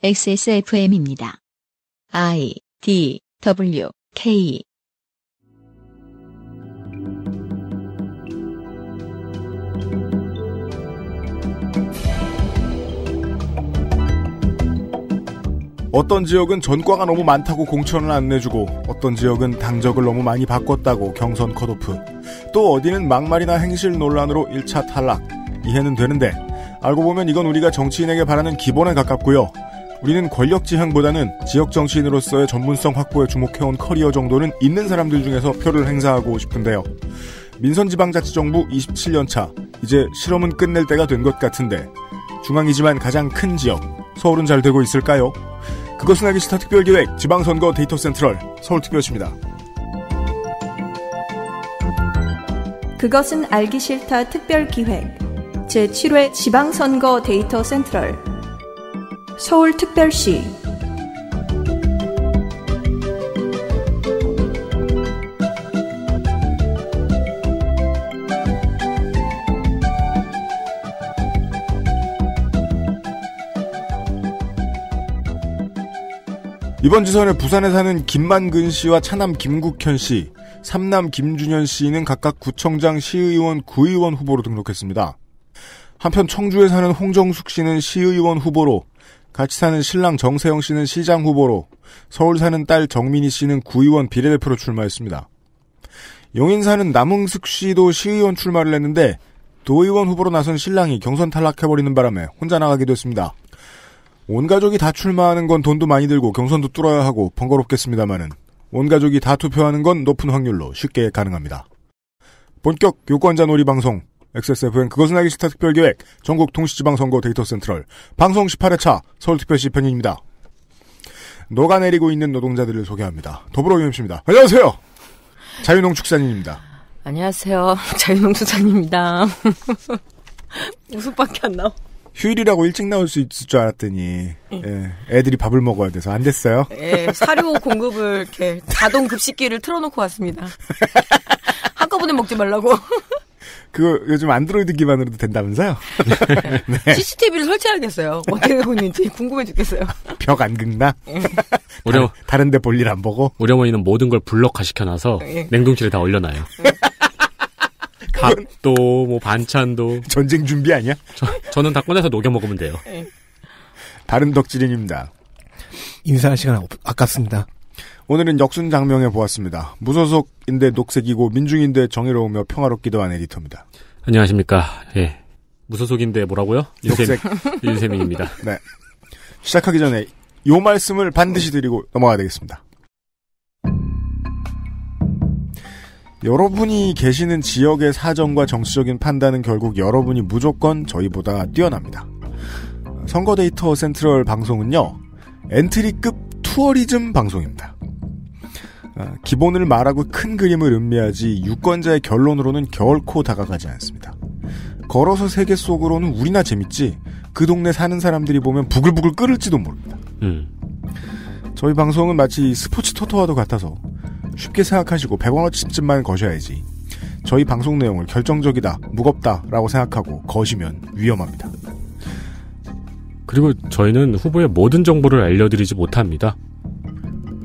XSFM입니다. I D W K 어떤 지역은 전과가 너무 많다고 공천을 안 내주고 어떤 지역은 당적을 너무 많이 바꿨다고 경선 컷오프 또 어디는 막말이나 행실 논란으로 1차 탈락 이해는 되는데 알고 보면 이건 우리가 정치인에게 바라는 기본에 가깝고요 우리는 권력 지향보다는 지역 정치인으로서의 전문성 확보에 주목해온 커리어 정도는 있는 사람들 중에서 표를 행사하고 싶은데요. 민선 지방자치정부 27년차 이제 실험은 끝낼 때가 된 것 같은데 중앙이지만 가장 큰 지역 서울은 잘 되고 있을까요? 그것은 알기 싫다 특별기획 지방선거 데이터 센트럴 서울특별시입니다. 그것은 알기 싫다 특별기획 제7회 지방선거 데이터 센트럴 서울특별시 이번 지선에 부산에 사는 김만근 씨와 차남 김국현 씨, 삼남 김준현 씨는 각각 구청장, 시의원, 구의원 후보로 등록했습니다. 한편 청주에 사는 홍정숙 씨는 시의원 후보로 같이 사는 신랑 정세영 씨는 시장 후보로 서울 사는 딸 정민희 씨는 구의원 비례대표로 출마했습니다. 용인 사는 남흥숙 씨도 시의원 출마를 했는데 도의원 후보로 나선 신랑이 경선 탈락해버리는 바람에 혼자 나가기도 했습니다. 온 가족이 다 출마하는 건 돈도 많이 들고 경선도 뚫어야 하고 번거롭겠습니다마는 온 가족이 다 투표하는 건 높은 확률로 쉽게 가능합니다. 본격 유권자 놀이 방송 XSFN 그것은 알기 싫다 특별기획 전국 동시지방선거 데이터 센트럴 방송 18회차 서울특별시 편입니다. 녹아내리고 있는 노동자들을 소개합니다. 더불어유엠씨입니다. 안녕하세요. 자유농축산인입니다. 안녕하세요. 자유농축산입니다. 웃음밖에 안 나와. 휴일이라고 일찍 나올 수 있을 줄 알았더니 예, 애들이 밥을 먹어야 돼서 안 됐어요. 예, 사료 공급을 이렇게 자동 급식기를 틀어놓고 왔습니다. 한꺼번에 먹지 말라고. 그 요즘 안드로이드 기반으로도 된다면서요? 네. CCTV를 설치하겠어요 어떻게 되고 있는지 궁금해 죽겠어요. 벽 안 긁나? 우리 예. 다른데 볼 일 안 보고? 우리 어머니는 모든 걸 블럭화 시켜놔서 예. 냉동실에 다 얼려놔요. 밥도 뭐 반찬도 전쟁 준비 아니야? 저, 는다 꺼내서 녹여 먹으면 돼요. 예. 다른 덕질인입니다. 인사할 시간 아깝습니다. 오늘은 역순 장명해 보았습니다. 무소속인데 녹색이고 민중인데 정의로우며 평화롭기도 한 에디터입니다. 안녕하십니까. 예. 무소속인데 뭐라고요? 녹색 윤세민입니다. 네. 시작하기 전에 요 말씀을 반드시 드리고 넘어가야 되겠습니다. 여러분이 계시는 지역의 사정과 정치적인 판단은 결국 여러분이 무조건 저희보다 뛰어납니다. 선거 데이터 센트럴 방송은요, 엔트리급 투어리즘 방송입니다. 아, 기본을 말하고 큰 그림을 음미하지 유권자의 결론으로는 결코 다가가지 않습니다. 걸어서 세계 속으로는 우리나 재밌지 그 동네 사는 사람들이 보면 부글부글 끓을지도 모릅니다. 음. 저희 방송은 마치 스포츠 토토와도 같아서 쉽게 생각하시고 100원어치쯤만 거셔야지 저희 방송 내용을 결정적이다, 무겁다라고 생각하고 거시면 위험합니다. 그리고 저희는 후보의 모든 정보를 알려드리지 못합니다.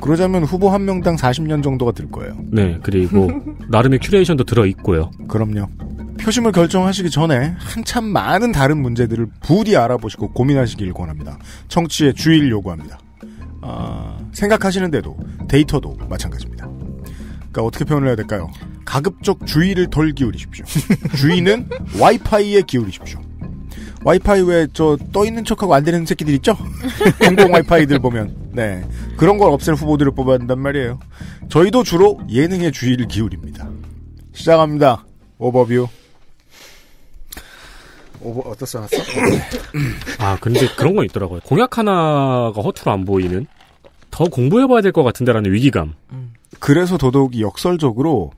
그러자면 후보 한 명당 40년 정도가 들 거예요. 네, 그리고 나름의 큐레이션도 들어 있고요. 그럼요. 표심을 결정하시기 전에 한참 많은 다른 문제들을 부디 알아보시고 고민하시길 권합니다. 청취의 주의를 요구합니다. 아, 생각하시는데도 데이터도 마찬가지입니다. 그러니까 어떻게 표현을 해야 될까요? 가급적 주의를 덜 기울이십시오. 주의는 와이파이에 기울이십시오. 와이파이 왜 저떠 있는 척하고 안 되는 새끼들 있죠? 공공 와이파이들 보면 네. 그런 걸 없앨 후보들을 뽑아야 한단 말이에요. 저희도 주로 예능에 주의를 기울입니다. 시작합니다. 오버뷰. 오버, 어떻게 써놨어? 아, 근데 그런 건 있더라고요. 공약 하나가 허투루 안 보이는? 더 공부해봐야 될 것 같은데라는 위기감. 음. 그래서 더더욱 역설적으로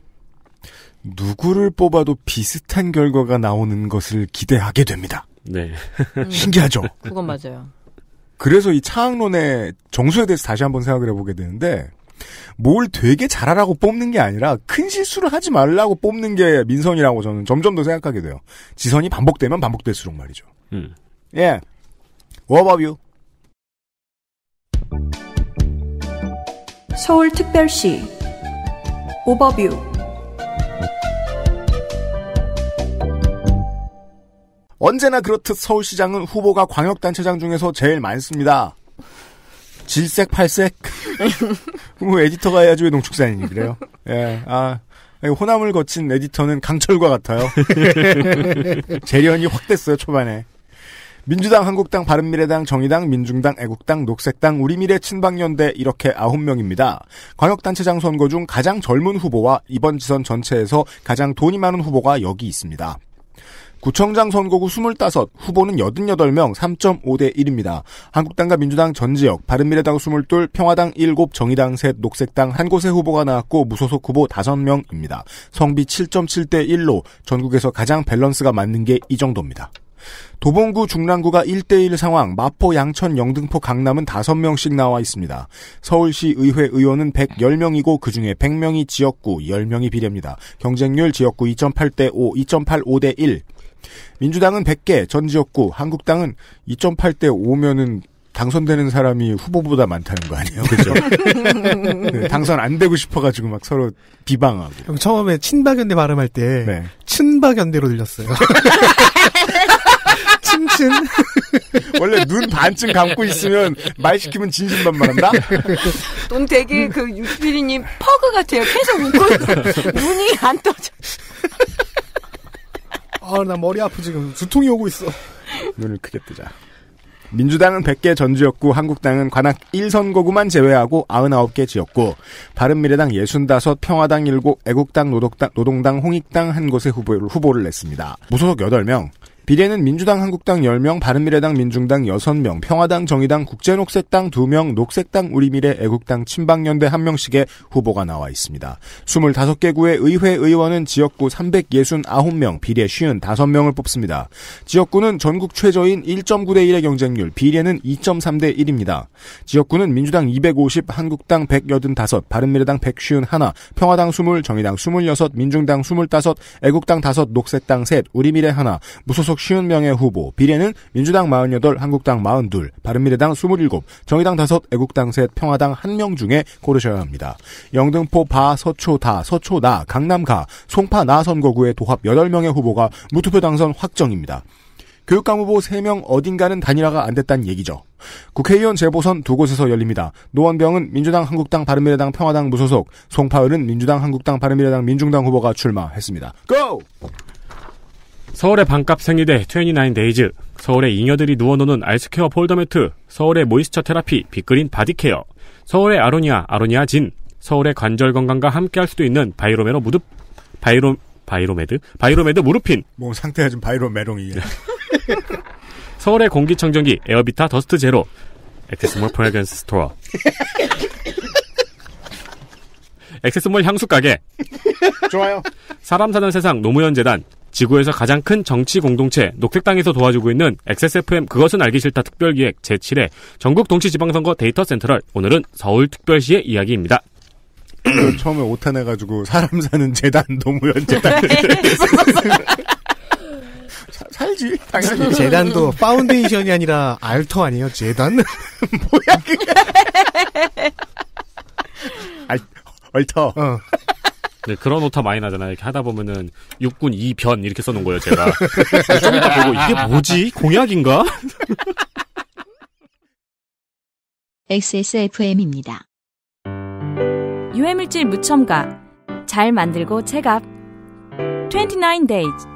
누구를 뽑아도 비슷한 결과가 나오는 것을 기대하게 됩니다. 네. 음. 신기하죠? 그건 맞아요. 그래서 이 차학론의 정수에 대해서 다시 한번 생각을 해보게 되는데 뭘 되게 잘하라고 뽑는 게 아니라 큰 실수를 하지 말라고 뽑는 게 민선이라고 저는 점점 더 생각하게 돼요. 지선이 반복되면 반복될수록 말이죠. 음. 예. 워 h a o u 서울특별시 오버뷰 언제나 그렇듯 서울시장은 후보가 광역단체장 중에서 제일 많습니다. 질색 팔색. 뭐 에디터가 해야지 왜 농축산인이 그래요? 예, 아 호남을 거친 에디터는 강철과 같아요. 재련이 확 됐어요 초반에. 민주당, 한국당, 바른미래당, 정의당, 민중당, 애국당, 녹색당, 우리미래 친박연대 이렇게 아홉 명입니다 광역단체장 선거 중 가장 젊은 후보와 이번 지선 전체에서 가장 돈이 많은 후보가 여기 있습니다. 구청장 선거구 25, 후보는 88명 3.5대 1입니다. 한국당과 민주당 전지역, 바른미래당 22, 평화당 7, 정의당 3, 녹색당 한 곳의 후보가 나왔고 무소속 후보 5명입니다. 성비 7.7대 1로 전국에서 가장 밸런스가 맞는 게 이 정도입니다. 도봉구 중랑구가 1대1 상황, 마포 양천 영등포 강남은 5명씩 나와 있습니다. 서울시 의회 의원은 110명이고 그중에 100명이 지역구, 10명이 비례입니다. 경쟁률 지역구 2.8대 5, 2.85대 1. 민주당은 100개 전 지역구, 한국당은 2.8대 5면은 당선되는 사람이 후보보다 많다는 거 아니에요? 그죠? 네, 당선 안 되고 싶어가지고 막 서로 비방하고. 형 처음에 친박연대 발음할 때 네. 친박연대로 들렸어요. 친친. 원래 눈 반쯤 감고 있으면 말 시키면 진심만만한다. 넌 되게 그 유피리님 퍼그 같아요. 계속 웃고 눈이 안 떠져. 아, 나 머리 아프 지금. 두통이 오고 있어. 눈을 크게 뜨자. 민주당은 100개 전주였고 한국당은 관악 1선거구만 제외하고 99개 지었고 바른미래당 65, 평화당 7, 애국당, 노동당, 노동당 홍익당 한 곳의 후보를, 후보를 냈습니다. 무소속 8명, 비례는 민주당, 한국당 10명, 바른미래당, 민중당 6명, 평화당, 정의당, 국제녹색당 2명, 녹색당, 우리미래, 애국당, 친박연대 1명씩의 후보가 나와 있습니다. 25개 구의 의회 의원은 지역구 369명, 비례 55명을 뽑습니다. 지역구는 전국 최저인 1.9대 1의 경쟁률, 비례는 2.3대 1입니다. 지역구는 민주당 250, 한국당 185, 바른미래당 151, 평화당 20, 정의당 26, 민중당 25, 애국당 5, 녹색당 3, 우리미래 1, 무소속 계속 50명의 후보, 비례는 민주당 48, 한국당 42, 바른미래당 27, 정의당 5, 애국당 3, 평화당 1명 중에 고르셔야 합니다. 영등포 바, 서초 다, 서초 나, 강남 가, 송파 나 선거구의 도합 8명의 후보가 무투표 당선 확정입니다. 교육감 후보 3명 어딘가는 단일화가 안 됐다는 얘기죠. 국회의원 재보선 두 곳에서 열립니다. 노원병은 민주당, 한국당, 바른미래당, 평화당 무소속, 송파을은 민주당, 한국당, 바른미래당, 민중당 후보가 출마했습니다. 고! 서울의 반값 생리대 29데이즈, 서울의 잉여들이 누워놓는 알스케어 폴더매트, 서울의 모이스처 테라피, 빅그린 바디케어, 서울의 아로니아, 아로니아 진, 서울의 관절 건강과 함께할 수도 있는 바이로메로 무릎, 바이로, 바이로메드? 바이로메드 무릎핀. 뭐 상태가 좀 바이로메롱이. 서울의 공기청정기 에어비타 더스트 제로, 엑세스몰 프레그스 스토어. 엑세스몰 향수 가게. 좋아요. 사람 사는 세상 노무현 재단 지구에서 가장 큰 정치 공동체 녹색당에서 도와주고 있는 XSFM 그것은 알기 싫다 특별기획 제7회 전국 동시 지방선거 데이터 센터럴 오늘은 서울 특별시의 이야기입니다. 그 처음에 오탄해가지고 사람 사는 재단 노무현 재단 네. 사, 살지 당연히 재단도 파운데이션이 아니라 알터 아니에요 재단 뭐야 그게 알, 얼터 어. 네, 그런 오타 많이 나잖아요. 이렇게 하다 보면은 육군 이변 이렇게 써놓은 거예요, 제가. 네, 좀 이따 보고 이게 뭐지? 공약인가? XSFM입니다. 유해물질 무첨가 잘 만들고 체갑 29 days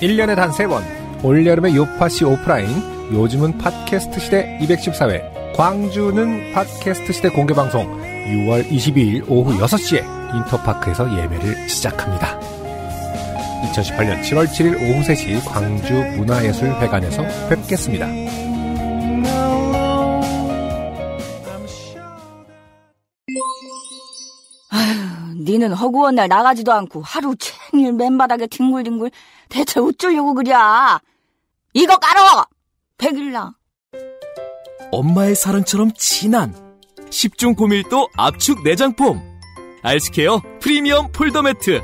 1년에 단 3번 올여름에 요파시 오프라인 요즘은 팟캐스트 시대 214회 광주는 팟캐스트 시대 공개 방송 6월 22일 오후 6시에 인터파크에서 예매를 시작합니다. 2018년 7월 7일 오후 3시 광주 문화예술회관에서 뵙겠습니다. 니는 허구한 날 나가지도 않고 하루 종일 맨바닥에 뒹굴뒹굴 대체 어쩌려고 그랴? 이거 깔어! 백일랑. 엄마의 사랑처럼 진한 10중 고밀도 압축 내장폼 알스케어 프리미엄 폴더 매트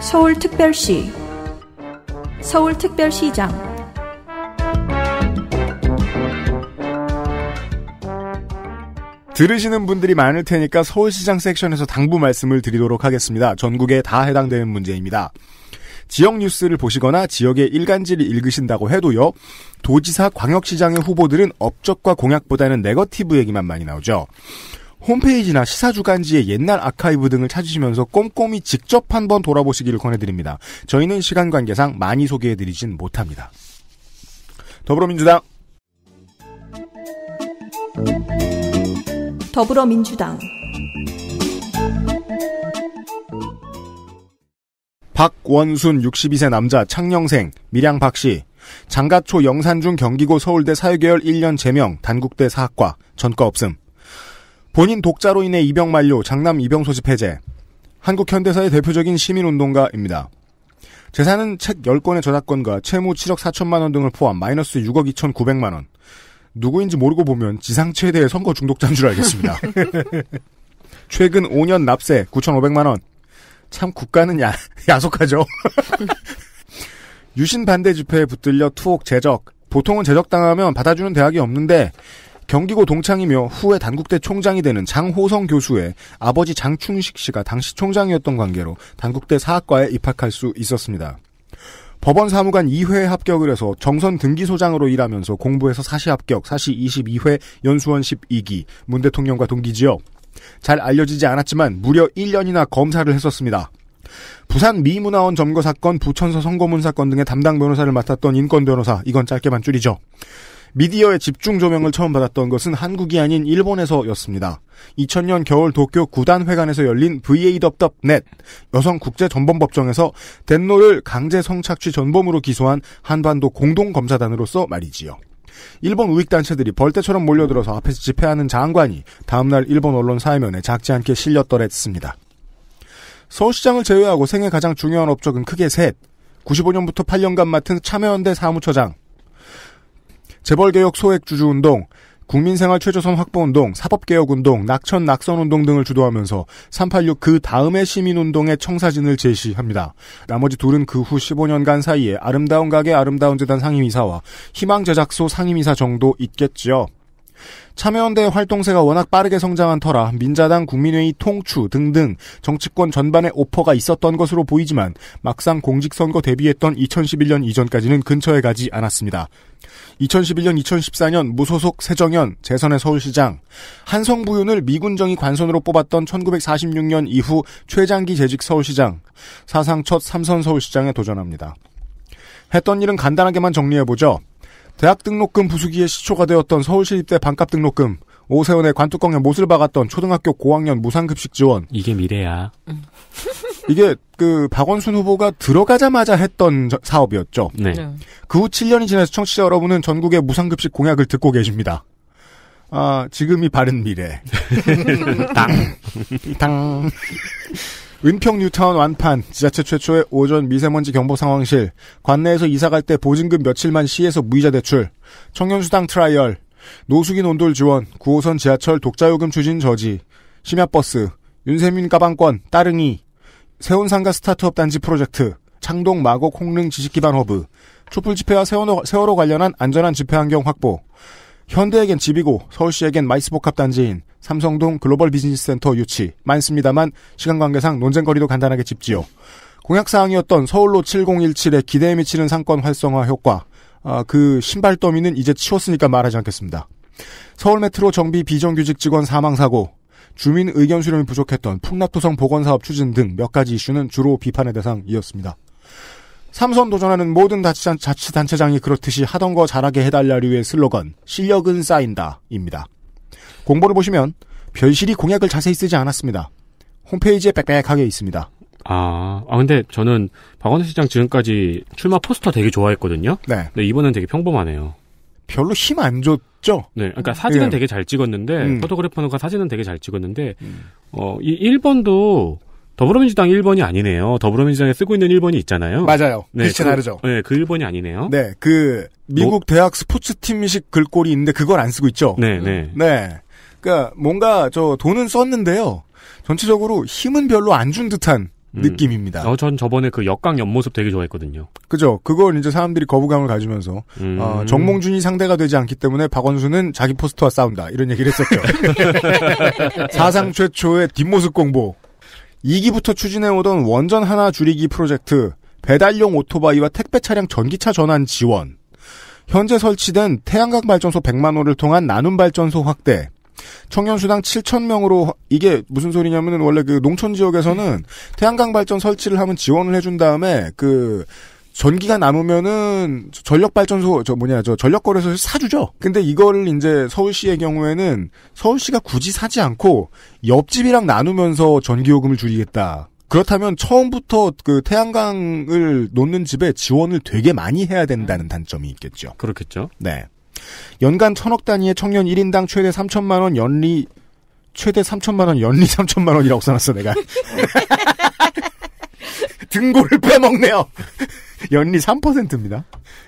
서울특별시 서울특별시장 들으시는 분들이 많을 테니까 서울시장 섹션에서 당부 말씀을 드리도록 하겠습니다. 전국에 다 해당되는 문제입니다. 지역 뉴스를 보시거나 지역의 일간지를 읽으신다고 해도요. 도지사 광역시장의 후보들은 업적과 공약보다는 네거티브 얘기만 많이 나오죠. 홈페이지나 시사주간지의 옛날 아카이브 등을 찾으시면서 꼼꼼히 직접 한번 돌아보시기를 권해드립니다. 저희는 시간 관계상 많이 소개해드리진 못합니다. 더불어민주당 더불어민주당 박원순 62세 남자 창녕생 밀양 박씨 장가초 영산중 경기고 서울대 사회계열 1년 제명 단국대 사학과 전과 없음 본인 독자로 인해 입영 만료 장남 입영 소집 해제 한국 현대사의 대표적인 시민운동가입니다. 재산은 책 10권의 저작권과 채무 7억 4천만 원 등을 포함 마이너스 6억 2천9백만 원. 누구인지 모르고 보면 지상 최대의 선거 중독자인 줄 알겠습니다. 최근 5년 납세 9,500만 원. 참 국가는 야, 야속하죠. 유신 반대 집회에 붙들려 투옥 제적. 보통은 제적당하면 받아주는 대학이 없는데 경기고 동창이며 후에 단국대 총장이 되는 장호성 교수의 아버지 장충식 씨가 당시 총장이었던 관계로 단국대 사학과에 입학할 수 있었습니다. 법원 사무관 2회에 합격을 해서 정선 등기소장으로 일하면서 공부해서 사시 합격, 사시 22회, 연수원 12기, 문 대통령과 동기지역 잘 알려지지 않았지만 무려 1년이나 검사를 했었습니다. 부산 미문화원 점거 사건, 부천서 선거문 사건 등의 담당 변호사를 맡았던 인권 변호사, 이건 짧게만 줄이죠. 미디어의 집중 조명을 처음 받았던 것은 한국이 아닌 일본에서였습니다. 2000년 겨울 도쿄 구단회관에서 열린 VAWNET 여성국제전범법정에서 덴노를 강제 성착취 전범으로 기소한 한반도 공동검사단으로서 말이지요. 일본 우익단체들이 벌떼처럼 몰려들어서 앞에서 집회하는 장관이 다음날 일본 언론 사회면에 작지 않게 실렸더랬습니다. 서울시장을 제외하고 생애 가장 중요한 업적은 크게 셋. 95년부터 8년간 맡은 참여연대 사무처장. 재벌개혁 소액주주운동, 국민생활 최저선 확보운동, 사법개혁운동, 낙천 낙선운동 등을 주도하면서 386 그 다음의 시민운동의 청사진을 제시합니다. 나머지 둘은 그 후 15년간 사이에 아름다운 가게 아름다운 재단 상임이사와 희망제작소 상임이사 정도 있겠지요. 참여연대 의 활동세가 워낙 빠르게 성장한 터라 민자당 국민회의 통추 등등 정치권 전반에 오퍼가 있었던 것으로 보이지만 막상 공직선거 대비했던 2011년 이전까지는 근처에 가지 않았습니다. 2011년 2014년 무소속 세정현 재선의 서울시장 한성부윤을 미군정이 관선으로 뽑았던 1946년 이후 최장기 재직 서울시장 사상 첫 삼선 서울시장에 도전합니다. 했던 일은 간단하게만 정리해보죠. 대학 등록금 부수기의 시초가 되었던 서울시립대 반값 등록금, 오세훈의 관뚜껑에 못을 박았던 초등학교 고학년 무상급식 지원. 이게 미래야. 이게 그 박원순 후보가 들어가자마자 했던 저, 사업이었죠. 네. 그 후 7년이 지나서 청취자 여러분은 전국의 무상급식 공약을 듣고 계십니다. 아, 지금이 바른 미래. 당. 당. 은평 뉴타운 완판, 지자체 최초의 오전 미세먼지 경보 상황실, 관내에서 이사갈 때 보증금 며칠만 시에서 무이자 대출, 청년수당 트라이얼, 노숙인 온돌 지원, 9호선 지하철 독자요금 추진 저지, 심야버스, 윤세민 가방권, 따릉이, 세운상가 스타트업 단지 프로젝트, 창동 마곡 홍릉 지식기반 허브, 촛불 집회와 세월호, 세월호 관련한 안전한 집회 환경 확보, 현대에겐 집이고 서울시에겐 마이스복합 단지인 삼성동 글로벌 비즈니스 센터 유치 많습니다만 시간 관계상 논쟁거리도 간단하게 짚지요. 공약사항이었던 서울로 7 0 1 7에 기대에 미치는 상권 활성화 효과. 아, 그 신발 더미는 이제 치웠으니까 말하지 않겠습니다. 서울 메트로 정비 비정규직 직원 사망 사고, 주민 의견 수렴이 부족했던 풍납토성 보건사업 추진 등 몇 가지 이슈는 주로 비판의 대상이었습니다. 삼선 도전하는 모든 자치단, 체장이 그렇듯이 하던 거 잘하게 해달라류의 슬로건 실력은 쌓인다입니다. 공보를 보시면 별실이 공약을 자세히 쓰지 않았습니다. 홈페이지에 빽빽하게 있습니다. 아, 아 근데 저는 박원순 시장 지금까지 출마 포스터 되게 좋아했거든요. 네. 근데 이번엔 되게 평범하네요. 별로 힘 안 줬죠. 네, 그러니까 사진은 예. 되게 잘 찍었는데 음. 포토그래퍼는 사진은 되게 잘 찍었는데 음. 어이 1번도 더불어민주당 1번이 아니네요. 더불어민주당에 쓰고 있는 1번이 있잖아요. 맞아요. 네, 글씨 그, 다르죠. 네, 그 1번이 아니네요. 네, 그 미국 뭐, 대학 스포츠팀식 글꼴이 있는데 그걸 안 쓰고 있죠. 네, 네. 네. 그러니까 뭔가 저 돈은 썼는데요. 전체적으로 힘은 별로 안 준 듯한 음. 느낌입니다. 어, 전 저번에 그 역강 옆모습 되게 좋아했거든요. 그죠. 그걸 이제 사람들이 거부감을 가지면서, 음. 어, 정몽준이 상대가 되지 않기 때문에 박원순은 자기 포스터와 싸운다. 이런 얘기를 했었죠. 사상 최초의 뒷모습 공보. 2기부터 추진해오던 원전 하나 줄이기 프로젝트, 배달용 오토바이와 택배 차량 전기차 전환 지원, 현재 설치된 태양광 발전소 100만 호를 통한 나눔 발전소 확대, 청년 수당 7천 명으로 이게 무슨 소리냐면은 원래 그 농촌 지역에서는 음. 태양광 발전 설치를 하면 지원을 해준 다음에 그 전기가 남으면은 전력 발전소 저 뭐냐 저 전력 거래소에서 사주죠. 근데 이걸를 이제 서울시의 경우에는 서울시가 굳이 사지 않고 옆집이랑 나누면서 전기 요금을 줄이겠다. 그렇다면 처음부터 그 태양광을 놓는 집에 지원을 되게 많이 해야 된다는 단점이 있겠죠. 그렇겠죠. 네. 연간 천억 단위의 청년 1인당 최대 3천만 원 연리 최대 3천만 원 연리 3천만 원이라고 써놨어 내가. 등골을 빼먹네요. 연리 3%입니다.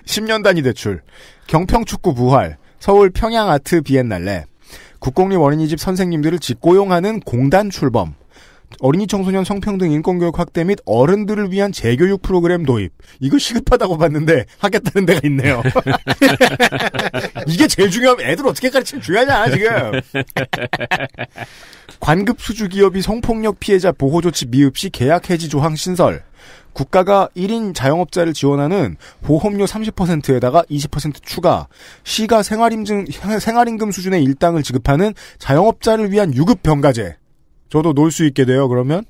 10년 단위 대출, 경평축구 부활, 서울 평양아트 비엔날레, 국공립 어린이집 선생님들을 직고용하는 공단 출범, 어린이 청소년 성평등 인권교육 확대 및 어른들을 위한 재교육 프로그램 도입. 이거 시급하다고 봤는데 하겠다는 데가 있네요. 이게 제일 중요하면 애들 어떻게 가르치면 중요하냐 지금. 관급 수주 기업이 성폭력 피해자 보호 조치 미흡 시 계약 해지 조항 신설. 국가가 1인 자영업자를 지원하는 보험료 30%에다가 20% 추가, 시가 생활임금, 생활임금 수준의 일당을 지급하는 자영업자를 위한 유급 병가제. 저도 놀 수 있게 돼요, 그러면.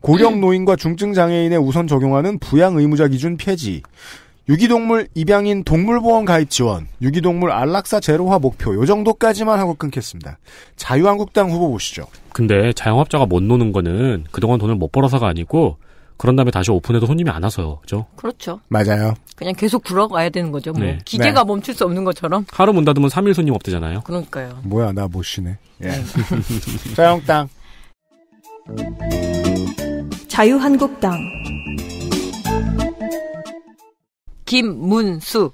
고령 노인과 중증 장애인에 우선 적용하는 부양 의무자 기준 폐지. 유기동물 입양인 동물보험 가입 지원, 유기동물 안락사 제로화 목표 요 정도까지만 하고 끊겠습니다. 자유한국당 후보 보시죠. 근데 자영업자가 못 노는 거는 그동안 돈을 못 벌어서가 아니고 그런 다음에 다시 오픈해도 손님이 안 와서요. 그죠? 그렇죠. 맞아요. 그냥 계속 굴러가야 되는 거죠. 뭐 네. 기계가 네. 멈출 수 없는 것처럼. 하루 문 닫으면 3일 손님 없대잖아요. 그러니까요. 뭐야, 나 못 쉬네. 예. 네. 자영땅. 자유한국당. 김문수.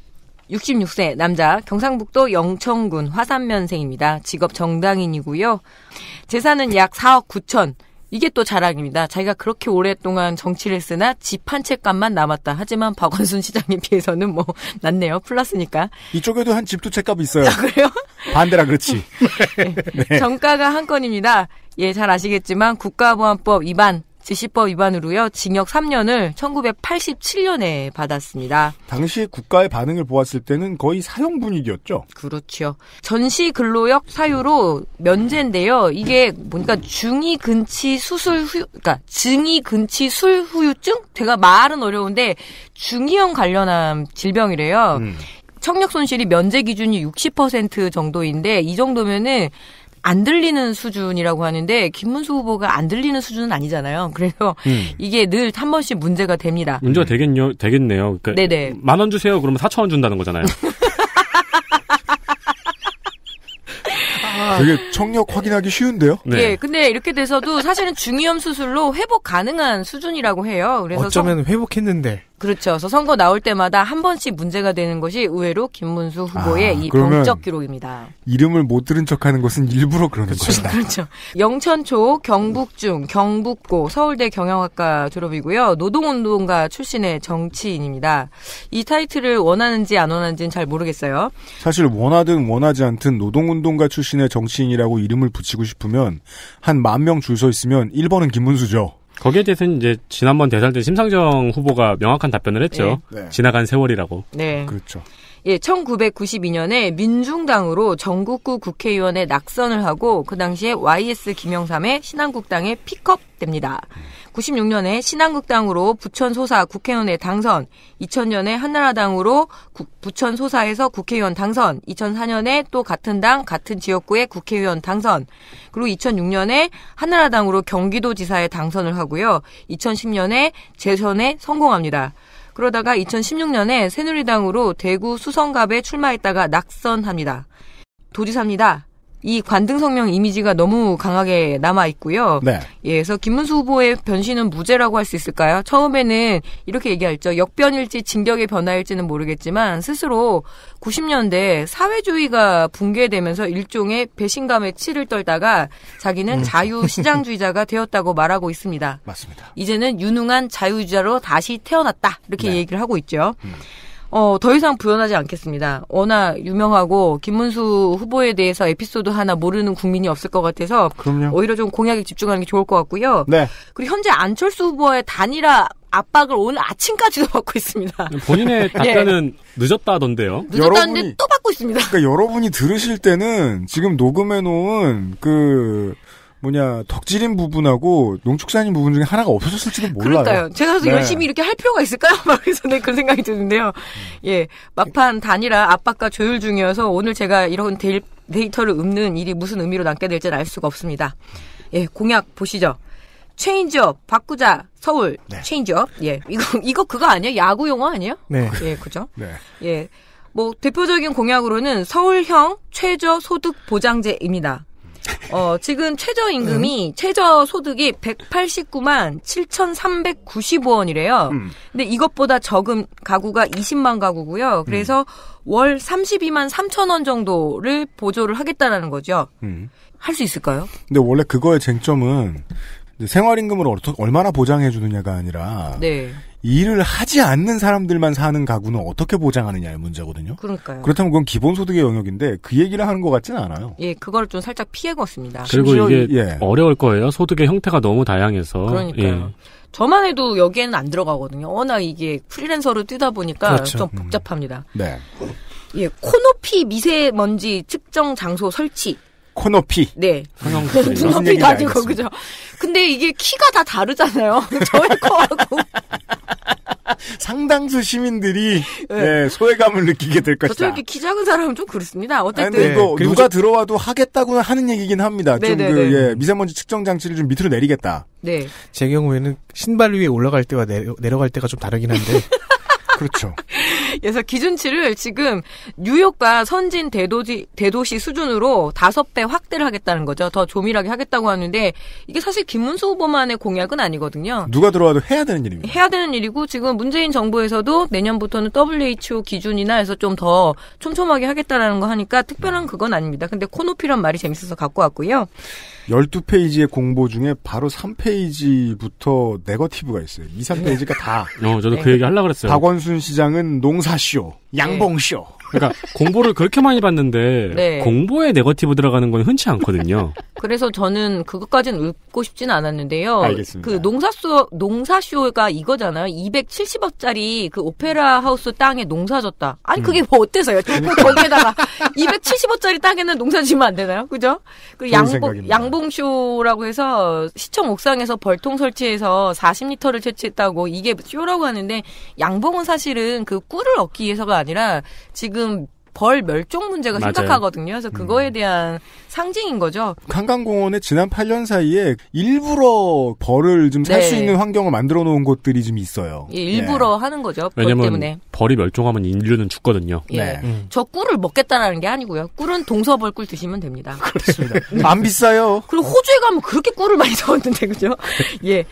66세 남자 경상북도 영천군 화산면생입니다. 직업 정당인이고요. 재산은 약 4억 9천. 이게 또 자랑입니다. 자기가 그렇게 오랫동안 정치를 쓰나 집 한 채값만 남았다. 하지만 박원순 시장에 비해서는 뭐 낫네요. 플러스니까. 이쪽에도 한집도 채값 있어요. 아, 그래요? 반대라 그렇지. 네. 네. 정가가 한 건입니다. 예, 잘 아시겠지만 국가보안법 위반 지시법 위반으로요 징역 3년을 1987년에 받았습니다. 당시 국가의 반응을 보았을 때는 거의 사형 분위기였죠. 그렇죠. 전시 근로역 사유로 면제인데요. 이게 보니까 중이 근치 수술 후 그러니까 증이 근치 술 후유증? 제가 말은 어려운데 중이형 관련한 질병이래요. 음. 청력 손실이 면제 기준이 60% 정도인데 이 정도면은 안 들리는 수준이라고 하는데 김문수 후보가 안 들리는 수준은 아니잖아요. 그래서 음. 이게 늘 한 번씩 문제가 됩니다. 문제가 되겠요 되겠네요. 그러니까 네네. 만원 주세요. 그러면 4천 원 준다는 거잖아요. 아. 되게 청력 확인하기 쉬운데요? 네. 예, 근데 이렇게 돼서도 사실은 중이염 수술로 회복 가능한 수준이라고 해요. 그래서 어쩌면 회복했는데 그렇죠. 그래서 선거 나올 때마다 한 번씩 문제가 되는 것이 의외로 김문수 후보의 아, 이 병적 기록입니다. 이름을 못 들은 척하는 것은 일부러 그러는 그죠 것이다. 그렇죠. 영천초, 경북중, 경북고, 서울대 경영학과 졸업이고요. 노동운동가 출신의 정치인입니다. 이 타이틀을 원하는지 안 원하는지는 잘 모르겠어요. 사실 원하든 원하지 않든 노동운동가 출신의 정치인이라고 이름을 붙이고 싶으면 한 만 명 줄 서 있으면 1번은 김문수죠. 거기에 대해서는 이제 지난번 대선 때 심상정 후보가 명확한 답변을 했죠. 네. 네. 지나간 세월이라고. 네. 그렇죠. 예, 1992년에 민중당으로 전국구 국회의원에 낙선을 하고 그 당시에 YS 김영삼의 신한국당에 픽업됩니다. 96년에 신한국당으로 부천 소사 국회의원에 당선, 2000년에 한나라당으로 구, 부천 소사에서 국회의원 당선, 2004년에 또 같은 당 같은 지역구에 국회의원 당선, 그리고 2006년에 한나라당으로 경기도지사에 당선을 하고요. 2010년에 재선에 성공합니다. 그러다가 2016년에 새누리당으로 대구 수성갑에 출마했다가 낙선합니다. 도지사입니다. 이 관등성명 이미지가 너무 강하게 남아 있고요. 네. 예, 그래서 김문수 후보의 변신은 무죄라고 할 수 있을까요? 처음에는 이렇게 얘기했죠. 역변일지 진격의 변화일지는 모르겠지만 스스로 90년대 사회주의가 붕괴되면서 일종의 배신감에 치를 떨다가 자기는 음. 자유시장주의자가 되었다고 말하고 있습니다. 맞습니다. 이제는 유능한 자유주의자로 다시 태어났다 이렇게 네. 얘기를 하고 있죠. 음. 어, 더 이상 부연하지 않겠습니다. 워낙 유명하고 김문수 후보에 대해서 에피소드 하나 모르는 국민이 없을 것 같아서 그럼요. 오히려 좀 공약에 집중하는 게 좋을 것 같고요. 네. 그리고 현재 안철수 후보의 단일화 압박을 오늘 아침까지도 받고 있습니다. 본인의 예. 답변은 예. 늦었다던데요. 늦었다는데 또 받고 있습니다. 그러니까 여러분이 들으실 때는 지금 녹음해 놓은 그 뭐냐 덕질인 부분하고 농축산인 부분 중에 하나가 없어졌을지도 몰라요. 그러니까요. 제가 네. 열심히 이렇게 할 필요가 있을까요? 막 그래서 네, 그런 생각이 드는데요. 예, 막판 단일화 압박과 조율 중이어서 오늘 제가 이런 데이터를 읊는 일이 무슨 의미로 남게 될지는 알 수가 없습니다. 예, 공약 보시죠. 체인지업 바꾸자 서울 네. 체인지업 예 이거 이거 그거 아니에요 야구 용어 아니에요 네. 예 그죠 네. 예뭐 대표적인 공약으로는 서울형 최저 소득 보장제입니다 어, 지금 최저임금이 음. 최저소득이 189만 7,395원이래요. 음. 근데 이것보다 적은 가구가 20만 가구고요. 그래서 음. 월 32만 3천 원 정도를 보조를 하겠다라는 거죠. 음. 할수 있을까요? 근데 원래 그거의 쟁점은 생활임금을 얼마나 보장해 주느냐가 아니라 네. 일을 하지 않는 사람들만 사는 가구는 어떻게 보장하느냐의 문제거든요. 그러니까요. 그렇다면 그건 기본소득의 영역인데 그 얘기를 하는 것 같지는 않아요. 예, 그걸 좀 살짝 피해 갔습니다. 그리고 이게 예. 어려울 거예요. 소득의 형태가 너무 다양해서. 그러니까요. 예. 저만 해도 여기에는 안 들어가거든요. 워낙 이게 프리랜서로 뛰다 보니까 그렇죠. 좀 음. 복잡합니다. 음. 네. 예, 코노피 미세먼지 측정 장소 설치. 코노피. 네. 코노피 다지고 그죠. 근데 이게 키가 다 다르잖아요. 저의 코하고 상당수 시민들이 네. 네, 소외감을 느끼게 될 것이다. 저렇게 키 작은 사람은 좀 그렇습니다. 어쨌든 아니, 이거 네. 누가 들어와도 하겠다고는 하는 얘기긴 합니다. 좀그 네, 네, 네. 예, 미세먼지 측정 장치를 좀 밑으로 내리겠다. 네. 제 경우에는 신발 위에 올라갈 때와 내려, 내려갈 때가 좀 다르긴 한데 그렇죠. 그래서 기준치를 지금 뉴욕과 선진 대도시, 대도시 수준으로 다섯 배 확대를 하겠다는 거죠. 더 조밀하게 하겠다고 하는데 이게 사실 김문수 후보만의 공약은 아니거든요. 누가 들어와도 해야 되는 일입니다. 해야 되는 일이고 지금 문재인 정부에서도 내년부터는 WHO 기준이나 해서 좀 더 촘촘하게 하겠다라는 거 하니까 특별한 그건 아닙니다. 근데 코노피란 말이 재밌어서 갖고 왔고요. 12페이지의 공보 중에 바로 3페이지부터 네거티브가 있어요. 2, 3페이지가 다. 어, 저도 그 네. 그 얘기 하려고 그랬어요. 박원순 시장은 농사쇼, 네. 양봉쇼. 그러니까 공보를 그렇게 많이 봤는데 네. 공보에 네거티브 들어가는 건 흔치 않거든요. 그래서 저는 그것까지는 읽고 싶진 않았는데요. 알겠습니다. 그 농사쇼 농사쇼가 이거잖아요. 270억짜리 그 오페라 하우스 땅에 농사졌다. 아니 그게 음. 뭐 어때서요? 거기에다가 270억짜리 땅에는 농사지면 안 되나요? 그죠? 그 양복 양복 벌통쇼라고 해서 시청 옥상에서 벌통 설치해서 40리터를 채취했다고 이게 쇼라고 하는데 양봉은 사실은 그 꿀을 얻기 위해서가 아니라 지금 벌 멸종 문제가 맞아요. 심각하거든요. 그래서 음. 그거에 대한 상징인 거죠. 한강공원에 지난 8년 사이에 일부러 벌을 좀 살수 네. 있는 환경을 만들어 놓은 곳들이 좀 있어요. 예, 일부러 예. 하는 거죠. 왜냐면 벌이 멸종하면 인류는 죽거든요. 예. 네. 음. 저 꿀을 먹겠다라는 게 아니고요. 꿀은 동서벌 꿀 드시면 됩니다. 그렇습니다. 안 비싸요. 그리고 호주에 가면 그렇게 꿀을 많이 사왔는데 그죠? 예.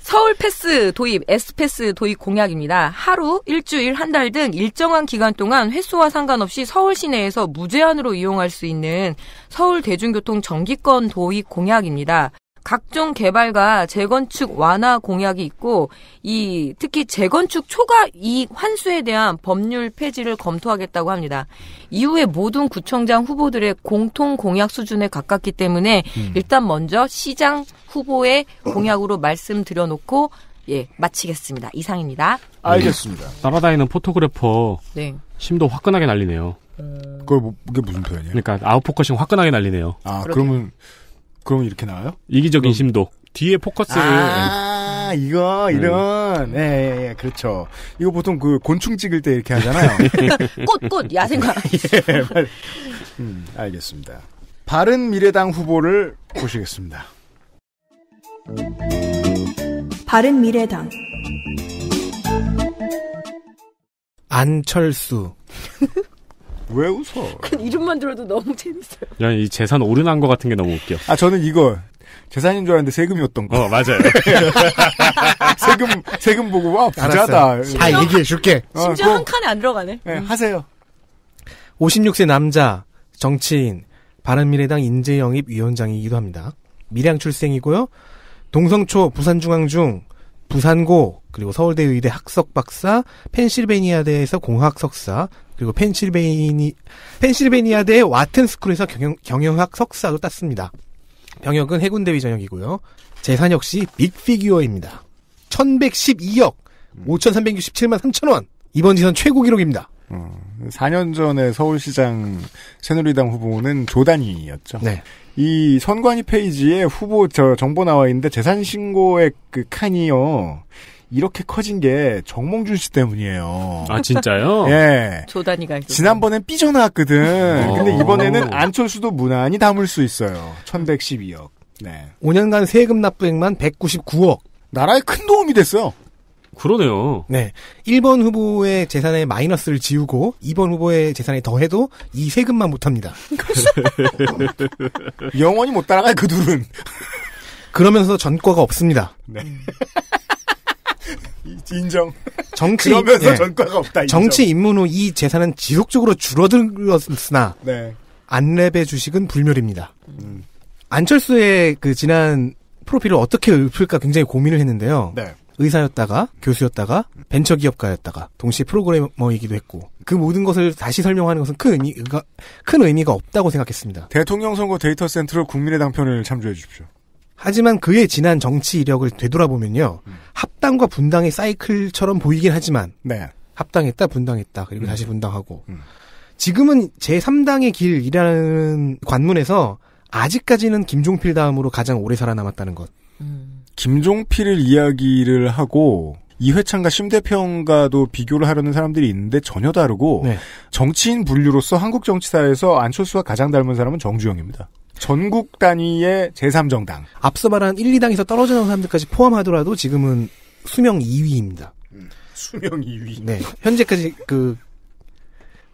서울 패스 도입, S 패스 도입 공약입니다. 하루, 일주일, 한 달 등 일정한 기간 동안 횟수와 상관없이 없이 서울 시내에서 무제한으로 이용할 수 있는 서울 대중교통 정기권 도입 공약입니다. 각종 개발과 재건축 완화 공약이 있고 이 특히 재건축 초과 이익 환수에 대한 법률 폐지를 검토하겠다고 합니다. 이후에 모든 구청장 후보들의 공통 공약 수준에 가깝기 때문에 음. 일단 먼저 시장 후보의 공약으로 말씀드려 놓고 예, 마치겠습니다. 이상입니다. 알겠습니다. 따라다니는 네. 포토그래퍼 네. 심도 화끈하게 날리네요. 음. 그걸 뭐, 그게 무슨 표현이에요? 그러니까 아웃 포커싱 화끈하게 날리네요. 아그러게 그러면 그럼 이렇게 나와요? 이기적인 심도. 뒤에 포커스를 아 예. 이거 네. 이런 네. 예, 예, 예, 그렇죠 이거 보통 그 곤충 찍을 때 이렇게 하잖아요 꽃꽃 야생과 예, 음, 알겠습니다 바른 미래당 후보를 보시겠습니다 바른 미래당 안철수. 왜 웃어? 그 이름만 들어도 너무 재밌어요. 그냥 이 재산 오류난 것 같은 게 너무 웃겨. 아, 저는 이거 재산인 줄 알았는데 세금이었던 거. 어, 맞아요. 세금, 세금 보고, 와, 부자다. 알았어. 다 얘기해 줄게. 어, 심지어 어, 한 칸에 안 들어가네. 네, 음. 하세요. 56세 남자, 정치인, 바른미래당 인재영입 위원장이기도 합니다. 밀양 출생이고요. 동성초, 부산중앙중, 부산고, 그리고 서울대 의대 학석 박사, 펜실베니아대에서 공학 석사, 그리고 펜실베니 펜실베니아대 와튼 스쿨에서 경영, 경영학 석사도 땄습니다. 병역은 해군대위 전역이고요. 재산 역시 빅피규어입니다. 1112억 5,367만 3천 원. 이번 지선 최고 기록입니다. 4년 음, 전에 서울시장 새누리당 후보는 조단위였죠 네. 이 선관위 페이지에 후보 저 정보 나와 있는데 재산 신고액 그 칸이요. 이렇게 커진 게 정몽준 씨 때문이에요. 아 진짜요? 예. 조단이가 지난번엔 삐져나왔거든. 어. 근데 이번에는 어. 안철수도 무난히 담을 수 있어요. 1112억. 네. 5년간 세금 납부액만 199억. 나라에 큰 도움이 됐어요. 그러네요. 네. 1번 후보의 재산에 마이너스를 지우고 2번 후보의 재산에 더해도 이 세금만 못합니다. 영원히 못 따라가요, 그 둘은. 그러면서 전과가 없습니다. 네. 인정. 정치 그러면서 네. 전과가 없다. 인정. 정치 입문 후 이 재산은 지속적으로 줄어들었으나 네. 안랩의 주식은 불멸입니다. 음. 안철수의 그 지난 프로필을 어떻게 읊을까 굉장히 고민을 했는데요. 네. 의사였다가 교수였다가 벤처기업가였다가 동시에 프로그래머이기도 했고 그 모든 것을 다시 설명하는 것은 큰 의미가 큰 의미가 없다고 생각했습니다. 대통령 선거 데이터 센터로 국민의당 편을 참조해 주십시오. 하지만 그의 지난 정치 이력을 되돌아보면요. 음. 합당과 분당의 사이클처럼 보이긴 하지만 네. 합당했다 분당했다 그리고 음. 다시 분당하고 음. 지금은 제3당의 길이라는 관문에서 아직까지는 김종필 다음으로 가장 오래 살아남았다는 것. 음. 김종필을 이야기를 하고 이회창과 심대평과도 비교를 하려는 사람들이 있는데 전혀 다르고 네. 정치인 분류로서 한국 정치사에서 안철수와 가장 닮은 사람은 정주영입니다. 전국 단위의 제3정당. 앞서 말한 1, 2당에서 떨어져나온 사람들까지 포함하더라도 지금은 수명 2위입니다. 음, 수명 2위. 네. 현재까지 그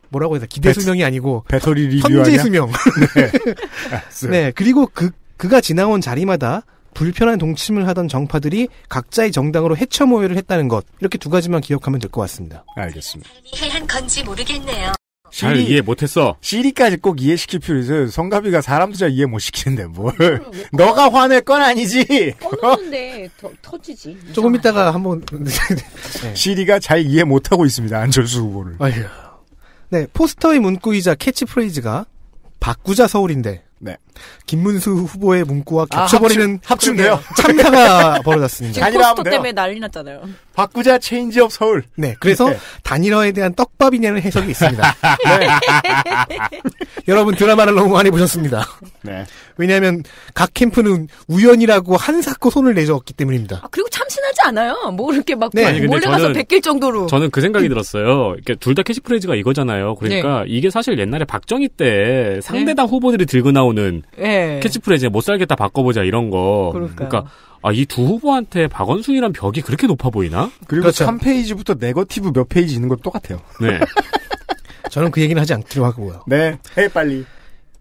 뭐라고 해야 되나 기대 배, 수명이 아니고 배터리 리뷰 현재 수명. 네. 네. 그리고 그 그가 지나온 자리마다 불편한 동침을 하던 정파들이 각자의 정당으로 해체 모여를 했다는 것 이렇게 두 가지만 기억하면 될 것 같습니다. 알겠습니다. 해한 건지 모르겠네요. 잘 이해 못했어. 시리까지 꼭 이해시킬 필요 있어요. 성가비가 사람도 잘 이해 못 시키는데 뭘? 너가 화낼 건 아니지. 꺼는데 터지지. 조금 이따가 한번 네. 시리가 잘 이해 못하고 있습니다. 안철수 후보를. 아휴. 네 포스터의 문구이자 캐치프레이즈가 바꾸자 서울인데. 네. 김문수 후보의 문구와 아, 겹쳐버리는 아, 합충돼요. 참사가 벌어졌습니다. 지금 포스터 때문에 난리 났잖아요. 바꾸자 체인지업 서울. 네, 그래서 네. 단일화에 대한 떡밥이냐는 해석이 있습니다. 네. 여러분 드라마를 너무 많이 보셨습니다. 네. 왜냐하면 각 캠프는 우연이라고 한사코 손을 내줬기 때문입니다. 아, 그리고 참신하지 않아요. 뭐 이렇게 막 네. 아니, 몰래 저는, 가서 베낄 정도로. 저는 그 생각이 들었어요. 이렇게 둘다 캐시프레이즈가 이거잖아요. 그러니까 네. 이게 사실 옛날에 박정희 때 상대당 네. 후보들이 들고 나오는 예. 캐치프레이즈 못 살겠다 바꿔보자 이런 거. 그럴까 그러니까 아, 이두 후보한테 박원순이란 벽이 그렇게 높아 보이나? 그리고 그렇죠. 3페이지부터 네거티브 몇 페이지 있는 건 똑같아요. 네. 저는 그 얘기는 하지 않기로 하고요. 네, 해 빨리.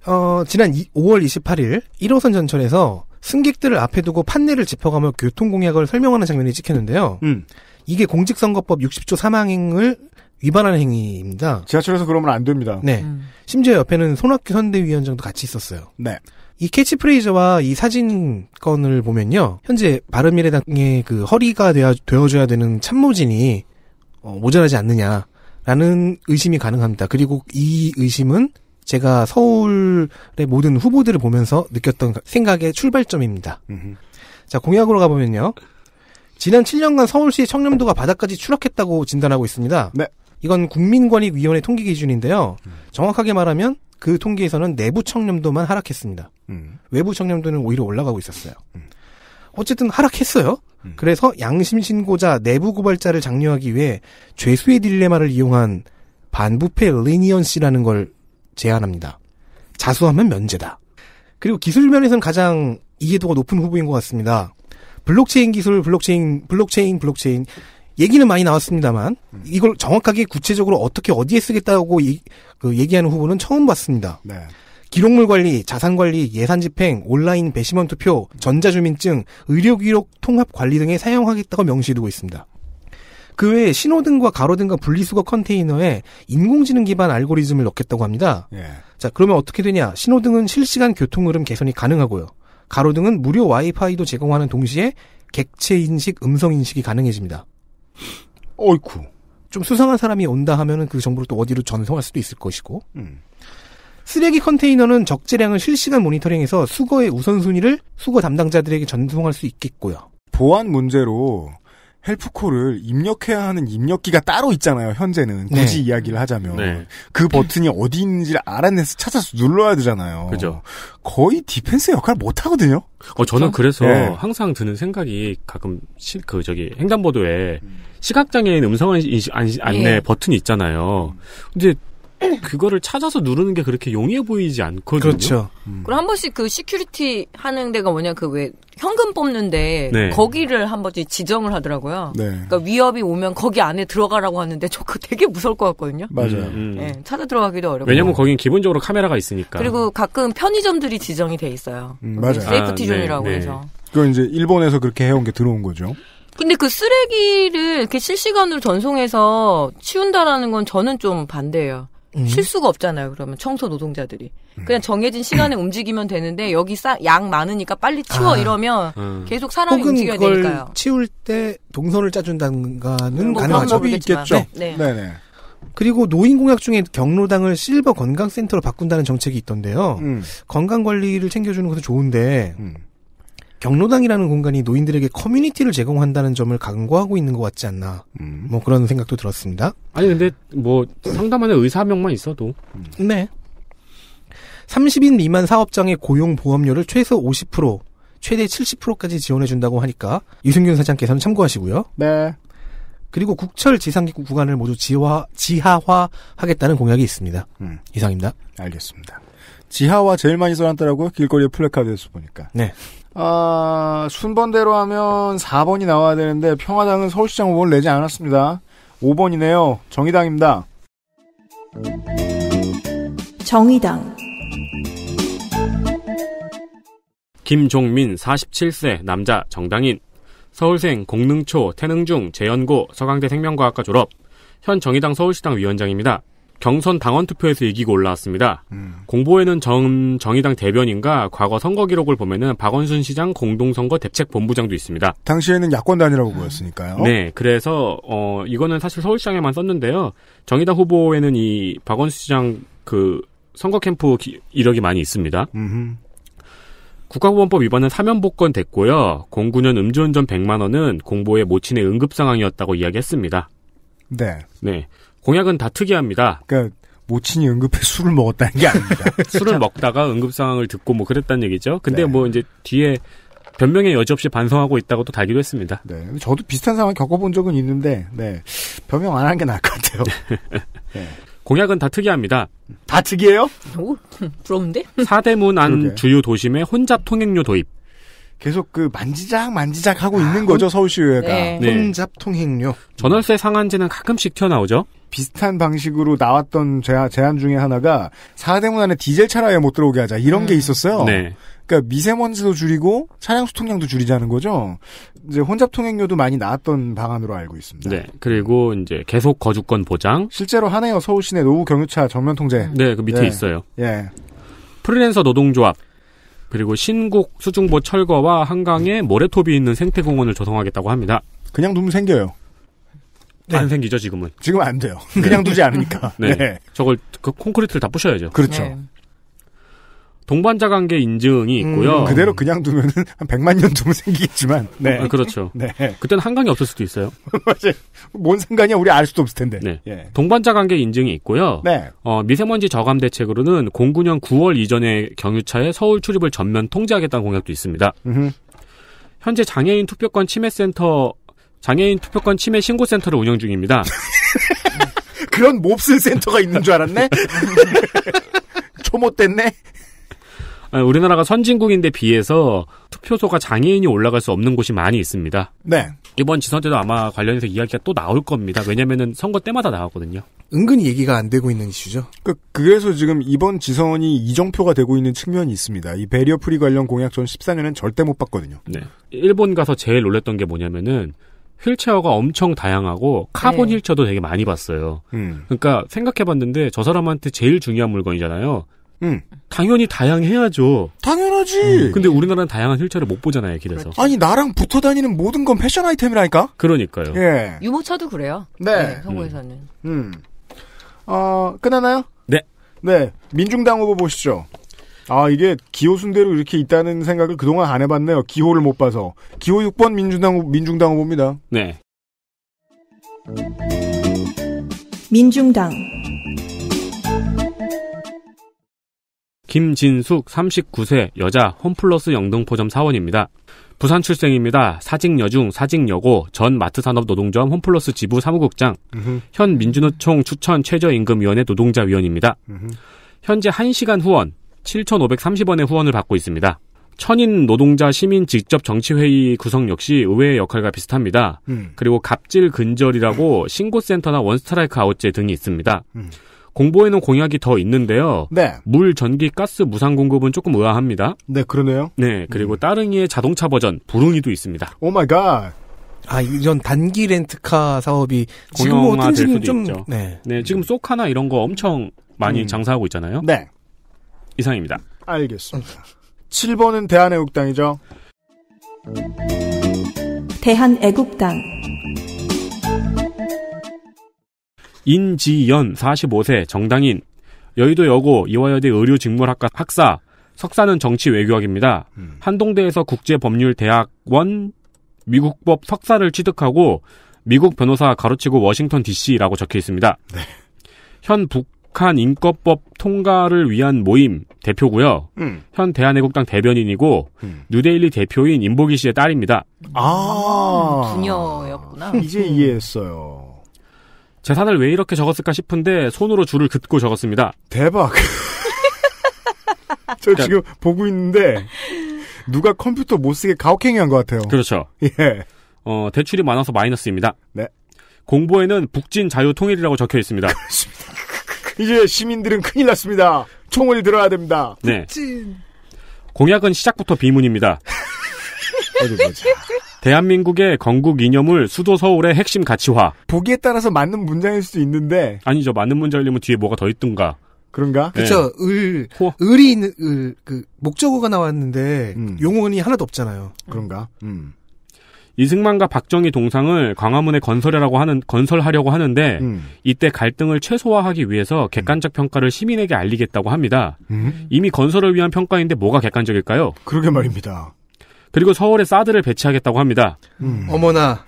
어, 지난 2, 5월 28일 1호선 전철에서 승객들을 앞에 두고 판넬을 짚어가며 교통 공약을 설명하는 장면이 찍혔는데요. 음. 이게 공직선거법 60조 3항을 위반하는 행위입니다. 지하철에서 그러면 안 됩니다. 네. 음. 심지어 옆에는 손학규 선대위원장도 같이 있었어요. 네. 이 캐치프레이즈와 이 사진건을 보면요. 현재 바른미래당의 그 허리가 되어, 되어줘야 되는 참모진이 어, 모자라지 않느냐라는 의심이 가능합니다. 그리고 이 의심은 제가 서울의 모든 후보들을 보면서 느꼈던 생각의 출발점입니다. 음흠. 자, 공약으로 가보면요. 지난 7년간 서울시 청렴도가 바닥까지 추락했다고 진단하고 있습니다. 네. 이건 국민권익위원회 통계 기준인데요. 음. 정확하게 말하면 그 통계에서는 내부 청렴도만 하락했습니다. 음. 외부 청렴도는 오히려 올라가고 있었어요. 음. 어쨌든 하락했어요. 음. 그래서 양심 신고자 내부 고발자를 장려하기 위해 죄수의 딜레마를 이용한 반부패 리니언시라는 걸 제안합니다. 자수하면 면제다. 그리고 기술 면에서는 가장 이해도가 높은 후보인 것 같습니다. 블록체인 기술, 블록체인, 블록체인, 블록체인. 얘기는 많이 나왔습니다만 이걸 정확하게 구체적으로 어떻게 어디에 쓰겠다고 이, 그 얘기하는 후보는 처음 봤습니다. 네. 기록물 관리, 자산 관리, 예산 집행, 온라인 배심원 투표, 전자주민증, 의료 기록 통합 관리 등에 사용하겠다고 명시두고 있습니다. 그 외에 신호등과 가로등과 분리수거 컨테이너에 인공지능 기반 알고리즘을 넣겠다고 합니다. 예. 자, 그러면 어떻게 되냐? 신호등은 실시간 교통 흐름 개선이 가능하고요. 가로등은 무료 와이파이도 제공하는 동시에 객체 인식, 음성 인식이 가능해집니다. 어이쿠. 좀 수상한 사람이 온다 하면은 그 정보를 또 어디로 전송할 수도 있을 것이고. 음. 쓰레기 컨테이너는 적재량을 실시간 모니터링해서 수거의 우선순위를 수거 담당자들에게 전송할 수 있겠고요. 보안 문제로 헬프콜을 입력해야 하는 입력기가 따로 있잖아요. 현재는 네. 굳이 네. 이야기를 하자면 네. 그 버튼이 어디 있는지를 알아내서 찾아서 눌러야 되잖아요. 그죠. 거의 디펜스 역할 을못 하거든요. 어 저는 그렇죠? 그래서 네. 항상 드는 생각이 가끔 그 저기 횡단보도에 음. 시각장애인 음성 안내 예. 버튼이 있잖아요. 근데 그거를 찾아서 누르는 게 그렇게 용이해 보이지 않거든요. 그렇죠. 음. 그럼 한 번씩 그 시큐리티 하는 데가 뭐냐 그 왜 현금 뽑는데 네. 거기를 한 번씩 지정을 하더라고요. 네. 그러니까 위협이 오면 거기 안에 들어가라고 하는데 저 그거 되게 무서울 것 같거든요. 맞아요. 음. 음. 네, 찾아 들어가기도 어렵고. 왜냐면 거긴 기본적으로 카메라가 있으니까. 그리고 가끔 편의점들이 지정이 돼 있어요. 음, 맞아요. 세이프티 아, 네, 존이라고 네. 해서. 그건 이제 일본에서 그렇게 해온 게 들어온 거죠. 근데 그 쓰레기를 이렇게 실시간으로 전송해서 치운다라는 건 저는 좀 반대예요. 음. 쉴 수가 없잖아요. 그러면 청소 노동자들이 음. 그냥 정해진 시간에 음. 움직이면 되는데 여기 싸, 양 많으니까 빨리 치워 아. 이러면 음. 계속 사람이 움직여야 되니까요. 치울 때 동선을 짜준다는가는 뭐 가능한 법이 있겠죠. 네. 네. 네. 그리고 노인 공약 중에 경로당을 실버 건강센터로 바꾼다는 정책이 있던데요. 음. 건강 관리를 챙겨주는 것도 좋은데 음. 경로당이라는 공간이 노인들에게 커뮤니티를 제공한다는 점을 강구하고 있는 것 같지 않나. 음. 뭐 그런 생각도 들었습니다. 아니 근데 뭐 상담하는 의사 명만 있어도. 음. 네. 30인 미만 사업장의 고용 보험료를 최소 50%, 최대 70%까지 지원해 준다고 하니까 유승균 사장께서는 참고하시고요. 네. 그리고 국철 지상기구 구간을 모두 지하, 지하화하겠다는 공약이 있습니다. 음. 이상입니다. 알겠습니다. 지하화 제일 많이 써놨더라고요. 길거리에 플래카드에서 보니까. 네. 아, 순번대로 하면 4번이 나와야 되는데 평화당은 서울시장 후보를 내지 않았습니다. 5번이네요. 정의당입니다. 정의당 김종민 47세 남자 정당인 서울생 공능초 태능중 재연고 서강대 생명과학과 졸업 현 정의당 서울시당 위원장입니다. 경선 당원 투표에서 이기고 올라왔습니다. 음. 공보에는 정, 정의당 대변인과 과거 선거 기록을 보면은 박원순 시장 공동선거 대책본부장도 있습니다. 당시에는 야권단이라고 음. 보였으니까요. 네, 그래서 어 이거는 사실 서울시장에만 썼는데요. 정의당 후보에는 이 박원순 시장 그 선거 캠프 기, 이력이 많이 있습니다. 음흠. 국가보안법 위반은 사면복권 됐고요. 09년 음주운전 100만 원은 공보의 모친의 응급 상황이었다고 이야기했습니다. 네. 네. 공약은 다 특이합니다. 그러니까 모친이 응급해 술을 먹었다는 게 아닙니다. 술을 먹다가 응급 상황을 듣고 뭐 그랬다는 얘기죠. 근데 네. 뭐 이제 뒤에 변명의 여지없이 반성하고 있다고 도 달기도 했습니다. 네. 저도 비슷한 상황 겪어본 적은 있는데, 네. 변명 안 한게 나을 것 같아요. 네. 공약은 다 특이합니다. 다 특이해요? 오, 부러운데? 사대문 안 그러게. 주요 도심에 혼잡 통행료 도입. 계속 그 만지작 만지작 하고 있는 아, 거죠 서울시의회가 네. 혼잡 네. 통행료. 전월세 상한제는 가끔씩 튀어나오죠. 비슷한 방식으로 나왔던 제안 중에 하나가 사대문 안에 디젤 차라에 못 들어오게 하자 이런 음. 게 있었어요. 네. 그러니까 미세먼지도 줄이고 차량 수통량도 줄이자는 거죠. 이제 혼잡 통행료도 많이 나왔던 방안으로 알고 있습니다. 네. 그리고 이제 계속 거주권 보장. 실제로 하네요. 서울 시내 노후 경유차 전면 통제. 네, 그 밑에 예. 있어요. 예. 프리랜서 노동조합 그리고 신곡 수중보 철거와 한강에 모래톱이 있는 생태공원을 조성하겠다고 합니다. 그냥 두면 생겨요. 네. 안 생기죠 지금은. 지금 안 돼요. 그냥 두지 않으니까. 네. 네. 저걸 그 콘크리트를 다 부셔야죠. 그렇죠. 네. 동반자 관계 인증이 음, 있고요. 음, 그대로 그냥 두면은 한 100만 년 정도 생기겠지만. 네. 아, 그렇죠. 네. 그땐 한강이 없을 수도 있어요. 요뭔 상관이야. 우리 알 수도 없을 텐데. 네. 예. 동반자 관계 인증이 있고요. 네. 어, 미세먼지 저감 대책으로는 09년 9월 이전에 경유차의 서울 출입을 전면 통제하겠다는 공약도 있습니다. 음흠. 현재 장애인 투표권 침해 센터 장애인 투표권 침해 신고 센터를 운영 중입니다. 그런 몹쓸 센터가 있는 줄 알았네. 초못됐네. 어, 우리나라가 선진국인데 비해서 투표소가 장애인이 올라갈 수 없는 곳이 많이 있습니다. 네. 이번 지선 때도 아마 관련해서 이야기가 또 나올 겁니다. 왜냐면은 선거 때마다 나왔거든요. 은근히 얘기가 안 되고 있는 이슈죠. 그, 그래서 지금 이번 지선이 이정표가 되고 있는 측면이 있습니다. 이배리어 프리 관련 공약 전 14년은 절대 못 봤거든요. 네. 일본 가서 제일 놀랬던 게 뭐냐면은 휠체어가 엄청 다양하고 카본 네. 휠체어도 되게 많이 봤어요. 음. 그러니까 생각해봤는데 저 사람한테 제일 중요한 물건이잖아요. 응. 당연히 다양해야죠. 당연하지. 음, 근데 우리나라는 다양한 휠체어를 못 보잖아요, 길에서. 아니, 나랑 붙어 다니는 모든 건 패션 아이템이라니까? 그러니까요. 예. 유모차도 그래요. 네. 네 서구에서는. 음. 음. 어, 끝나나요? 네. 네. 민중당 후보 보시죠. 아, 이게 기호순대로 이렇게 있다는 생각을 그동안 안 해봤네요. 기호를 못 봐서. 기호 6번 민중당, 민중당 후보입니다. 네. 민중당. 김진숙 39세 여자 홈플러스 영등포점 사원입니다. 부산 출생입니다. 사직여중, 사직여고, 전 마트산업노동조합 홈플러스 지부 사무국장, 으흠. 현 민주노총 추천 최저임금위원회 노동자위원입니다. 으흠. 현재 1시간 후원, 7,530원의 후원을 받고 있습니다. 천인 노동자 시민 직접 정치회의 구성 역시 의회의 역할과 비슷합니다. 음. 그리고 갑질 근절이라고 신고센터나 원스트라이크 아웃제 등이 있습니다. 음. 공보에는 공약이 더 있는데요. 네. 물, 전기, 가스 무상 공급은 조금 의아합니다. 네, 그러네요. 네, 그리고 음. 따릉이의 자동차 버전 부릉이도 있습니다. 오 마이 갓. 아 이런 단기 렌트카 사업이 지금 뭐 어떤지는 수좀 있죠. 네. 네, 지금 쏘카나 이런 거 엄청 많이 음. 장사하고 있잖아요. 네. 이상입니다. 알겠습니다. 7번은 대한애국당이죠. 대한애국당. 인지연 45세 정당인 여의도 여고 이화여대 의료직무학과 학사 석사는 정치 외교학입니다. 음. 한동대에서 국제법률대학원 미국법 석사를 취득하고 미국 변호사 가로치고 워싱턴 DC라고 적혀 있습니다. 네. 현 북한 인권법 통과를 위한 모임 대표고요. 음. 현 대한애국당 대변인이고 음. 뉴데일리 대표인 임보기 씨의 딸입니다. 아, 부녀였구나. 이제 이해했어요. 재산을 왜 이렇게 적었을까 싶은데 손으로 줄을 긋고 적었습니다. 대박. 저 그러니까, 지금 보고 있는데 누가 컴퓨터 못 쓰게 가혹행위한 것 같아요. 그렇죠. 예. 어, 대출이 많아서 마이너스입니다. 네. 공보에는 북진 자유 통일이라고 적혀 있습니다. 이제 시민들은 큰일 났습니다. 총을 들어야 됩니다. 네. 북진. 공약은 시작부터 비문입니다. 어디 보자. 대한민국의 건국 이념을 수도 서울의 핵심 가치화. 보기에 따라서 맞는 문장일 수도 있는데. 아니죠. 맞는 문장이면 뒤에 뭐가 더 있든가. 그런가? 그쵸. 네. 을, 호. 을이 있는, 을, 그, 목적어가 나왔는데, 음. 용언이 하나도 없잖아요. 그런가? 음. 이승만과 박정희 동상을 광화문에 건설하라고 하는 건설하려고 하는데 음. 이때 갈등을 최소화하기 위해서 음. 객관적 평가를 시민에게 알리겠다고 합니다. 음? 이미 건설을 위한 평가인데 뭐가 객관적일까요? 그러게 말입니다. 그리고 서울에 사드를 배치하겠다고 합니다. 음. 어머나.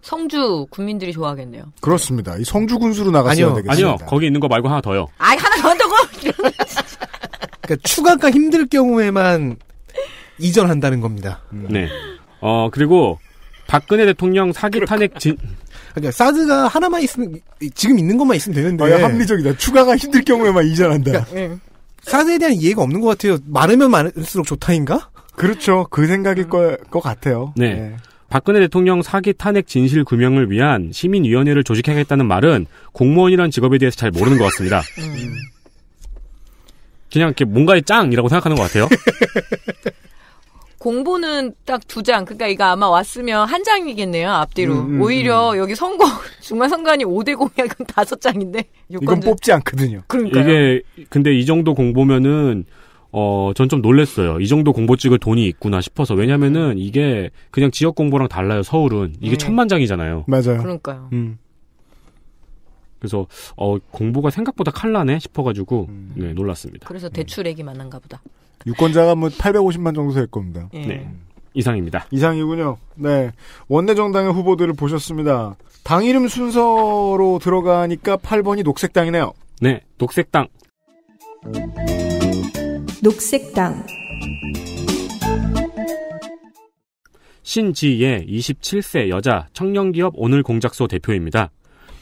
성주 국민들이 좋아하겠네요. 그렇습니다. 이 성주 군수로 나갔어야 되겠습요 아니요. 거기 있는 거 말고 하나 더요. 아, 하나 더 한다고? 그러니까 추가가 힘들 경우에만 이전한다는 겁니다. 음. 네. 어, 그리고 박근혜 대통령 사기 그러니까. 탄핵 진 그러니까 사드가 하나만 있으면 지금 있는 것만 있으면 되는데 아, 합리적이다. 추가가 힘들 경우에만 이전한다. 그러니까, 예. 사드에 대한 이해가 없는 것 같아요. 많으면 많을수록 좋다인가? 그렇죠. 그 생각일 음. 거, 것 같아요. 네. 네. 박근혜 대통령 사기 탄핵 진실 규명을 위한 시민위원회를 조직하겠다는 말은 공무원이란 직업에 대해서 잘 모르는 것 같습니다. 음. 그냥 이렇게 뭔가의 짱이라고 생각하는 것 같아요. 공보는 딱 두 장. 그러니까 이거 아마 왔으면 한 장이겠네요. 앞뒤로. 음, 음, 오히려 음. 여기 선거 중간 선관위 5대 공약은 다섯 장인데. 이건 뽑지 않거든요. 그러니까 이게 근데 이 정도 공보면은 어, 전 좀 놀랬어요. 이 정도 공보 찍을 돈이 있구나 싶어서. 왜냐면은 이게 그냥 지역 공보랑 달라요, 서울은. 이게 음. 네. 천만 장이잖아요. 맞아요. 그러니까요. 음. 그래서, 어, 공보가 생각보다 칼라네 싶어가지고, 음. 네, 놀랐습니다. 그래서 음. 대출액이 많은가 보다. 유권자가 뭐 850만 정도 될 겁니다. 예. 네. 이상입니다. 이상이군요. 네. 원내 정당의 후보들을 보셨습니다. 당 이름 순서로 들어가니까 8번이 녹색당이네요. 네. 녹색당. 녹색당 신지예 27세 여자 청년기업 오늘공작소 대표입니다.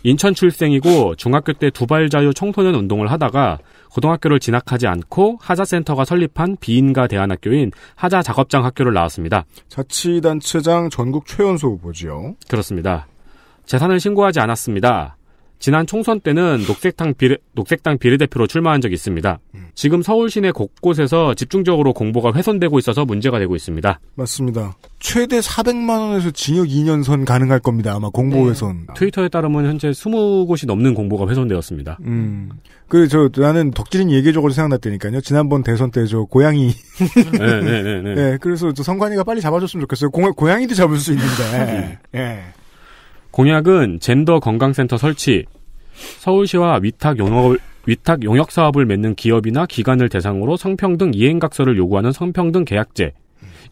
인천 출생이고 중학교 때 두발자유 청소년 운동을 하다가 고등학교를 진학하지 않고 하자센터가 설립한 비인가 대안학교인 하자 작업장 학교를 나왔습니다. 자치단체장 전국 최연소 후보지요. 그렇습니다. 재산을 신고하지 않았습니다. 지난 총선 때는 녹색당 비례, 녹색당 비례대표로 출마한 적이 있습니다. 음. 지금 서울 시내 곳곳에서 집중적으로 공보가 훼손되고 있어서 문제가 되고 있습니다. 맞습니다. 최대 400만 원에서 징역 2년 선 가능할 겁니다. 아마 공보 네. 훼손. 아. 트위터에 따르면 현재 20곳이 넘는 공보가 훼손되었습니다. 음. 그저 나는 덕질인 예계적으로 생각났다니까요. 지난번 대선 때 저 고양이. 네, 네, 네, 네. 네, 그래서 저 성관이가 빨리 잡아줬으면 좋겠어요. 고, 고양이도 잡을 수 있는데. 예. 네. 네. 공약은 젠더 건강센터 설치, 서울시와 위탁 용역 위탁 용역 사업을 맺는 기업이나 기관을 대상으로 성평등 이행각서를 요구하는 성평등 계약제.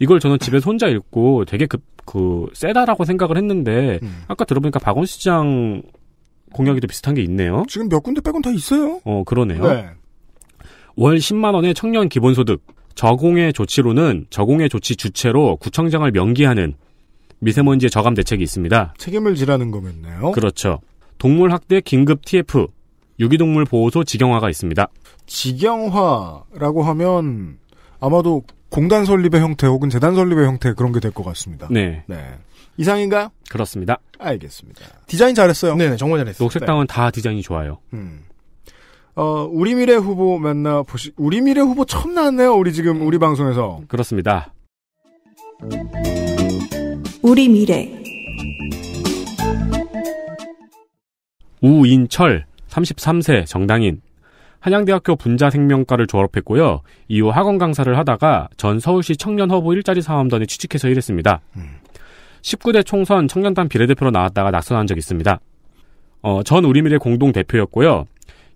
이걸 저는 집에 혼자 읽고 되게 그, 그 세다라고 생각을 했는데 음. 아까 들어보니까 박원 시장 공약이도 비슷한 게 있네요. 지금 몇 군데 빼곤 다 있어요. 어 그러네요. 네. 월 10만 원의 청년 기본소득 저공해 조치로는 저공해 조치 주체로 구청장을 명기하는 미세먼지 저감 대책이 있습니다. 책임을 지라는 거겠네요. 그렇죠. 동물 학대 긴급 TF 유기동물 보호소 직영화가 있습니다. 직영화라고 하면 아마도 공단 설립의 형태 혹은 재단 설립의 형태 그런 게 될 것 같습니다. 네. 네. 이상인가요? 그렇습니다. 알겠습니다. 디자인 잘했어요. 네, 네 정말 잘했어요. 녹색당은 네. 다 디자인이 좋아요. 음. 어, 우리 미래 후보 만나 보시 우리 미래 후보 처음 나왔네요. 우리 지금 우리 방송에서. 그렇습니다. 음. 우리 미래 우인철 33세 정당인 한양대학교 분자생명과를 졸업했고요. 이후 학원 강사를 하다가 전 서울시 청년허브 일자리 사업단에 취직해서 일했습니다. 19대 총선 청년단 비례대표로 나왔다가 낙선한 적 있습니다. 어, 전 우리미래 공동 대표였고요.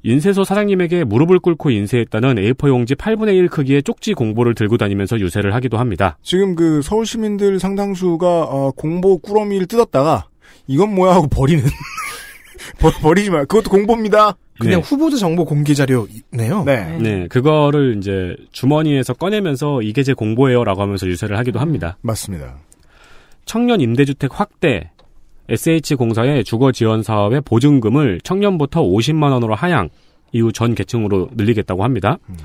인쇄소 사장님에게 무릎을 꿇고 인쇄했다는 A4 용지 8분의 1 크기의 쪽지 공보를 들고 다니면서 유세를 하기도 합니다. 지금 그 서울 시민들 상당수가 어, 공보 꾸러미를 뜯었다가 이건 뭐야 하고 버리는 버리지 마. 그것도 공보입니다. 그냥 네. 후보자 정보 공개 자료네요. 네. 네. 그거를 이제 주머니에서 꺼내면서 이게 제 공보예요라고 하면서 유세를 하기도 합니다. 맞습니다. 청년 임대주택 확대 SH공사의 주거 지원 사업의 보증금을 청년부터 50만 원으로 하향, 이후 전 계층으로 늘리겠다고 합니다. 음.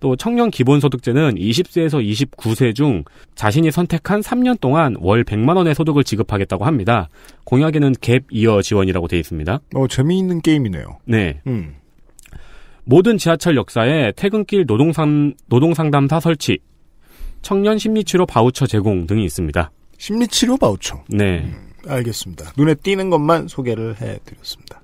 또 청년 기본소득제는 20세에서 29세 중 자신이 선택한 3년 동안 월 100만 원의 소득을 지급하겠다고 합니다. 공약에는 갭 이어 지원이라고 되어 있습니다. 어 재미있는 게임이네요. 네. 음. 모든 지하철 역사에 퇴근길 노동상, 노동상담사 설치, 청년 심리치료 바우처 제공 등이 있습니다. 심리치료 바우처. 네. 음. 알겠습니다. 눈에 띄는 것만 소개를 해드렸습니다.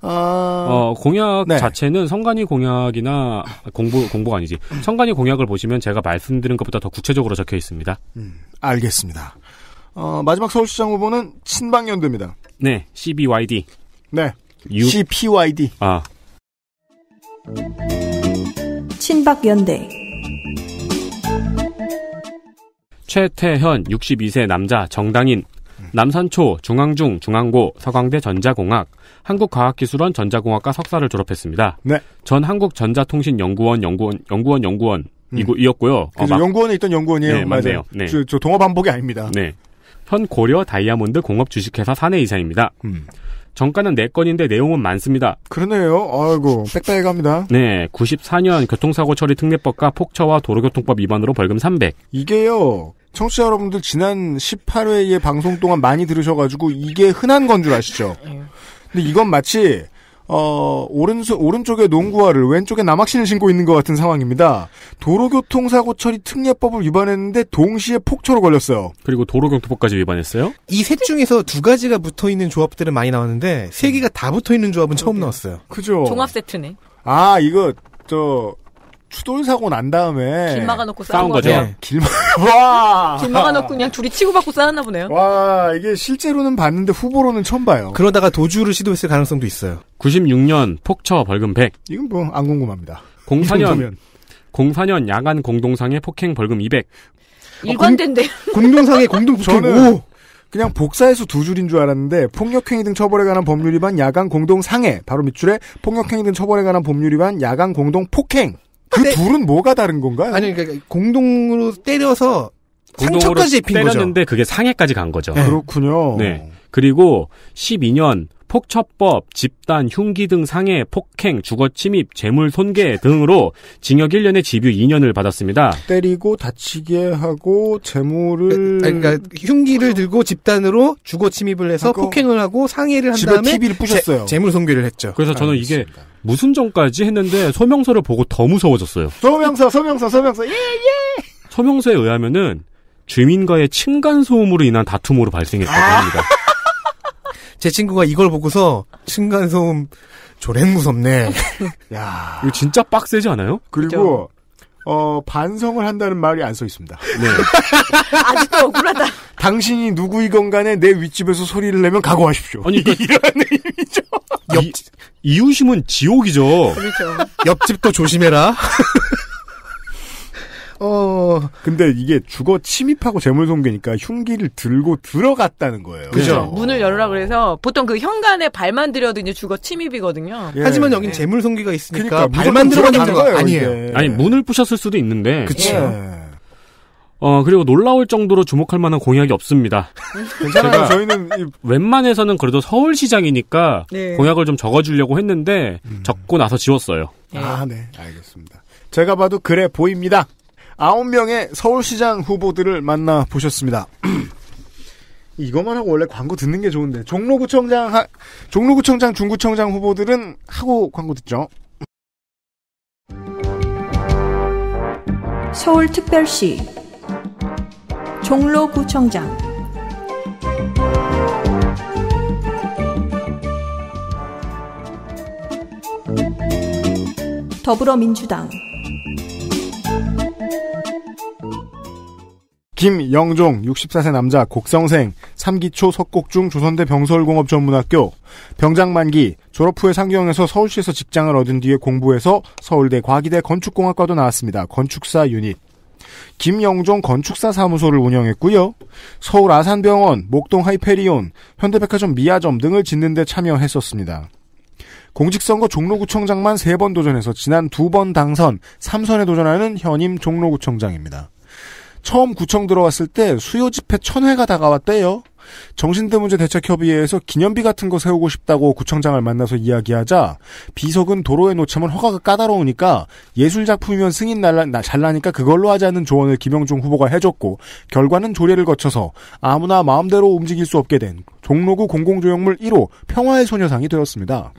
아... 어, 공약 네. 자체는 성간이 공약이나 공부 공부가 아니지 성간이 공약을 보시면 제가 말씀드린 것보다 더 구체적으로 적혀 있습니다. 음, 알겠습니다. 어, 마지막 서울시장 후보는 친박연대입니다. 네, CBYD. 네, U... CPYD. 아. 친박연대. 최태현 62세 남자 정당인 남산초, 중앙중, 중앙고, 서강대 전자공학, 한국과학기술원 전자공학과 석사를 졸업했습니다. 네. 전 한국전자통신연구원 연구원 연구원 연구원 음. 이었고요. 그 어, 연구원에 있던 연구원이에요. 네, 맞아요. 네. 저, 저 동업 반복이 아닙니다. 네. 현 고려 다이아몬드 공업 주식회사 사내 이사입니다. 음. 정가는 4건인데 내용은 많습니다. 그러네요. 아이고, 빽빽합니다. 네, 94년 교통사고 처리 특례법과 폭처와 도로교통법 위반으로 벌금 300. 이게요, 청취자 여러분들 지난 18회의 방송 동안 많이 들으셔가지고 이게 흔한 건 줄 아시죠? 예. 근데 이건 마치 어, 오른수, 오른쪽에 농구화를 왼쪽에 남학신을 신고 있는 것 같은 상황입니다. 도로교통사고 처리 특례법을 위반했는데 동시에 폭초로 걸렸어요. 그리고 도로교통법까지 위반했어요? 이 셋 중에서 두 가지가 붙어 있는 조합들은 많이 나왔는데 세 음. 개가 다 붙어 있는 조합은 처음 나왔어요. 그죠? 종합 세트네. 아, 이거 저 추돌 사고 난 다음에 길 막아놓고 싸운, 싸운 거죠. 네. 길 막, 와. 길 막아놓고 그냥 둘이 치고받고 싸웠나 보네요. 와 이게 실제로는 봤는데 후보로는 처음 봐요. 그러다가 도주를 시도했을 가능성도 있어요. 96년 폭처 벌금 100. 이건 뭐 안 궁금합니다. 04년 04년 야간 공동상해 폭행 벌금 200. 어, 일관된데. 어, 공동상해 공동 폭행 오. 그냥 복사해서 두 줄인 줄 알았는데 폭력행위 등 처벌에 관한 법률 위반 야간 공동 상해 바로 밑줄에 폭력행위 등 처벌에 관한 법률 위반 야간 공동 폭행 그 때... 둘은 뭐가 다른 건가요? 아니 그러니까 공동으로 때려서 공동으로 상처까지 입힌 때렸는데 그게 상해까지 간 거죠. 네. 그렇군요. 네. 그리고 12년 폭처법, 집단, 흉기 등 상해, 폭행, 주거 침입, 재물 손괴 등으로 징역 1년에 집유 2년을 받았습니다. 때리고 다치게 하고 재물을 그러니까 흉기를 들고 집단으로 주거 침입을 해서 폭행을 하고 상해를 한 다음에 TV를 부셨어요. 재, 물 손괴를 했죠. 그래서 저는 이게 무슨 전까지 했는데 소명서를 보고 더 무서워졌어요. 소명서, 소명서, 소명서. 예, 예. 소명서에 의하면은 주민과의 층간 소음으로 인한 다툼으로 발생했다고 아. 합니다. 제 친구가 이걸 보고서 층간소음 조랭 무섭네. 야, 이거 진짜 빡세지 않아요? 그리고 어, 반성을 한다는 말이 안 써 있습니다. 네. 아직도 억울하다. 당신이 누구이건 간에 내 윗집에서 소리를 내면 각오하십시오. 아니, 그, 이런 의미죠. 옆, 이, 이웃이면 지옥이죠. 그렇죠. 옆집도 조심해라. 어. 근데 이게 주거 침입하고 재물손괴니까 흉기를 들고 들어갔다는 거예요. 그죠. 문을 열으라 그래서 보통 그 현관에 발만 들여도 이제 주거 침입이거든요. 예. 하지만 여긴 네. 재물손괴가 있으니까 그러니까 발만 들어가는 거예요. 아니에요. 이게. 아니 문을 부셨을 수도 있는데. 그치. 예. 어, 그리고 놀라울 정도로 주목할 만한 공약이 없습니다. 제가 저희는 웬만해서는 그래도 서울시장이니까 네. 공약을 좀 적어주려고 했는데 음. 적고 나서 지웠어요. 아, 네. 알겠습니다. 제가 봐도 그래 보입니다. 아홉 명의 서울시장 후보들을 만나 보셨습니다. 이것만 하고 원래 광고 듣는 게 좋은데 종로구청장 하, 종로구청장 중구청장 후보들은 하고 광고 듣죠. 서울특별시 종로구청장 더불어민주당 김영종 64세 남자 곡성생 3기초 석곡중 조선대 병설공업 전문학교 병장 만기 졸업 후에 상경에서 서울시에서 직장을 얻은 뒤에 공부해서 서울대 과기대 건축공학과도 나왔습니다. 건축사 유닛 김영종 건축사 사무소를 운영했고요. 서울 아산병원, 목동 하이페리온, 현대백화점 미아점 등을 짓는 데 참여했었습니다. 공직선거 종로구청장만 3번 도전해서 지난 2번 당선, 3선에 도전하는 현임 종로구청장입니다. 처음 구청 들어왔을 때 수요 집회 천회가 다가왔대요. 정신대 문제 대책협의회에서 기념비 같은 거 세우고 싶다고 구청장을 만나서 이야기하자 비석은 도로에 놓치면 허가가 까다로우니까 예술작품이면 승인 날라, 나, 잘라니까 그걸로 하자는 조언을 김영중 후보가 해줬고 결과는 조례를 거쳐서 아무나 마음대로 움직일 수 없게 된 종로구 공공조형물 1호 평화의 소녀상이 되었습니다.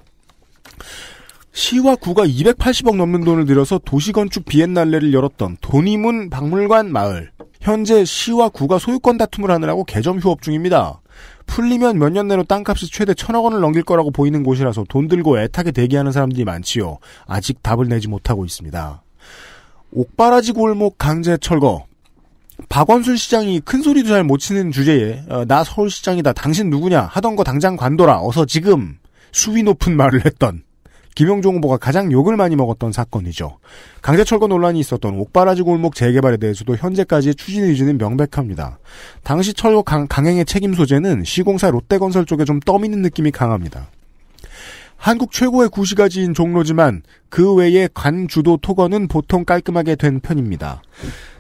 시와 구가 280억 넘는 돈을 들여서 도시건축 비엔날레를 열었던 돈이문 박물관 마을. 현재 시와 구가 소유권 다툼을 하느라고 개점 휴업 중입니다. 풀리면 몇 년 내로 땅값이 최대 천억 원을 넘길 거라고 보이는 곳이라서 돈 들고 애타게 대기하는 사람들이 많지요. 아직 답을 내지 못하고 있습니다. 옥바라지 골목 강제 철거. 박원순 시장이 큰 소리도 잘 못 치는 주제에 어, 나 서울시장이다 당신 누구냐 하던 거 당장 관둬라 어서 지금 수위 높은 말을 했던 김영종 후보가 가장 욕을 많이 먹었던 사건이죠. 강제철거 논란이 있었던 옥바라지 골목 재개발에 대해서도 현재까지 추진 의지는 명백합니다. 당시 철거 강, 행의 책임 소재는 시공사 롯데건설 쪽에 좀 떠미는 느낌이 강합니다. 한국 최고의 구시가지인 종로지만 그외에 관주도 토건은 보통 깔끔하게 된 편입니다.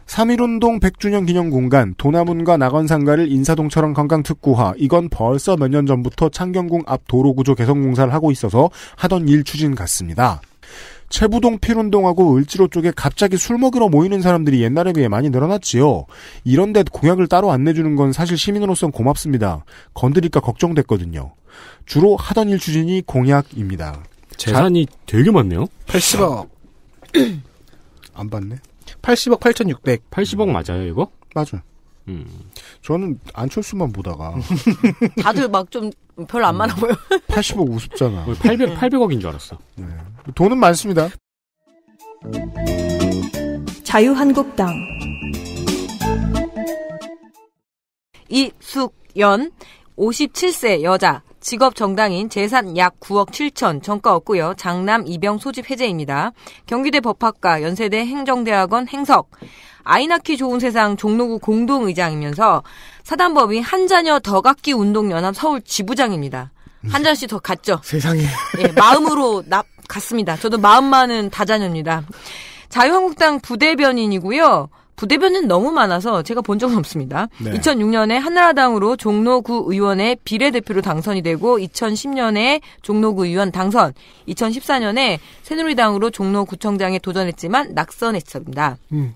3.1운동 100주년 기념공간, 도나문과 낙원상가를 인사동처럼 관광특구화, 이건 벌써 몇 년 전부터 창경궁 앞 도로구조 개선공사를 하고 있어서 하던 일 추진 같습니다. 최부동 필운동하고 을지로 쪽에 갑자기 술 먹으러 모이는 사람들이 옛날에 비해 많이 늘어났지요. 이런데 공약을 따로 안 내주는 건 사실 시민으로서는 고맙습니다. 건드릴까 걱정됐거든요. 주로 하던 일 추진이 공약입니다. 재산이 자, 되게 많네요. 80억. 안 받네. 80억 8,600. 80억 맞아요, 이거? 맞아요. 음. 저는 안철수만 보다가 다들 막 좀 별로 안 많아 보여. 80억 우습잖아. 800 800억인 줄 알았어. 네. 돈은 많습니다. 자유한국당 이숙연 57세 여자 직업 정당인 재산 약 9억 7천 정가 없고요. 장남 이병 소집 해제입니다. 경기대 법학과 연세대 행정대학원 행석 아이 낳기 좋은 세상 종로구 공동의장이면서 사단법인 한자녀 더갖기 운동연합 서울 지부장입니다. 한자씨 더 갔죠? 세상에. 예, 마음으로 납 갔습니다. 저도 마음만은 다자녀입니다. 자유한국당 부대변인이고요. 부대변은 너무 많아서 제가 본 적은 없습니다. 네. 2006년에 한나라당으로 종로구 의원의 비례대표로 당선이 되고 2010년에 종로구 의원 당선, 2014년에 새누리당으로 종로구청장에 도전했지만 낙선했습니다. 음.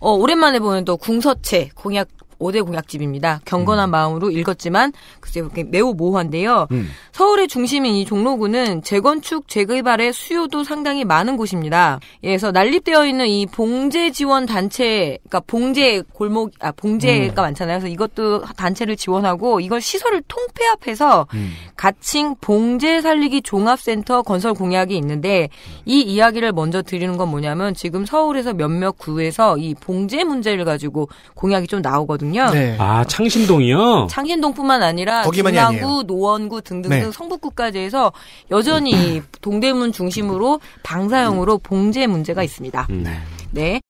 어, 오랜만에 보는 또 궁서체 공약 5대 공약집입니다. 경건한 음. 마음으로 읽었지만 글쎄 매우 모호한데요. 음. 서울의 중심인 이 종로구는 재건축, 재개발의 수요도 상당히 많은 곳입니다. 그래서 난립되어 있는 이 봉제 지원 단체, 그러니까 봉제 골목, 아 봉제가 음. 많잖아요. 그래서 이것도 단체를 지원하고 이걸 시설을 통폐합해서 가칭 음. 봉제 살리기 종합센터 건설 공약이 있는데 이 이야기를 먼저 드리는 건 뭐냐면 지금 서울에서 몇몇 구에서 이 봉제 문제를 가지고 공약이 좀 나오거든요. 있거든요. 네. 아 창신동이요? 창신동뿐만 아니라 거기구 노원구 등등등 네. 성북구까지 해서 여전히 동대문 중심으로 방사형으로 봉제 문제가 있습니다. 음. 네. 네.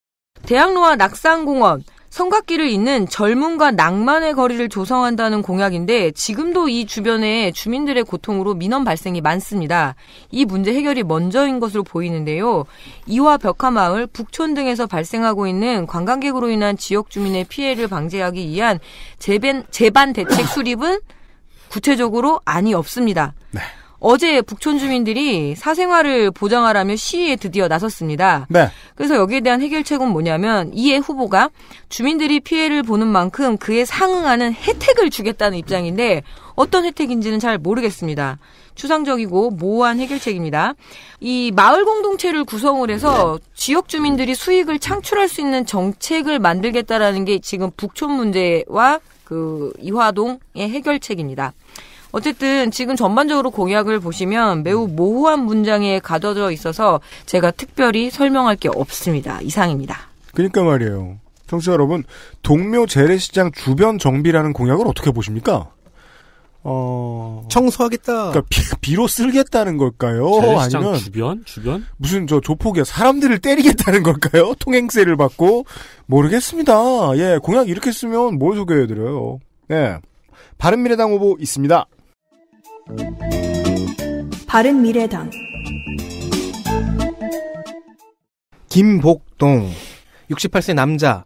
대학로와 낙산공원 성곽길을 잇는 젊음과 낭만의 거리를 조성한다는 공약인데 지금도 이 주변에 주민들의 고통으로 민원 발생이 많습니다. 이 문제 해결이 먼저인 것으로 보이는데요. 이와 벽화마을, 북촌 등에서 발생하고 있는 관광객으로 인한 지역 주민의 피해를 방지하기 위한 재반, 재반 대책 수립은 구체적으로 아니 없습니다. 네. 어제 북촌 주민들이 사생활을 보장하라며 시위에 드디어 나섰습니다. 네. 그래서 여기에 대한 해결책은 뭐냐면 이에 후보가 주민들이 피해를 보는 만큼 그에 상응하는 혜택을 주겠다는 입장인데 어떤 혜택인지는 잘 모르겠습니다. 추상적이고 모호한 해결책입니다. 이 마을 공동체를 구성을 해서 지역 주민들이 수익을 창출할 수 있는 정책을 만들겠다라는 게 지금 북촌 문제와 그 이화동의 해결책입니다. 어쨌든 지금 전반적으로 공약을 보시면 매우 모호한 문장에 가둬져 있어서 제가 특별히 설명할 게 없습니다. 이상입니다. 그러니까 말이에요. 청취자 여러분, 동묘 재래시장 주변 정비라는 공약을 어떻게 보십니까? 어... 청소하겠다. 그러니까 비, 비로 쓸겠다는 걸까요? 아니면 주변 주변 무슨 저 조폭이야 사람들을 때리겠다는 걸까요? 통행세를 받고 모르겠습니다. 예 공약 이렇게 쓰면 뭘 소개해드려요? 예 바른미래당 후보 있습니다. 바른 미래당 김복동 68세 남자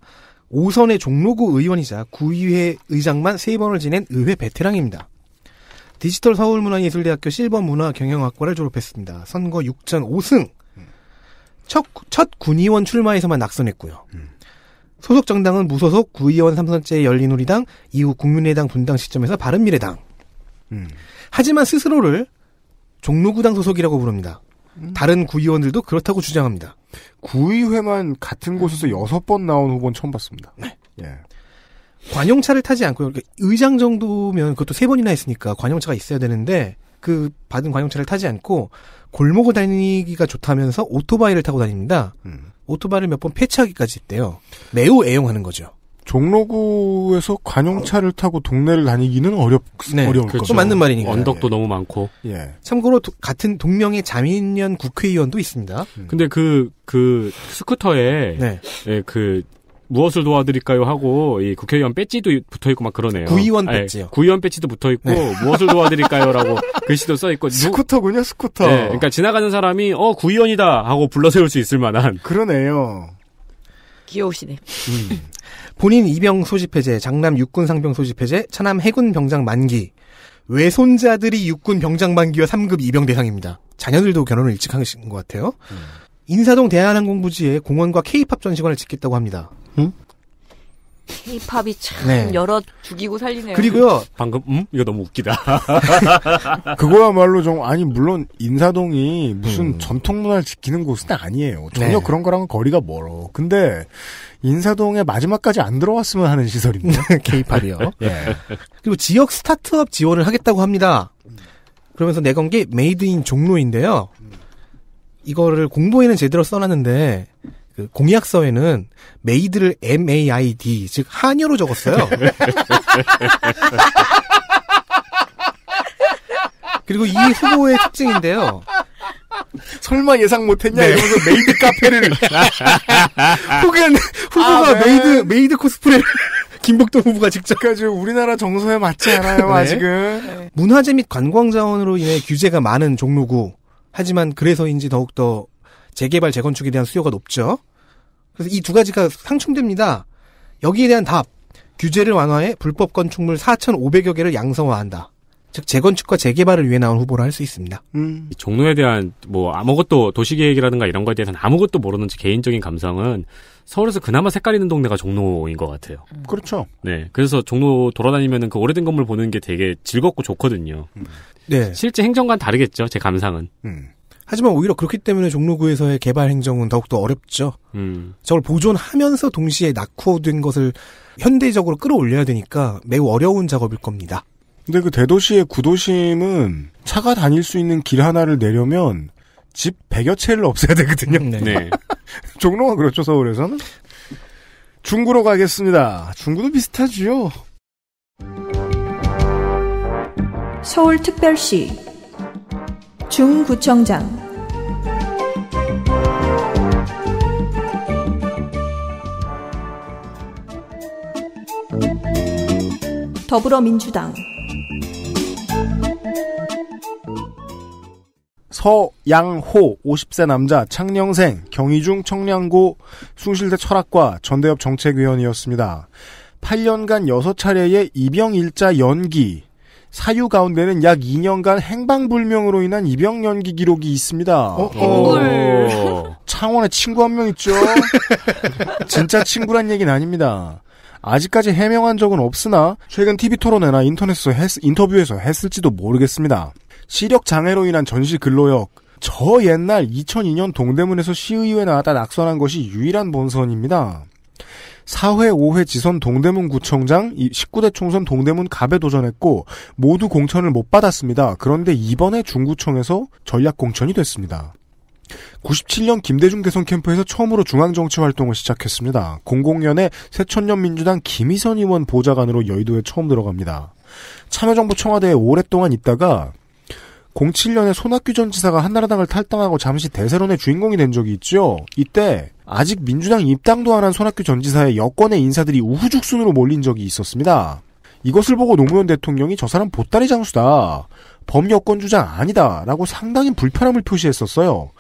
오선의 종로구 의원이자 구의회 의장만 3번을 지낸 의회 베테랑입니다. 디지털 서울문화예술대학교 실버문화경영학과를 졸업했습니다. 선거 6전 5승. 첫, 첫 군의원 출마에서만 낙선했고요. 음. 소속 정당은 무소속 구의원 3선째 열린우리당, 이후 국민의당 분당 시점에서 바른미래당. 음. 하지만 스스로를 종로구당 소속이라고 부릅니다. 음. 다른 구의원들도 그렇다고 주장합니다. 구의회만 같은 곳에서 음. 여섯 번 나온 후보는 처음 봤습니다. 네. 예. 관용차를 타지 않고 그러니까 의장 정도면 그것도 세 번이나 했으니까 관용차가 있어야 되는데 그 받은 관용차를 타지 않고 골목을 다니기가 좋다면서 오토바이를 타고 다닙니다. 음. 오토바이를 몇 번 폐차하기까지 했대요. 매우 애용하는 거죠. 종로구에서 관용차를 타고 동네를 다니기는 어렵 네, 어려울 그렇죠. 거죠. 맞는 말이니까. 언덕도 예. 너무 많고. 예. 참고로 도, 같은 동명의 자민련 국회의원도 있습니다. 음. 근데 그그 그 스쿠터에 네. 예, 그 무엇을 도와드릴까요 하고 이 국회의원 배지도 붙어 있고 막 그러네요. 구의원 예, 배지요. 구의원 배지도 붙어 있고 네. 무엇을 도와드릴까요라고 글씨도 써 있고 스쿠터군요 스쿠터. 네, 그러니까 지나가는 사람이 어 구의원이다 하고 불러세울 수 있을 만한. 그러네요. 귀여우시네. 음. 본인 이병 소집 해제, 장남 육군 상병 소집 해제, 차남 해군 병장 만기, 외손자들이 육군 병장 만기와 3급 이병 대상입니다. 자녀들도 결혼을 일찍 하신 것 같아요. 음. 인사동 대한항공부지에 공원과 케이팝 전시관을 짓겠다고 합니다. 음? 케이팝이 참 네. 여러 죽이고 살리네요. 그리고요. 방금 음? 이거 너무 웃기다. 그거야말로 좀 아니 물론 인사동이 무슨 음. 전통 문화를 지키는 곳은 아니에요. 전혀 네. 그런 거랑 은 거리가 멀어. 근데 인사동에 마지막까지 안 들어왔으면 하는 시설입니다. 케이팝이요. 네. 그리고 지역 스타트업 지원을 하겠다고 합니다. 그러면서 내건 게 메이드 인 종로인데요. 이거를 공보에는 제대로 써놨는데 그 공약서에는 메이드를 MAID 즉 한여로 적었어요. 그리고 이 후보의 특징인데요. 설마 예상 못했냐 네. 이러면서 메이드 카페를 혹은 후보가 아, 네. 메이드 메이드 코스프레를 김복동 후보가 직접 가지고 그러니까 우리나라 정서에 맞지 않아요 네. 아직은 문화재 및 관광자원으로 인해 규제가 많은 종로구 하지만 그래서인지 더욱더 재개발, 재건축에 대한 수요가 높죠. 그래서 이 두 가지가 상충됩니다. 여기에 대한 답. 규제를 완화해 불법 건축물 4,500여 개를 양성화한다. 즉 재건축과 재개발을 위해 나온 후보라 할 수 있습니다. 음. 종로에 대한 뭐 아무것도 도시계획이라든가 이런 거에 대해서는 아무것도 모르는지 개인적인 감상은 서울에서 그나마 색깔 있는 동네가 종로인 것 같아요. 음. 그렇죠. 네, 그래서 종로 돌아다니면은 그 오래된 건물 보는 게 되게 즐겁고 좋거든요. 음. 네. 실제 행정과는 다르겠죠, 제 감상은. 음. 하지만 오히려 그렇기 때문에 종로구에서의 개발 행정은 더욱더 어렵죠. 음. 저걸 보존하면서 동시에 낙후된 것을 현대적으로 끌어올려야 되니까 매우 어려운 작업일 겁니다. 근데 그 대도시의 구도심은 차가 다닐 수 있는 길 하나를 내려면 집 100여 채를 없애야 되거든요. 음, 네. 네. 종로가 그렇죠, 서울에서는. 중구로 가겠습니다. 중구도 비슷하지요. 서울특별시 중구청장 더불어민주당 서양호 50세 남자 창녕생 경희중 청량고 숭실대 철학과 전대협 정책위원이었습니다. 8년간 6차례의 입영 일자 연기 사유 가운데는 약 2년간 행방불명으로 인한 입영 연기 기록이 있습니다. 어? 어. 창원에 친구 한 명 있죠? 진짜 친구란 얘기는 아닙니다. 아직까지 해명한 적은 없으나 최근 TV 토론회나 인터넷에서 했, 인터뷰에서 했을지도 모르겠습니다. 시력 장애로 인한 전시 근로역. 저 옛날 2002년 동대문에서 시의회 나왔다 낙선한 것이 유일한 본선입니다. 4회, 5회 지선 동대문 구청장, 19대 총선 동대문 갑에 도전했고 모두 공천을 못 받았습니다. 그런데 이번에 중구청에서 전략 공천이 됐습니다. 97년 김대중 대선 캠프에서 처음으로 중앙정치 활동을 시작했습니다. 00년에 새천년 민주당 김희선 의원 보좌관으로 여의도에 처음 들어갑니다. 참여정부 청와대에 오랫동안 있다가 07년에 손학규 전 지사가 한나라당을 탈당하고 잠시 대세론의 주인공이 된 적이 있죠. 이때 아직 민주당 입당도 안 한 손학규 전 지사의 여권의 인사들이 우후죽순으로 몰린 적이 있었습니다. 이것을 보고 노무현 대통령이 저 사람 보따리 장수다. 범여권 주장 아니다. 라고 상당히 불편함을 표시했었어요.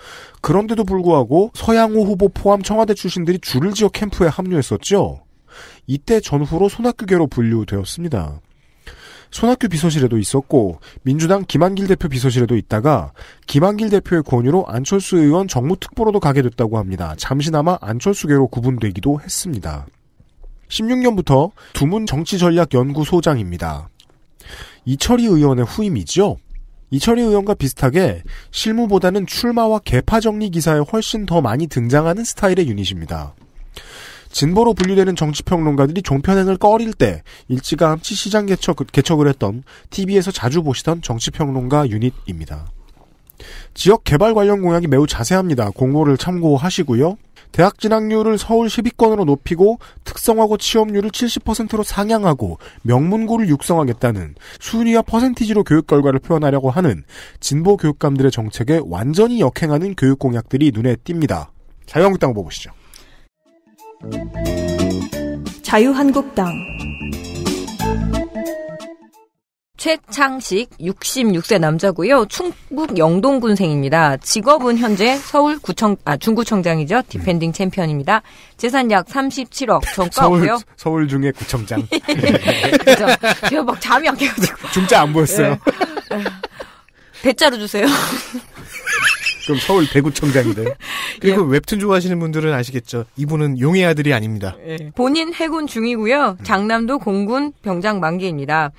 그런데도 불구하고 서양호 후보 포함 청와대 출신들이 줄을 지어 캠프에 합류했었죠. 이때 전후로 손학규계로 분류되었습니다. 손학규 비서실에도 있었고 민주당 김한길 대표 비서실에도 있다가 김한길 대표의 권유로 안철수 의원 정무특보로도 가게 됐다고 합니다. 잠시나마 안철수계로 구분되기도 했습니다. 16년부터 두문 정치전략연구소장입니다. 이철희 의원의 후임이죠. 이철희 의원과 비슷하게 실무보다는 출마와 개파 정리 기사에 훨씬 더 많이 등장하는 스타일의 유닛입니다. 진보로 분류되는 정치평론가들이 종편행을 꺼릴 때 일찌감치 시장 개척, 개척을 했던 TV에서 자주 보시던 정치평론가 유닛입니다. 지역 개발 관련 공약이 매우 자세합니다. 공모를 참고하시고요. 대학 진학률을 서울 10위권으로 높이고 특성화고 취업률을 70%로 상향하고 명문고를 육성하겠다는 순위와 퍼센티지로 교육 결과를 표현하려고 하는 진보 교육감들의 정책에 완전히 역행하는 교육 공약들이 눈에 띕니다. 자유한국당 보시죠. 자유한국당 최창식 66세 남자고요. 충북 영동군생입니다. 직업은 현재 서울구청 아 중구청장이죠. 디펜딩 음. 챔피언입니다. 재산 약 37억 정가 고요 서울 중에 구청장. 그죠. 제가 막 잠이 안 깨가지고. 중자 안 보였어요. 네. 네. 배짜로 주세요. 좀 서울 대구청장인데. 그리고 예. 웹툰 좋아하시는 분들은 아시겠죠. 이분은 용의 아들이 아닙니다. 예. 본인 해군 중이고요. 장남도 공군 병장 만기입니다.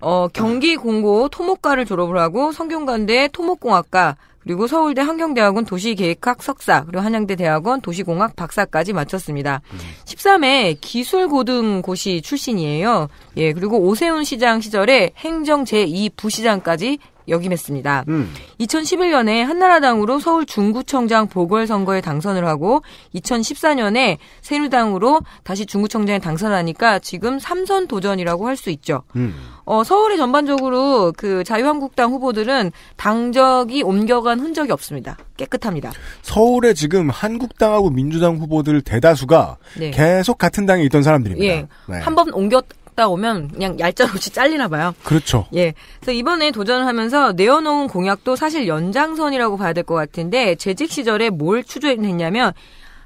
어, 경기 공고 토목과를 졸업을 하고 성균관대 토목공학과 그리고 서울대 환경대학원 도시계획학 석사, 그리고 한양대 대학원 도시공학 박사까지 마쳤습니다. 13회 기술고등고시 출신이에요. 예, 그리고 오세훈 시장 시절에 행정 제2부시장까지 역임했습니다. 음. 2011년에 한나라당으로 서울 중구청장 보궐선거에 당선을 하고 2014년에 새누리당으로 다시 중구청장에 당선하니까 지금 3선 도전이라고 할 수 있죠. 음. 어, 서울에 전반적으로 그 자유한국당 후보들은 당적이 옮겨간 흔적이 없습니다. 깨끗합니다. 서울에 지금 한국당하고 민주당 후보들 대다수가 네. 계속 같은 당에 있던 사람들입니다. 예. 네. 한번 옮겼 갔다 오면 그냥 얄짤없이 잘리나 봐요. 그렇죠. 예. 그래서 이번에 도전을 하면서 내어놓은 공약도 사실 연장선이라고 봐야 될 것 같은데 재직 시절에 뭘 추진했냐면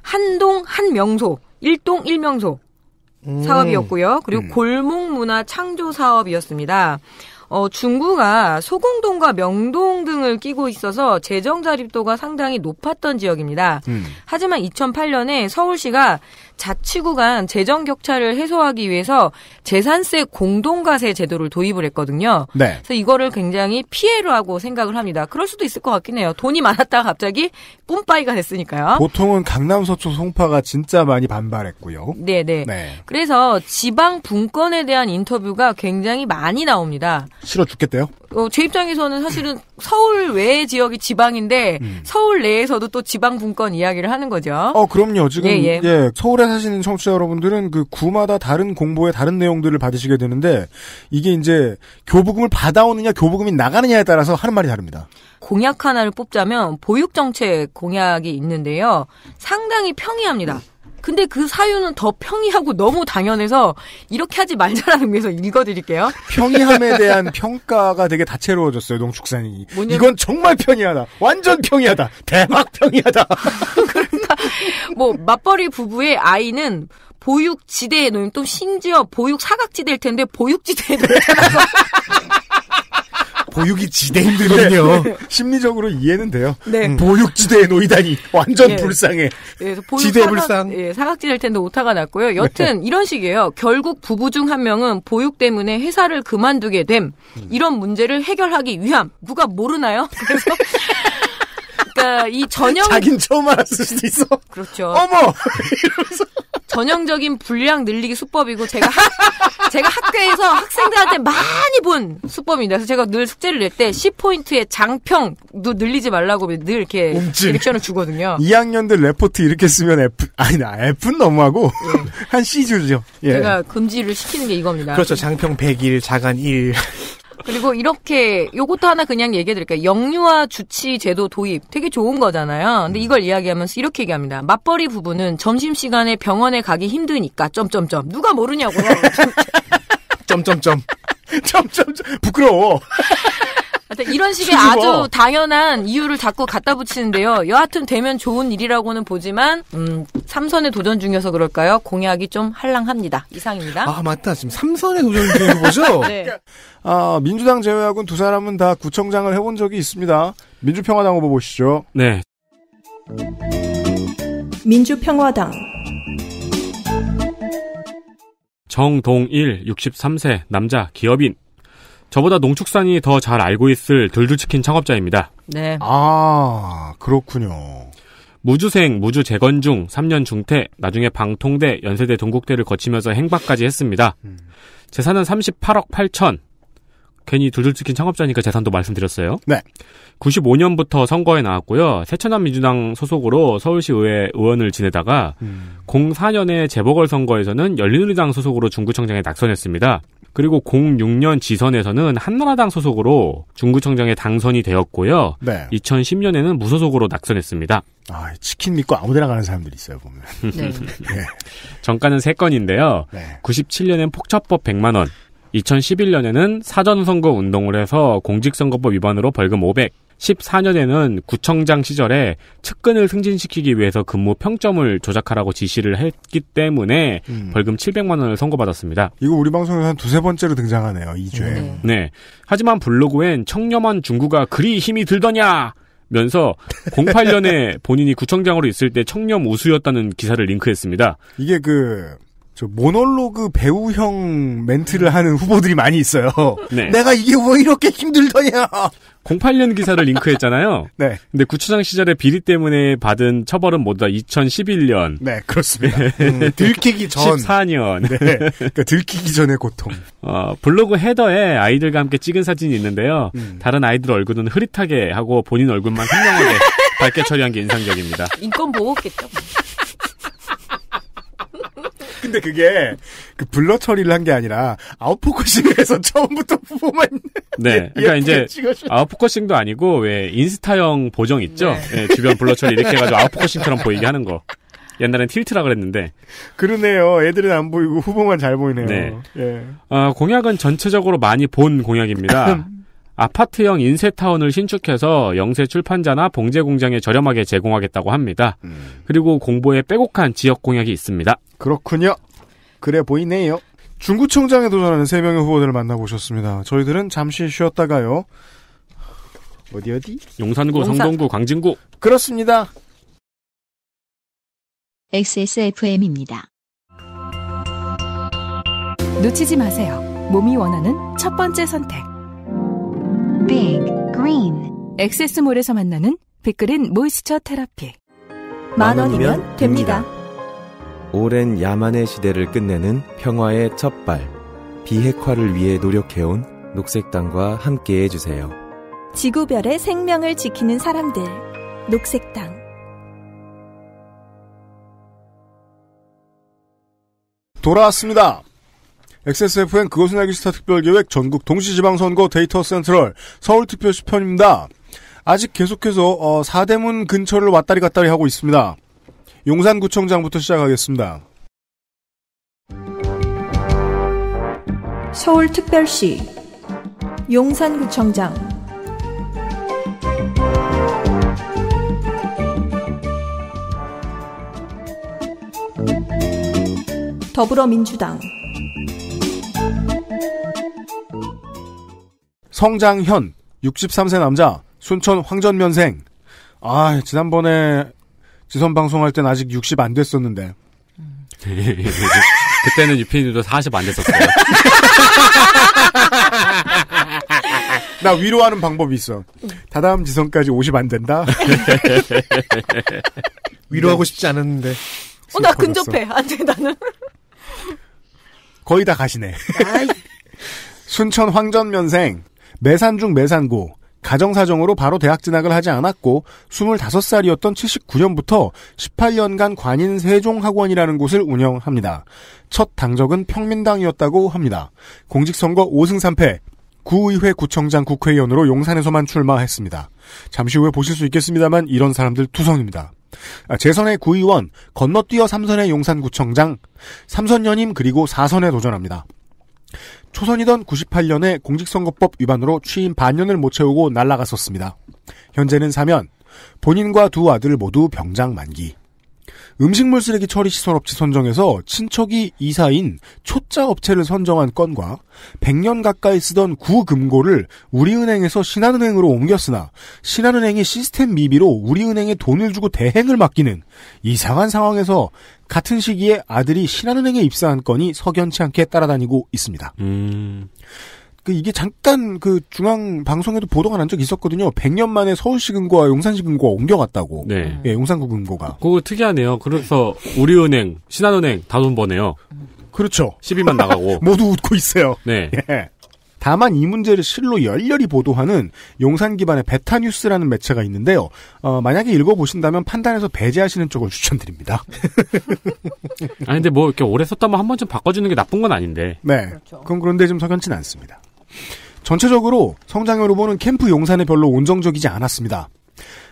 한동 한명소, 일동 일명소 음. 사업이었고요. 그리고 음. 골목 문화 창조 사업이었습니다. 어, 중구가 소공동과 명동 등을 끼고 있어서 재정 자립도가 상당히 높았던 지역입니다. 음. 하지만 2008년에 서울시가 자치구 간 재정 격차를 해소하기 위해서 재산세 공동과세 제도를 도입을 했거든요. 네. 그래서 이거를 굉장히 피해로하고 생각을 합니다. 그럴 수도 있을 것 같긴 해요. 돈이 많았다가 갑자기 뿜빠이가 됐으니까요. 보통은 강남 서초 송파가 진짜 많이 반발했고요. 네네. 네. 네. 그래서 지방 분권에 대한 인터뷰가 굉장히 많이 나옵니다. 싫어 죽겠대요. 어, 제 입장에서는 사실은 서울 외 지역이 지방인데 음. 서울 내에서도 또 지방 분권 이야기를 하는 거죠. 어 그럼요. 지금 예, 예. 예 서울에 서울에 사시는 청취자 여러분들은 그 구마다 다른 공보에 다른 내용들을 받으시게 되는데 이게 이제 교부금을 받아오느냐 교부금이 나가느냐에 따라서 하는 말이 다릅니다. 공약 하나를 뽑자면 보육 정책 공약이 있는데요. 상당히 평이합니다. 근데 그 사유는 더 평이하고 너무 당연해서 이렇게 하지 말자라는 의미에서 읽어드릴게요. 평이함에 대한 평가가 되게 다채로워졌어요, 농축산이. 뭐냐면... 이건 정말 평이하다. 완전 평이하다. 대박 평이하다. 뭐 맞벌이 부부의 아이는 보육 지대에 놓인 또 심지어 보육 사각지대일 텐데 보육 지대에 놓여 보육이 지대인 거든요 네. 심리적으로 이해는 돼요. 네. 음. 보육지대에 놓이다니 완전 예. 불쌍해. 네, 보육 지대 사각, 불쌍 예, 사각지대일 텐데 오타가 났고요. 여튼 네. 이런 식이에요. 결국 부부 중 한 명은 보육 때문에 회사를 그만두게 됨. 음. 이런 문제를 해결하기 위함. 누가 모르나요? 그래서 그러니까 이 전형 자긴 처음 알았을 수도 있어. 그렇죠. 어머 이러면서 전형적인 분량 늘리기 수법이고 제가 학, 제가 학교에서 학생들한테 많이 본 수법입니다. 그래서 제가 늘 숙제를 낼때 10포인트의 장평도 늘리지 말라고 늘 이렇게 움찔. 션을 주거든요. 2학년들 레포트 이렇게 쓰면 F 아니 나 F는 너무하고 예. 한 C 주죠. 예. 제가 금지를 시키는 게 이겁니다. 그렇죠. 장평 1 0 0 자간 1. 그리고 이렇게 요것도 하나 그냥 얘기해 드릴게요. 영유아 주치 제도 도입 되게 좋은 거잖아요. 근데 음. 이걸 이야기하면서 이렇게 얘기합니다. 맞벌이 부부는 점심 시간에 병원에 가기 힘드니까 점점점 누가 모르냐고요. 점점점 점점점 부끄러워. 이런 식의 수줍어. 아주 당연한 이유를 자꾸 갖다 붙이는데요. 여하튼 되면 좋은 일이라고는 보지만 음, 삼선에 도전 중이어서 그럴까요? 공약이 좀 한랑합니다. 이상입니다. 아 맞다. 지금 삼선에 도전 중인 거죠? 네. 아 민주당 제외하고는 두 사람은 다 구청장을 해본 적이 있습니다. 민주평화당 후보 보시죠. 네. 민주평화당 정동일 63세 남자 기업인 저보다 농축산이 더 잘 알고 있을 돌주치킨 창업자입니다. 네. 아, 그렇군요. 무주생, 무주재건중, 3년 중퇴, 나중에 방통대, 연세대, 동국대를 거치면서 행박까지 했습니다. 음. 재산은 38억 8천, 괜히 둘둘 찍힌 창업자니까 재산도 말씀드렸어요. 네. 95년부터 선거에 나왔고요. 새천안 민주당 소속으로 서울시 의회 의원을 지내다가 음. 04년에 재보궐 선거에서는 열린우리당 소속으로 중구청장에 낙선했습니다. 그리고 06년 지선에서는 한나라당 소속으로 중구청장에 당선이 되었고요. 네. 2010년에는 무소속으로 낙선했습니다. 아, 치킨 믿고 아무데나 가는 사람들이 있어요, 보면. 네. 네. 정가는 3건인데요. 네. 97년엔 폭처법 100만원, 2011년에는 사전선거 운동을 해서 공직선거법 위반으로 벌금 500, 14년에는 구청장 시절에 측근을 승진시키기 위해서 근무 평점을 조작하라고 지시를 했기 때문에 음. 벌금 700만 원을 선고받았습니다. 이거 우리 방송에서 한 두세 번째로 등장하네요. 이 죄. 음. 네. 네. 하지만 블로그엔 청렴한 중구가 그리 힘이 들더냐 면서 08년에 본인이 구청장으로 있을 때 청렴 우수였다는 기사를 링크했습니다. 이게 그저 모놀로그 배우형 멘트를 하는 후보들이 많이 있어요. 네. 내가 이게 왜 이렇게 힘들더냐. 08년 기사를 링크했잖아요. 네. 근데 구치장 시절에 비리 때문에 받은 처벌은 모두 다 2011년. 네, 그렇습니다. 음, 들키기 전. 14년. 네. 그러니까 들키기 전의 고통. 어, 블로그 헤더에 아이들과 함께 찍은 사진이 있는데요. 음. 다른 아이들 얼굴은 흐릿하게 하고 본인 얼굴만 선명하게 밝게 처리한 게 인상적입니다. 인권 보호겠죠. 근데 그게 그 블러 처리를 한 게 아니라 아웃포커싱에서 처음부터 부분만 네, 그러니까 이제 아웃포커싱도 아니고 왜 인스타형 보정 있죠? 네. 네, 주변 블러 처리 이렇게 해가지고 아웃포커싱처럼 보이게 하는 거. 옛날엔 틸트라 그랬는데. 그러네요. 애들은 안 보이고 후보만 잘 보이네요. 네. 예. 어, 공약은 전체적으로 많이 본 공약입니다. 아파트형 인쇄타운을 신축해서 영세 출판자나 봉제 공장에 저렴하게 제공하겠다고 합니다. 음. 그리고 공보에 빼곡한 지역 공약이 있습니다. 그렇군요. 그래 보이네요. 중구청장에 도전하는 세 명의 후보들을 만나보셨습니다. 저희들은 잠시 쉬었다가요. 어디 어디? 용산구, 용산. 성동구, 광진구. 그렇습니다. XSFM입니다. 놓치지 마세요. 몸이 원하는 첫 번째 선택. Big Green 엑세스몰에서 만나는 빅그린 모이스처 테라피 만 원이면 됩니다. 오랜 야만의 시대를 끝내는 평화의 첫발 비핵화를 위해 노력해온 녹색당과 함께 해주세요. 지구별의 생명을 지키는 사람들 녹색당 돌아왔습니다. XSFN 그것은 알기 싫다 특별기획 전국 동시지방선거 데이터 센트럴 서울특별시 편입니다. 아직 계속해서 어, 사대문 근처를 왔다리 갔다리 하고 있습니다. 용산구청장부터 시작하겠습니다. 서울특별시 용산구청장 더불어민주당 성장현 63세 남자 순천 황전면생 아 지난번에 지선 방송할 땐 아직 60 안 됐었는데 그때는 유피님도 40 안 됐었어요 나 위로하는 방법이 있어 다다음 지선까지 50 안 된다 위로하고 싶지 않았는데 어, 나 근접해 안돼 나는 거의 다 가시네 순천 황전면생 매산중 매산고, 가정사정으로 바로 대학 진학을 하지 않았고 25살이었던 79년부터 18년간 관인 세종학원이라는 곳을 운영합니다. 첫 당적은 평민당이었다고 합니다. 공직선거 5승 3패, 구의회 구청장 국회의원으로 용산에서만 출마했습니다. 잠시 후에 보실 수 있겠습니다만 이런 사람들 투성입니다. 아, 재선의 구의원, 건너뛰어 3선의 용산구청장, 3선 연임 그리고 4선에 도전합니다. 초선이던 98년에 공직선거법 위반으로 취임 반년을 못 채우고 날아갔었습니다. 현재는 사면, 본인과 두 아들 모두 병장 만기. 음식물 쓰레기 처리 시설 업체 선정에서 친척이 이사인 초짜 업체를 선정한 건과 100년 가까이 쓰던 구금고를 우리은행에서 신한은행으로 옮겼으나 신한은행이 시스템 미비로 우리은행에 돈을 주고 대행을 맡기는 이상한 상황에서 같은 시기에 아들이 신한은행에 입사한 건이 석연치 않게 따라다니고 있습니다. 음... 그 이게 잠깐 그 중앙 방송에도 보도가 난 적이 있었거든요. 100년 만에 서울시 금고와 용산시 금고가 옮겨갔다고. 네. 예, 용산구 금고가. 그거 특이하네요. 그래서 우리은행, 신한은행 다 돈 버네요. 그렇죠. 12만 나가고. 모두 웃고 있어요. 네. 예. 다만 이 문제를 실로 열렬히 보도하는 용산 기반의 베타뉴스라는 매체가 있는데요. 어, 만약에 읽어보신다면 판단해서 배제하시는 쪽을 추천드립니다. 아니, 근데 뭐 이렇게 오래 썼다면 한 번쯤 바꿔주는 게 나쁜 건 아닌데. 네. 그렇죠. 그건 그런데 좀 석연치는 않습니다. 전체적으로 성장현 후보는 캠프 용산에 별로 온정적이지 않았습니다.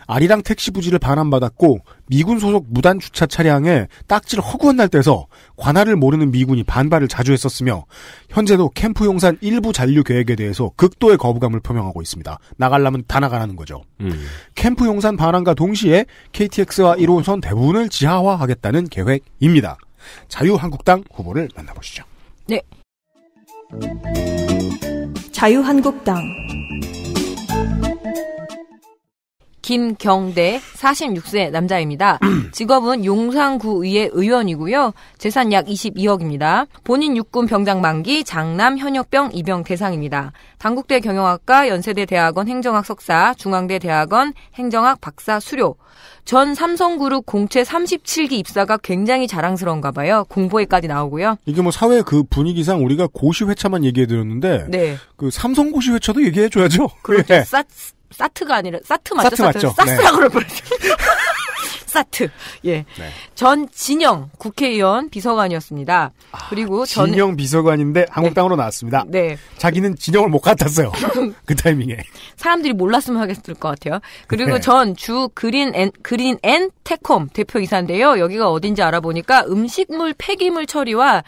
아리랑 택시 부지를 반환받았고 미군 소속 무단 주차 차량에 딱지를 허구한 날 때서 관할을 모르는 미군이 반발을 자주 했었으며 현재도 캠프 용산 일부 잔류 계획에 대해서 극도의 거부감을 표명하고 있습니다. 나가려면 다 나가라는 거죠. 음. 캠프 용산 반환과 동시에 KTX와 1호선 대부분을 지하화하겠다는 계획입니다. 자유한국당 후보를 만나보시죠. 네. 자유한국당 김경대 46세 남자입니다. 직업은 용산구의회 의원이고요. 재산 약 22억입니다. 본인 육군 병장 만기, 장남 현역병 입영 대상입니다. 당국대 경영학과, 연세대 대학원 행정학 석사, 중앙대 대학원 행정학 박사 수료. 전 삼성그룹 공채 37기 입사가 굉장히 자랑스러운가 봐요. 공보에까지 나오고요. 이게 뭐 사회 그 분위기상 우리가 고시 회차만 얘기해 드렸는데 네. 그 삼성 고시 회차도 얘기해 줘야죠. 그렇죠. 예. 사트가 아니라 사트 맞죠? 사트, 사트. 맞죠? 사스라 고 네. 그럴 뻔했어 사트. 예. 네. 전 진영 국회의원 비서관이었습니다. 아, 그리고 전 진영 비서관인데 한국당으로 네. 나왔습니다. 네. 자기는 진영을 못 갖았어요. 그 타이밍에. 사람들이 몰랐으면 하겠을 것 같아요. 그리고 네. 전주 그린 앤 그린 앤 테콤 대표이사인데요. 여기가 어딘지 알아보니까 음식물 폐기물 처리와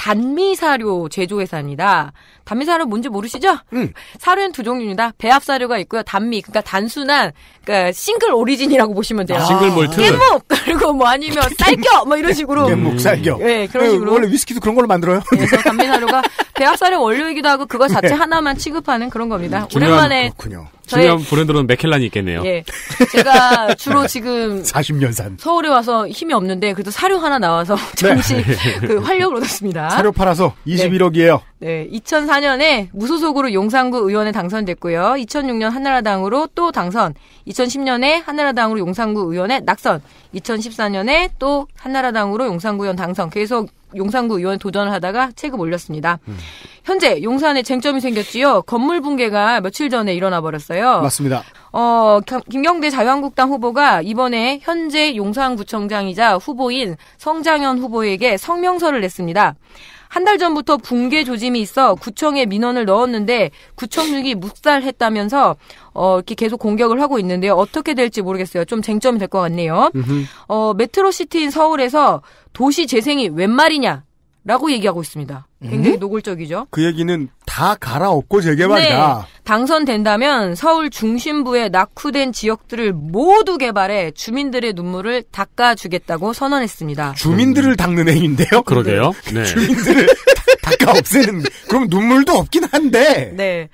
단미사료 제조회사입니다. 단미사료 뭔지 모르시죠? 음. 사료는 두 종류입니다. 배합사료가 있고요. 단미, 그러니까 단순한, 그 싱글 오리진이라고 보시면 돼요. 아, 싱글 몰트. 깻묵! 그리고 뭐 아니면 쌀겨! 뭐 이런 식으로. 깻묵, 음. 쌀겨. 예, 네, 그런 식으로. 원래 위스키도 그런 걸로 만들어요. 네, 그래서 단미사료가 배합사료 원료이기도 하고 그거 자체 네. 하나만 취급하는 그런 겁니다. 음, 오랜만에. 그렇군요. 중요한 브랜드로는 맥켈란이 있겠네요. 예. 제가 주로 지금 40년산 서울에 와서 힘이 없는데 그래도 사료 하나 나와서 잠시 네. 그 활력을 얻었습니다. 사료 팔아서 21억이에요. 네. 네. 2004년에 무소속으로 용산구 의원에 당선됐고요. 2006년 한나라당으로 또 당선. 2010년에 한나라당으로 용산구 의원에 낙선. 2014년에 또 한나라당으로 용산구 의원 당선. 계속 용산구 의원 도전을 하다가 책을 올렸습니다. 음. 현재 용산에 쟁점이 생겼지요. 건물 붕괴가 며칠 전에 일어나 버렸어요. 맞습니다. 어, 김경대 자유한국당 후보가 이번에 현재 용산구청장이자 후보인 성장현 후보에게 성명서를 냈습니다. 한달 전부터 붕괴 조짐이 있어 구청에 민원을 넣었는데 구청육이 묵살했다면서 어, 이렇게 계속 공격을 하고 있는데요. 어떻게 될지 모르겠어요. 좀 쟁점이 될 것 같네요. 어, 메트로시티인 서울에서 도시 재생이 웬 말이냐? 라고 얘기하고 있습니다. 굉장히 음? 노골적이죠. 그 얘기는 다 갈아엎고 재개발이다. 네. 당선된다면 서울 중심부의 낙후된 지역들을 모두 개발해 주민들의 눈물을 닦아주겠다고 선언했습니다. 주민들을 닦는 행인데요? 위 아, 그러게요. 네. 주민들을 닦아 없애는. 그럼 눈물도 없긴 한데. 네.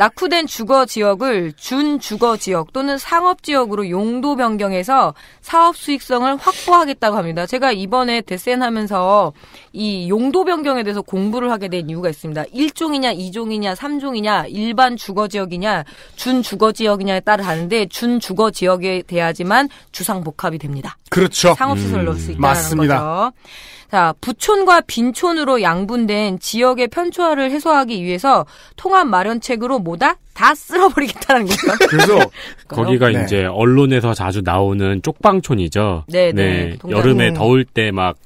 낙후된 주거 지역을 준주거 지역 또는 상업 지역으로 용도 변경해서 사업 수익성을 확보하겠다고 합니다. 제가 이번에 데센 하면서 이 용도 변경에 대해서 공부를 하게 된 이유가 있습니다. 1종이냐, 2종이냐, 3종이냐, 일반 주거 지역이냐, 준주거 지역이냐에 따라 다른데 준주거 지역에 대하지만 주상복합이 됩니다. 그렇죠. 상업 시설로 음. 넣을 수 있다는 맞습니다. 거죠. 자, 부촌과 빈촌으로 양분된 지역의 편초화를 해소하기 위해서 통합 마련책으로 뭐다? 다 쓸어버리겠다는 거죠. 그래서 거기가 네. 이제 언론에서 자주 나오는 쪽방촌이죠. 네, 네. 네 여름에 네. 더울 때 막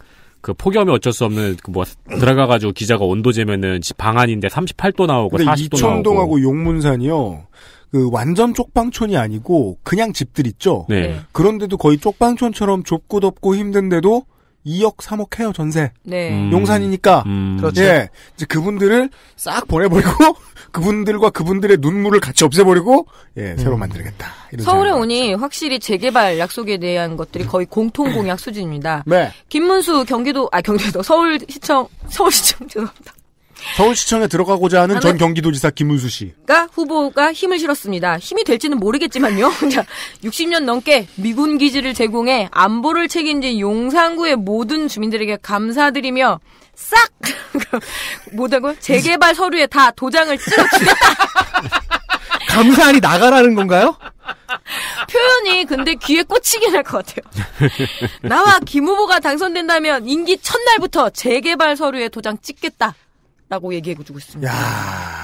그 폭염이 어쩔 수 없는 그 뭐 들어가가지고 기자가 온도 재면은 방 안인데 38도 나오고 40도 이천동하고 나오고. 용문산이요. 그 완전 쪽방촌이 아니고 그냥 집들 있죠. 네. 네. 그런데도 거의 쪽방촌처럼 좁고 덥고 힘든데도 2억, 3억 해요, 전세. 네. 음. 용산이니까. 음. 그렇죠. 예. 이제 그분들을 싹 보내버리고, 그분들과 그분들의 눈물을 같이 없애버리고, 예, 음. 새로 만들겠다. 서울에 오니 같죠. 확실히 재개발 약속에 대한 것들이 거의 공통공약 수준입니다. 네. 김문수 경기도, 아, 경기도, 서울시청, 서울시청, 죄송합니다. 서울시청에 들어가고자 하는 전 경기도지사 김문수 씨가 후보가 힘을 실었습니다. 힘이 될지는 모르겠지만요. 60년 넘게 미군 기지를 제공해 안보를 책임진 용산구의 모든 주민들에게 감사드리며 싹 뭐라고 재개발 서류에 다 도장을 찍어주겠다. 감사하니 나가라는 건가요? 표현이 근데 귀에 꽂히긴 할 것 같아요. 나와 김 후보가 당선된다면 임기 첫날부터 재개발 서류에 도장 찍겠다. 라고 얘기해주고 있습니다.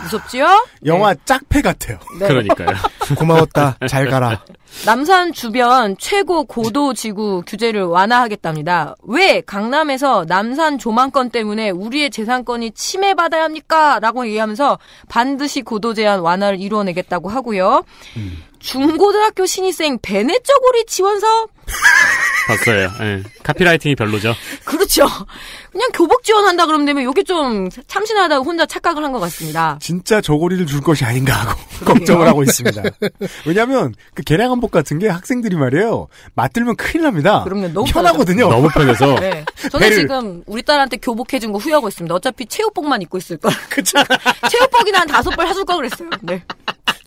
무섭지요? 영화 네. 짝패 같아요. 네. 그러니까요. 고마웠다. 잘 가라. 남산 주변 최고 고도 지구 규제를 완화하겠답니다. 왜 강남에서 남산 조망권 때문에 우리의 재산권이 침해받아야 합니까? 라고 얘기하면서 반드시 고도 제한 완화를 이루어내겠다고 하고요. 음. 중고등학교 신입생 베네 쪼고리 지원 서업 봤어요. 네. 카피라이팅이 별로죠. 그렇죠. 그냥 교복 지원한다 그러면 되면 이게 좀 참신하다고 혼자 착각을 한 것 같습니다. 진짜 저고리를 줄 것이 아닌가 하고 걱정을 하고 있습니다. 왜냐하면 그 개량 한복 같은 게 학생들이 말이에요. 맞들면 큰일 납니다. 그럼요. 너무 편하거든요. 너무 편해서. 네. 저는 배를... 지금 우리 딸한테 교복 해준 거 후회하고 있습니다. 어차피 체육복만 입고 있을 거. 그쵸. 체육복이나 한 다섯 벌 사줄 걸 그랬어요. 네.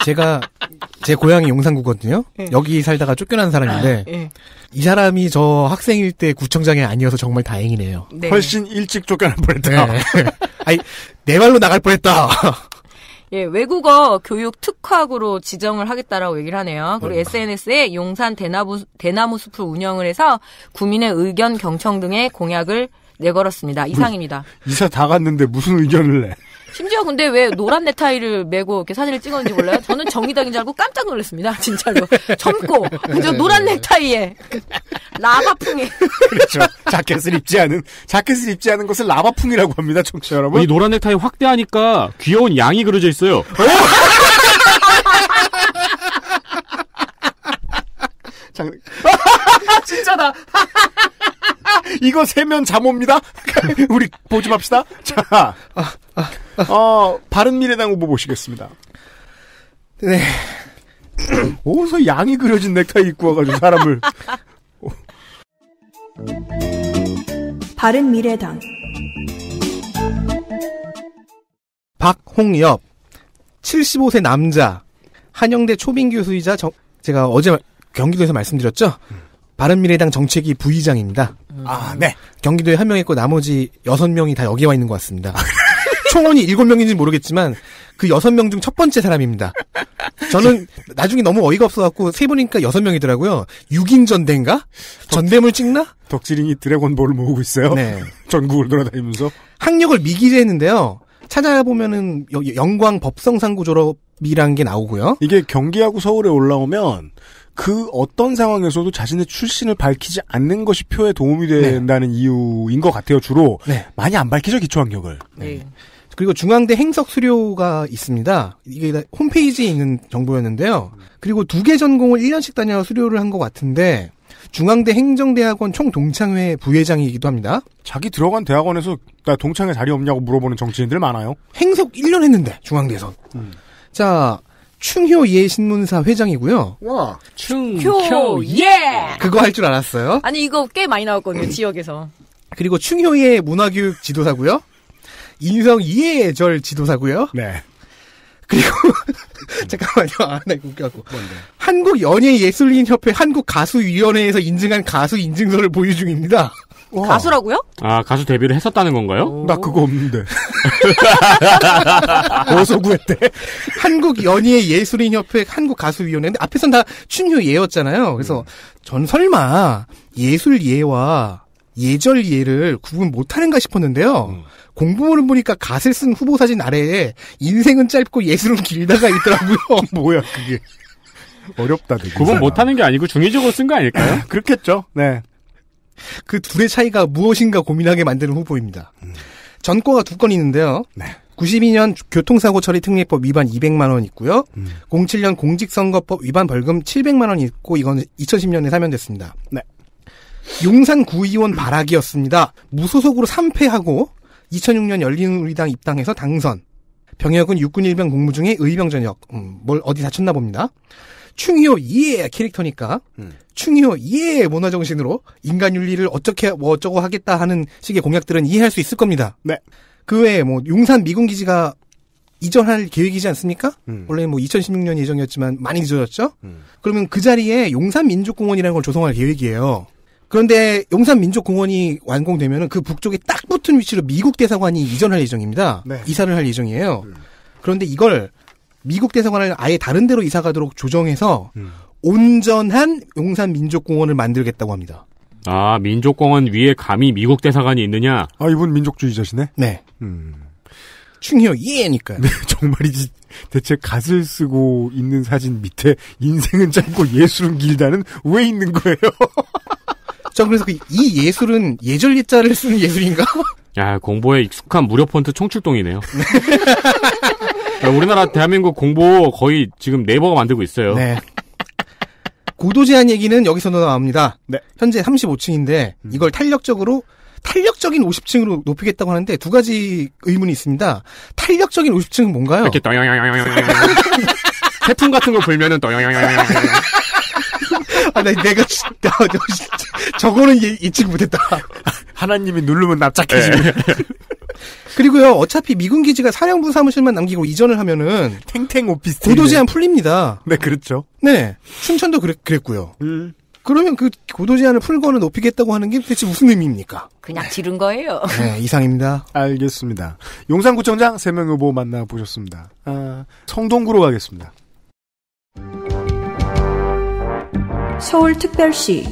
제가 제 고향이 용산구거든요. 네. 여기 살다가 쫓겨난 사람인데 아, 네. 이 사람이 저 학생일 때 구청장이 아니어서 정말 다행이네요. 네. 훨씬 일찍 쫓겨날 뻔했다. 네. 아니 내 발로 나갈 뻔했다. 예, 외국어 교육 특화학으로 지정을 하겠다라고 얘기를 하네요. 그리고 SNS에 용산 대나무, 대나무 숲을 운영을 해서 국민의 의견 경청 등의 공약을 내걸었습니다. 이상입니다. 이사 다 갔는데 무슨 의견을 내? 심지어 근데 왜 노란 넥타이를 메고 이렇게 사진을 찍었는지 몰라요? 저는 정의당인 줄 알고 깜짝 놀랐습니다. 진짜로. 젊고 저 네, 네, 노란 네. 넥타이에 라바풍에 그렇죠. 자켓을 입지 않은 자켓을 입지 않은 것을 라바풍이라고 합니다, 청취자 여러분. 이 노란 넥타이 확대하니까 귀여운 양이 그려져 있어요. 장... 진짜다. 이거 세면 잠옵니다. 우리 보지 맙시다. 자, 아, 아, 아. 어, 바른미래당 후보 보시겠습니다. 네. 어디서 양이 그려진 넥타이 입고 와가지고 사람을. 바른미래당. 박홍엽. 75세 남자. 한영대 초빙 교수이자 정, 제가 어제 경기도에서 말씀드렸죠? 바른미래당 정책위 부의장입니다. 아, 네. 경기도에 한 명 있고 나머지 여섯 명이 다 여기 와 있는 것 같습니다. 아, 총원이 7명인지 는 모르겠지만 그 6명 중 첫 번째 사람입니다. 저는 나중에 너무 어이가 없어갖고 세보니까 6명이더라고요. 6인 전대인가? 전대물 찍나? 덕질인이 드래곤볼을 모으고 있어요. 네. 전국을 돌아다니면서. 학력을 미기재했는데요. 찾아보면은 영광 법성상구 졸업이란 게 나오고요. 이게 경기하고 서울에 올라오면 그 어떤 상황에서도 자신의 출신을 밝히지 않는 것이 표에 도움이 네. 된다는 네. 이유인 것 같아요. 주로 네. 많이 안 밝히죠 기초학력을. 네. 네. 그리고 중앙대 행석 수료가 있습니다. 이게 홈페이지에 있는 정보였는데요. 그리고 두 개 전공을 1년씩 다녀 수료를 한 것 같은데 중앙대 행정대학원 총동창회 부회장이기도 합니다. 자기 들어간 대학원에서 나 동창회 자리 없냐고 물어보는 정치인들 많아요. 행석 1년 했는데 중앙대에서 음. 자 충효예 신문사 회장이고요. 와 충효예 예! 그거 할 줄 알았어요. 아니 이거 꽤 많이 나왔거든요 지역에서. 그리고 충효예 문화교육 지도사고요. 인성 이해의 절 지도사고요. 네. 그리고 잠깐만요. 아, 나 웃겨갖고. 한국 연예예술인협회 한국가수위원회에서 인증한 가수 인증서를 보유 중입니다. 와. 어. 가수라고요? 아 가수 데뷔를 했었다는 건가요? 오. 나 그거 없는데. 어서 구했대. 한국 연예 예술인 협회 한국 가수 위원회인데 앞에선 다 춘효 예였잖아요. 그래서 음. 전 설마 예술 예와 예절 예를 구분 못하는가 싶었는데요. 음. 공부문을 보니까 갓을 쓴 후보 사진 아래에 인생은 짧고 예술은 길다가 있더라고요. 뭐야 그게. 어렵다 그건 못하는 게 아니고 중의적으로 쓴 거 아닐까요? 그렇겠죠. 네. 그 둘의 차이가 무엇인가 고민하게 만드는 후보입니다. 음. 전과가 두 건 있는데요. 네. 92년 교통사고 처리 특례법 위반 200만 원 있고요. 음. 07년 공직선거법 위반 벌금 700만 원 있고 이건 2010년에 사면됐습니다. 네. 용산 구의원 바악이었습니다 무소속으로 3패하고 2006년 열린우리당 입당해서 당선. 병역은 육군 일병 공무 중에 의병 전역. 음, 뭘 어디 다쳤나 봅니다. 충이호 예 캐릭터니까 음. 충이호 예 문화 정신으로 인간 윤리를 어떻게 뭐 어쩌고 하겠다 하는 식의 공약들은 이해할 수 있을 겁니다. 네. 그 외에 뭐 용산 미군 기지가 이전할 계획이지 않습니까? 음. 원래 뭐 2016년 예정이었지만 많이 늦어졌죠. 음. 그러면 그 자리에 용산 민족공원이라는 걸 조성할 계획이에요. 그런데 용산민족공원이 완공되면 그 북쪽에 딱 붙은 위치로 미국 대사관이 이전할 예정입니다. 네. 이사를 할 예정이에요. 음. 그런데 이걸 미국 대사관을 아예 다른 데로 이사 가도록 조정해서 음. 온전한 용산민족공원을 만들겠다고 합니다. 아, 민족공원 위에 감히 미국 대사관이 있느냐? 아, 이분 민족주의자시네? 네. 음. 충효 예니까요. 네, 정말이지. 대체 갓을 쓰고 있는 사진 밑에 인생은 짧고 예술은 길다는 왜 있는 거예요? 자, 그래서 그이 예술은 예절 예자를 쓰는 예술인가? 야, 공보에 익숙한 무료 폰트 총출동이네요. 야, 네. 우리나라 대한민국 공보 거의 지금 네이버가 만들고 있어요. 네. 고도 제한 얘기는 여기서도 나옵니다. 네. 현재 35층인데 음. 이걸 탄력적으로 탄력적인 50층으로 높이겠다고 하는데 두 가지 의문이 있습니다. 탄력적인 50층은 뭔가요? 이렇게 떠영영영영 태풍 같은 거 불면은 떠영영영영 아, 니 네, 내가 진짜, 어, 저거는 예측 못했다. 하나님이 누르면 납작해지네. 그리고요, 어차피 미군 기지가 사령부 사무실만 남기고 이전을 하면은 탱탱 오피스 고도 제한 풀립니다. 네, 그렇죠. 네, 춘천도 그랬, 고요 음. 그러면 그 고도 제한을 풀거나 높이겠다고 하는 게 대체 무슨 의미입니까? 그냥 지른 거예요. 네, 네 이상입니다. 알겠습니다. 용산구청장 세명 후보 만나보셨습니다. 아, 성동구로 가겠습니다. 서울특별시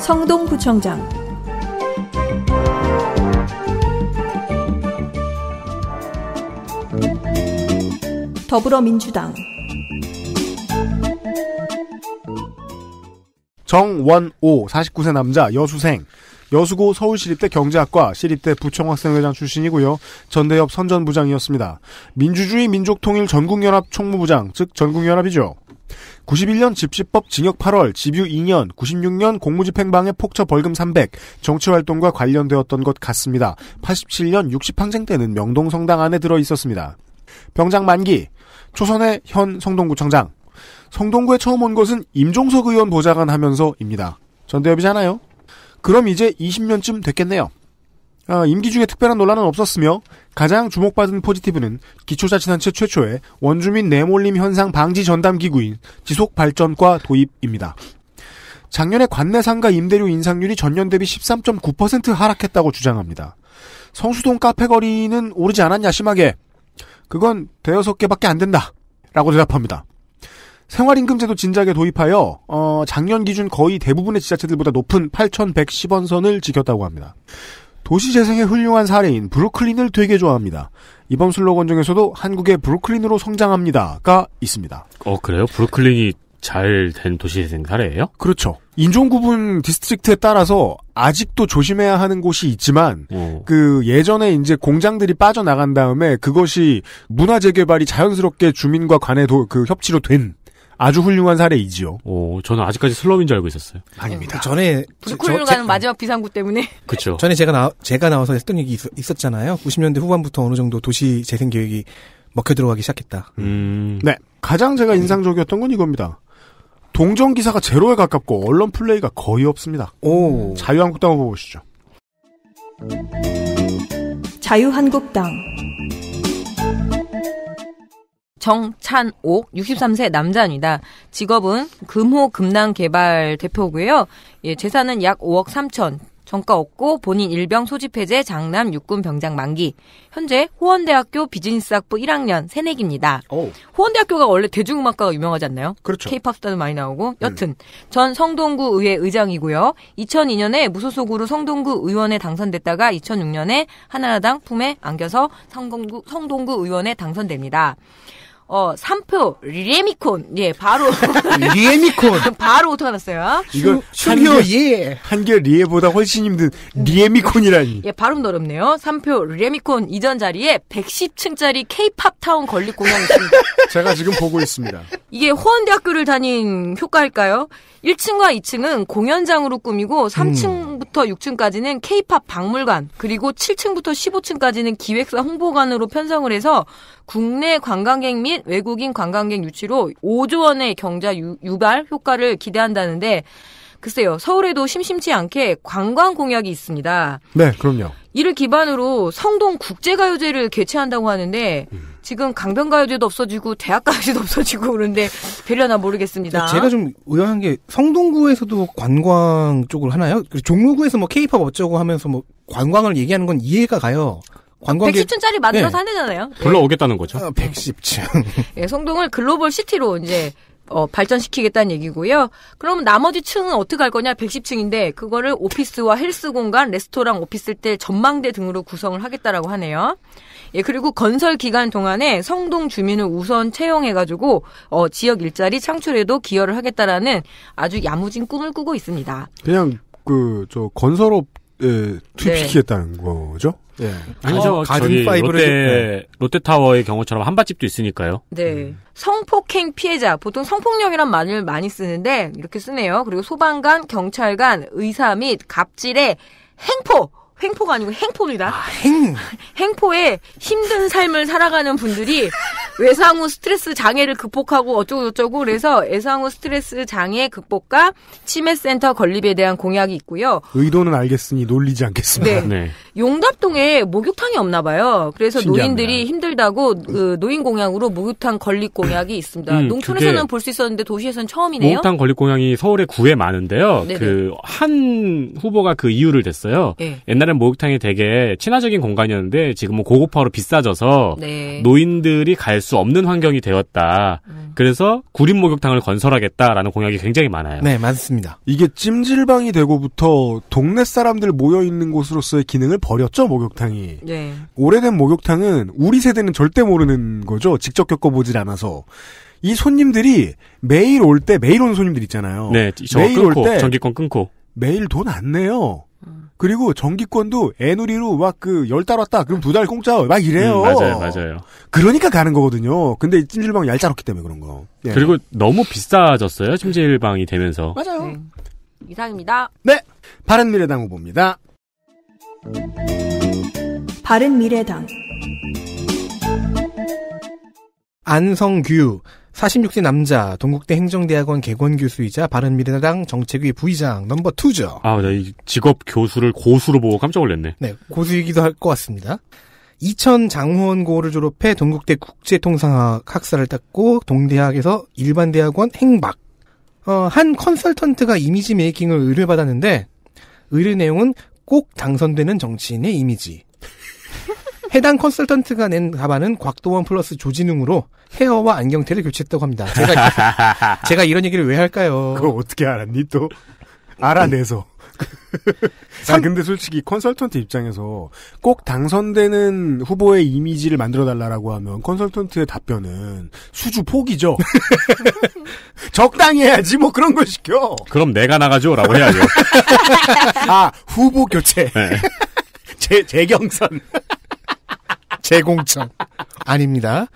성동구청장 더불어민주당 정원오 49세 남자 여수생 여수고 서울시립대 경제학과 시립대 부총학생회장 출신이고요. 전대협 선전부장이었습니다. 민주주의 민족통일 전국연합 총무부장, 즉 전국연합이죠. 91년 집시법 징역 8월, 집유 2년, 96년 공무집행방해 폭처 벌금 300, 정치활동과 관련되었던 것 같습니다. 87년 60항쟁 때는 명동성당 안에 들어 있었습니다. 병장 만기, 초선의 현 성동구청장. 성동구에 처음 온 것은 임종석 의원 보좌관 하면서입니다. 전대협이잖아요. 그럼 이제 20년쯤 됐겠네요. 아, 임기 중에 특별한 논란은 없었으며 가장 주목받은 포지티브는 기초자치단체 최초의 원주민 내몰림 현상 방지 전담 기구인 지속발전과 도입입니다. 작년에 관내 상가 임대료 인상률이 전년 대비 13.9% 하락했다고 주장합니다. 성수동 카페 거리는 오르지 않았냐 심하게 그건 대여섯 개밖에 안 된다 라고 대답합니다. 생활임금제도 진작에 도입하여 어, 작년 기준 거의 대부분의 지자체들보다 높은 8,110원 선을 지켰다고 합니다. 도시재생의 훌륭한 사례인 브루클린을 되게 좋아합니다. 이번 슬로건 중에서도 한국의 브루클린으로 성장합니다가 있습니다. 어, 그래요? 브루클린이 잘 된 도시재생 사례예요? 그렇죠. 인종구분 디스트릭트에 따라서 아직도 조심해야 하는 곳이 있지만, 오. 어. 그 예전에 이제 공장들이 빠져나간 다음에 그것이 문화재개발이 자연스럽게 주민과 관해 도, 그 협치로 된 아주 훌륭한 사례이지요. 오, 저는 아직까지 슬럼인 줄 알고 있었어요. 아닙니다. 그 전에 불쿨로 가는 마지막 비상구 때문에. 그렇 전에 제가 나 제가 나와서 했던 얘기 있, 었잖아요 90년대 후반부터 어느 정도 도시 재생 계획이 먹혀 들어가기 시작했다. 음. 음. 네, 가장 제가 인상적이었던 건 이겁니다. 동정 기사가 제로에 가깝고 언론 플레이가 거의 없습니다. 오. 자유한국당 후보 보시죠. 자유한국당. 정찬옥 63세 남자입니다. 직업은 금호 금남 개발 대표고요. 예, 재산은 약 5억 3천. 정가 없고 본인 일병 소집 해제 장남 육군 병장 만기. 현재 호원대학교 비즈니스학부 1학년 새내기입니다. 오. 호원대학교가 원래 대중음악과가 유명하지 않나요? 그렇죠. 케이팝 스타도 많이 나오고. 음. 여튼 음. 전 성동구 의회 의장이고요. 2002년에 무소속으로 성동구 의원에 당선됐다가 2006년에 하나라당 품에 안겨서 성동구, 성동구 의원에 당선됩니다. 어, 3표 리에미콘. 예, 바로. 리에미콘. 바로 오토가 났어요. 이거 한겨 예. 한겨 리에보다 훨씬 힘든 리에미콘이라니. 예, 발음도 어렵네요. 3표 리에미콘 이전 자리에 110층짜리 케이팝 타운 건립 공항이 있습니다. 제가 지금 보고 있습니다. 이게 호원대학교를 다닌 효과일까요? 1층과 2층은 공연장으로 꾸미고 3층부터 음. 6층까지는 케이팝 박물관, 그리고 7층부터 15층까지는 기획사 홍보관으로 편성을 해서 국내 관광객 및 외국인 관광객 유치로 5조 원의 경자 유, 유발 효과를 기대한다는데 글쎄요, 서울에도 심심치 않게 관광 공약이 있습니다. 네, 그럼요. 이를 기반으로 성동 국제가요제를 개최한다고 하는데 음. 지금 강변가요제도 없어지고 대학가요제도 없어지고 그런데 되려나 모르겠습니다. 제가 좀 의아한 게 성동구에서도 관광 쪽을 하나요? 종로구에서 뭐 케이팝 어쩌고 하면서 뭐 관광을 얘기하는 건 이해가 가요. 관광객 110층짜리 만들어서 네. 한대잖아요. 불러오겠다는 거죠. 어, 아, 110층. 예, 성동을 글로벌 시티로 이제 어, 발전시키겠다는 얘기고요. 그럼 나머지 층은 어떻게 할 거냐? 110층인데 그거를 오피스와 헬스 공간, 레스토랑, 오피스 때 전망대 등으로 구성을 하겠다라고 하네요. 예, 그리고 건설 기간 동안에 성동 주민을 우선 채용해 가지고 어, 지역 일자리 창출에도 기여를 하겠다라는 아주 야무진 꿈을 꾸고 있습니다. 그냥 그 저 건설업 예, 투입시키겠다는 네. 거죠? 예. 아니죠. 어, 가든 파이브 롯데, 네. 롯데 타워의 경우처럼 한밭집도 있으니까요. 네. 음. 성폭행 피해자 보통 성폭력이란 말을 많이 쓰는데 이렇게 쓰네요. 그리고 소방관, 경찰관, 의사 및갑질의 행포 횡포가 아니고 행포입니다. 아, 행. 행포에 힘든 삶을 살아가는 분들이 외상 후 스트레스 장애를 극복하고 어쩌고저쩌고 그래서 외상 후 스트레스 장애 극복과 치매 센터 건립에 대한 공약이 있고요. 의도는 알겠으니 놀리지 않겠습니다. 네. 네. 용답동에 목욕탕이 없나 봐요. 그래서 신기합니다. 노인들이 힘들다고 그 음. 노인 공약으로 목욕탕 건립 공약이 있습니다. 음, 농촌에서는 볼 수 있었는데 도시에서는 처음이네요. 목욕탕 건립 공약이 서울에 구에 많은데요. 네, 네. 그한 후보가 그 이유를 댔어요. 네. 옛날엔 목욕탕이 되게 친화적인 공간이었는데 지금은 고급화로 비싸져서 네. 노인들이 갈수 수 없는 환경이 되었다. 음. 그래서 구립 목욕탕을 건설하겠다라는 공약이 굉장히 많아요. 네, 많습니다. 이게 찜질방이 되고부터 동네 사람들 모여 있는 곳으로서의 기능을 버렸죠 목욕탕이. 네. 오래된 목욕탕은 우리 세대는 절대 모르는 거죠. 직접 겪어보질 않아서. 이 손님들이 매일 올 때 매일 오는 손님들 있잖아요. 네, 매일 올때 전기권 끊고 매일 돈 안 내요. 그리고 전기권도 애누리로 막그열 달 왔다 그럼 두 달 공짜 막 이래요. 음, 맞아요, 맞아요. 그러니까 가는 거거든요. 근데 찜질방이 얄짤었기 때문에 그런 거. 예. 그리고 너무 비싸졌어요. 찜질방이 되면서. 맞아요. 네. 이상입니다. 네, 바른미래당 후보입니다. 바른미래당 안성규 46세 남자, 동국대 행정대학원 개원교수이자 바른미래당 정책위 부의장 넘버 투죠 아, 나 네, 직업 교수를 고수로 보고 깜짝 놀랐네. 네, 고수이기도 할 것 같습니다. 2000 장훈고를 졸업해 동국대 국제통상학 학사를 땄고 동대학에서 일반대학원 행박. 어, 한 컨설턴트가 이미지 메이킹을 의뢰받았는데 의뢰 내용은 꼭 당선되는 정치인의 이미지. 해당 컨설턴트가 낸가방은 곽도원 플러스 조진웅으로 헤어와 안경테를 교체했다고 합니다. 제가, 제가 이런 얘기를 왜 할까요? 그걸 어떻게 알았니 또? 알아내서. 아, 근데 솔직히 컨설턴트 입장에서 꼭 당선되는 후보의 이미지를 만들어달라고 하면 컨설턴트의 답변은 수주 포기죠. 적당히 해야지 뭐 그런 걸 시켜. 그럼 내가 나가죠 라고 해야죠. 아 후보 교체. 네. 재, 재경선. 제공청. 아닙니다.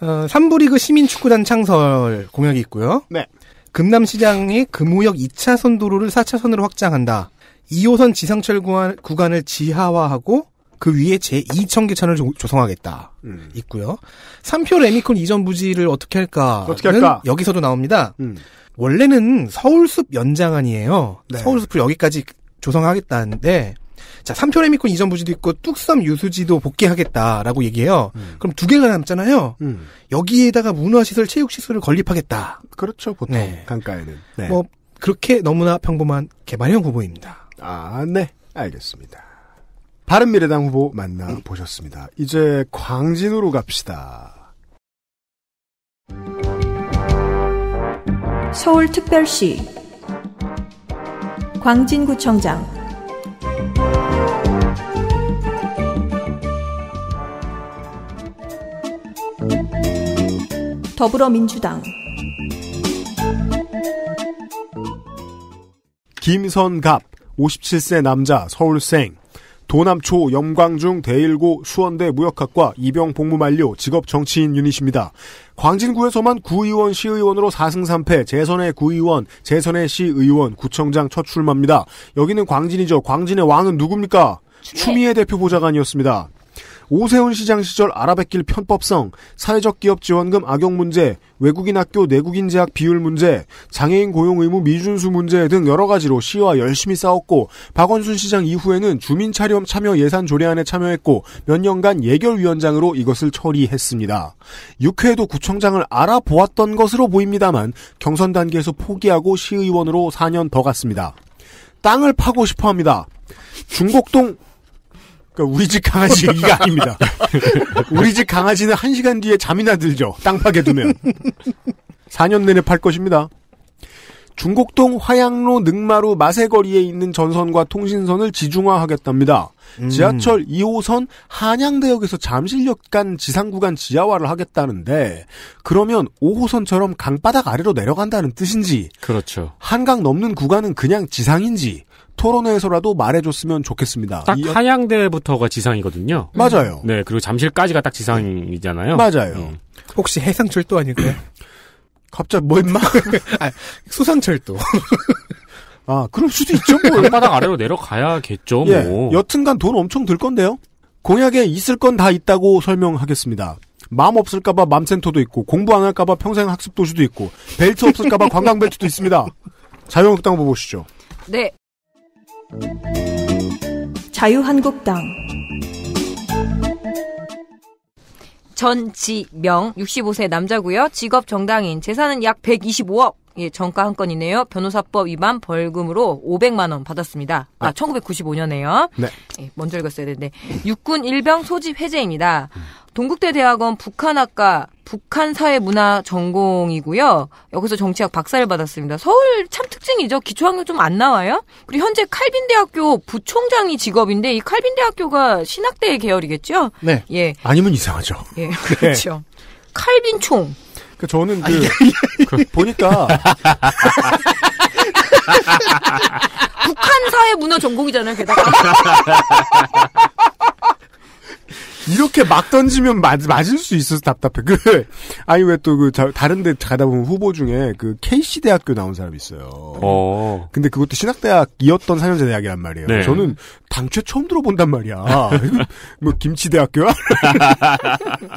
어, 3부 리그 시민축구단 창설 공약이 있고요. 네. 금남시장이 금호역 2차선 도로를 4차선으로 확장한다. 2호선 지상철 구간, 을 지하화하고 그 위에 제2청계천을 조성하겠다. 음. 있고요. 3표 레미콘 이전 부지를 어떻게 할까? 어떻게 할까? 여기서도 나옵니다. 음. 원래는 서울숲 연장안이에요. 네. 서울숲을 여기까지 조성하겠다는데 자, 삼표 레미콘 이전 부지도 있고 뚝섬 유수지도 복귀하겠다라고 얘기해요. 음. 그럼 두 개가 남잖아요. 음. 여기에다가 문화시설, 체육시설을 건립하겠다. 그렇죠, 보통 네. 강가에는. 네. 뭐 그렇게 너무나 평범한 개발형 후보입니다. 아, 네, 알겠습니다. 바른미래당 후보 만나 보셨습니다. 이제 광진으로 갑시다. 서울특별시 광진구청장 더불어민주당 김선갑 57세 남자 서울생 도남초, 영광중, 대일고, 수원대 무역학과 이병 복무 만료 직업 정치인 유닛입니다. 광진구에서만 구의원, 시의원으로 4승 3패, 재선의 구의원, 재선의 시의원, 구청장 첫 출마입니다. 여기는 광진이죠. 광진의 왕은 누굽니까? 추미애 대표 보좌관이었습니다. 오세훈 시장 시절 아라뱃길 편법성, 사회적 기업 지원금 악용 문제, 외국인 학교 내국인 재학 비율 문제, 장애인 고용 의무 미준수 문제 등 여러 가지로 시와 열심히 싸웠고 박원순 시장 이후에는 주민 차렴 참여 예산 조례안에 참여했고 몇 년간 예결위원장으로 이것을 처리했습니다. 육회도 구청장을 알아보았던 것으로 보입니다만 경선 단계에서 포기하고 시의원으로 4년 더 갔습니다. 땅을 파고 싶어 합니다. 중곡동 그러니까 우리 집 강아지 얘기가 아닙니다. 우리 집 강아지는 한 시간 뒤에 잠이나 들죠. 땅파게 두면. 4년 내내 팔 것입니다. 중곡동 화양로 능마루 마세거리에 있는 전선과 통신선을 지중화하겠답니다. 음. 지하철 2호선 한양대역에서 잠실역 간 지상구간 지하화를 하겠다는데 그러면 5호선처럼 강바닥 아래로 내려간다는 뜻인지 그렇죠. 한강 넘는 구간은 그냥 지상인지 토론회에서라도 말해줬으면 좋겠습니다. 딱 한양대부터가 지상이거든요. 맞아요. 네, 그리고 잠실까지가 딱 지상이잖아요. 맞아요. 음. 혹시 해상철도 아닐까요 갑자기 뭐 임마? 아, 수상철도. 아, 그럴 수도 있죠, 뭐. 바닥 아래로 내려가야겠죠, 뭐. 예, 여튼간 돈 엄청 들 건데요? 공약에 있을 건 다 있다고 설명하겠습니다. 마음 없을까봐 맘센터도 있고, 공부 안 할까봐 평생 학습도시도 있고, 벨트 없을까봐 관광벨트도 있습니다. 자유한국당 보시죠. 네, 자유한국당 전지명 65세 남자고요. 직업 정당인 재산은 약 125억. 예, 정가한 건이네요. 변호사법 위반 벌금으로 500만 원 받았습니다. 아, 아 1995년에요. 네. 예, 먼저 읽었어야 되는데 육군 일병 소집 해제입니다. 음. 동국대 대학원 북한학과 북한 사회 문화 전공이고요. 여기서 정치학 박사를 받았습니다. 서울 참 특징이죠. 기초학력 좀 안 나와요. 그리고 현재 칼빈 대학교 부총장이 직업인데 이 칼빈 대학교가 신학대 계열이겠죠? 네. 예. 아니면 이상하죠. 예. 네. 그렇죠. 네. 칼빈 총. 그 저는 그, 아, 그 보니까 북한 사회 문화 전공이잖아요, 게다가. 이렇게 막 던지면 맞, 맞을 수 있어서 답답해. 그, 아니, 왜 또, 그, 다른 데 가다 보면 후보 중에, 그, KC 대학교 나온 사람이 있어요. 어. 근데 그것도 신학대학이었던 4년제 대학이란 말이에요. 네. 저는 당최 처음 들어본단 말이야. 뭐, 김치대학교야?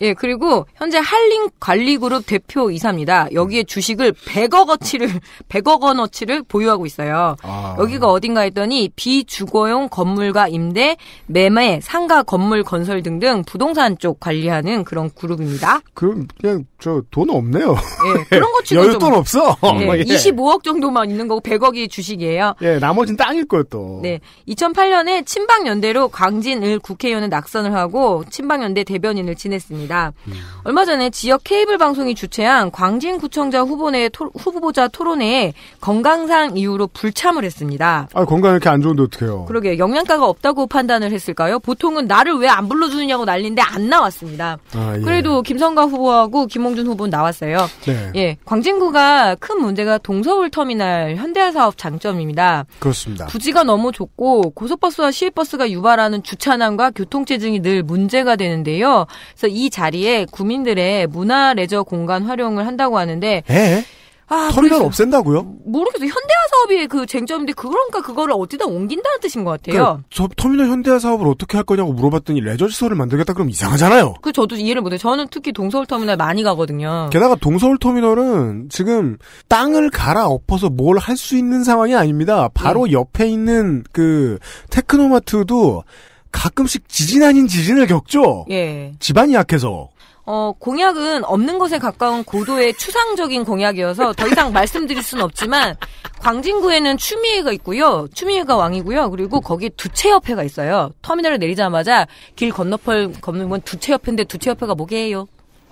예, 그리고 현재 한림 관리그룹 대표 이사입니다. 여기에 주식을 100억 어치를 100억 원어치를 보유하고 있어요. 아. 여기가 어딘가 했더니 비주거용 건물과 임대, 매매, 상가 건물 건설 등등 부동산 쪽 관리하는 그런 그룹입니다. 그럼 그냥 저돈 없네요. 예, 그런 것 치고 여돈 없어. 예, 25억 정도만 있는 거고 100억이 주식이에요. 예, 나머지는 땅일 거예요 또. 네, 2008년에 친박 연대로 광진을 국회의원에 낙선을 하고 친박 연대 대변인을 지냈습니다. 음. 얼마 전에 지역 케이블 방송이 주최한 광진구청장 후보내 토, 후보자 토론회에 건강상 이유로 불참을 했습니다. 아, 건강 이렇게 안 좋은데 어떡해요? 그러게 영양가가 없다고 판단을 했을까요? 보통은 나를 왜 안 불러주느냐고 난리인데 안 나왔습니다. 아, 예. 그래도 김성가 후보하고 김 정몽준 후보 나왔어요. 네. 예, 광진구가 큰 문제가 동서울 터미널 현대화 사업 장점입니다. 그렇습니다. 부지가 너무 좁고 고속버스와 시외버스가 유발하는 주차난과 교통체증이 늘 문제가 되는데요. 그래서 이 자리에 구민들의 문화 레저 공간 활용을 한다고 하는데 에? 예? 아, 터미널 없앤다고요? 모르겠어요. 현대화 사업이 그 쟁점인데 그러니까 그거를 어디다 옮긴다는 뜻인 것 같아요. 그러니까 터미널 현대화 사업을 어떻게 할 거냐고 물어봤더니 레저 시설을 만들겠다 그럼 이상하잖아요. 그 저도 이해를 못해요. 저는 특히 동서울 터미널 많이 가거든요. 게다가 동서울 터미널은 지금 땅을 갈아 엎어서 뭘 할 수 있는 상황이 아닙니다. 바로 음. 옆에 있는 그 테크노마트도 가끔씩 지진 아닌 지진을 겪죠. 예. 집안이 약해서. 어, 공약은 없는 것에 가까운 고도의 추상적인 공약이어서 더 이상 말씀드릴 수는 없지만 광진구에는 추미애가 있고요. 추미애가 왕이고요. 그리고 거기 두채협회가 있어요. 터미널을 내리자마자 길 건너펄 걷는 건 두채협회인데 두채협회가 뭐게요?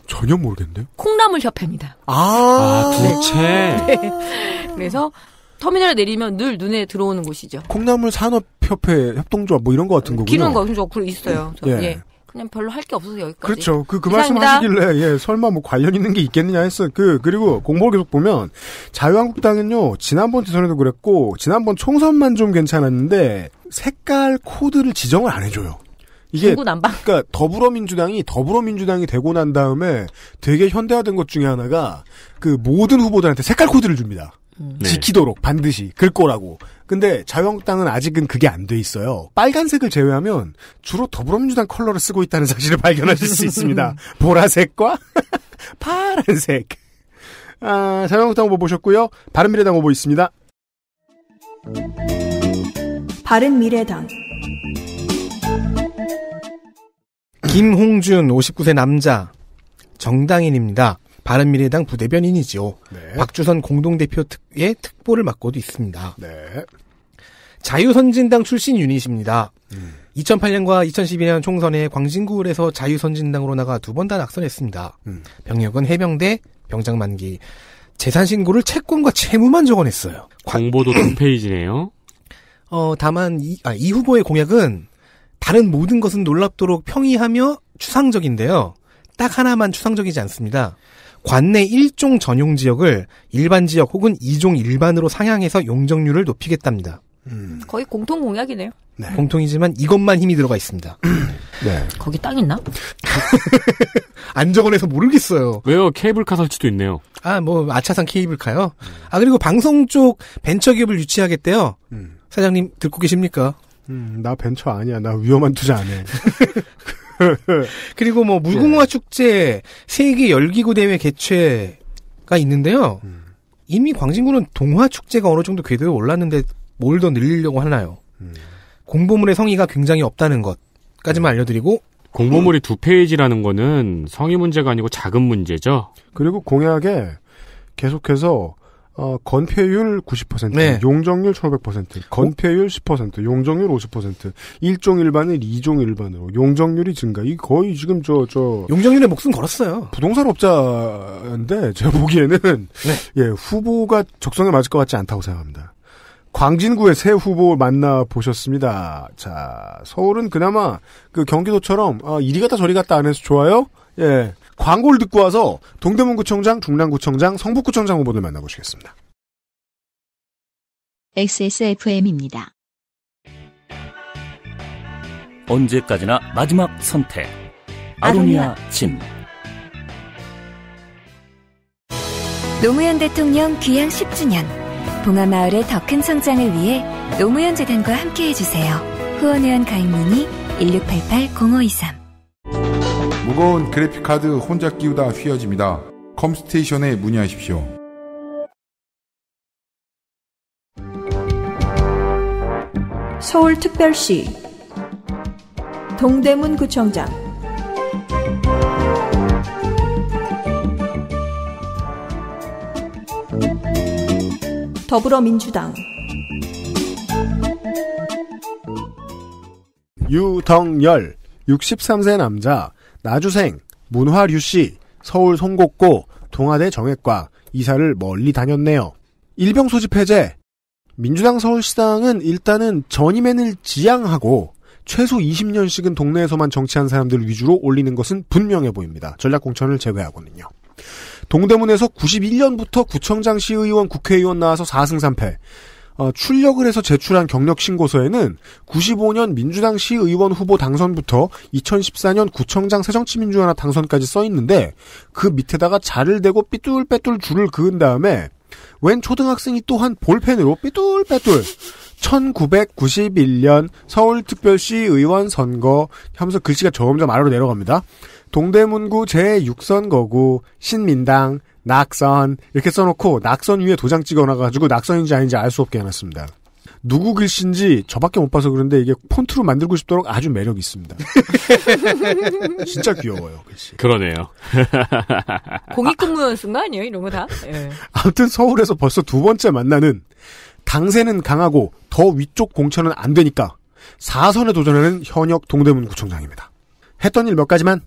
전혀 모르겠는데요. 콩나물 협회입니다. 아, 아 두채. 네. 그래서 터미널 내리면 늘 눈에 들어오는 곳이죠. 콩나물 산업협회 협동조합 뭐 이런 거 같은 거군요. 이런 거 그런 거 있어요. 저, 예. 예. 그냥 별로 할 게 없어서 여기까지. 그렇죠. 그, 그 말씀 하시길래, 예, 설마 뭐 관련 있는 게 있겠느냐 했어. 그, 그리고 공보를 계속 보면, 자유한국당은요, 지난번 대선에도 그랬고, 지난번 총선만 좀 괜찮았는데, 색깔 코드를 지정을 안 해줘요. 이게 그니까 더불어민주당이 더불어민주당이 되고 난 다음에 되게 현대화된 것 중에 하나가 그 모든 후보들한테 색깔 코드를 줍니다. 음. 지키도록 반드시 긁 거라고 근데 자유한국당은 아직은 그게 안 돼 있어요. 빨간색을 제외하면 주로 더불어민주당 컬러를 쓰고 있다는 사실을 발견하실 수 있습니다. 보라색과 파란색. 아, 자유한국당 후보 보셨고요. 바른미래당 후보 있습니다. 바른미래당 김홍준 59세 남자 정당인입니다. 바른미래당 부대변인이지요. 네. 박주선 공동대표 특의 특보를 맡고도 있습니다. 네. 자유선진당 출신 유닛입니다. 음. 2008년과 2012년 총선에 광진구에서 자유선진당으로 나가 두 번 다 낙선했습니다. 음. 병역은 해병대, 병장 만기, 재산 신고를 채권과 채무만 적어냈어요. 광보도 동페이지네요. 어, 다만 이, 아, 이 후보의 공약은 다른 모든 것은 놀랍도록 평이하며 추상적인데요. 딱 하나만 추상적이지 않습니다. 관내 1종 전용 지역을 일반 지역 혹은 2종 일반으로 상향해서 용적률을 높이겠답니다. 음. 거의 공통 공약이네요. 네. 공통이지만 이것만 힘이 들어가 있습니다. 네. 거기 땅 있나? 안정어내서 모르겠어요. 왜요? 케이블카 설치도 있네요. 아, 뭐, 아차산 케이블카요? 음. 아, 그리고 방송 쪽 벤처기업을 유치하겠대요. 음. 사장님, 듣고 계십니까? 음, 나 벤처 아니야. 나 위험한 투자 안 해. 그리고 뭐 물공화 예. 축제, 세계 열기구 대회 개최가 있는데요. 음. 이미 광진구는 동화 축제가 어느 정도 궤도에 올랐는데 뭘 더 늘리려고 하나요? 음. 공보물의 성의가 굉장히 없다는 것까지만 네. 알려드리고 공보물이 음. 두 페이지라는 거는 성의 문제가 아니고 작은 문제죠. 그리고 공약에 계속해서 어, 건폐율 90%, 네. 용적률 1500%, 건폐율 10%, 용적률 50%, 일종 일반을 2종 일반으로, 용적률이 증가. 이 거의 지금 저, 저. 용적률에 목숨 걸었어요. 부동산 업자인데, 제가 보기에는, 네. 예, 후보가 적성에 맞을 것 같지 않다고 생각합니다. 광진구의 새 후보 만나보셨습니다. 자, 서울은 그나마 그 경기도처럼, 아, 이리 갔다 저리 갔다 안 해서 좋아요? 예. 광고를 듣고 와서 동대문구청장, 중랑구청장, 성북구청장 후보들 만나보시겠습니다. XSFM입니다. 언제까지나 마지막 선택. 아로니아 진. 노무현 대통령 귀향 10주년. 봉화마을의 더 큰 성장을 위해 노무현 재단과 함께해 주세요. 후원회원 가입문의 1688-0523. 무거운 그래픽카드 혼자 끼우다 휘어집니다. 컴스테이션에 문의하십시오. 서울특별시 동대문 구청장 더불어민주당 유덕열 63세 남자 나주생, 문화류씨, 서울 송곡고, 동아대 정액과 이사를 멀리 다녔네요. 일병 소집 해제. 민주당 서울시당은 일단은 전임엔을 지양하고 최소 20년씩은 동네에서만 정치한 사람들 위주로 올리는 것은 분명해 보입니다. 전략공천을 제외하고는요. 동대문에서 91년부터 구청장 시의원 국회의원 나와서 4승 3패. 어, 출력을 해서 제출한 경력 신고서에는 95년 민주당 시의원 후보 당선부터 2014년 구청장 새정치민주연합 당선까지 써 있는데 그 밑에다가 자를 대고 삐뚤빼뚤 줄을 그은 다음에 웬 초등학생이 또한 볼펜으로 삐뚤빼뚤 1991년 서울특별시 의원 선거 하면서 글씨가 점점 아래로 내려갑니다. 동대문구 제6선거구 신민당 낙선 이렇게 써놓고 낙선 위에 도장 찍어놔가지고 낙선인지 아닌지 알 수 없게 해놨습니다. 누구 글씨인지 저밖에 못 봐서 그런데 이게 폰트로 만들고 싶도록 아주 매력이 있습니다. 진짜 귀여워요, 글씨. 그러네요. 공익공무원수인가 아니에요, 이런 거 다? 예. 아무튼 서울에서 벌써 두 번째 만나는 당세는 강하고 더 위쪽 공천은 안 되니까 4선에 도전하는 현역 동대문구청장입니다. 했던 일 몇 가지만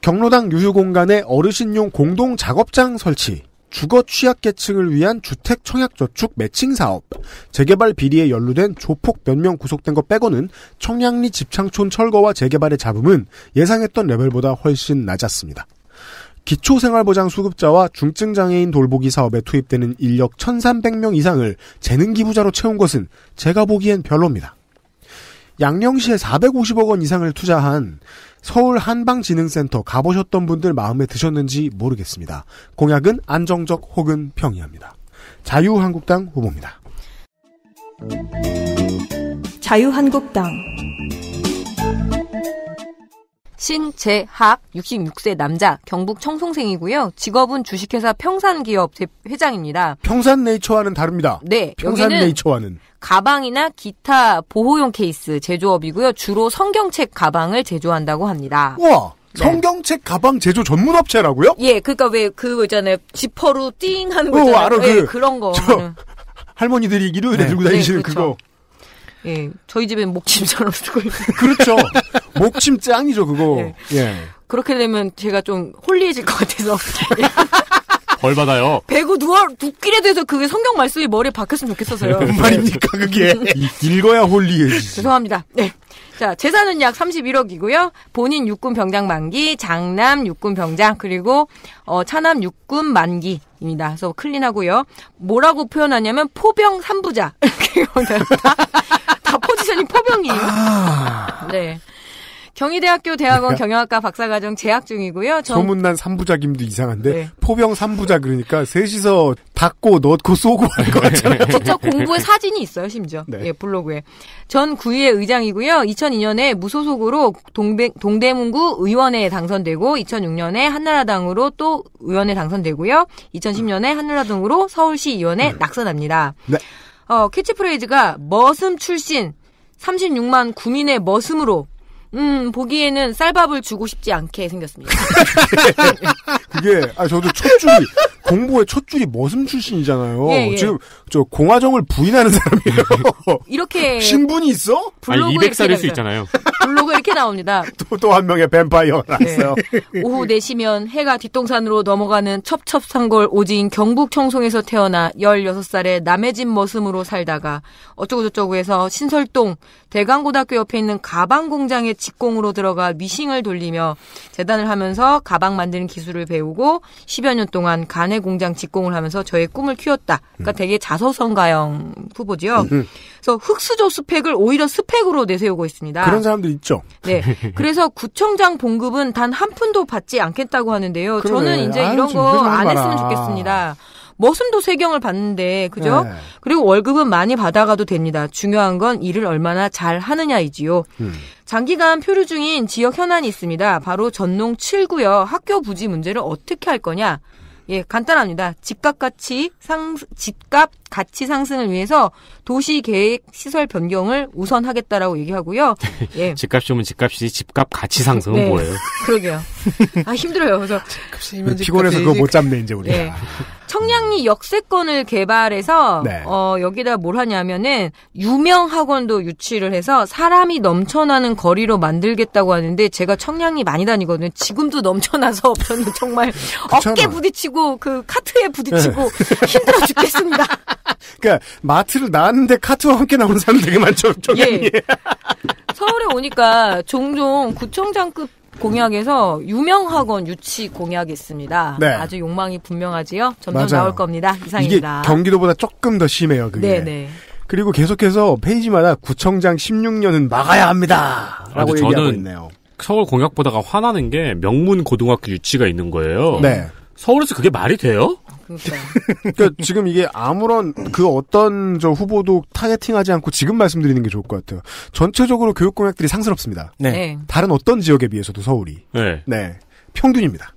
경로당 유휴 공간에 어르신용 공동 작업장 설치, 주거 취약계층을 위한 주택 청약저축 매칭 사업, 재개발 비리에 연루된 조폭 몇 명 구속된 것 빼고는 청량리 집창촌 철거와 재개발의 잡음은 예상했던 레벨보다 훨씬 낮았습니다. 기초생활보장 수급자와 중증장애인 돌보기 사업에 투입되는 인력 1,300명 이상을 재능기부자로 채운 것은 제가 보기엔 별로입니다. 양령시에 450억 원 이상을 투자한 서울 한방진흥센터 가보셨던 분들 마음에 드셨는지 모르겠습니다. 공약은 안정적 혹은 평이합니다. 자유한국당 후보입니다. 자유한국당 신재학 66세 남자 경북 청송생이고요. 직업은 주식회사 평산기업 회장입니다. 평산네이처와는 다릅니다. 네, 평산네이처와는 가방이나 기타 보호용 케이스 제조업이고요. 주로 성경책 가방을 제조한다고 합니다. 와. 네. 성경책 가방 제조 전문 업체라고요? 예, 그러니까 왜 그거 있잖아요. 지퍼로 띵 하는 거 어, 있잖아요. 어, 알아, 예, 그, 런 거. 할머니들이 이요일에 네. 들고 다니시는 네, 그렇죠. 그거 예, 저희 집엔 목침처럼 쓰고 있어요. 그렇죠. 목침 짱이죠, 그거. 네. 예. 그렇게 되면 제가 좀 홀리해질 것 같아서. 벌 받아요. 배구 누워 두끼라도 해서 그게 성경 말씀이 머리에 박혔으면 좋겠어서요. 뭔 네. 말입니까 그게? 읽어야 홀리해지. 죄송합니다. 네. 자 재산은 약 31억이고요. 본인 육군 병장 만기, 장남 육군 병장 그리고 어, 차남 육군 만기입니다. 그래서 클린하고요. 뭐라고 표현하냐면 포병 3부자 이렇게 다 포지션이 포병이에요. 아. 네. 경희대학교 대학원 네. 경영학과 박사과정 재학 중이고요. 전... 소문난 삼부작임도 이상한데 네. 포병 삼부작 그러니까 셋이서 닫고 넣고 쏘고 할것 같아요. 네. 직접 공부에 사진이 있어요 심지어 네. 예, 블로그에. 전 구의회 의장이고요. 2002년에 무소속으로 동백, 동대문구 의원에 당선되고 2006년에 한나라당으로 또 의원에 당선되고요. 2010년에 한나라당으로 서울시 의원에 음. 네. 낙선합니다. 네. 어, 캐치프레이즈가 머슴 출신 36만 구민의 머슴으로 음, 보기에는 쌀밥을 주고 싶지 않게 생겼습니다. 그게, 아, 저도 첫 줄이, 공부의첫 줄이 머슴 출신이잖아요. 예, 예. 지금, 저, 공화정을 부인하는 사람이에요. 이렇게. 신분이 있어? 아니, 200살일 수 있잖아요. 블로그 이렇게 나옵니다. 또, 또 한 명의 뱀파이어가 네. 나왔어요. 네. 오후 4시면 해가 뒷동산으로 넘어가는 첩첩산골 오지인 경북 청송에서 태어나 1 6살의 남의 집 머슴으로 살다가 어쩌고저쩌고 해서 신설동 대강고등학교 옆에 있는 가방공장에 직공으로 들어가 미싱을 돌리며 재단을 하면서 가방 만드는 기술을 배우고 10여 년 동안 간의 공장 직공을 하면서 저의 꿈을 키웠다. 그러니까 음. 되게 자서성가형 후보지요. 그래서 흑수저 스펙을 오히려 스펙으로 내세우고 있습니다. 그런 사람들 있죠. 네. 그래서 구청장 봉급은 단 한 푼도 받지 않겠다고 하는데요. 그래. 저는 이제 아유, 이런 거 안 했으면 좋겠습니다. 머슴도 세경을 받는데 그죠? 네. 그리고 월급은 많이 받아가도 됩니다. 중요한 건 일을 얼마나 잘 하느냐이지요. 음. 장기간 표류 중인 지역 현안이 있습니다. 바로 전농 7구역 학교 부지 문제를 어떻게 할 거냐? 예, 간단합니다. 집값 같이 상 집값 가치 상승을 위해서 도시 계획 시설 변경을 우선하겠다라고 얘기하고요. 예. 집값이 면 집값이 지 집값 가치 상승은 네. 뭐예요? 그러게요. 아 힘들어요. 그래서 피곤해서 그거 못 잡네 이제 우리가. 네. 청량리 역세권을 개발해서 네. 어, 여기다 뭘 하냐면은 유명 학원도 유치를 해서 사람이 넘쳐나는 거리로 만들겠다고 하는데 제가 청량리 많이 다니거든요. 지금도 넘쳐나서 저는 정말 어깨 부딪히고 그 카트에 부딪히고 네. 힘들어 죽겠습니다. 그러니까 마트를 나왔는데 카트와 함께 나오는 사람 되게 많죠. 예. 서울에 오니까 종종 구청장급 공약에서 유명 학원 유치 공약이 있습니다. 네. 아주 욕망이 분명하지요. 점점 맞아요. 나올 겁니다. 이상입니다. 이게 경기도보다 조금 더 심해요. 그게. 네네. 네. 그리고 계속해서 페이지마다 구청장 16년은 막아야 합니다.라고 아, 얘기하고 있네요. 서울 공약보다가 화나는 게 명문 고등학교 유치가 있는 거예요. 네. 서울에서 그게 말이 돼요? 그러니까. 그러니까 지금 이게 아무런 그 어떤 저 후보도 타겟팅하지 않고 지금 말씀드리는 게 좋을 것 같아요. 전체적으로 교육 공약들이 상스럽습니다. 네. 네. 다른 어떤 지역에 비해서도 서울이 네. 네. 평균입니다.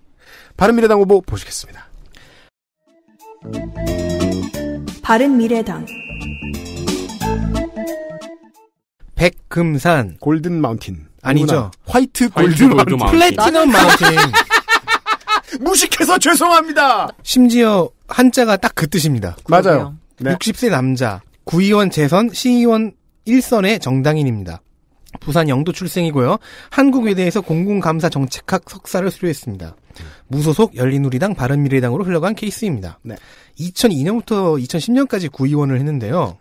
바른미래당 후보 보시겠습니다. 바른미래당 백금산 골든 마운틴 아니죠 화이트 골든, 골든 마운틴 플래티넘 마운틴 무식해서 죄송합니다. 심지어 한자가 딱 그 뜻입니다. 맞아요. 네. 60세 남자, 구의원 재선, 시의원 1선의 정당인입니다. 부산 영도 출생이고요. 한국에대해서 공공감사 정책학 석사를 수료했습니다. 무소속 열린우리당 바른미래당으로 흘러간 케이스입니다. 네. 2002년부터 2010년까지 구의원을 했는데요.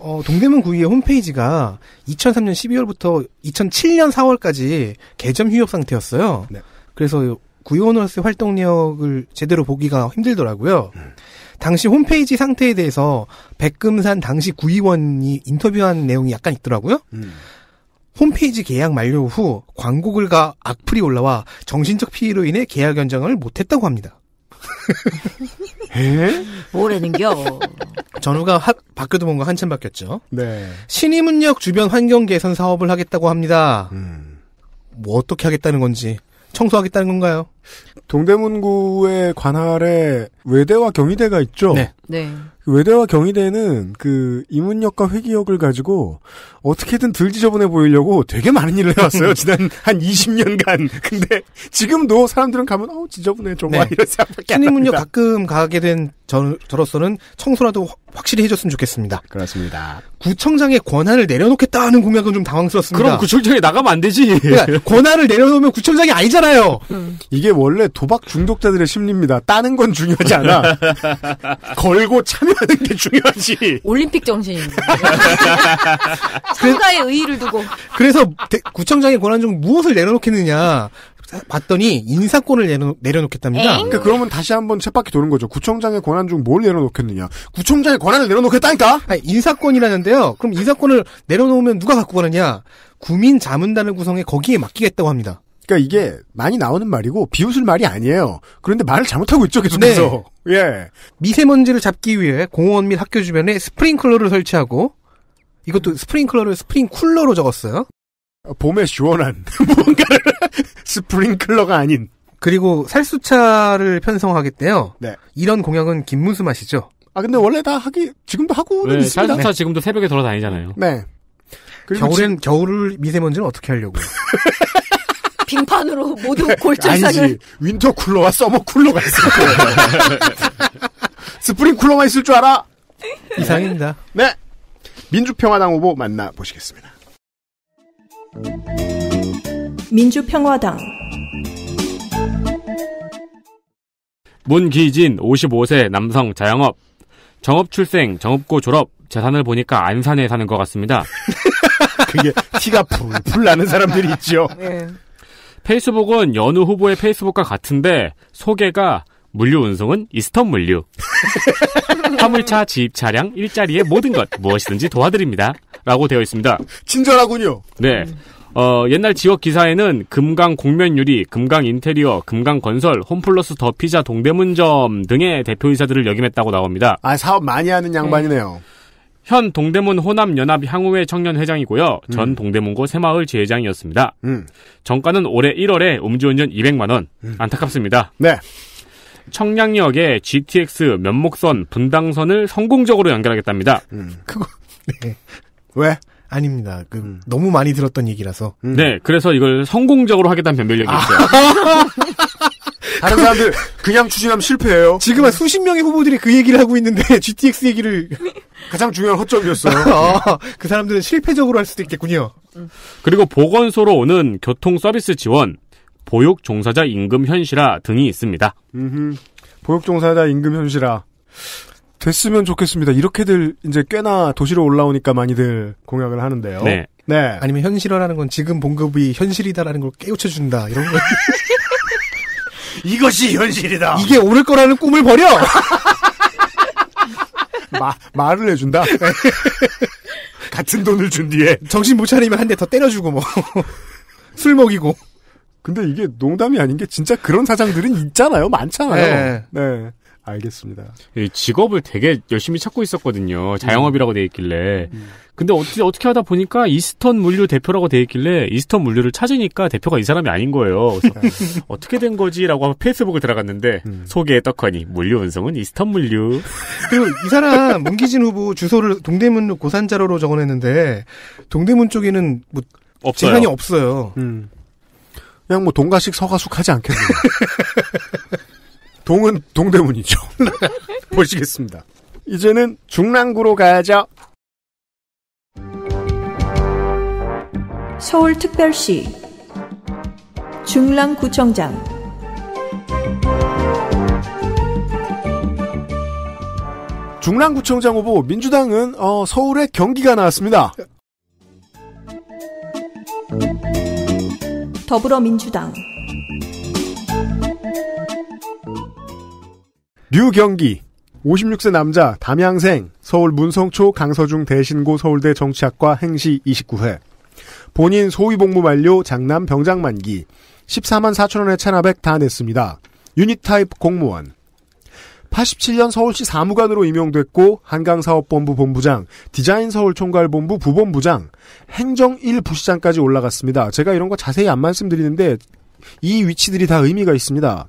어, 동대문 구의회 홈페이지가 2003년 12월부터 2007년 4월까지 개점 휴업 상태였어요. 네. 그래서 구의원으로서의 활동력을 제대로 보기가 힘들더라고요. 음. 당시 홈페이지 상태에 대해서 백금산 당시 구의원이 인터뷰한 내용이 약간 있더라고요. 음. 홈페이지 계약 만료 후 광고글과 악플이 올라와 정신적 피해로 인해 계약 연장을 못했다고 합니다. 에? 뭐라는겨? 전후가 하, 바뀌도뭔가 어 한참 바뀌었죠. 네. 신이문역 주변 환경 개선 사업을 하겠다고 합니다. 음. 뭐 어떻게 하겠다는 건지 청소하겠다는 건가요? 동대문구의 관할에 외대와 경희대가 있죠. 네. 네. 외대와 경희대는 그 이문역과 회기역을 가지고 어떻게든 들 지저분해 보이려고 되게 많은 일을 해왔어요. 음. 지난 한 20년간. 근데 지금도 사람들은 가면 어우 지저분해 정말 네. 이런 생각밖에 안 신이문역 가끔 가게 된 저, 저로서는 청소라도 확실히 해줬으면 좋겠습니다. 그렇습니다. 구청장의 권한을 내려놓겠다는 공약은 좀 당황스럽습니다. 그럼 구청장이 나가면 안 되지. 그러니까 권한을 내려놓으면 구청장이 아니잖아요. 음. 이게 원래 도박 중독자들의 심리입니다. 따는 건 중요하지 않아. 걸고 참여하는 게 중요하지. 올림픽 정신입니다. 상가에 의의를 두고. 그래서 대, 구청장의 권한 중 무엇을 내려놓겠느냐. 봤더니 인사권을 내려, 내려놓겠답니다. 그러니까 그러면 다시 한번 쳇바퀴 도는 거죠. 구청장의 권한 중 뭘 내려놓겠느냐. 구청장의 권한을 내려놓겠다니까. 아니, 인사권이라는데요. 그럼 인사권을 내려놓으면 누가 갖고 가느냐. 구민 자문단을 구성해 거기에 맡기겠다고 합니다. 그러니까 이게 많이 나오는 말이고 비웃을 말이 아니에요. 그런데 말을 잘못하고 있죠 계속해서. 네. 예. 미세먼지를 잡기 위해 공원 및 학교 주변에 스프링클러를 설치하고 이것도 스프링클러를 스프링쿨러로 적었어요. 어, 봄에 시원한 뭔가를 스프링클러가 아닌. 그리고 살수차를 편성하겠대요. 네. 이런 공약은 김문수 맛이죠. 아 근데 원래 다 하기 지금도 하고는 네, 있습니다. 살수차 네. 지금도 새벽에 돌아다니잖아요. 네. 겨울엔 지... 겨울을 미세먼지는 어떻게 하려고요? 빙판으로 모든 네, 골절상을 윈터 쿨러와 서머 쿨러가 있을 거예요. 스프링 쿨러만 있을 줄 알아? 이상입니다. 네 민주평화당 후보 만나 보시겠습니다. 민주평화당 문기진 55세 남성 자영업 정업 출생 정업고 졸업 재산을 보니까 안산에 사는 것 같습니다. 그게 티가 풀풀 나는 사람들이 있죠. 네. 페이스북은 연우 후보의 페이스북과 같은데 소개가 물류 운송은 이스턴 물류. 화물차, 지입 차량, 일자리의 모든 것 무엇이든지 도와드립니다. 라고 되어 있습니다. 친절하군요. 네. 어, 옛날 지역 기사에는 금강 공면유리, 금강 인테리어, 금강 건설, 홈플러스 더 피자 동대문점 등의 대표이사들을 역임했다고 나옵니다. 아, 사업 많이 하는 양반이네요. 음. 현 동대문 호남연합 향후회 청년회장이고요. 음. 전 동대문고 새마을 지회장이었습니다. 음. 정가는 올해 1월에 음주운전 200만원. 음. 안타깝습니다. 네. 청량역에 GTX 면목선 분당선을 성공적으로 연결하겠답니다. 음. 그거, 네. 왜? 아닙니다. 그, 음. 너무 많이 들었던 얘기라서. 음. 네, 그래서 이걸 성공적으로 하겠다는 변별력이 아. 있어요. 아. 다른 사람들 그냥 추진하면 실패해요. 지금은 수십 명의 후보들이 그 얘기를 하고 있는데 GTX 얘기를 가장 중요한 허점이었어요. 아, 그 사람들은 실패적으로 할 수도 있겠군요. 그리고 보건소로 오는 교통 서비스 지원, 보육 종사자 임금 현실화 등이 있습니다. 음흠. 보육 종사자 임금 현실화 됐으면 좋겠습니다. 이렇게들 이제 꽤나 도시로 올라오니까 많이들 공약을 하는데요. 네. 네. 아니면 현실화라는 건 지금 봉급이 현실이다라는 걸 깨우쳐 준다 이런 거. 이것이 현실이다. 이게 오를 거라는 꿈을 버려. 마, 말을 해준다. 같은 돈을 준 뒤에 정신 못 차리면 한 대 더 때려주고 뭐 술 먹이고. 근데 이게 농담이 아닌 게 진짜 그런 사장들은 있잖아요. 많잖아요. 네. 네. 알겠습니다. 직업을 되게 열심히 찾고 있었거든요. 자영업이라고 돼 있길래. 음. 근데 어떻게 어떻게 하다 보니까 이스턴 물류 대표라고 돼 있길래 이스턴 물류를 찾으니까 대표가 이 사람이 아닌 거예요. 그래서 네. 어떻게 된거지라고 페이스북을 들어갔는데 음. 소개에 떡하니 물류 운송은 이스턴 물류. 그리고 이 사람 문기진 후보 주소를 동대문 고산자로로 적어냈는데 동대문 쪽에는 뭐 없어요. 재산이 없어요. 음. 그냥 뭐 동가식 서가숙 하지 않겠네요. 동은 동대문이죠. 보시겠습니다. 이제는 중랑구로 가야죠. 서울특별시 중랑구청장 중랑구청장 후보 민주당은 어, 서울에 경기가 나왔습니다. 더불어민주당 류경기 56세 남자 담양생 서울 문성초 강서중 대신고 서울대 정치학과 행시 29회 본인 소위 복무 완료 장남 병장 만기 14만 4천 원의 체납액 다 냈습니다. 유닛 타입 공무원 87년 서울시 사무관으로 임용됐고 한강사업본부 본부장, 디자인서울 총괄본부 부본부장, 행정 1 부시장까지 올라갔습니다. 제가 이런 거 자세히 안 말씀드리는데 이 위치들이 다 의미가 있습니다.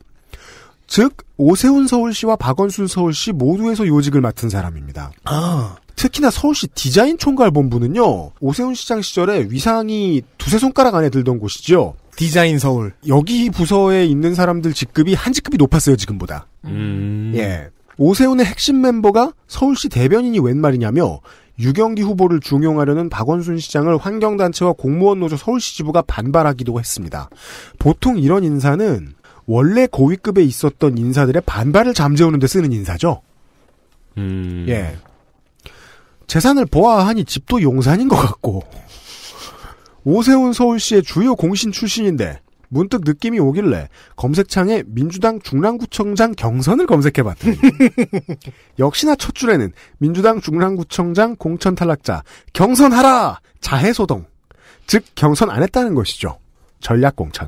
즉 오세훈 서울시와 박원순 서울시 모두에서 요직을 맡은 사람입니다. 아. 특히나 서울시 디자인 총괄 본부는요. 오세훈 시장 시절에 위상이 두세 손가락 안에 들던 곳이죠. 디자인 서울. 여기 부서에 있는 사람들 직급이 한 직급이 높았어요, 지금보다. 음. 예. 오세훈의 핵심 멤버가 서울시 대변인이 웬 말이냐며 유경기 후보를 중용하려는 박원순 시장을 환경단체와 공무원 노조 서울시 지부가 반발하기도 했습니다. 보통 이런 인사는 원래 고위급에 있었던 인사들의 반발을 잠재우는 데 쓰는 인사죠. 음... 예. 재산을 보아하니 집도 용산인 것 같고 오세훈 서울시의 주요 공신 출신인데 문득 느낌이 오길래 검색창에 민주당 중랑구청장 경선을 검색해봤더니 역시나 첫 줄에는 민주당 중랑구청장 공천 탈락자 경선하라 자해소동 즉 경선 안 했다는 것이죠 전략 공천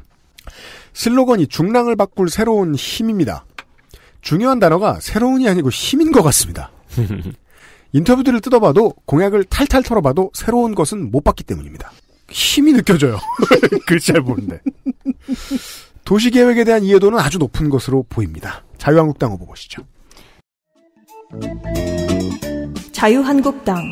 슬로건이 중랑을 바꿀 새로운 힘입니다. 중요한 단어가 새로운이 아니고 힘인 것 같습니다. 인터뷰들을 뜯어봐도 공약을 탈탈 털어봐도 새로운 것은 못 봤기 때문입니다. 힘이 느껴져요. 글 잘 보는데. 도시계획에 대한 이해도는 아주 높은 것으로 보입니다. 자유한국당 후보 보시죠. 자유한국당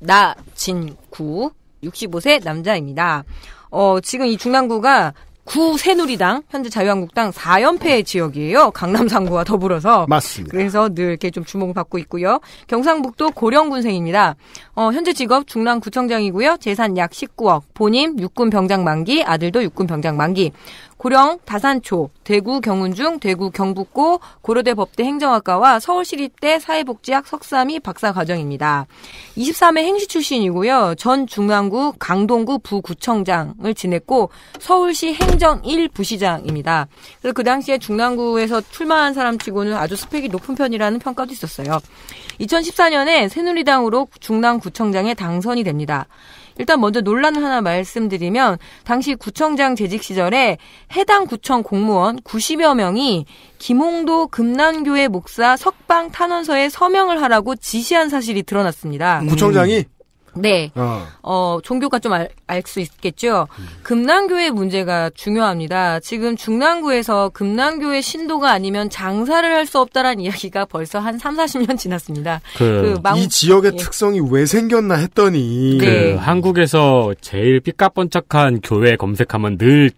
나 진구 65세 남자입니다. 어, 지금 이 중랑구가 구 새누리당 현재 자유한국당 4연패 지역이에요. 강남 상구와 더불어서 맞습니다. 그래서 늘 이렇게 좀 주목을 받고 있고요. 경상북도 고령군생입니다. 어, 현재 직업 중랑구청장이고요. 재산 약 19억. 본인 육군 병장 만기, 아들도 육군 병장 만기. 고령, 다산초, 대구 경운중, 대구 경북고, 고려대 법대 행정학과와 서울시립대 사회복지학 석사및 박사 과정입니다. 23회 행시 출신이고요. 전중앙구 강동구 부구청장을 지냈고 서울시 행정 1부시장입니다. 그래서 그 당시에 중랑구에서 출마한 사람치고는 아주 스펙이 높은 편이라는 평가도 있었어요. 2014년에 새누리당으로 중랑구청장에 당선이 됩니다. 일단 먼저 논란 하나 말씀드리면 당시 구청장 재직 시절에 해당 구청 공무원 90여 명이 김홍도 금난교회 목사 석방 탄원서에 서명을 하라고 지시한 사실이 드러났습니다. 구청장이? 네. 어, 어 종교가 좀 알 수 있겠죠. 금남교의 문제가 중요합니다. 지금 중랑구에서 금남교의 신도가 아니면 장사를 할 수 없다라는 이야기가 벌써 한 3, 40년 지났습니다. 그, 그 망... 이 지역의 예. 특성이 왜 생겼나 했더니 네. 그 한국에서 제일 삐까뻔쩍한 교회 검색하면 늘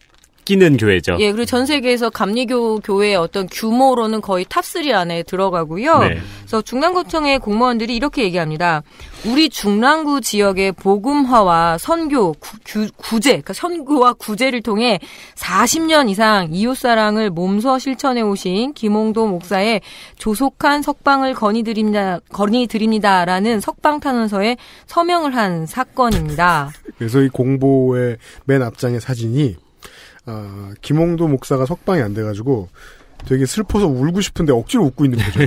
끼는 교회죠. 예, 그리고 전 세계에서 감리교 교회의 어떤 규모로는 거의 탑3 안에 들어가고요. 네. 그래서 중랑구청의 공무원들이 이렇게 얘기합니다. 우리 중랑구 지역의 복음화와 선교, 구, 구, 제 그러니까 선교와 구제를 통해 40년 이상 이웃사랑을 몸소 실천해 오신 김홍도 목사의 조속한 석방을 건의드립니다, 건의드립니다라는 석방탄원서에 서명을 한 사건입니다. 그래서 이 공보의 맨 앞장의 사진이 아, 김홍도 목사가 석방이 안 돼가지고 되게 슬퍼서 울고 싶은데 억지로 웃고 있는 거죠.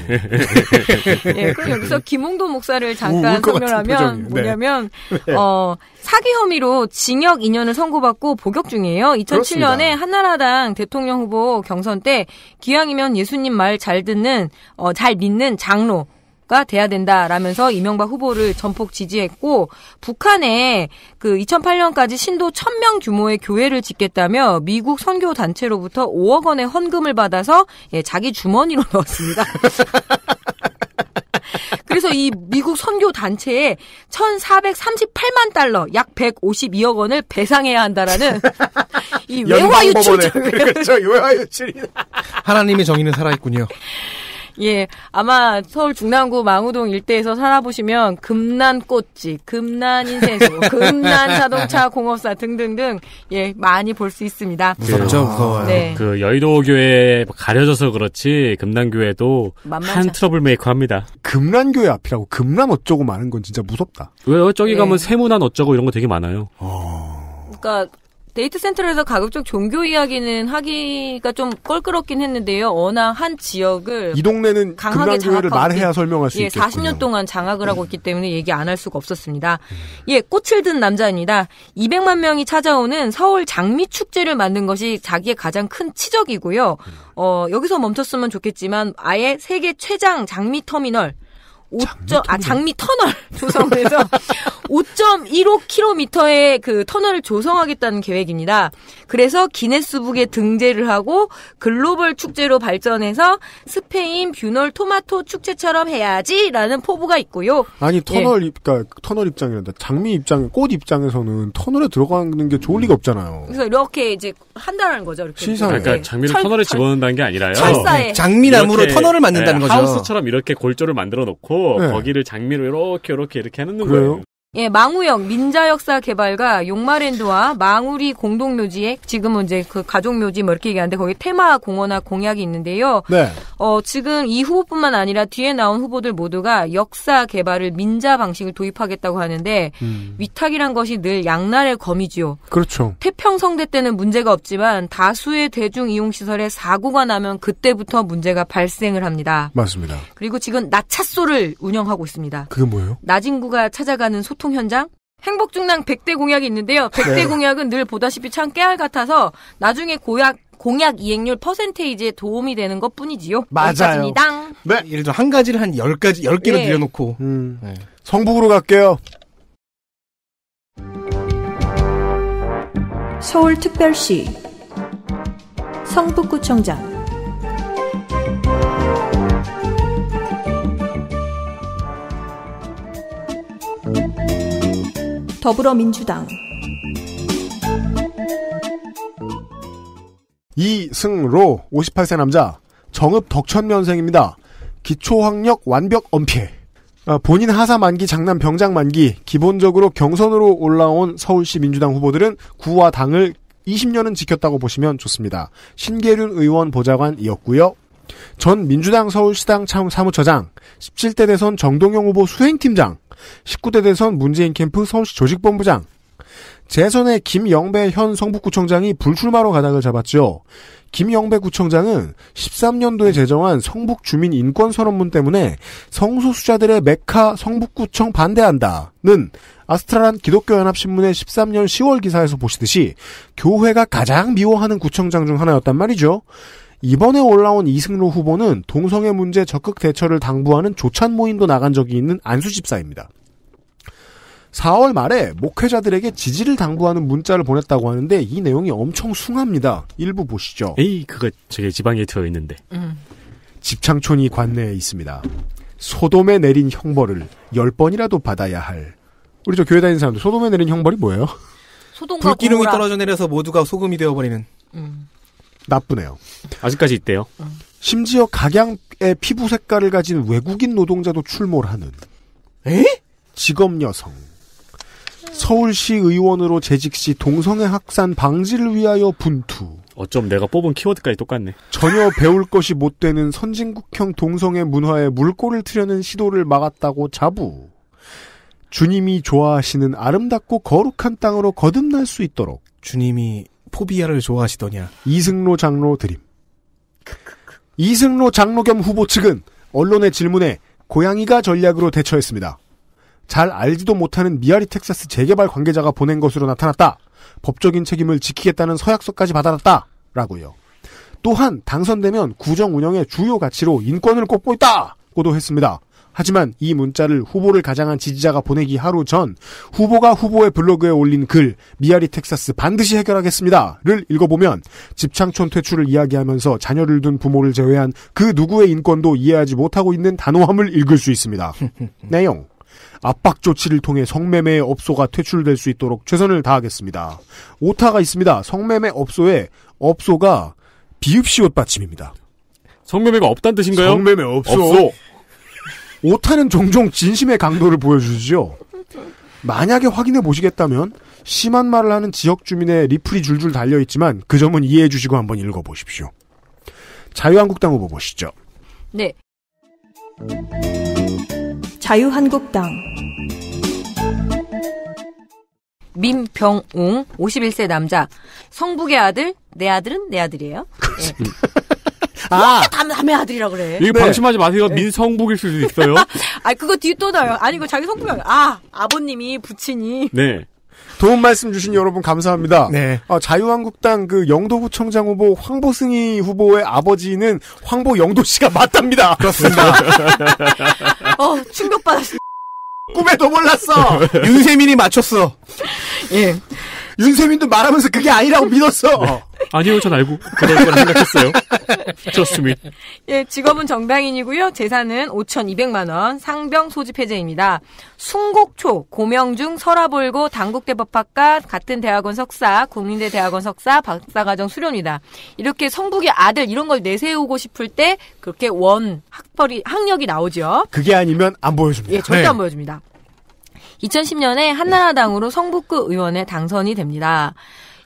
예, 그럼 여기서 김홍도 목사를 잠깐 설명하면 네. 뭐냐면 네. 어 사기 혐의로 징역 2년을 선고받고 복역 중이에요. 2007년에 그렇습니다. 한나라당 대통령 후보 경선 때 기왕이면 예수님 말 잘 듣는 어, 잘 믿는 장로 가 돼야 된다라면서 이명박 후보를 전폭 지지했고 북한에 그 2008년까지 신도 1000명 규모의 교회를 짓겠다며 미국 선교 단체로부터 5억 원의 헌금을 받아서 예, 자기 주머니로 넣었습니다. 그래서 이 미국 선교 단체에 1,438만 달러, 약 152억 원을 배상해야 한다라는 이 외화 유출 그렇죠, 외화 유출이 하나님의 정의는 살아 있군요. 예, 아마 서울 중랑구 망우동 일대에서 살아보시면 금난 꽃지 금난 인쇄소, 금난 자동차 공업사 등등등 예 많이 볼 수 있습니다. 무섭죠, 네. 무서워요. 네. 그 여의도 교회 가려져서 그렇지 금난 교회도 한 트러블 메이커 합니다. 금란 교회 앞이라고 금란 어쩌고 많은 건 진짜 무섭다. 왜요? 저기 네. 가면 세문안 어쩌고 이런 거 되게 많아요. 어... 그러니까 데이트 센터에서 가급적 종교 이야기는 하기가 좀 껄끄럽긴 했는데요. 워낙 한 지역을 이 동네는 강하게 장악을 말해야 설명할 수 예, 있겠군요. 40년 동안 장악을 하고 있기 음. 때문에 얘기 안 할 수가 없었습니다. 음. 예, 꽃을 든 남자입니다. 200만 명이 찾아오는 서울 장미 축제를 만든 것이 자기의 가장 큰 치적이고요. 음. 어, 여기서 멈췄으면 좋겠지만 아예 세계 최장 장미 터미널 5 아, 장미 터널 조성해서 5.15km의 그 터널을 조성하겠다는 계획입니다. 그래서 기네스북에 등재를 하고 글로벌 축제로 발전해서 스페인 뷰널 토마토 축제처럼 해야지라는 포부가 있고요. 아니, 예. 터널 예. 입, 그러니까 터널 입장이란다. 장미 입장, 꽃 입장에서는 터널에 들어가는 게 좋을 리가 없잖아요. 그래서 이렇게 이제 한다는 거죠. 신상 그러니까 네. 장미를 철, 터널에 집어넣는다는 게 아니라요. 철사에. 장미나무로 터널을 만든다는 네, 거죠. 하우스처럼 이렇게 골조를 만들어 놓고 네. 거기를 장미로 이렇게 이렇게 이렇게 해놓는 거예요. 예, 망우역 민자역사 개발과 용마랜드와 망우리 공동묘지에 지금은 이제 그 가족묘지 뭐 이렇게 얘기하는데 거기 테마 공원화 공약이 있는데요. 네. 어, 지금 이 후보뿐만 아니라 뒤에 나온 후보들 모두가 역사 개발을 민자 방식을 도입하겠다고 하는데 음. 위탁이란 것이 늘 양날의 검이지요. 그렇죠. 태평성대 때는 문제가 없지만 다수의 대중 이용 시설에 사고가 나면 그때부터 문제가 발생을 합니다. 맞습니다. 그리고 지금 나차소를 운영하고 있습니다. 그게 뭐예요? 나진구가 찾아가는 소통 소통 현장 행복중랑 100대 공약이 있는데요. 100대 네. 공약은 늘 보다시피 참 깨알 같아서 나중에 고약 공약 이행률 퍼센테이지에 도움이 되는 것 뿐이지요. 맞아요. 네. 예를 들어 한 가지를 한 10가지, 10개로 네. 예. 늘려놓고. 음. 네. 성북으로 갈게요. 서울특별시 성북구청장 더불어민주당 이승로 58세 남자 정읍 덕천면생입니다. 기초학력 완벽 엄폐 아, 본인 하사 만기 장남 병장 만기 기본적으로 경선으로 올라온 서울시 민주당 후보들은 구와 당을 20년은 지켰다고 보시면 좋습니다. 신계륜 의원 보좌관이었고요. 전 민주당 서울시당 사무처장, 17대 대선 정동영 후보 수행팀장, 19대 대선 문재인 캠프 서울시 조직본부장, 재선의 김영배 현 성북구청장이 불출마로 가닥을 잡았지요. 김영배 구청장은 13년도에 제정한 성북주민 인권선언문 때문에 성소수자들의 메카 성북구청 반대한다는 아스트라란 기독교연합신문의 13년 10월 기사에서 보시듯이 교회가 가장 미워하는 구청장 중 하나였단 말이죠. 이번에 올라온 이승로 후보는 동성애 문제 적극 대처를 당부하는 조찬 모임도 나간 적이 있는 안수 집사입니다. 4월 말에 목회자들에게 지지를 당부하는 문자를 보냈다고 하는데 이 내용이 엄청 숭합니다. 일부 보시죠. 에이, 그거 저게 지방에 들어 있는데. 음. 집창촌이 관내에 있습니다. 소돔에 내린 형벌을 10번이라도 받아야 할. 우리 저 교회 다니는 사람들 소돔에 내린 형벌이 뭐예요? 소돔과 불기름이 떨어져 내려서 모두가 소금이 되어버리는. 음. 나쁘네요. 아직까지 있대요. 심지어 각양의 피부 색깔을 가진 외국인 노동자도 출몰 하는. 에? 직업 여성. 서울시 의원으로 재직 시 동성애 학산 방지를 위하여 분투. 어쩜 내가 뽑은 키워드까지 똑같네. 전혀 배울 것이 못 되는 선진국형 동성애 문화에 물꼬를 트려는 시도를 막았다고 자부. 주님이 좋아하시는 아름답고 거룩한 땅으로 거듭날 수 있도록. 주님이 포비아를 좋아하시더냐. 이승로 장로 드림. 이승로 장로 겸 후보 측은 언론의 질문에 고양이가 전략으로 대처했습니다. 잘 알지도 못하는 미아리 텍사스 재개발 관계자가 보낸 것으로 나타났다. 법적인 책임을 지키겠다는 서약서까지 받아놨다. 라고요. 또한 당선되면 구정 운영의 주요 가치로 인권을 꼽고 있다. 고도 했습니다. 하지만 이 문자를 후보를 가장한 지지자가 보내기 하루 전 후보가 후보의 블로그에 올린 글 미아리 텍사스 반드시 해결하겠습니다를 읽어보면 집창촌 퇴출을 이야기하면서 자녀를 둔 부모를 제외한 그 누구의 인권도 이해하지 못하고 있는 단호함을 읽을 수 있습니다. 내용 압박 조치를 통해 성매매의 업소가 퇴출될 수 있도록 최선을 다하겠습니다. 오타가 있습니다. 성매매 업소의 업소가 비읍시옷 받침입니다. 성매매가 없단 뜻인가요? 성매매 없소. 오타는 종종 진심의 강도를 보여주죠. 만약에 확인해 보시겠다면 심한 말을 하는 지역 주민의 리플이 줄줄 달려 있지만 그 점은 이해해 주시고 한번 읽어 보십시오. 자유한국당 후보 보시죠. 네. 자유한국당 민병웅 51세 남자 성북의 아들 내 아들은 내 아들이에요. 네. 아. 왜 남, 의 아들이라 그래? 이거 네. 방심하지 마세요. 네. 민성북일 수도 있어요. 아, 그거 뒤또 나요. 아니, 그 자기 성품이 아, 아버님이, 부친이. 네. 도움 말씀 주신 여러분 감사합니다. 네. 아, 자유한국당 그 영도구청장 후보 황보승희 후보의 아버지는 황보 영도 씨가 맞답니다. 그렇습니다. 어, 충격받았어. 꿈에도 몰랐어. 윤세민이 맞췄어. 예. 윤세민도 말하면서 그게 아니라고 믿었어. 네. 아니요, 전 알고 그럴 거라 생각했어요. 좋습니다. 예, 직업은 정당인이고요. 재산은 5,200만 원, 상병 소집 해제입니다. 순곡초, 고명중, 설아볼고, 당국대 법학과, 같은 대학원 석사, 국민대 대학원 석사, 박사과정 수료입니다. 이렇게 성북의 아들 이런 걸 내세우고 싶을 때 그렇게 원 학벌이 학력이 나오죠. 그게 아니면 안 보여줍니다. 예, 절대 네. 안 보여줍니다. 2010년에 한나라당으로 성북구 의원에 당선이 됩니다.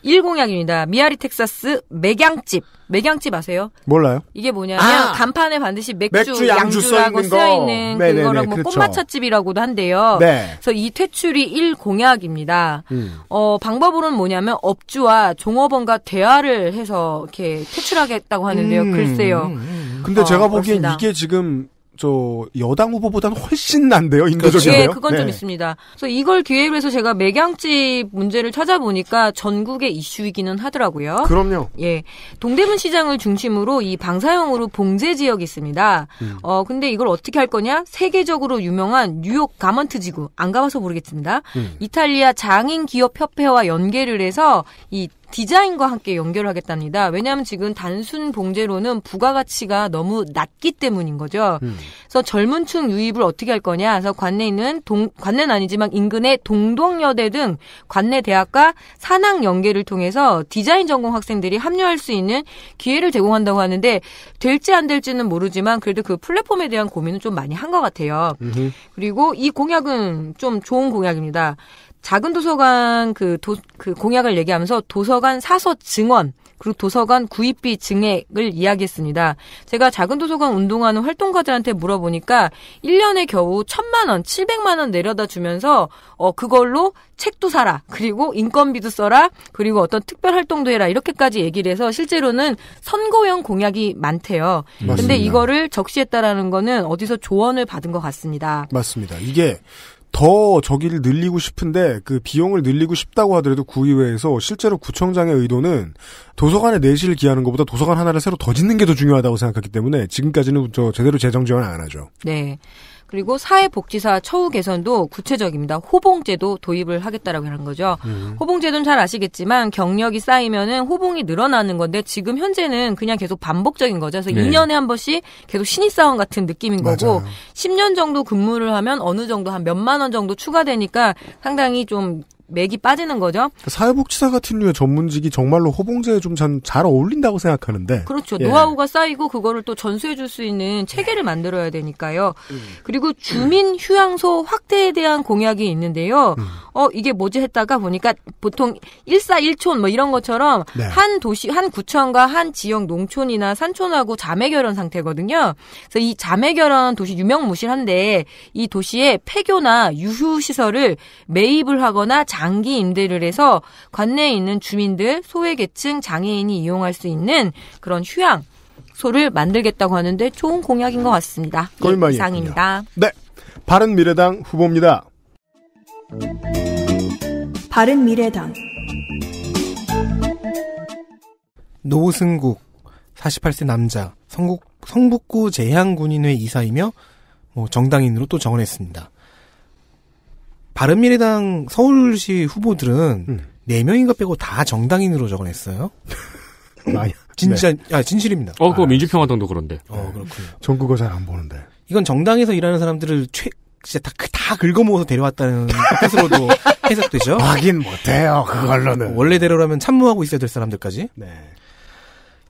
1공약입니다 미아리 텍사스 맥양집. 맥양집 아세요? 몰라요. 이게 뭐냐면 아! 간판에 반드시 맥주, 맥주 양주 양주라고 쓰여 있는 네, 네, 네, 그거랑 뭐 그렇죠. 꽃마차집이라고도 한대요. 네. 그래서 이 퇴출이 1공약입니다 음. 어, 방법으로는 뭐냐면 업주와 종업원과 대화를 해서 이렇게 퇴출하겠다고 하는데요. 음. 글쎄요. 근데 어, 제가 보기엔 그렇습니다. 이게 지금 저 여당 후보보다는 훨씬 난데요 인도적이네요. 그렇죠. 예, 그건 네. 좀 있습니다. 그래서 이걸 기회로 해서 제가 매경집 문제를 찾아보니까 전국의 이슈이기는 하더라고요. 그럼요. 예, 동대문 시장을 중심으로 이 방사형으로 봉제 지역이 있습니다. 음. 어 근데 이걸 어떻게 할 거냐? 세계적으로 유명한 뉴욕 가먼트 지구 안 가봐서 모르겠습니다. 음. 이탈리아 장인 기업 협회와 연계를 해서 이 디자인과 함께 연결하겠답니다. 왜냐하면 지금 단순 봉제로는 부가가치가 너무 낮기 때문인 거죠. 음. 그래서 젊은 층 유입을 어떻게 할 거냐. 그래서 관내에 있는 동, 관내는 아니지만 인근의 동동여대 등 관내 대학과 산학 연계를 통해서 디자인 전공 학생들이 합류할 수 있는 기회를 제공한다고 하는데 될지 안 될지는 모르지만 그래도 그 플랫폼에 대한 고민은 좀 많이 한 것 같아요. 음흠. 그리고 이 공약은 좀 좋은 공약입니다. 작은 도서관 그, 도, 그 공약을 얘기하면서 도서관 사서 증원 그리고 도서관 구입비 증액을 이야기했습니다. 제가 작은 도서관 운동하는 활동가들한테 물어보니까 1년에 겨우 1000만 원, 700만 원 내려다 주면서 어 그걸로 책도 사라. 그리고 인건비도 써라. 그리고 어떤 특별 활동도 해라. 이렇게까지 얘기를 해서 실제로는 선거형 공약이 많대요. 맞습니다. 근데 이거를 적시했다라는 거는 어디서 조언을 받은 것 같습니다. 맞습니다. 이게 더 저기를 늘리고 싶은데 그 비용을 늘리고 싶다고 하더라도 구의회에서 그 실제로 구청장의 의도는 도서관에 내실 을 기하는 것보다 도서관 하나를 새로 더 짓는 게 더 중요하다고 생각하기 때문에 지금까지는 저 제대로 재정 지원 안 하죠. 네. 그리고 사회복지사 처우 개선도 구체적입니다. 호봉제도 도입을 하겠다라고 하는 거죠. 음. 호봉제도는 잘 아시겠지만 경력이 쌓이면은 호봉이 늘어나는 건데 지금 현재는 그냥 계속 반복적인 거죠. 그래서 네. 2년에 한 번씩 계속 신입사원 같은 느낌인 맞아요. 거고 10년 정도 근무를 하면 어느 정도 한 몇만 원 정도 추가되니까 상당히 좀 맥이 빠지는 거죠. 그러니까 사회복지사 같은 류의 전문직이 정말로 호봉제에 좀잘 어울린다고 생각하는데. 그렇죠. 예. 노하우가 쌓이고 그거를 또 전수해 줄 수 있는 체계를 만들어야 되니까요. 음. 그리고 주민 휴양소 확대에 대한 공약이 있는데요. 음. 어 이게 뭐지 했다가 보니까 보통 1사1촌뭐 이런 것처럼 네. 한 도시 한 구청과 한 지역 농촌이나 산촌하고 자매결연 상태거든요. 그래서 이 자매결연 도시 유명무실한데 이 도시에 폐교나 유휴 시설을 매입을 하거나 자 장기 임대를 해서 관내에 있는 주민들, 소외계층, 장애인이 이용할 수 있는 그런 휴양 소를 만들겠다고 하는데 좋은 공약인 것 같습니다. 예, 이상입니다. 네, 바른 미래당 후보입니다. 바른 미래당 노승국 48세 남자 성북, 성북구 재향군인회 이사이며 뭐 정당인으로 또정원했습니다 바른미래당 서울시 후보들은 음. 4명인가 빼고 다 정당인으로 적어냈어요. 진짜, 네. 아, 진실입니다. 어, 그거 아, 민주평화당도 그런데. 어, 그렇군요. 전국어 잘 안 보는데. 이건 정당에서 일하는 사람들을 최, 진짜 다, 그, 다 긁어모아서 데려왔다는 뜻으로도 해석되죠. 하긴 못해요, 그걸로는. 어, 원래대로라면 참모하고 있어야 될 사람들까지. 네.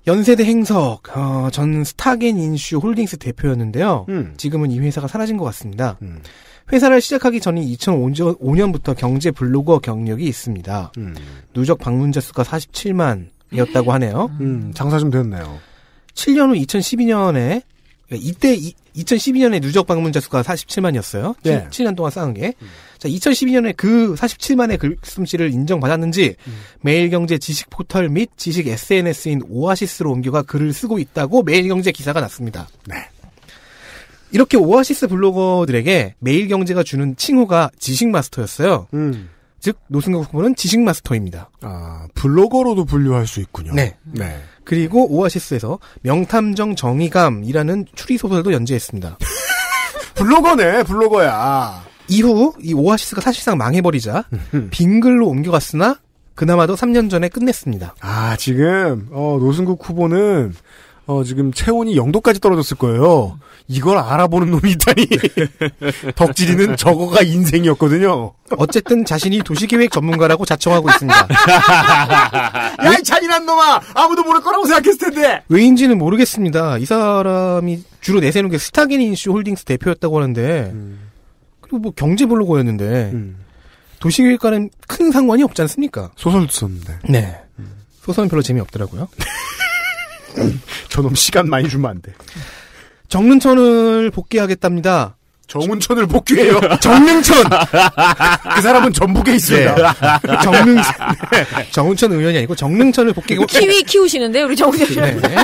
연세대 행석, 어, 전 스타겐 인슈 홀딩스 대표였는데요. 음. 지금은 이 회사가 사라진 것 같습니다. 음. 회사를 시작하기 전인 2005년부터 경제 블로거 경력이 있습니다. 음. 누적 방문자 수가 47만이었다고 하네요. 음. 음, 장사 좀 됐네요. 7년 후 2012년에 그러니까 이때 이, 2012년에 누적 방문자 수가 47만이었어요. 네. 7, 년 동안 쌓은 게. 음. 자, 2012년에 그 47만의 글솜씨를 인정받았는지 음. 매일경제 지식 포털 및 지식 SNS인 오아시스로 옮겨가 글을 쓰고 있다고 매일경제 기사가 났습니다. 네. 이렇게 오아시스 블로거들에게 매일경제가 주는 칭호가 지식마스터였어요. 음. 즉 노승경 후보는 지식마스터입니다. 아 블로거로도 분류할 수 있군요. 네. 네. 그리고 오아시스에서 명탐정 정의감이라는 추리 소설도 연재했습니다. 블로거네 블로거야. 이후 이 오아시스가 사실상 망해버리자 빙글로 옮겨갔으나 그나마도 3년 전에 끝냈습니다. 아 지금 어, 노승국 후보는 어, 지금 체온이 0도까지 떨어졌을 거예요. 이걸 알아보는 놈이 있다니. 덕질이는 저거가 인생이었거든요. 어쨌든 자신이 도시계획 전문가라고 자청하고 있습니다. 야, 이 잔인한 놈아! 아무도 모를 거라고 생각했을 텐데! 왜인지는 모르겠습니다. 이 사람이 주로 내세우는 게 스타겐 인슈 홀딩스 대표였다고 하는데, 음. 그리고 뭐 경제 블로거였는데, 음. 도시계획과는 큰 상관이 없지 않습니까? 소설도 썼는데. 네. 음. 소설은 별로 재미없더라고요. 저놈 시간 많이 주면 안 돼. 정릉천을 복귀하겠답니다. 정운천을 복귀해요. 정릉천. 그 사람은 전북에 있어요. 네. 정릉 정운천 의원이 아니고 정릉천을 복귀하고 뭐 키위 키우시는데 우리 정운천. 네.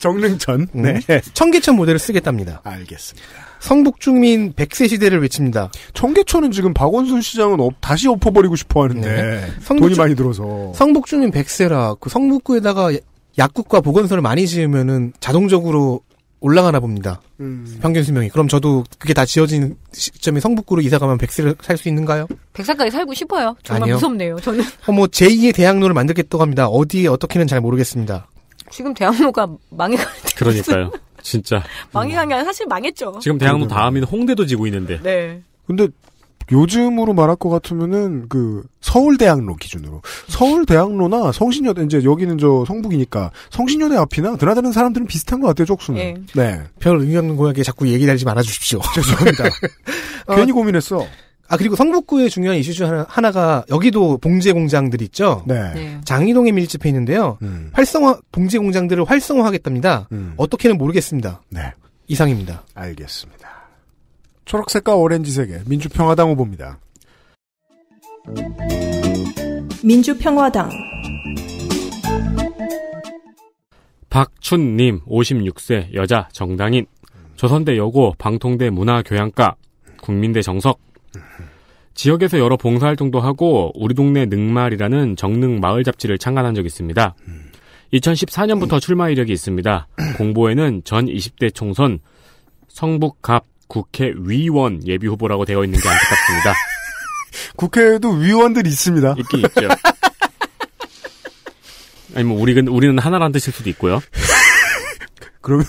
정릉천. 음. 네. 청계천 모델을 쓰겠답니다. 알겠습니다. 성북 주민 100세 시대를 외칩니다. 청계천은 지금 박원순 시장은 업, 다시 엎어버리고 싶어 하는데 네. 성북, 돈이 많이 들어서. 성북 주민 100세라 그 성북구에다가 약국과 보건소를 많이 지으면은 자동적으로 올라가나 봅니다. 음. 평균 수명이. 그럼 저도 그게 다 지어진 시점이 성북구로 이사 가면 백세를 살 수 있는가요? 백살까지 살고 싶어요. 정말 아니요. 무섭네요. 저는. 어 뭐 제2의 대학로를 만들겠다고 합니다. 어디에 어떻게는 잘 모르겠습니다. 지금 대학로가 망해가는 그러니까요. 진짜. 망해간 게 아니라 사실 망했죠. 지금 대학로 다음인 홍대도 지고 있는데. 네. 근데 요즘으로 말할 것 같으면은 그 서울대학로 기준으로 서울대학로나 성신여대 이제 여기는 저 성북이니까 성신여대 앞이나 드나드는 사람들은 비슷한 것 같아요 쪽수는. 네. 네. 별 의미 없는 공약에 자꾸 얘기 달지 말아 주십시오. 죄송합니다. 어, 괜히 고민했어. 아 그리고 성북구의 중요한 이슈 중 하나, 가 여기도 봉제 공장들 있죠. 네. 네. 장희동에 밀집해 있는데요. 음. 활성화 봉제 공장들을 활성화하겠답니다. 음. 어떻게는 모르겠습니다. 네. 이상입니다. 알겠습니다. 초록색과 오렌지색의 민주평화당 후보입니다. 민주평화당 박춘님 56세 여자 정당인 조선대 여고 방통대 문화교양과 국민대 정석 지역에서 여러 봉사활동도 하고 우리 동네 능말이라는 정능 마을 잡지를 창간한 적이 있습니다. 2014년부터 출마 이력이 있습니다. 공보에는 전 20대 총선 성북갑 국회위원 예비 후보라고 되어 있는 게 안타깝습니다. 국회에도 위원들이 있습니다. 있긴 있죠. 아니 뭐 우리는 우리는 하나라는 뜻일 수도 있고요. 그러면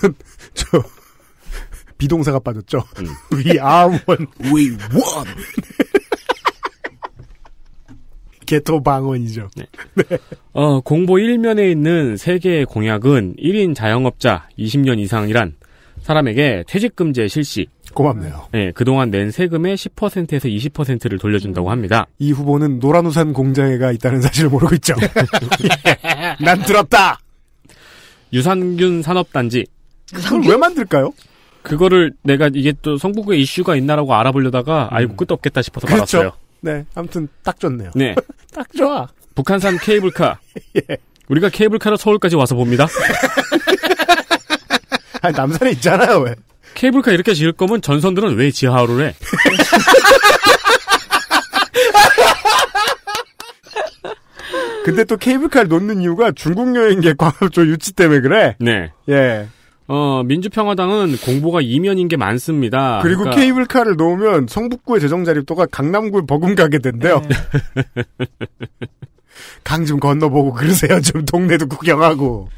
저 비동사가 빠졌죠. 음. We are one. We o n 개토 방언이죠. 네. 네. 어, 공보 1면에 있는 세계의 공약은 1인 자영업자 20년 이상이란 사람에게 퇴직금제 실시. 고맙네요. 네, 그동안 낸 세금의 10%에서 20%를 돌려준다고 합니다. 이 후보는 노란우산 공장에가 있다는 사실을 모르고 있죠. 난 들었다! 유산균 산업단지. 그걸 왜 만들까요? 그거를 내가 이게 또 성북구에 이슈가 있나라고 알아보려다가 음. 아이고 끝없겠다 싶어서 그렇죠. 말았어요. 네, 아무튼 딱 좋네요. 네, 딱 좋아. 북한산 케이블카. 예. 우리가 케이블카로 서울까지 와서 봅니다. 아니, 남산에 있잖아요, 왜. 케이블카 이렇게 지을 거면 전선들은 왜 지하로래? 해? 근데 또 케이블카를 놓는 이유가 중국 여행객 광합조 유치 때문에 그래. 네. 예. 어, 민주평화당은 공보가 이면인 게 많습니다. 그리고 그러니까... 케이블카를 놓으면 성북구의 재정자립도가 강남구에 버금가게 된대요. 네. 강좀 건너보고 그러세요. 좀 동네도 구경하고.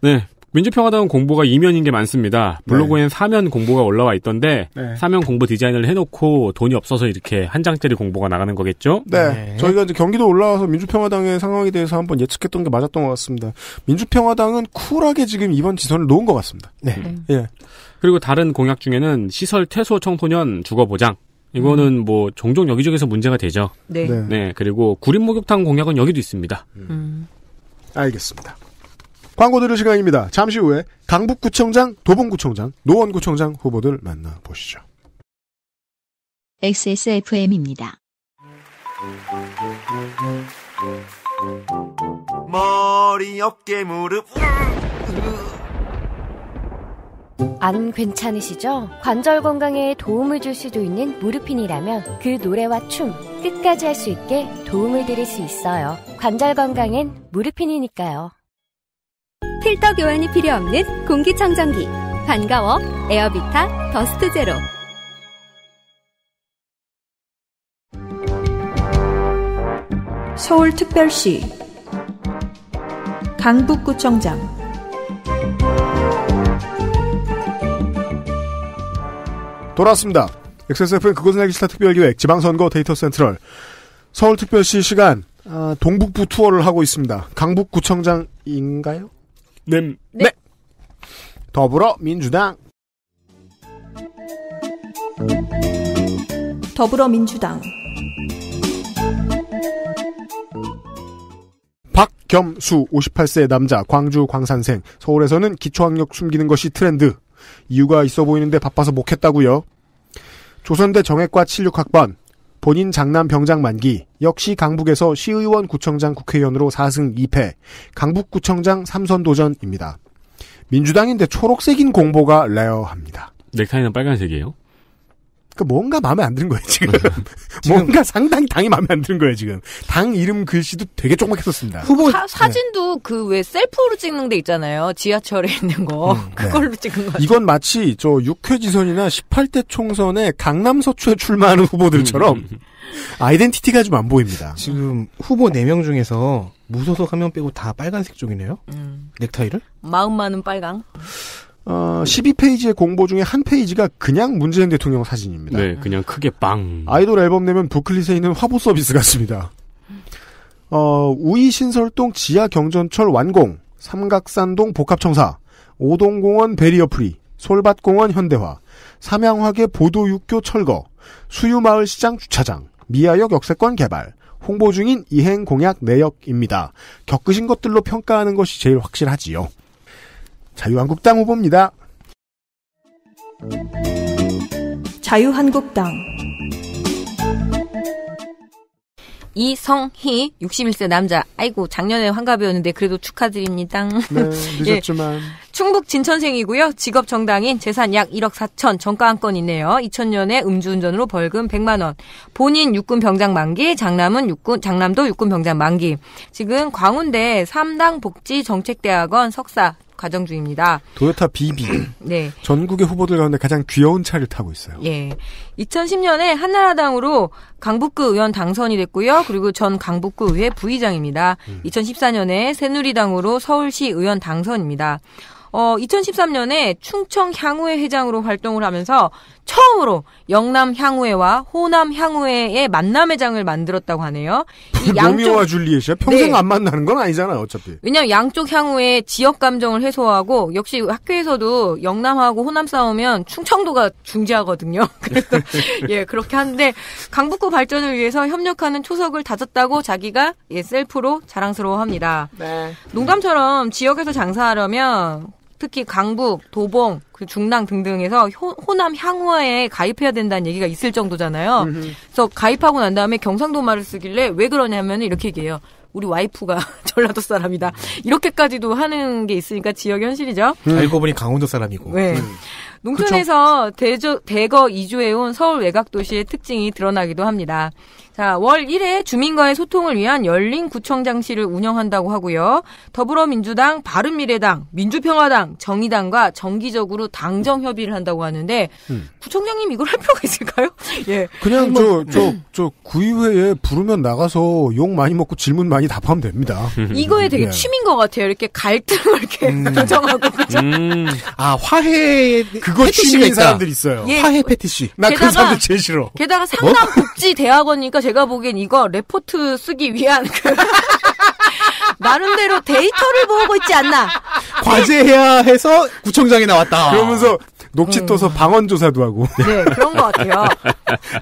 네. 민주평화당 은 공보가 이면인 게 많습니다. 블로그엔 네. 사면 공보가 올라와 있던데 네. 사면 공보 디자인을 해놓고 돈이 없어서 이렇게 한 장짜리 공보가 나가는 거겠죠? 네. 네. 저희가 이제 경기도 올라와서 민주평화당의 상황에 대해서 한번 예측했던 게 맞았던 것 같습니다. 민주평화당은 쿨하게 지금 이번 지선을 놓은 것 같습니다. 네. 음. 예. 그리고 다른 공약 중에는 시설 퇴소 청소년 주거 보장. 이거는 음. 뭐 종종 여기저기서 문제가 되죠. 네. 네. 네 그리고 구립 목욕탕 공약은 여기도 있습니다. 음. 알겠습니다. 광고 들을 시간입니다. 잠시 후에 강북구청장, 도봉구청장, 노원구청장 후보들 만나보시죠. XSFM입니다. 머리, 어깨, 무릎. 안 괜찮으시죠? 관절 건강에 도움을 줄 수도 있는 무르핀이라면 그 노래와 춤 끝까지 할 수 있게 도움을 드릴 수 있어요. 관절 건강엔 무르핀이니까요. 필터 교환이 필요 없는 공기청정기 반가워 에어비타 더스트 제로 서울특별시 강북구청장 돌아왔습니다. XSFM 그것은 알기 싫다 특별기획 지방선거 데이터 센트럴 서울특별시 시간 아, 동북부 투어를 하고 있습니다. 강북구청장인가요? 네. 네. 더불어민주당 더불어민주당 박겸수 58세 남자 광주 광산생 서울에서는 기초학력 숨기는 것이 트렌드 이유가 있어 보이는데 바빠서 못했다고요 조선대 정액과 76학번 본인 장남 병장 만기, 역시 강북에서 시의원 구청장 국회의원으로 4승 2패, 강북구청장 3선 도전입니다. 민주당인데 초록색인 공보가 레어합니다. 넥타이는 빨간색이에요? 그 뭔가 마음에 안 드는 거예요 지금. 네. 지금. 뭔가 상당히 당이 마음에 안 드는 거예요 지금. 당 이름 글씨도 되게 조그맣게 썼습니다. 후보 사, 진도 네. 그 그왜 셀프로 찍는 데 있잖아요. 지하철에 있는 거 음, 네. 그걸로 네. 찍은 거. 이건 마치 저 6회 지선이나 18대 총선에 강남 서초에 출마하는 후보들처럼 음. 아이덴티티가 좀 안 보입니다. 지금 후보 4명 중에서 무소속 한 명 빼고 다 빨간색 쪽이네요. 음. 넥타이를? 마음만은 빨강. 어, 12페이지의 공보 중에 한 페이지가 그냥 문재인 대통령 사진입니다. 네, 그냥 크게 빵. 아이돌 앨범 내면 부클릿에 있는 화보 서비스 같습니다. 어, 우이신설동 지하경전철 완공, 삼각산동 복합청사, 오동공원 베리어프리, 솔밭공원 현대화, 삼양화계 보도육교 철거, 수유마을 시장 주차장, 미아역 역세권 개발, 홍보 중인 이행 공약 내역입니다. 겪으신 것들로 평가하는 것이 제일 확실하지요. 자유한국당 후보입니다. 자유한국당 이성희 61세 남자. 아이고 작년에 환갑이었는데 그래도 축하드립니다. 네, 예. 늦었지만 예, 충북 진천생이고요. 직업 정당인 재산 약 1억 4천 정가 한 건이네요. 2000년에 음주운전으로 벌금 100만 원. 본인 육군 병장 만기, 장남은 육군 장남도 육군 병장 만기. 지금 광운대 3당 복지 정책대학원 석사 과정 중입니다. 도요타 비비. 네. 전국의 후보들 가운데 가장 귀여운 차를 타고 있어요. 예. 2010년에 한나라당으로 강북구 의원 당선이 됐고요. 그리고 전 강북구 의회 부의장입니다. 음. 2014년에 새누리당으로 서울시 의원 당선입니다. 어, 2013년에 충청 향후의 회장으로 활동을 하면서 처음으로 영남 향후회와 호남 향후회의 만남의 장을 만들었다고 하네요. 이 양쪽... 로미오와 줄리엣이야? 평생 네. 안 만나는 건 아니잖아요, 어차피. 왜냐면 양쪽 향후의 지역 감정을 해소하고 역시 학교에서도 영남하고 호남 싸우면 충청도가 중재하거든요. 그래서 예, 그렇게 하는데 강북구 발전을 위해서 협력하는 초석을 다졌다고 자기가 예, 셀프로 자랑스러워합니다. 네. 농담처럼 지역에서 장사하려면 특히 강북, 도봉, 그 중랑 등등에서 호, 호남 향후에 가입해야 된다는 얘기가 있을 정도잖아요. 그래서 가입하고 난 다음에 경상도 말을 쓰길래 왜 그러냐면 이렇게 얘기해요. 우리 와이프가 전라도 사람이다. 이렇게까지도 하는 게 있으니까 지역 현실이죠. 음. 알고 보니 강원도 사람이고. 네. 음. 농촌에서 대저, 대거 이주해온 서울 외곽 도시의 특징이 드러나기도 합니다. 자, 월 1회 주민과의 소통을 위한 열린 구청장실을 운영한다고 하고요. 더불어민주당, 바른미래당, 민주평화당, 정의당과 정기적으로 당정 협의를 한다고 하는데 음. 구청장님 이걸 할 필요가 있을까요? 예. 그냥 저저저 뭐 네. 저, 저 구의회에 부르면 나가서 욕 많이 먹고 질문 많이 답하면 됩니다. 이거에 되게 예. 취미인 것 같아요. 이렇게 갈등을 이렇게 음. 조정하고 그죠? 음. 아 화해 그거 취미인 있다. 사람들 있어요. 예. 화해 패티시. 나그 사람들 제일 싫어. 게다가 상담 뭐? 복지 대학원이니까 제가 보기엔 이거 레포트 쓰기 위한 그 나름대로 데이터를 모으고 있지 않나. 과제해야 해서 구청장에 나왔다. 그러면서 녹취떠서 음. 방언 조사도 하고. 네, 그런 것 같아요.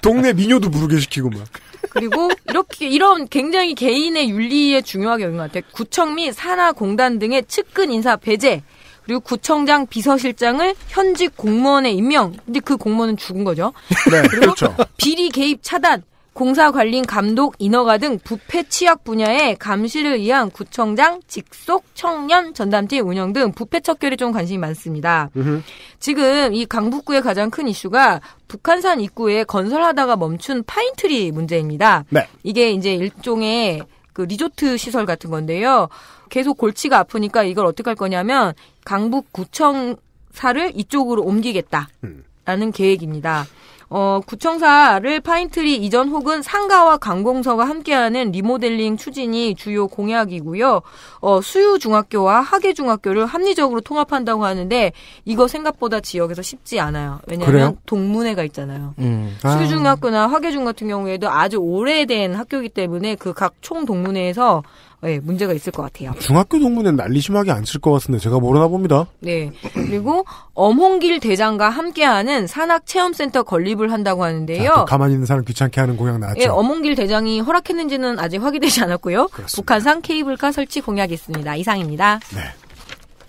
동네 미녀도 부르게 시키고 막. 그리고 이렇게 이런 굉장히 개인의 윤리에 중요하게 여긴 것 같아요. 구청 및 산하공단 등의 측근 인사 배제. 그리고 구청장 비서실장을 현직 공무원에 임명. 근데 그 공무원은 죽은 거죠. 네, 그리고 그렇죠. 비리 개입 차단, 공사 관린 감독 인허가 등 부패 취약 분야의 감시를 위한 구청장 직속 청년 전담팀 운영 등 부패 척결에 좀 관심이 많습니다. 으흠. 지금 이 강북구의 가장 큰 이슈가 북한산 입구에 건설하다가 멈춘 파인트리 문제입니다. 네. 이게 이제 일종의 그 리조트 시설 같은 건데요. 계속 골치가 아프니까 이걸 어떻게 할 거냐면 강북구청사를 이쪽으로 옮기겠다라는 음. 계획입니다. 어, 구청사를 파인트리 이전 혹은 상가와 관공서가 함께하는 리모델링 추진이 주요 공약이고요. 어, 수유중학교와 하계중학교를 합리적으로 통합한다고 하는데 이거 생각보다 지역에서 쉽지 않아요. 왜냐하면 동문회가 있잖아요. 음. 아. 수유중학교나 하계중 같은 경우에도 아주 오래된 학교이기 때문에 그 각 총 동문회에서 예, 문제가 있을 것 같아요. 중학교 동문회는 난리 심하게 안 칠 것 같은데 제가 모르나 봅니다. 네. 그리고 엄홍길 대장과 함께하는 산악체험센터 건립을 한다고 하는데요. 자, 가만히 있는 사람 귀찮게 하는 공약 나왔죠. 예, 엄홍길 대장이 허락했는지는 아직 확인되지 않았고요. 그렇습니다. 북한산 케이블카 설치 공약이 있습니다. 이상입니다. 네.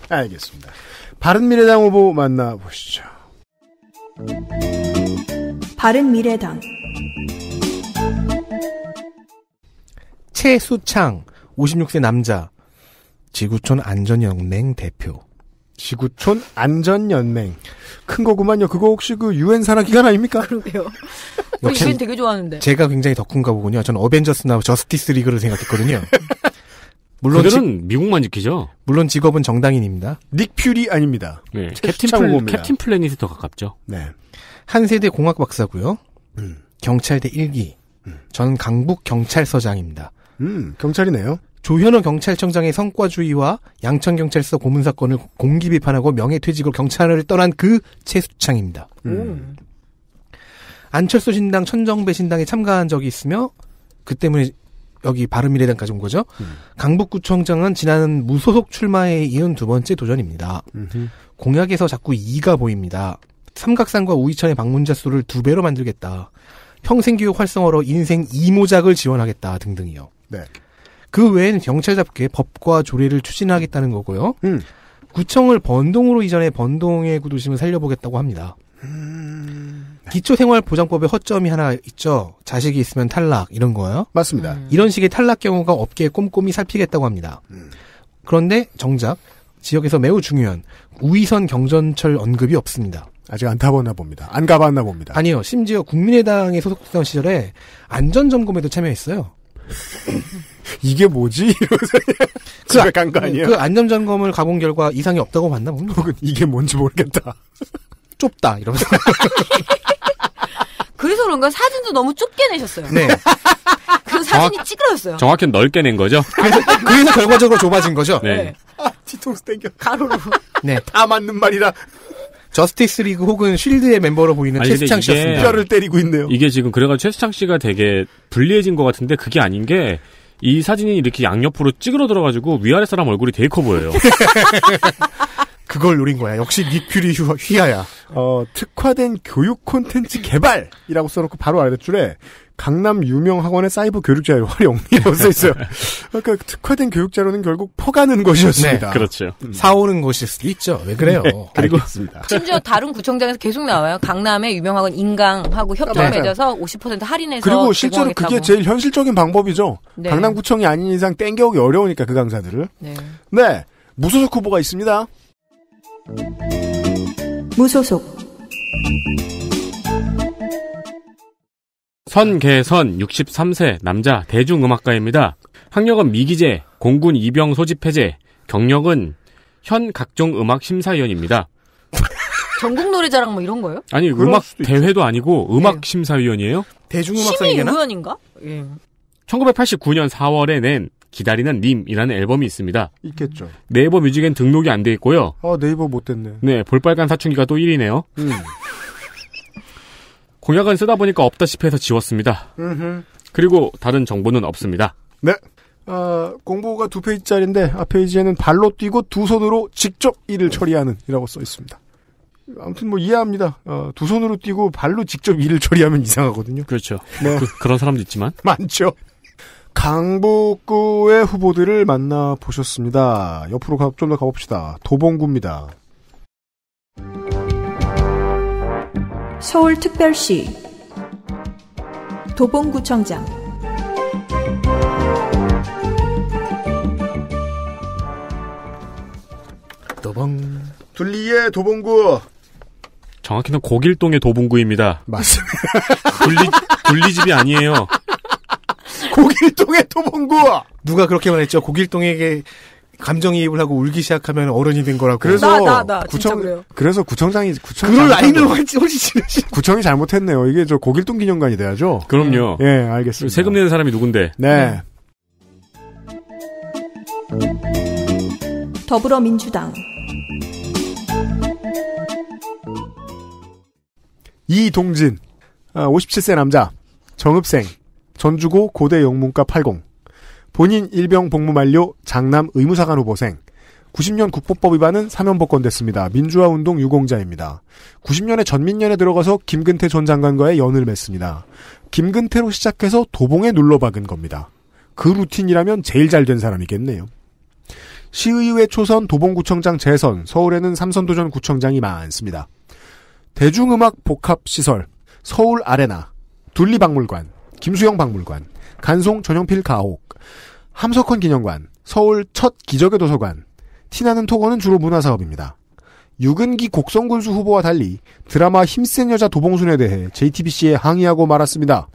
알겠습니다. 바른미래당 후보 만나보시죠. 바른미래당 최수창 56세 남자 지구촌 안전연맹 대표. 지구촌 안전연맹. 큰 거구만요. 그거 혹시 그 유엔 산하기관 아닙니까? 그러게요. 그 역시 유엔 되게 좋아하는데. 제가 굉장히 더 큰가 보군요. 전 어벤져스나 저스티스 리그를 생각했거든요. 물론 지, 미국만 지키죠. 물론 직업은 정당인입니다. 닉 퓨리 아닙니다. 네, 캡틴, 플, 캡틴 플래닛이 더 가깝죠. 네. 한 세대 공학 박사고요. 음. 경찰대 1기. 음. 저는 강북 경찰서장입니다. 음, 경찰이네요. 조현호 경찰청장의 성과주의와 양천경찰서 고문 사건을 공기 비판하고 명예퇴직으로 경찰을 떠난 그 최수창입니다. 음. 음. 안철수 신당 천정배 신당에 참가한 적이 있으며 그 때문에 여기 바른미래당까지 온 거죠. 음. 강북구청장은 지난 무소속 출마에 이은 두 번째 도전입니다. 음흠. 공약에서 자꾸 2가 보입니다. 삼각산과 우이천의 방문자 수를 두 배로 만들겠다. 평생교육 활성화로 인생 이모작을 지원하겠다 등등이요. 네. 그 외에는 경찰답게 법과 조례를 추진하겠다는 거고요. 음. 구청을 번동으로 이전해 번동의 구도심을 살려보겠다고 합니다. 음... 네. 기초생활보장법의 허점이 하나 있죠. 자식이 있으면 탈락 이런 거요. 맞습니다. 음... 이런 식의 탈락 경우가 업계에 꼼꼼히 살피겠다고 합니다. 음... 그런데 정작 지역에서 매우 중요한 우위선 경전철 언급이 없습니다. 아직 안 타봤나 봅니다. 안 가봤나 봅니다. 아니요. 심지어 국민의당에 소속됐던 시절에 안전점검에도 참여했어요. 이게 뭐지? 그 집에 간거아니에그 네, 안전점검을 가본 결과 이상이 없다고 봤나 봅니다. 혹은 이게 뭔지 모르겠다. 좁다 이러면서. 그래서 그런가 사진도 너무 좁게 내셨어요. 네. 그 사진이 정확, 찌그러졌어요. 정확히 넓게 낸 거죠. 그래서, 그래서 결과적으로 좁아진 거죠. 네. 네. 아, 뒤통수 땡겨. 가로로. 네. 다 맞는 말이다 저스티스 리그 혹은 쉴드의 멤버로 보이는 아니, 최수창 씨였습니다. 뼈를 때리고 있네요. 이게 지금 그래가지고 최수창 씨가 되게 불리해진 것 같은데 그게 아닌 게 이 사진이 이렇게 양옆으로 찌그러들어가지고 위아래 사람 얼굴이 되게 커 보여요. 그걸 노린 거야. 역시 닉퓨리 휘하야. 어, 특화된 교육 콘텐츠 개발이라고 써놓고 바로 아래줄에 강남 유명 학원의 사이버 교육자료 활용이라고 써 있어요. 그러니까 특화된 교육자로는 결국 퍼가는 네, 것이었습니다. 네, 그렇죠. 음. 사오는 것일 수도 있죠. 왜 그래요? 네, 그리고 알겠습니다. 심지어 다른 구청장에서 계속 나와요. 강남의 유명 학원 인강하고 협정 아, 네. 맺어서 50% 할인해서 그리고 실제로 제공하겠다고. 그게 제일 현실적인 방법이죠. 네. 강남구청이 아닌 이상 땡겨오기 어려우니까 그 강사들을. 네. 네. 무소속 후보가 있습니다. 무소속 선계선 63세 남자 대중음악가입니다. 학력은 미기재, 공군 이병 소집 해제, 경력은 현 각종 음악 심사위원입니다. 전국 노래자랑 뭐 이런 거예요? 아니 음악 대회도 있죠. 아니고 예. 음악 네. 심사위원이에요? 대중음악상이나? 심의위원인가? 예. 1989년 4월에 낸 기다리는 님이라는 앨범이 있습니다. 있겠죠. 네이버 뮤직엔 등록이 안 돼 있고요. 아 네이버 못 됐네. 네 볼빨간 사춘기가 또 1위네요. 음. 공약은 쓰다 보니까 없다시피 해서 지웠습니다. 음흠. 그리고 다른 정보는 없습니다. 네. 어, 공보가 두 페이지짜리인데 앞 페이지에는 발로 뛰고 두 손으로 직접 일을 처리하는 이라고 써 있습니다. 아무튼 뭐 이해합니다. 어, 두 손으로 뛰고 발로 직접 일을 처리하면 이상하거든요. 그렇죠. 네. 그, 런 사람도 있지만 많죠. 강북구의 후보들을 만나 보셨습니다. 옆으로 좀 더 가봅시다. 도봉구입니다. 서울특별시 도봉구청장 도봉 둘리의 도봉구 정확히는 고길동의 도봉구입니다. 맞습니다. 둘리 둘리집이 아니에요. 고길동의 도봉구 누가 그렇게 말했죠? 고길동에게 감정이입을 하고 울기 시작하면 어른이 된 거라고. 그래서 나, 나, 나, 구청 그래서 구청장이 구청 그럴 라인을 훨씬 구청이 잘못했네요. 이게 저 고길동 기념관이 돼야죠. 그럼요. 예, 네, 알겠습니다. 세금 내는 사람이 누군데? 네. 네. 더불어민주당 이동진 57세 아, 남자 정읍생 전주고 고대 영문과 80 본인 일병 복무 만료 장남 의무사관 후보생 90년 국보법 위반은 사면복권됐습니다. 민주화 운동 유공자입니다. 90년에 전민년에 들어가서 김근태 전 장관과의 연을 맺습니다. 김근태로 시작해서 도봉에 눌러박은 겁니다. 그 루틴이라면 제일 잘 된 사람이겠네요. 시의회 초선 도봉구청장 재선, 서울에는 삼선도전 구청장이 많습니다. 대중음악 복합시설, 서울 아레나, 둘리박물관, 김수영 박물관, 간송 전용필 가옥, 함석헌 기념관, 서울 첫 기적의 도서관, 티나는 토건은 주로 문화사업입니다. 유근기 곡성군수 후보와 달리 드라마 힘센 여자 도봉순에 대해 JTBC에 항의하고 말았습니다.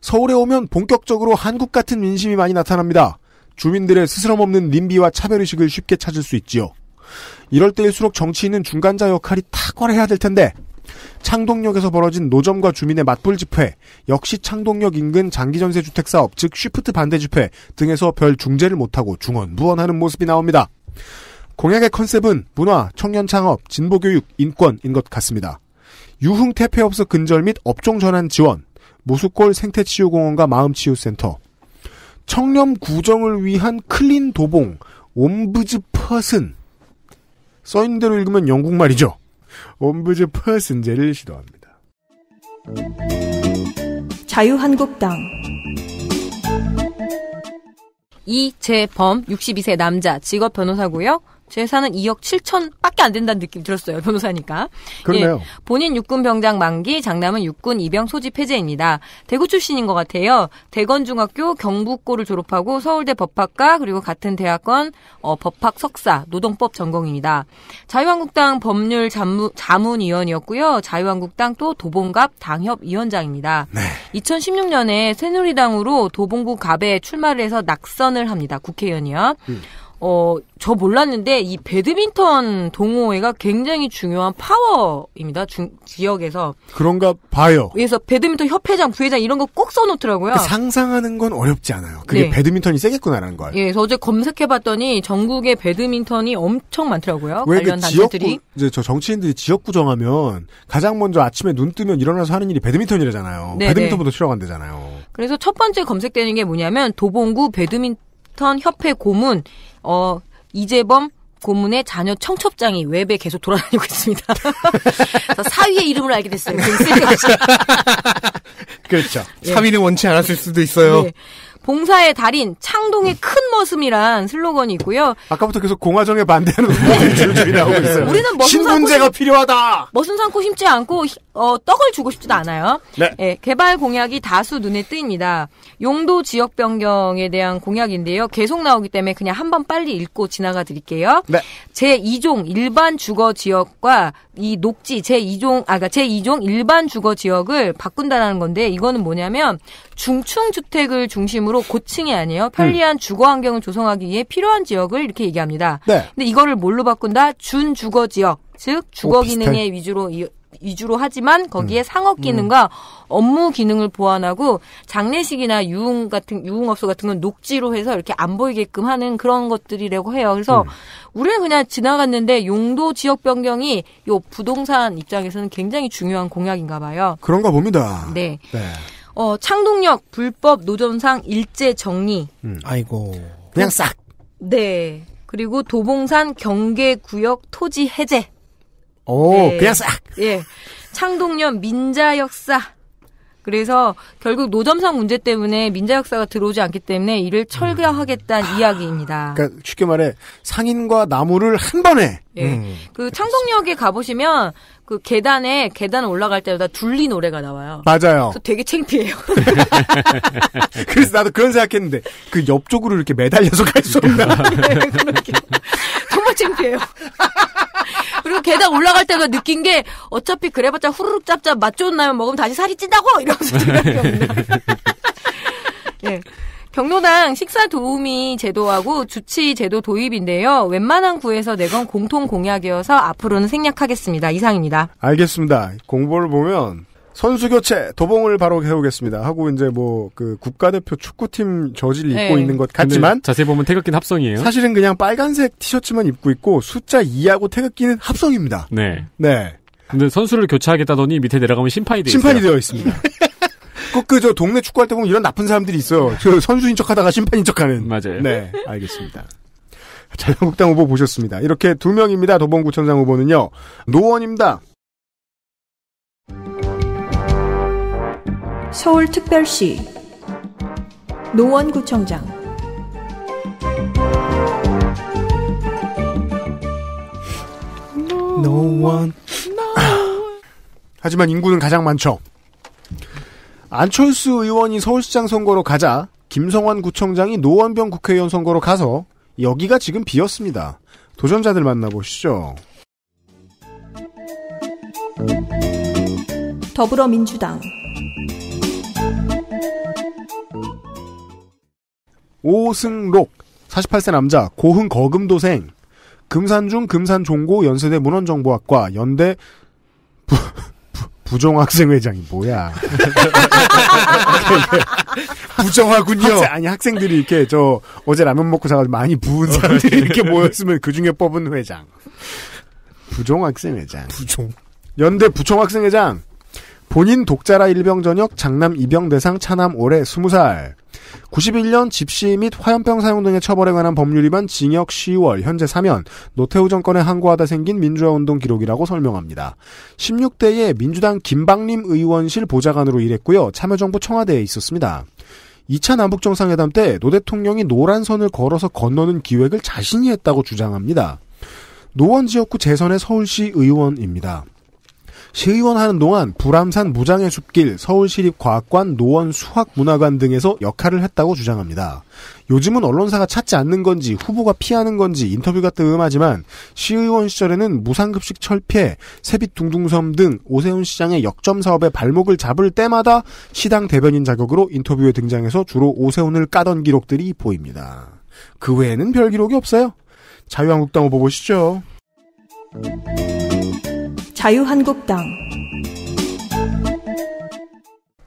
서울에 오면 본격적으로 한국 같은 민심이 많이 나타납니다. 주민들의 스스럼 없는 님비와 차별의식을 쉽게 찾을 수 있지요. 이럴 때일수록 정치인은 중간자 역할이 탁월해야 될 텐데 창동역에서 벌어진 노점과 주민의 맞불 집회, 역시 창동역 인근 장기전세 주택 사업, 즉 쉬프트 반대 집회 등에서 별 중재를 못하고 중언무언하는 모습이 나옵니다. 공약의 컨셉은 문화, 청년 창업, 진보 교육, 인권인 것 같습니다. 유흥 태폐업소 근절 및 업종 전환 지원, 모수골 생태치유공원과 마음치유센터, 청렴 구정을 위한 클린 도봉, 옴브즈 퍼슨. 써있는 대로 읽으면 영국말이죠. 옴부즈퍼슨제를 시도합니다. 자유한국당 이재범 62세 남자 직업 변호사고요. 제 예산은 2억 7천밖에 안 된다는 느낌 들었어요. 변호사니까. 그러네요. 예, 본인 육군 병장 만기, 장남은 육군 입영 소집해제입니다 대구 출신인 것 같아요. 대건중학교 경북고를 졸업하고 서울대 법학과 그리고 같은 대학원 어, 법학 석사 노동법 전공입니다. 자유한국당 법률 자문, 자문위원이었고요. 자유한국당 또 도봉갑 당협위원장입니다. 네. 2016년에 새누리당으로 도봉구 갑에 출마를 해서 낙선을 합니다. 국회의원이요. 음. 어, 저 몰랐는데 이 배드민턴 동호회가 굉장히 중요한 파워입니다. 중, 지역에서. 그런가 봐요. 그래서 배드민턴 협회장, 부회장 이런 거 꼭 써놓더라고요. 그 상상하는 건 어렵지 않아요. 그게 네. 배드민턴이 세겠구나라는 걸. 예, 그래서 어제 검색해봤더니 전국에 배드민턴이 엄청 많더라고요. 왜 그 관련 그 단체들이. 지역구, 이제 저 정치인들이 지역구 정하면 가장 먼저 아침에 눈 뜨면 일어나서 하는 일이 배드민턴이라잖아요. 네, 배드민턴부터 네. 출연한대잖아요. 그래서 첫 번째 검색되는 게 뭐냐면 도봉구 배드민턴 협회 고문 어, 이재범 고문의 자녀 청첩장이 웹에 계속 돌아다니고 있습니다. 사위의 이름을 알게 됐어요. 그렇죠. 예. 사위는 원치 않았을 수도 있어요. 네. 봉사의 달인 창동의 큰 머슴이란 슬로건이 있고요. 아까부터 계속 공화정에 반대하는 분들이 줄줄이 네. 나오고 있어요. 우리는 머슴 신분제가 필요하다. 머슴 삼고 심지 않고 어, 떡을 주고 싶지도 않아요. 네. 예, 개발 공약이 다수 눈에 띕니다. 용도 지역 변경에 대한 공약인데요. 계속 나오기 때문에 그냥 한번 빨리 읽고 지나가 드릴게요. 네. 제2종 일반 주거 지역과 이 녹지 제2종 아까 그러니까 제2종 일반 주거 지역을 바꾼다는 건데 이거는 뭐냐면 중층 주택을 중심으로 주로 고층이 아니에요. 편리한 음. 주거 환경을 조성하기 위해 필요한 지역을 이렇게 얘기합니다. 네. 근데 이거를 뭘로 바꾼다? 준 주거 지역, 즉 주거 오, 기능의 위주로 이, 위주로 하지만 거기에 음. 상업 음. 기능과 음. 업무 기능을 보완하고 장례식이나 유흥 같은 유흥업소 같은 건 녹지로 해서 이렇게 안 보이게끔 하는 그런 것들이라고 해요. 그래서 음. 우리는 그냥 지나갔는데 용도 지역 변경이 요 부동산 입장에서는 굉장히 중요한 공약인가 봐요. 그런가 봅니다. 네. 네. 어, 창동역 불법 노점상 일제 정리. 음, 아이고. 그냥 싹. 네. 그리고 도봉산 경계구역 토지 해제. 오, 네. 그냥 싹. 예. 창동역 민자 역사. 그래서 결국 노점상 문제 때문에 민자 역사가 들어오지 않기 때문에 이를 철거하겠다는 음. 이야기입니다. 그러니까 쉽게 말해 상인과 나무를 한 번에. 예. 음. 그 창동역에 가보시면 그 계단에 계단 올라갈 때마다 둘리 노래가 나와요. 맞아요. 그래서 되게 창피해요. 그래서 나도 그런 생각했는데 그 옆쪽으로 이렇게 매달려서 갈 수 없나? 네, 그 정말 창피해요. 그리고 계단 올라갈 때가 느낀 게 어차피 그래봤자 후루룩 짭짭 맛 좋은 라면 먹으면 다시 살이 찐다고 이러면서 생각했거든요. 예. 경로당 식사 도우미 제도하고 주치 제도 도입인데요. 웬만한 구에서 내건 공통 공약이어서 앞으로는 생략하겠습니다. 이상입니다. 알겠습니다. 공보를 보면 선수 교체 도봉을 바로 해오겠습니다. 하고 이제 뭐 그 국가대표 축구팀 저지를 입고 네. 있는 것 같지만 자세히 보면 태극기는 합성이에요. 사실은 그냥 빨간색 티셔츠만 입고 있고 숫자 2하고 태극기는 합성입니다. 네. 네. 근데 선수를 교체하겠다더니 밑에 내려가면 심판이 되어 심판이 되어 있습니다. 그저 동네 축구할 때 보면 이런 나쁜 사람들이 있어요. 저 선수인 척하다가 심판인 척하는. 맞아요. 네, 알겠습니다. 자유한국당 후보 보셨습니다. 이렇게 두 명입니다. 도봉구청장 후보는요. 노원입니다. 서울특별시 노원구청장 노원 no 하지만 인구는 가장 많죠. 안철수 의원이 서울시장 선거로 가자 김성환 구청장이 노원병 국회의원 선거로 가서 여기가 지금 비었습니다. 도전자들 만나보시죠. 더불어민주당 오승록 48세 남자 고흥 거금도생 금산중 금산종고 연세대 문헌정보학과 연대 부정학생회장이 뭐야. 부정하군요. 학생, 아니, 학생들이 이렇게 저 어제 라면 먹고 사가 많이 부은 어, 사람들이 예. 이렇게 모였으면 그 중에 뽑은 회장. 부정학생회장. 부정. 연대 부총학생회장. 본인 독자라 일병 전역 장남 이병 대상 차남 올해 20살. 91년 집시 및 화염병 사용 등의 처벌에 관한 법률위반 징역 10월 현재 3년 노태우 정권에 항거하다 생긴 민주화운동 기록이라고 설명합니다. 16대에 민주당 김박림 의원실 보좌관으로 일했고요. 참여정부 청와대에 있었습니다. 2차 남북정상회담 때 노 대통령이 노란 선을 걸어서 건너는 기획을 자신이 했다고 주장합니다. 노원 지역구 재선의 서울시 의원입니다. 시의원 하는 동안 불암산 무장의 숲길, 서울시립과학관, 노원 수학문화관 등에서 역할을 했다고 주장합니다. 요즘은 언론사가 찾지 않는 건지 후보가 피하는 건지 인터뷰가 뜸하지만 시의원 시절에는 무상급식 철폐, 새빛 둥둥섬 등 오세훈 시장의 역점 사업에 발목을 잡을 때마다 시당 대변인 자격으로 인터뷰에 등장해서 주로 오세훈을 까던 기록들이 보입니다. 그 외에는 별 기록이 없어요. 자유한국당 후보 보시죠. 자유한국당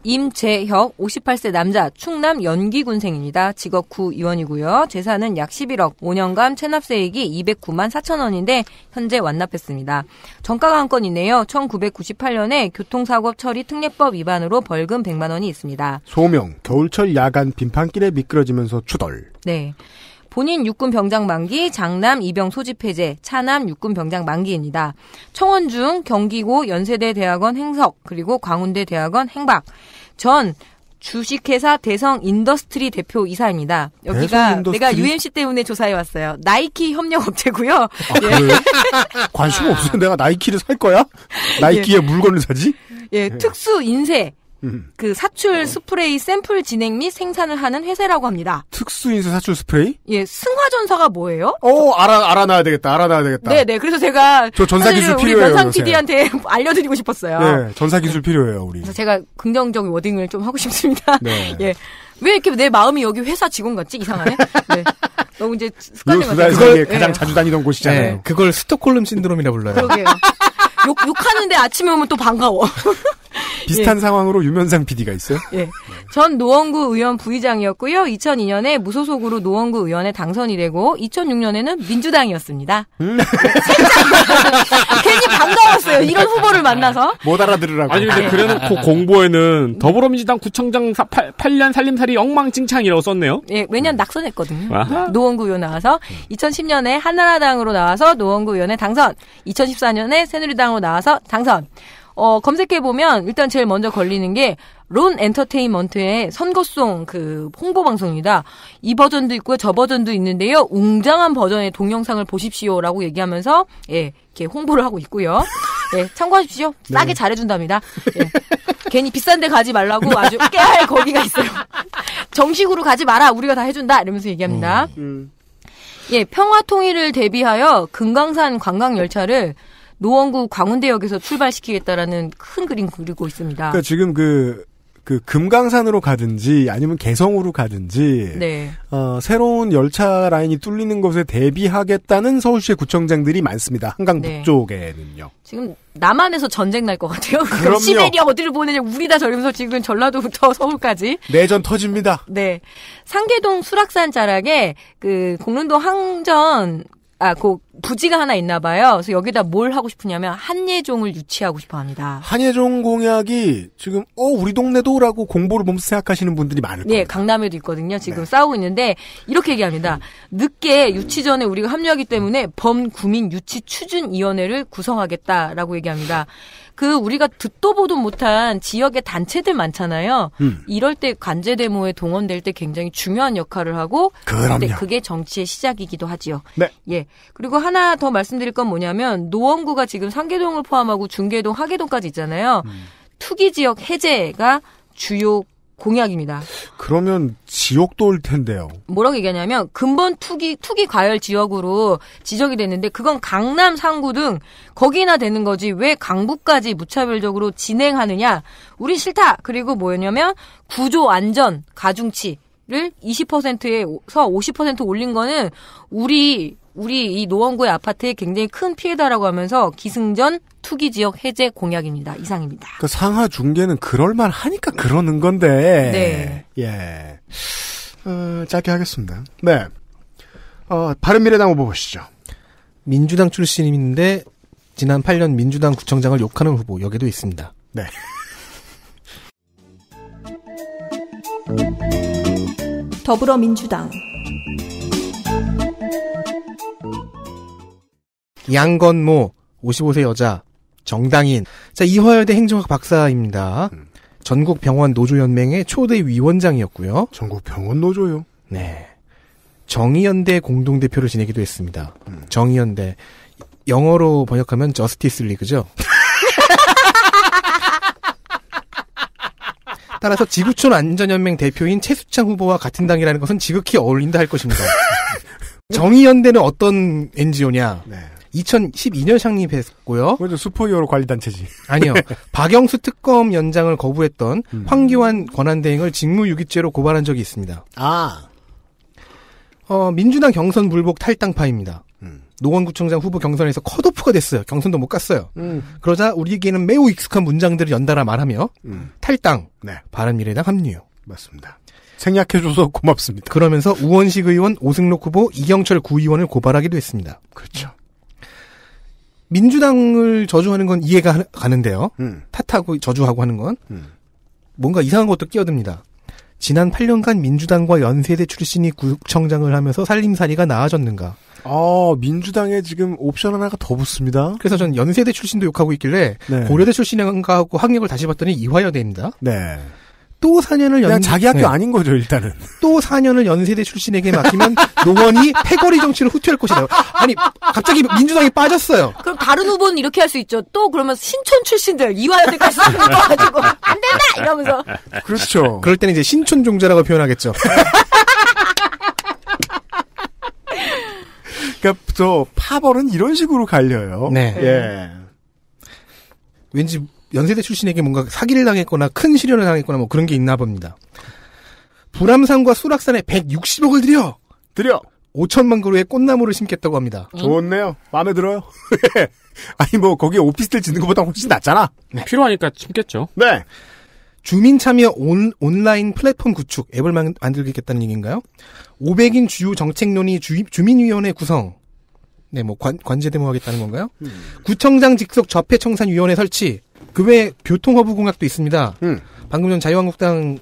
임재혁 58세 남자 충남 연기군생입니다. 직업 구의원이고요. 재산은 약 11억, 5년간 체납세액이 209만 4천 원인데 현재 완납했습니다. 정가가한건이네요 1998년에 교통사고 처리 특례법 위반으로 벌금 100만 원이 있습니다. 소명, 겨울철 야간 빙판길에 미끄러지면서 추돌. 네. 본인 육군 병장 만기, 장남 이병 소집 해제, 차남 육군 병장 만기입니다. 청원중, 경기고, 연세대 대학원 행석, 그리고 광운대 대학원 행박. 전 주식회사 대성 인더스트리 대표 이사입니다. 여기가 내가 UMC 때문에 조사해 왔어요. 나이키 협력업체고요. 아, 예. 관심 없어. 내가 나이키를 살 거야? 나이키의 예. 물건을 사지? 예, 예. 특수 인쇄, 그 사출 스프레이 샘플 진행 및 생산을 하는 회사라고 합니다. 특수인쇄 사출 스프레이? 예, 승화전사가 뭐예요? 오, 어, 알아 알아놔야 되겠다. 알아놔야 되겠다. 네, 네. 그래서 제가 저 전사 기술 필요해요. 우리 변상 PD한테 알려드리고 싶었어요. 네, 전사 기술 네. 필요해요, 우리. 그래서 제가 긍정적인 워딩을 좀 하고 싶습니다. 네. 예. 왜 이렇게 내 마음이 여기 회사 직원 같지? 이상하네. 네. 너무 이제 습관이 맞아요. 가장 네. 자주 다니던 곳이잖아요. 네. 그걸 스톡홀름 신드롬이라 불러요. 그러게요. 욕, 욕하는데 아침에 오면 또 반가워. 비슷한 예. 상황으로 유면상 PD가 있어요? 예. 전 노원구 의원 부의장이었고요. 2002년에 무소속으로 노원구 의원에 당선이 되고 2006년에는 민주당이었습니다. 음. 괜히 반가웠어요. 이런 후보를 만나서. 못 알아들으라고. 아니 근데 그래놓고 공보에는 음. 더불어민주당 구청장 8, 8년 살림살이 엉망진창이라고 썼네요. 예, 왜냐면 낙선했거든요. 아하. 노원구 의원 나와서 2010년에 한나라당으로 나와서 노원구 의원에 당선. 2014년에 새누리당으로 나와서 당선. 어, 검색해보면 일단 제일 먼저 걸리는 게 론 엔터테인먼트의 선거송 그 홍보 방송입니다이 버전도 있고요. 저 버전도 있는데요. 웅장한 버전의 동영상을 보십시오라고 얘기하면서 예, 이렇게 홍보를 하고 있고요. 예, 참고하십시오. 네. 싸게 네. 잘해준답니다. 예. 괜히 비싼데 가지 말라고 아주 깨알 거기가 있어요. 정식으로 가지 마라. 우리가 다 해준다. 이러면서 얘기합니다. 음, 음. 예, 평화 통일을 대비하여 금강산 관광 열차를 노원구 광운대역에서 출발시키겠다라는 큰 그림 그리고 있습니다. 그러니까 지금 그, 그 금강산으로 가든지 아니면 개성으로 가든지 네. 어, 새로운 열차 라인이 뚫리는 것에 대비하겠다는 서울시의 구청장들이 많습니다. 한강 네. 북쪽에는요. 지금 남한에서 전쟁 날 것 같아요. 그럼 시베리아 어디를 보내냐 우리 다 저리면서 지금 전라도부터 서울까지 내전 터집니다. 네, 상계동 수락산 자락에 그 공릉도 항전 아, 그 부지가 하나 있나 봐요. 그래서 여기다 뭘 하고 싶으냐면 한예종을 유치하고 싶어 합니다. 한예종 공약이 지금 어 우리 동네도라고 공보를 몸서 생각하시는 분들이 많을 거예요. 네, 강남에도 있거든요. 지금 네. 싸우고 있는데 이렇게 얘기합니다. 음. 늦게 유치 전에 우리가 합류하기 때문에 범구민 유치 추진 위원회를 구성하겠다라고 얘기합니다. 그 우리가 듣도 보도 못한 지역의 단체들 많잖아요. 음. 이럴 때 관제 데모에 동원될 때 굉장히 중요한 역할을 하고 그런데 그게 정치의 시작이기도 하지요. 네. 예. 그리고 하나 더 말씀드릴 건 뭐냐면 노원구가 지금 상계동을 포함하고 중계동, 하계동까지 있잖아요. 음. 투기 지역 해제가 주요 공약입니다. 그러면 지옥도 올 텐데요. 뭐라고 얘기하냐면 근본 투기 투기 과열 지역으로 지적이 됐는데 그건 강남 상구 등 거기나 되는 거지 왜 강북까지 무차별적으로 진행하느냐? 우리 싫다. 그리고 뭐였냐면 구조 안전 가중치를 20%에서 50% 올린 거는 우리 우리 이 노원구의 아파트에 굉장히 큰 피해다라고 하면서 기승전 투기 지역 해제 공약입니다. 이상입니다. 그 상하 중계는 그럴만 하니까 네. 그러는 건데. 네. 예. 어, 짧게 하겠습니다. 네. 어, 바른미래당 후보 보시죠. 민주당 출신인데 지난 8년 민주당 구청장을 욕하는 후보 여기도 있습니다. 네. 더불어민주당 양건모 55세 여자 정당인 자 이화여대 행정학 박사입니다. 음. 전국 병원 노조 연맹의 초대 위원장이었고요. 전국 병원 노조요. 네. 정의연대 공동대표를 지내기도 했습니다. 음. 정의연대 영어로 번역하면 저스티스 리그죠. 따라서 지구촌 안전연맹 대표인 최수창 후보와 같은 당이라는 것은 지극히 어울린다 할 것입니다. 정의연대는 어떤 NGO냐? 네. 2012년 창립했고요. 먼저 슈퍼히어로 관리단체지. 아니요. 박영수 특검 연장을 거부했던 음. 황교안 권한대행을 직무유기죄로 고발한 적이 있습니다. 아. 어, 민주당 경선 불복 탈당파입니다. 음. 노원구청장 후보 경선에서 컷오프가 됐어요. 경선도 못 갔어요. 음. 그러자 우리에게는 매우 익숙한 문장들을 연달아 말하며 음. 탈당, 네. 바른미래당 합류. 맞습니다. 생략해줘서 고맙습니다. 그러면서 우원식 의원, 오승록 후보, 이경철 구의원을 고발하기도 했습니다. 그렇죠. 민주당을 저주하는 건 이해가 가는데요. 음. 탓하고 저주하고 하는 건 음. 뭔가 이상한 것도 끼어듭니다. 지난 8년간 민주당과 연세대 출신이 구청장을 하면서 살림살이가 나아졌는가? 아, 민주당에 지금 옵션 하나가 더 붙습니다. 그래서 전 연세대 출신도 욕하고 있길래 네. 고려대 출신인가 하고 학력을 다시 봤더니 이화여대입니다. 네. 또 4년을 연... 자기 학교 네. 아닌 거죠 일단은. 또 4년을 연세대 출신에게 맡기면 노원이 패거리 정치를 후퇴할 것이다. 아니 갑자기 민주당이 빠졌어요. 그럼 다른 후보는 이렇게 할 수 있죠. 또 그러면 신촌 출신들 이화여대까지 가지고 안 된다 이러면서. 그렇죠. 그럴 때는 이제 신촌 종자라고 표현하겠죠. 그러니까 저 파벌은 이런 식으로 갈려요. 네. 예. 왠지 연세대 출신에게 뭔가 사기를 당했거나 큰시련을 당했거나 뭐 그런 게 있나 봅니다. 불암산과 수락산에 160억을 들여! 들여! 5천만 그루의 꽃나무를 심겠다고 합니다. 좋네요. 마음에 들어요. 예. 아니 뭐 거기에 오피스텔 짓는 것보다 훨씬 낫잖아. 네. 필요하니까 심겠죠. 네. 주민 참여 온, 온라인 플랫폼 구축 앱을 만들겠다는 얘기인가요? 500인 주요 정책론이 주, 주민위원회 구성. 네, 뭐 관, 관제 대모 하겠다는 건가요? 음. 구청장 직속 적폐청산위원회 설치. 그 외에 교통허브공약도 있습니다. 음. 방금 전 자유한국당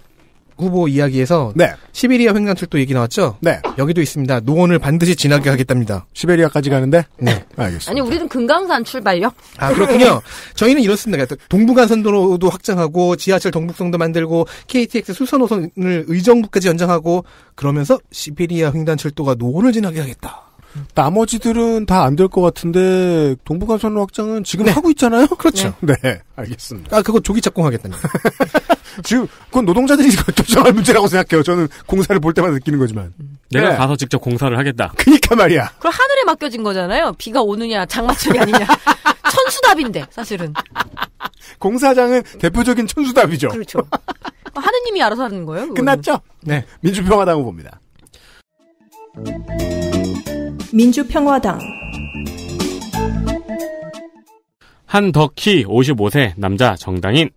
후보 이야기에서 네. 시베리아 횡단철도 얘기 나왔죠? 네. 여기도 있습니다. 노원을 반드시 지나게 하겠답니다. 시베리아까지 가는데? 네. 네. 알겠습니다. 아니, 우리는 금강산 출발요? 아, 그렇군요. 저희는 이렇습니다. 그러니까 동부간선도로도 확장하고 지하철 동북선도 만들고 KTX 수선 호선을 의정부까지 연장하고 그러면서 시베리아 횡단철도가 노원을 지나게 하겠다. 나머지들은 다 안 될 것 같은데 동부간선로 확장은 지금 네. 하고 있잖아요. 그렇죠. 네. 네. 알겠습니다. 아 그거 조기 착공하겠다니. 지금 그건 노동자들이 결정할 문제라고 생각해요. 저는 공사를 볼 때마다 느끼는 거지만 내가 네. 가서 직접 공사를 하겠다. 그니까 말이야. 그 하늘에 맡겨진 거잖아요. 비가 오느냐 장마철이 아니냐 천수답인데 사실은. 공사장은 대표적인 천수답이죠. 그렇죠. 하느님이 알아서 하는 거예요. 그거는. 끝났죠. 네. 민주평화당은 봅니다. 민주평화당 한덕희 55세 남자 정당인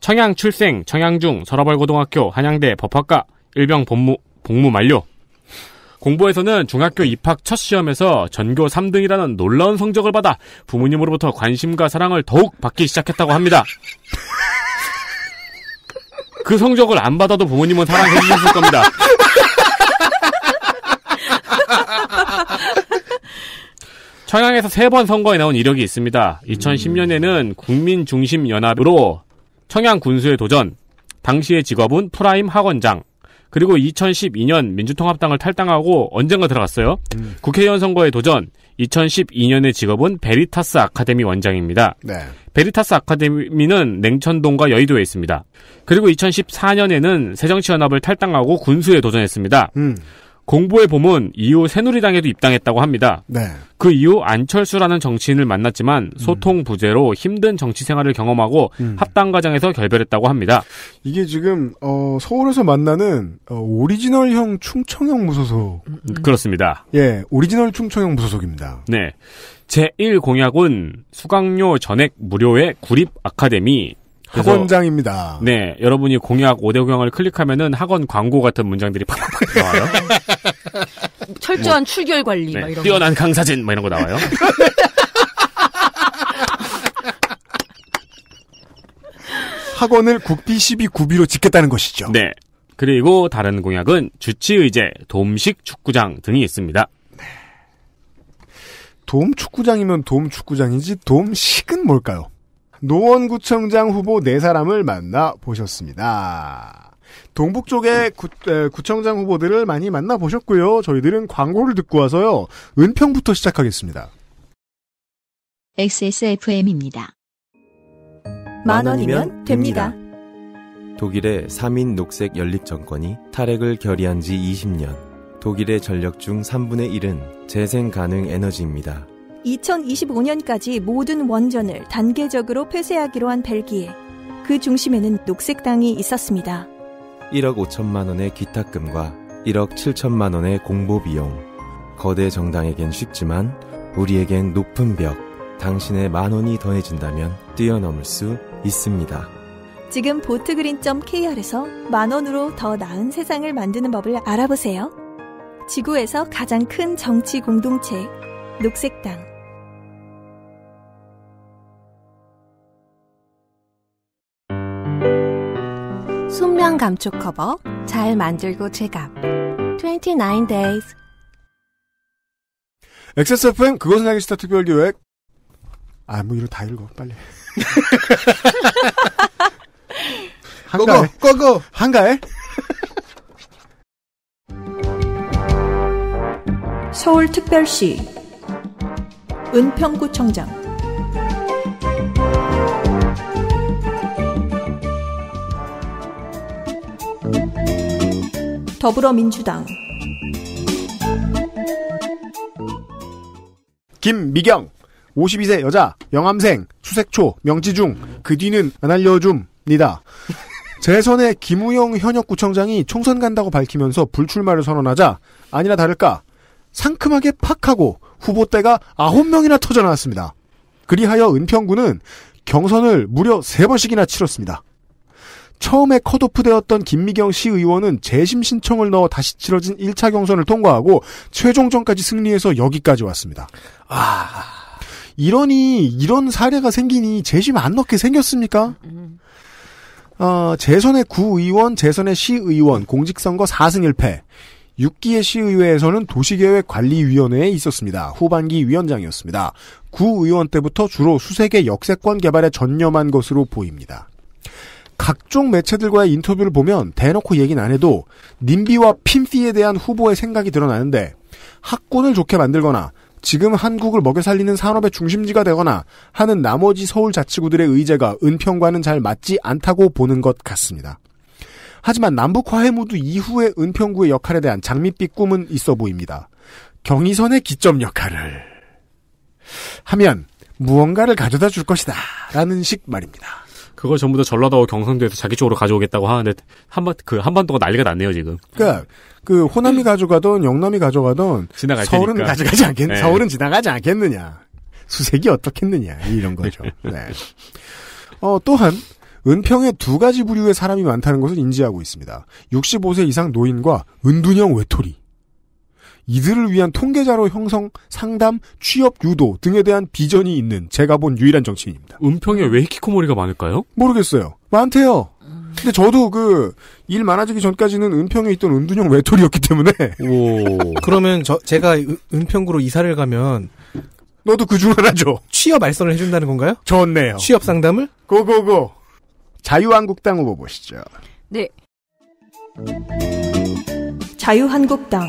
청양 출생 청양중 서라벌고등학교 한양대 법학과 일병 복무 복무 만료 공부에서는 중학교 입학 첫 시험에서 전교 3등이라는 놀라운 성적을 받아 부모님으로부터 관심과 사랑을 더욱 받기 시작했다고 합니다. 그 성적을 안 받아도 부모님은 사랑해 주셨을 겁니다. 청양에서 세 번 선거에 나온 이력이 있습니다. 2010년에는 음. 국민중심연합으로 청양 군수에 도전, 당시의 직업은 프라임 학원장, 그리고 2012년 민주통합당을 탈당하고 언젠가 들어갔어요. 음. 국회의원 선거에 도전. 2012년의 직업은 베리타스 아카데미 원장입니다. 네. 베리타스 아카데미는 냉천동과 여의도에 있습니다. 그리고 2014년에는 새정치연합을 탈당하고 군수에 도전했습니다. 음. 공보에 보면 이후 새누리당에도 입당했다고 합니다. 네. 그 이후 안철수라는 정치인을 만났지만 음. 소통 부재로 힘든 정치 생활을 경험하고 음. 합당과정에서 결별했다고 합니다. 이게 지금 어, 서울에서 만나는 어, 오리지널형 충청형 무소속 음. 그렇습니다. 예, 오리지널 충청형 무소속입니다. 네. 제1공약은 수강료 전액 무료의 구립 아카데미, 학원장입니다. 네, 여러분이 공약 5대 공약을 클릭하면은 학원 광고 같은 문장들이 팍팍 팍 나와요. 철저한 뭐, 출결 관리 네, 이런 뛰어난 거. 강사진 막 이런 거 나와요. 학원을 국비 12 구비로 짓겠다는 것이죠. 네. 그리고 다른 공약은 주치의제, 돔식 축구장 등이 있습니다. 네. 돔 축구장이면 돔 축구장이지 돔식은 뭘까요? 노원구청장 후보 네 사람을 만나 보셨습니다. 동북 쪽의 구, 에, 구청장 후보들을 많이 만나 보셨고요. 저희들은 광고를 듣고 와서요. 은평부터 시작하겠습니다. XSFM입니다. 만 원이면 됩니다. 독일의 3인 녹색 연립 정권이 탈핵을 결의한 지 20년. 독일의 전력 중 3분의 1은 재생 가능 에너지입니다. 2025년까지 모든 원전을 단계적으로 폐쇄하기로 한 벨기에. 그 중심에는 녹색당이 있었습니다. 1억 5천만 원의 기탁금과 1억 7천만 원의 공보 비용. 거대 정당에겐 쉽지만 우리에겐 높은 벽. 당신의 만 원이 더해진다면 뛰어넘을 수 있습니다. 지금 보트그린.kr에서 만 원으로 더 나은 세상을 만드는 법을 알아보세요. 지구에서 가장 큰 정치 공동체 녹색당 순면 감촉 커버 잘 만들고 제갑 29 days XSFM 그것은 알기 싫다 특별기획 아뭐 이런 다 읽어 빨리 한가해 고고, 고고. 한가해 서울특별시 은평구청장 더불어민주당 김미경 52세 여자 영암생 수색초 명지중 그 뒤는 안 알려줍니다. 재선의 김우영 현역 구청장이 총선 간다고 밝히면서 불출마를 선언하자 아니나 다를까 상큼하게 팍 하고 후보 때가 9명이나 터져나왔습니다. 그리하여 은평구는 경선을 무려 3번씩이나 치렀습니다. 처음에 컷오프되었던 김미경 시의원은 재심 신청을 넣어 다시 치러진 1차 경선을 통과하고 최종전까지 승리해서 여기까지 왔습니다. 아 이러니 이런 사례가 생기니 재심 안 넣게 생겼습니까? 어, 재선의 구의원, 재선의 시의원, 공직선거 4승 1패. 6기의 시의회에서는 도시계획 관리위원회에 있었습니다. 후반기 위원장이었습니다. 구의원 때부터 주로 수색의 역세권 개발에 전념한 것으로 보입니다. 각종 매체들과의 인터뷰를 보면 대놓고 얘기는 안 해도 님비와 핀피에 대한 후보의 생각이 드러나는데 학군을 좋게 만들거나 지금 한국을 먹여 살리는 산업의 중심지가 되거나 하는 나머지 서울 자치구들의 의제가 은평과는 잘 맞지 않다고 보는 것 같습니다. 하지만 남북 화해무드 이후의 은평구의 역할에 대한 장밋빛 꿈은 있어 보입니다. 경의선의 기점 역할을 하면 무언가를 가져다 줄 것이다 라는 식 말입니다. 그걸 전부 다 전라도와 경상도에서 자기 쪽으로 가져오겠다고 하는데 한반 그 한반도가 난리가 났네요 지금. 그러니까 그 호남이 가져가던 영남이 가져가던 지나갈 서울은 테니까. 가져가지 않겠 네. 서울은 지나가지 않겠느냐 수색이 어떻겠느냐 이런 거죠. 네. 네. 어 또한 은평에 두 가지 부류의 사람이 많다는 것을 인지하고 있습니다. 65세 이상 노인과 은둔형 외톨이. 이들을 위한 통계자로 형성, 상담, 취업 유도 등에 대한 비전이 있는 제가 본 유일한 정치인입니다. 은평에 왜 히키코모리가 많을까요? 모르겠어요. 많대요. 근데 저도 그 일 많아지기 전까지는 은평에 있던 은둔형 외톨이였기 때문에. 오. 그러면 저 제가 은, 은평구로 이사를 가면 너도 그 중 하나죠. 취업 알선을 해준다는 건가요? 좋네요. 취업 상담을? 고고고. 자유한국당 후보 보시죠. 네. 자유한국당.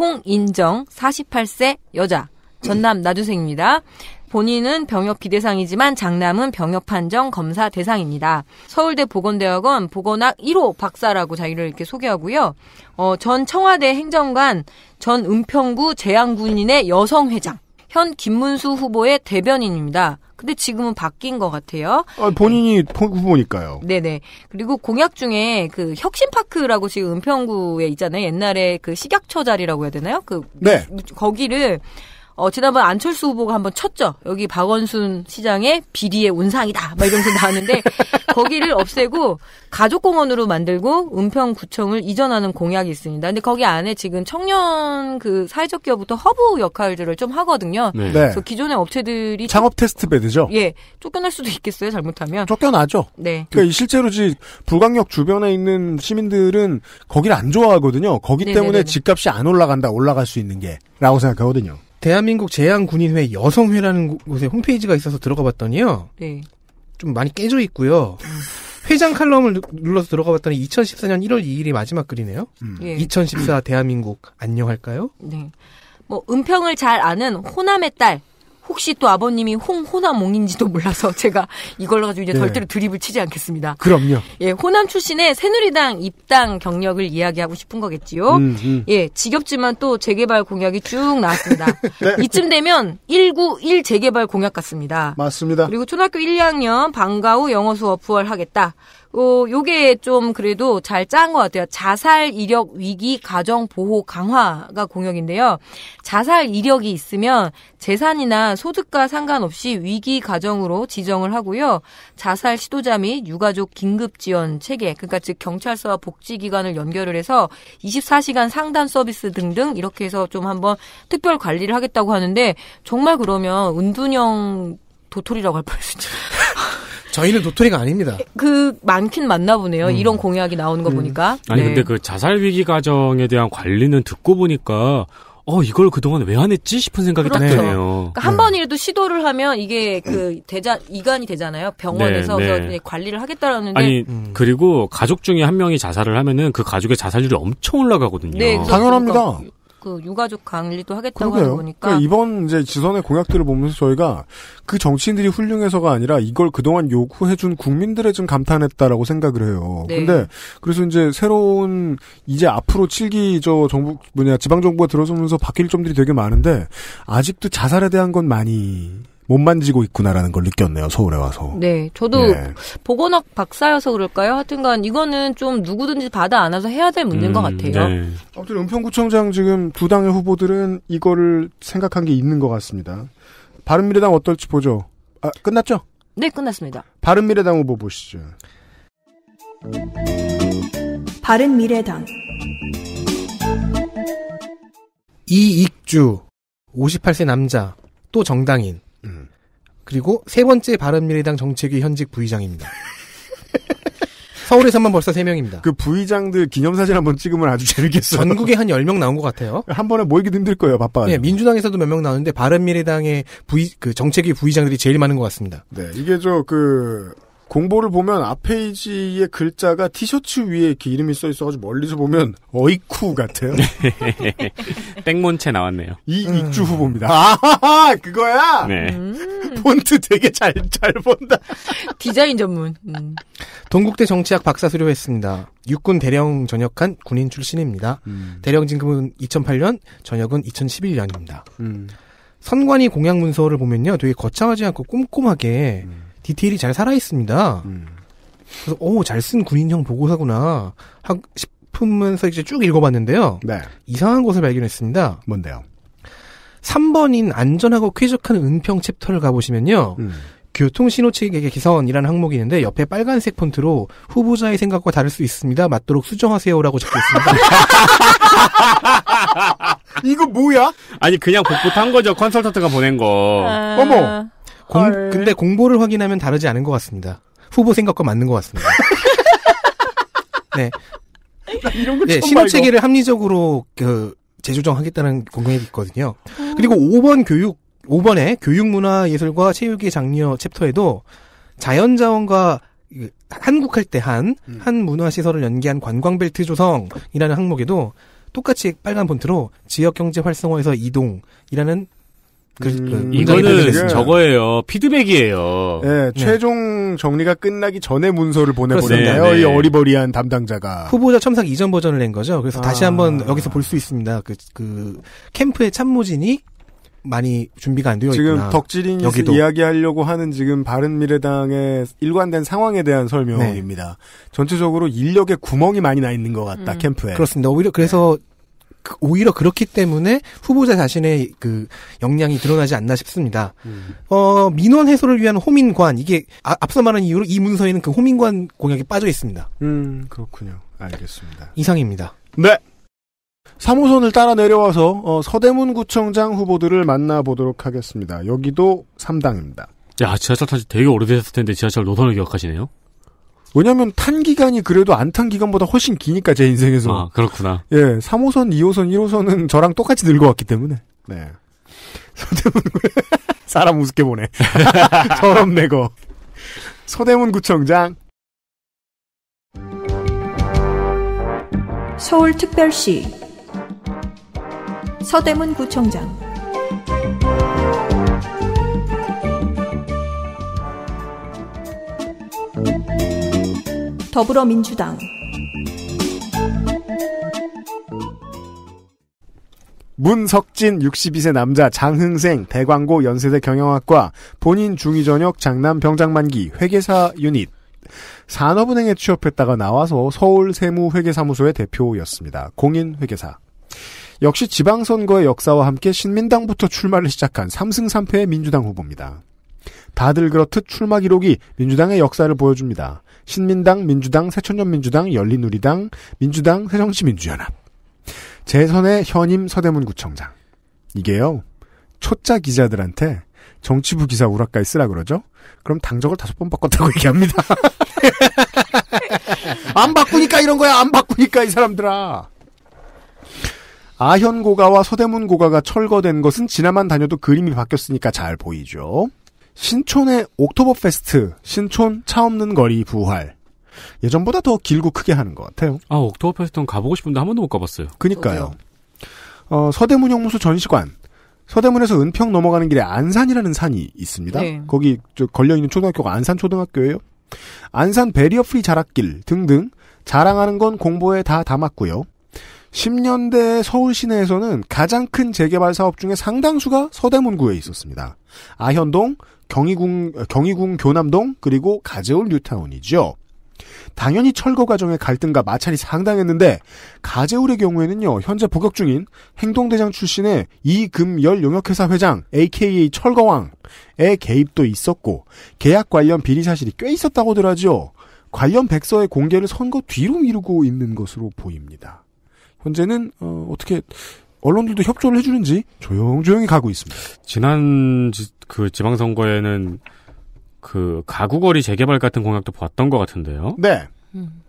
홍인정 48세 여자 전남 나주생입니다. 본인은 병역 기대상이지만 장남은 병역 판정 검사 대상입니다. 서울대 보건대학원 보건학 1호 박사라고 자기를 이렇게 소개하고요. 어, 전 청와대 행정관, 전 은평구 재양군인의 여성회장. 현 김문수 후보의 대변인입니다. 근데 지금은 바뀐 것 같아요. 아, 본인이 네. 후보니까요. 네네. 그리고 공약 중에 그 혁신파크라고 지금 은평구에 있잖아요. 옛날에 그 식약처 자리라고 해야 되나요? 그 네. 거기를 어, 지난번 안철수 후보가 한 번 쳤죠. 여기 박원순 시장의 비리의 온상이다. 막 이러면서 나왔는데 거기를 없애고 가족공원으로 만들고 은평구청을 이전하는 공약이 있습니다. 근데 거기 안에 지금 청년 그 사회적 기업부터 허브 역할들을 좀 하거든요. 네. 네. 그래서 기존의 업체들이 창업 테스트 배드죠 예, 쫓겨날 수도 있겠어요. 잘못하면 쫓겨나죠. 네. 그러니까 실제로 지 불광역 주변에 있는 시민들은 거기를 안 좋아하거든요. 거기 네, 네, 때문에 네네네 집값이 안 올라간다. 올라갈 수 있는 게라고 생각하거든요. 대한민국 재향군인회 여성회라는 곳에 홈페이지가 있어서 들어가 봤더니요. 네. 좀 많이 깨져 있고요. 음. 회장 칼럼을 눌러서 들어가 봤더니 2014년 1월 2일이 마지막 글이네요. 음. 예. 2014 대한민국 안녕할까요? 네. 뭐 은평을 잘 아는 호남의 딸 혹시 또 아버님이 홍호남몽인지도 몰라서 제가 이걸 가지고 이제 절대로 네. 드립을 치지 않겠습니다. 그럼요. 예, 호남 출신의 새누리당 입당 경력을 이야기하고 싶은 거겠지요. 음, 음. 예, 지겹지만 또 재개발 공약이 쭉 나왔습니다. 네. 이쯤 되면 191 재개발 공약 같습니다. 맞습니다. 그리고 초등학교 1, 학년 방과 후 영어 수업 부활하겠다. 어, 요게 좀 그래도 잘 짠 것 같아요. 자살 이력 위기 가정 보호 강화가 공약인데요 자살 이력이 있으면 재산이나 소득과 상관없이 위기 가정으로 지정을 하고요. 자살 시도자 및 유가족 긴급 지원 체계, 그러니까 즉 경찰서와 복지기관을 연결을 해서 24시간 상담 서비스 등등 이렇게 해서 좀 한번 특별 관리를 하겠다고 하는데 정말 그러면 은둔형 도토리라고 할 뻔했어요. 저희는 도토리가 아닙니다. 그 많긴 많나 보네요. 음. 이런 공약이 나오는 거 음. 보니까. 아니 네. 근데 그 자살 위기 가정에 대한 관리는 듣고 보니까 어 이걸 그동안 왜 안 했지 싶은 생각이 그렇죠. 딱 드네요. 그러니까 한 네. 번이라도 시도를 하면 이게 그 대자 이관이 되잖아요. 병원에서 네, 네. 관리를 하겠다라는데 아니 음. 그리고 가족 중에 한 명이 자살을 하면은 그 가족의 자살률이 엄청 올라가거든요. 네, 그렇죠. 당연합니다. 그러니까 그 유가족 강리도 하겠다고 그러게요. 하는 거니까 그니까 이번 이제 지선의 공약들을 보면서 저희가 그 정치인들이 훌륭해서가 아니라 이걸 그동안 요구해준 국민들의 좀 감탄했다라고 생각을 해요. 네. 근데 그래서 이제 새로운 이제 앞으로 7기 저 정부 뭐냐 지방 정부가 들어서면서 바뀔 점들이 되게 많은데 아직도 자살에 대한 건 많이 못 만지고 있구나라는 걸 느꼈네요, 서울에 와서. 네, 저도 예. 보건학 박사여서 그럴까요? 하여튼간 이거는 좀 누구든지 받아 안아서 해야 될 문제인 음, 것 같아요. 네. 아무튼 은평구청장 지금 두 당의 후보들은 이거를 생각한 게 있는 것 같습니다. 바른미래당 어떨지 보죠. 아, 끝났죠? 네, 끝났습니다. 바른미래당 후보 보시죠. 바른미래당 이익주 58세 남자 또 정당인 그리고 세 번째 바른미래당 정책위 현직 부의장입니다. 서울에서만 벌써 세명입니다그 부의장들 기념사진 한번 찍으면 아주 재밌겠어요. 전국에 한 10명 나온 것 같아요. 한 번에 모이기도 힘들 거예요, 바빠. 네, 민주당에서도 몇 명 나오는데 바른미래당의 부의, 그 정책위 부의장들이 제일 많은 것 같습니다. 네, 이게 저, 그, 공보를 보면 앞페이지의 글자가 티셔츠 위에 이렇게 이름이 써 있어가지고 멀리서 보면 어이쿠 같아요. 땡몬체 나왔네요. 이 음. 익주 후보입니다. 아하하 그거야. 네. 음. 폰트 되게 잘 잘 본다. 디자인 전문. 음. 동국대 정치학 박사 수료했습니다. 육군 대령 전역한 군인 출신입니다. 음. 대령 진급은 2008년, 전역은 2011년입니다. 음. 선관위 공약 문서를 보면요, 되게 거창하지 않고 꼼꼼하게. 음. 디테일이 잘 살아있습니다. 음. 그래서, 오, 잘 쓴 군인형 보고서구나. 하, 싶으면서 이제 쭉 읽어봤는데요. 네. 이상한 것을 발견했습니다. 뭔데요? 3번인 안전하고 쾌적한 은평 챕터를 가보시면요. 음. 교통신호체계 개선이라는 항목이 있는데 옆에 빨간색 폰트로 후보자의 생각과 다를 수 있습니다. 맞도록 수정하세요라고 적혀 있습니다. 이거 뭐야? 아니 그냥 복붙한 거죠. 컨설턴트가 보낸 거. 아... 어머. 공, 근데 공보를 확인하면 다르지 않은 것 같습니다. 후보 생각과 맞는 것 같습니다. 네. 네, 신호 체계를 합리적으로 그 재조정하겠다는 공약이 있거든요. 그리고 5번 교육 5번에 교육문화예술과 체육의 장려 챕터에도 자연자원과 한국할 때 한한 음. 문화시설을 연계한 관광벨트 조성이라는 항목에도 똑같이 빨간 폰트로 지역경제 활성화에서 이동이라는 그, 음, 이거는 저거예요. 피드백이에요. 네, 네, 최종 정리가 끝나기 전에 문서를 보내보냈나요? 네, 이 어리버리한 담당자가. 후보자 첨삭 이전 버전을 낸 거죠. 그래서 아. 다시 한번 여기서 볼 수 있습니다. 그, 그, 캠프의 참모진이 많이 준비가 안 되어 지금 있구나. 지금 덕질인 여기도. 이야기하려고 하는 지금 바른미래당의 일관된 상황에 대한 설명입니다. 네. 전체적으로 인력의 구멍이 많이 나 있는 것 같다, 음. 캠프에. 그렇습니다. 오히려 그래서 네. 그 오히려 그렇기 때문에 후보자 자신의 그 역량이 드러나지 않나 싶습니다. 음. 어, 민원 해소를 위한 호민관 이게 아, 앞서 말한 이유로 이 문서에는 그 호민관 공약이 빠져 있습니다. 음, 그렇군요. 알겠습니다. 이상입니다. 네. 3호선을 따라 내려와서 어, 서대문 구청장 후보들을 만나보도록 하겠습니다. 여기도 3당입니다. 야, 지하철 탄지 되게 오래되셨을 텐데 지하철 노선을 기억하시네요? 왜냐면 탄 기간이 그래도 안 탄 기간보다 훨씬 기니까 제 인생에서. 아, 그렇구나. 예, 3호선, 2호선, 1호선은 저랑 똑같이 늙어왔기 때문에. 네. 서대문 구 사람 우습게 보네. 저럽내고 서대문 구청장. 서울특별시 서대문 구청장 더불어민주당 문석진 62세 남자 장흥생 대광고 연세대 경영학과 본인 중위 전역 장남 병장 만기 회계사 유닛 산업은행에 취업했다가 나와서 서울 세무 회계사무소의 대표였습니다. 공인 회계사. 역시 지방선거의 역사와 함께 신민당부터 출마를 시작한 3승 3패의 민주당 후보입니다. 다들 그렇듯 출마 기록이 민주당의 역사를 보여줍니다. 신민당, 민주당, 새천년민주당, 열린우리당, 민주당, 새정치민주연합. 재선의 현임 서대문 구청장. 이게요. 초짜 기자들한테 정치부 기사 우락가에 쓰라 그러죠? 그럼 당적을 다섯 번 바꿨다고 얘기합니다. 안 바꾸니까 이런 거야. 안 바꾸니까 이 사람들아. 아현 고가와 서대문 고가가 철거된 것은 지나만 다녀도 그림이 바뀌었으니까 잘 보이죠. 신촌의 옥토버 페스트, 신촌 차 없는 거리 부활. 예전보다 더 길고 크게 하는 것 같아요. 아, 옥토버 페스트는 가보고 싶은데 한 번도 못 가봤어요. 그니까요. 어, 서대문 형무소 전시관. 서대문에서 은평 넘어가는 길에 안산이라는 산이 있습니다. 네. 거기 걸려있는 초등학교가 안산초등학교예요. 안산 베리어 프리 자락길 등등 자랑하는 건 공보에 다 담았고요. 10년대 서울 시내에서는 가장 큰 재개발 사업 중에 상당수가 서대문구에 있었습니다. 아현동, 경희궁, 경희궁 교남동 그리고 가재울 뉴타운이죠. 당연히 철거 과정의 갈등과 마찰이 상당했는데 가재울의 경우에는요 현재 복역 중인 행동대장 출신의 이금열 용역회사 회장 AKA 철거왕의 개입도 있었고 계약 관련 비리 사실이 꽤 있었다고들 하죠 관련 백서의 공개를 선거 뒤로 미루고 있는 것으로 보입니다 현재는 어, 어떻게 언론들도 협조를 해주는지 조용조용히 가고 있습니다. 지난 지, 그 지방선거에는 그 가구거리 재개발 같은 공약도 봤던 것 같은데요. 네. 음.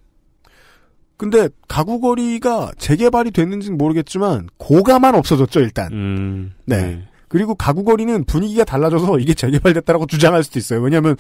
근데 가구거리가 재개발이 됐는지는 모르겠지만 고가만 없어졌죠 일단. 음, 네. 네. 그리고 가구거리는 분위기가 달라져서 이게 재개발됐다라고 주장할 수도 있어요. 왜냐하면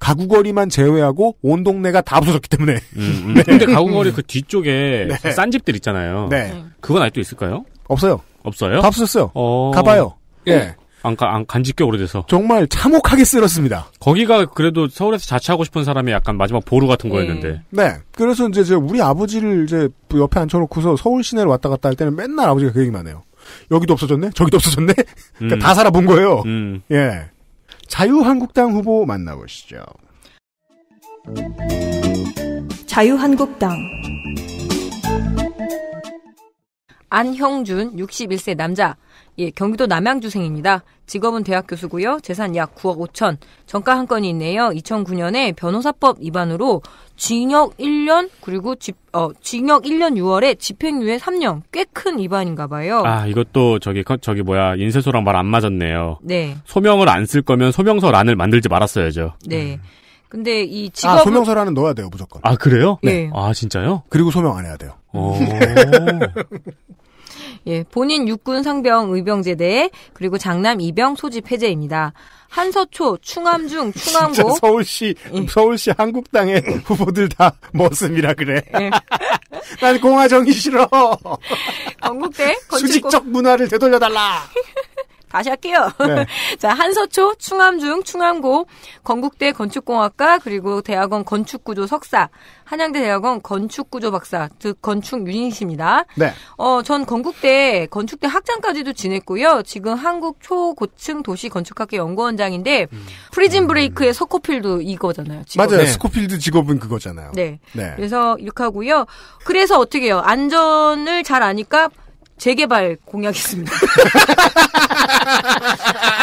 가구거리만 제외하고 온 동네가 다 없어졌기 때문에. 음, 음. 네. 근데 가구거리 그 뒤쪽에 네. 싼 집들 있잖아요. 네. 네. 그건 아직도 있을까요? 없어요. 없어요? 밥 썼어요. 어... 가봐요. 예. 예. 안, 안 간지 꽤 오래돼서. 정말 참혹하게 쓸었습니다. 거기가 그래도 서울에서 자취하고 싶은 사람의 약간 마지막 보루 같은 거였는데. 음. 네. 그래서 이제 제 우리 아버지를 이제 옆에 앉혀놓고서 서울 시내를 왔다 갔다 할 때는 맨날 아버지가 그 얘기만 해요. 여기도 없어졌네? 저기도 없어졌네? 그러니까 음. 다 살아본 거예요. 음. 예. 자유한국당 후보 만나보시죠. 자유한국당 안형준 61세 남자. 예, 경기도 남양주생입니다. 직업은 대학 교수고요. 재산 약 9억 5천. 전가 한 건이 있네요. 2009년에 변호사법 위반으로 징역 1년 그리고 집, 어, 징역 1년 6월에 집행유예 3년. 꽤 큰 위반인가 봐요. 아, 이것도 저기 저기 뭐야? 인쇄소랑 말 안 맞았네요. 네. 소명을 안 쓸 거면 소명서란을 만들지 말았어야죠. 네. 음. 근데 이 직업 아, 소명서라는 넣어야 돼요 무조건. 아 그래요? 네. 예. 아 진짜요? 그리고 소명 안 해야 돼요. 어. 예, 본인 육군 상병 의병제대 그리고 장남 이병 소집 해제입니다. 한서초, 충암중, 충암고. 서울시, 예. 서울시 한국당의 후보들 다 머슴이라 그래. 예. 난 공화정이 싫어. 건국대 건축 수직적 문화를 되돌려달라. 다시 할게요. 네. 자, 한서초, 충암중, 충암고, 건국대 건축공학과, 그리고 대학원 건축구조 석사, 한양대 대학원 건축구조 박사, 즉 건축 유닛입니다. 네. 어, 전 건국대 건축대 학장까지도 지냈고요. 지금 한국 초고층 도시 건축학회 연구원장인데 음. 프리즌 음. 브레이크의 서코필드 이거잖아요. 직업. 맞아요. 네. 스코필드 직업은 그거잖아요. 네. 네. 그래서 이렇게 하고요. 그래서 어떻게 해요? 안전을 잘 아니까 재개발 공약이 있습니다.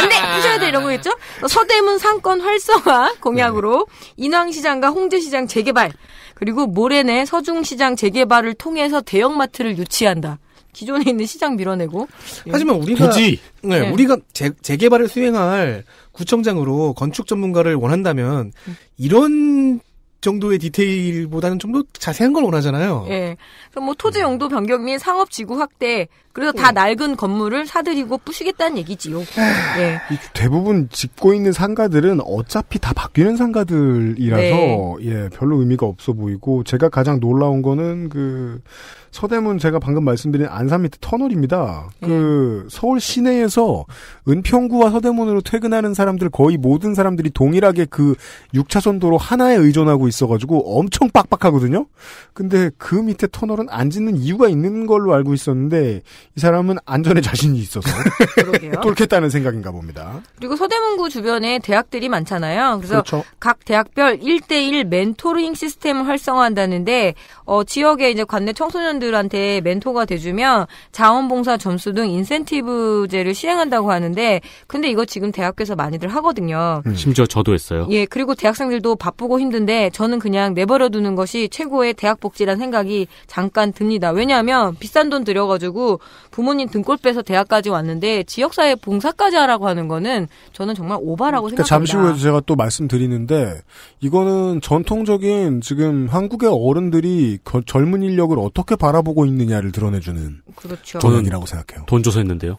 안돼 해셔야돼 이런 거겠죠? 서대문 상권 활성화 공약으로 네. 인왕시장과 홍제시장 재개발 그리고 모레내 서중시장 재개발을 통해서 대형마트를 유치한다. 기존에 있는 시장 밀어내고. 예. 하지만 우리가 굳이 네, 네. 우리가 재, 재개발을 수행할 구청장으로 건축 전문가를 원한다면 음. 이런 정도의 디테일보다는 좀 더 자세한 걸 원하잖아요. 예. 그럼 뭐 토지 용도 변경 및 상업 지구 확대 그래서 다 예. 낡은 건물을 사들이고 부시겠다는 얘기지요. 아, 예. 대부분 짓고 있는 상가들은 어차피 다 바뀌는 상가들이라서 네. 예 별로 의미가 없어 보이고 제가 가장 놀라운 거는 그 서대문 제가 방금 말씀드린 안산 밑에 터널입니다. 네. 그 서울 시내에서 은평구와 서대문으로 퇴근하는 사람들 거의 모든 사람들이 동일하게 그 6차선 도로 하나에 의존하고 있어가지고 엄청 빡빡하거든요. 근데 그 밑에 터널은 안 짓는 이유가 있는 걸로 알고 있었는데 이 사람은 안전에 자신이 있어서 뚫겠다는 생각인가 봅니다. 그리고 서대문구 주변에 대학들이 많잖아요. 그래서 그렇죠. 각 대학별 1대1 멘토링 시스템을 활성화한다는데 어, 지역에 이제 관내 청소년 학생들한테 멘토가 돼주면 자원봉사 점수 등 인센티브제를 시행한다고 하는데 근데 이거 지금 대학교에서 많이들 하거든요. 음. 심지어 저도 했어요. 예, 그리고 대학생들도 바쁘고 힘든데 저는 그냥 내버려 두는 것이 최고의 대학 복지란 생각이 잠깐 듭니다. 왜냐하면 비싼 돈 들여가지고 부모님 등골 빼서 대학까지 왔는데 지역사회 봉사까지 하라고 하는 거는 저는 정말 오바라고 그러니까 생각합니다. 잠시 후에 제가 또 말씀드리는데 이거는 전통적인 지금 한국의 어른들이 젊은 인력을 어떻게 봐 알아보고 있느냐를 드러내주는 그렇죠. 조명이라고 생각해요. 돈 줘서 했는데요.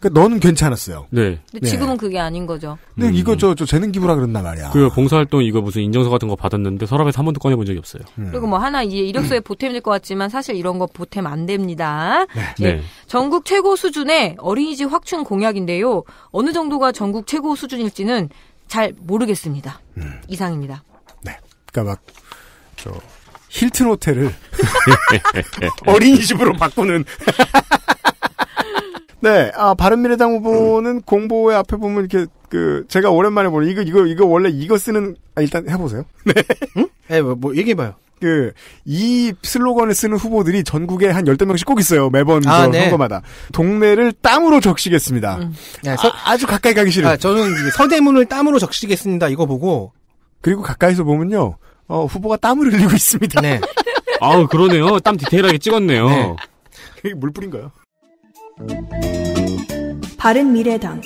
그러니까 너는 괜찮았어요. 네. 근데 지금은 그게 아닌 거죠. 근데 음. 이거 저, 저 재능 기부라 그랬나 말이야. 그 봉사활동 이거 무슨 인정서 같은 거 받았는데 서랍에서 한 번도 꺼내본 적이 없어요. 음. 그리고 뭐 하나 이제 이력서에 보탬일 것 같지만 사실 이런 거 보탬 안 됩니다. 네. 네. 예. 네. 전국 최고 수준의 어린이집 확충 공약인데요. 어느 정도가 전국 최고 수준일지는 잘 모르겠습니다. 음. 이상입니다. 네. 그러니까 막저 힐튼 호텔을 어린이집으로 바꾸는. 네, 아, 바른미래당 후보는 음. 공보에 앞에 보면 이렇게, 그, 제가 오랜만에 보는, 이거, 이거, 이거 원래 이거 쓰는, 아, 일단 해보세요. 네. 응? 에, 네, 뭐, 뭐 얘기해봐요. 그, 이 슬로건을 쓰는 후보들이 전국에 한 열댓 명씩 꼭 있어요. 매번 아, 네. 선거마다. 동네를 땀으로 적시겠습니다. 음. 야, 네, 서, 아, 주 가까이 가기 싫은. 아, 저는 서대문을 땀으로 적시겠습니다. 이거 보고. 그리고 가까이서 보면요. 어, 후보가 땀을 흘리고 있습니다. 네. 아우 그러네요. 땀 디테일하게 찍었네요. 네. 그게 물뿌린가요 바른 미래당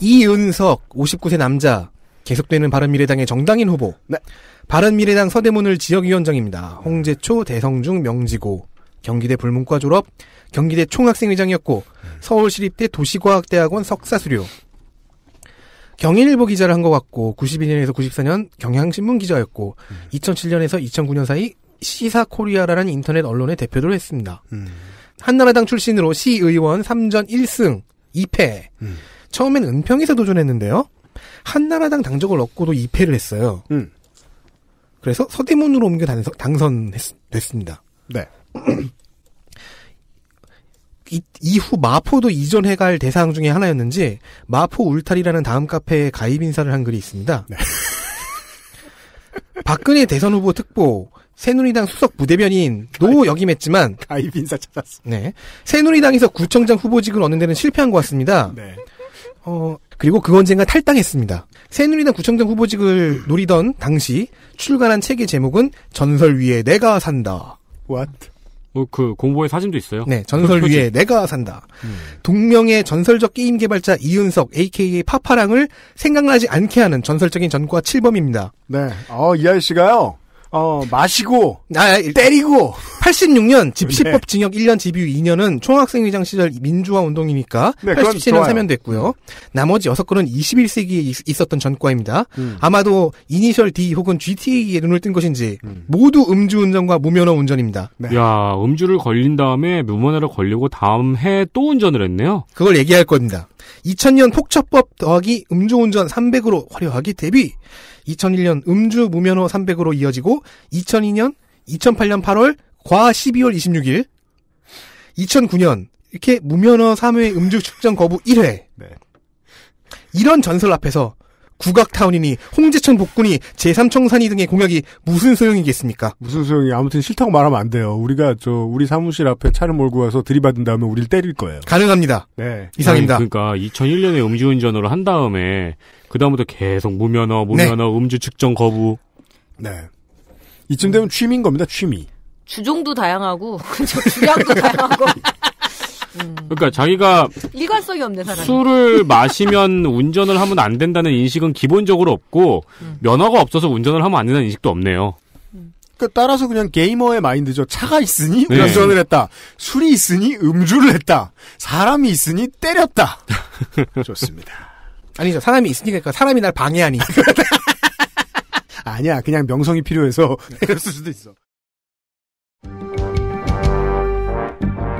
이은석 59세 남자 계속되는 바른미래당의 정당인 후보. 네. 바른미래당 서대문을 지역위원장입니다. 홍재초 대성중, 명지고, 경기대 불문과 졸업, 경기대 총학생회장이었고, 서울시립대 도시과학대학원 석사수료, 경인일보 기자를 한 것 같고 92년에서 94년 경향신문 기자였고 음. 2007년에서 2009년 사이 시사코리아라는 인터넷 언론의 대표도 했습니다. 음. 한나라당 출신으로 시의원 3전 1승 2패 음. 처음엔 은평에서 도전했는데요. 한나라당 당적을 얻고도 2패를 했어요. 음. 그래서 서대문으로 옮겨 당선, 당선됐습니다. 네. 이, 후 마포도 이전해 갈 대상 중의 하나였는지 마포 울타리라는 다음 카페에 가입 인사를 한 글이 있습니다. 네. 박근혜 대선 후보 특보 새누리당 수석 부대변인 노 역임했지만 가입 인사 찾았어. 네. 새누리당에서 구청장 후보직을 얻는 데는 실패한 것 같습니다. 네. 어, 그리고 그 언젠가 탈당했습니다. 새누리당 구청장 후보직을 노리던 당시 출간한 책의 제목은 전설 위에 내가 산다. What? 어, 그 공보의 사진도 있어요. 네, 전설 그 위에 내가 산다. 음. 동명의 전설적 게임 개발자 이윤석 AKA 파파랑을 생각나지 않게 하는 전설적인 전과 7범입니다. 네, 어, 이 아저씨가요. 어, 마시고, 아, 때리고. 86년 집시법 징역 1년 집유 2년은 총학생회장 시절 민주화 운동이니까 네, 87년 사면됐고요. 나머지 6건은 21세기에 있었던 전과입니다. 음. 아마도 이니셜 D 혹은 GTA에 눈을 뜬 것인지 음. 모두 음주운전과 무면허 운전입니다. 네. 야 음주를 걸린 다음에 무면허를 걸리고 다음 해 또 운전을 했네요. 그걸 얘기할 겁니다. 2000년 폭처법 더하기 음주운전 300으로 화려하게 데뷔. 2001년 음주 무면허 300으로 이어지고 2002년 2008년 8월 과 12월 26일 2009년 이렇게 무면허 3회 음주 측정 거부 1회. 네. 이런 전설 앞에서 국악타운이니 홍제천 복군이 제3청산이 등의 공약이 무슨 소용이겠습니까? 무슨 소용이 아무튼 싫다고 말하면 안 돼요. 우리가 저 우리 사무실 앞에 차를 몰고 와서 들이받은 다음에 우리를 때릴 거예요. 가능합니다. 네. 이상입니다. 아니, 그러니까 2001년에 음주운전으로 한 다음에 그다음부터 계속 무면허, 네. 무면허, 네. 음주 측정 거부. 네. 이쯤 되면 취미인 겁니다. 취미. 주종도 다양하고 주량도 다양하고 음. 그러니까 자기가 일관성이 없는 사람 술을 마시면 운전을 하면 안 된다는 인식은 기본적으로 없고 음. 면허가 없어서 운전을 하면 안 된다는 인식도 없네요. 음. 그러니까 따라서 그냥 게이머의 마인드죠. 차가 있으니 운전을 네. 했다. 술이 있으니 음주를 했다. 사람이 있으니 때렸다. 좋습니다. 아니죠. 사람이 있으니까 그러니까 사람이 날 방해하니. 아니야. 그냥 명성이 필요해서 네. 그랬을 수도 있어.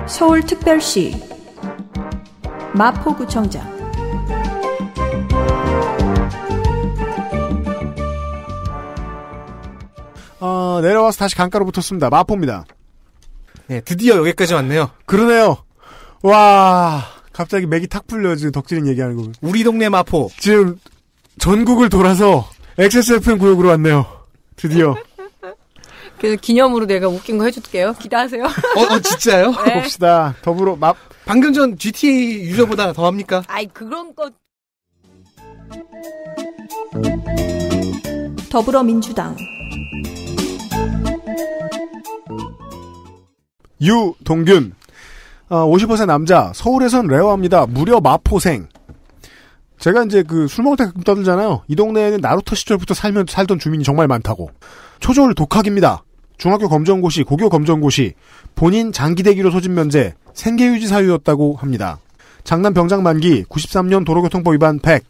서울특별시 마포구청장 어, 내려와서 다시 강가로 붙었습니다. 마포입니다. 네, 드디어 여기까지 왔네요. 그러네요. 와, 갑자기 맥이 탁 풀려 지금 덕질인 얘기하는 거. 우리 동네 마포. 지금 전국을 돌아서 XSFM 구역으로 왔네요. 드디어. 그래서 기념으로 내가 웃긴 거 해줄게요. 기대하세요. 어, 어 진짜요? 네. 봅시다. 더불어 막 방금 전 GTA 유저보다 더 합니까? 아이 그런 것. 더불어민주당 유동균 아, 50% 남자 서울에선 레어합니다. 무려 마포생. 제가 이제 그 술 먹을 때 가끔 떠들잖아요. 이 동네에는 나루터 시절부터 살면 살던 주민이 정말 많다고. 초졸 독학입니다. 중학교 검정고시, 고교 검정고시, 본인 장기대기로 소진 면제, 생계유지 사유였다고 합니다. 장남 병장 만기, 93년 도로교통법 위반 100.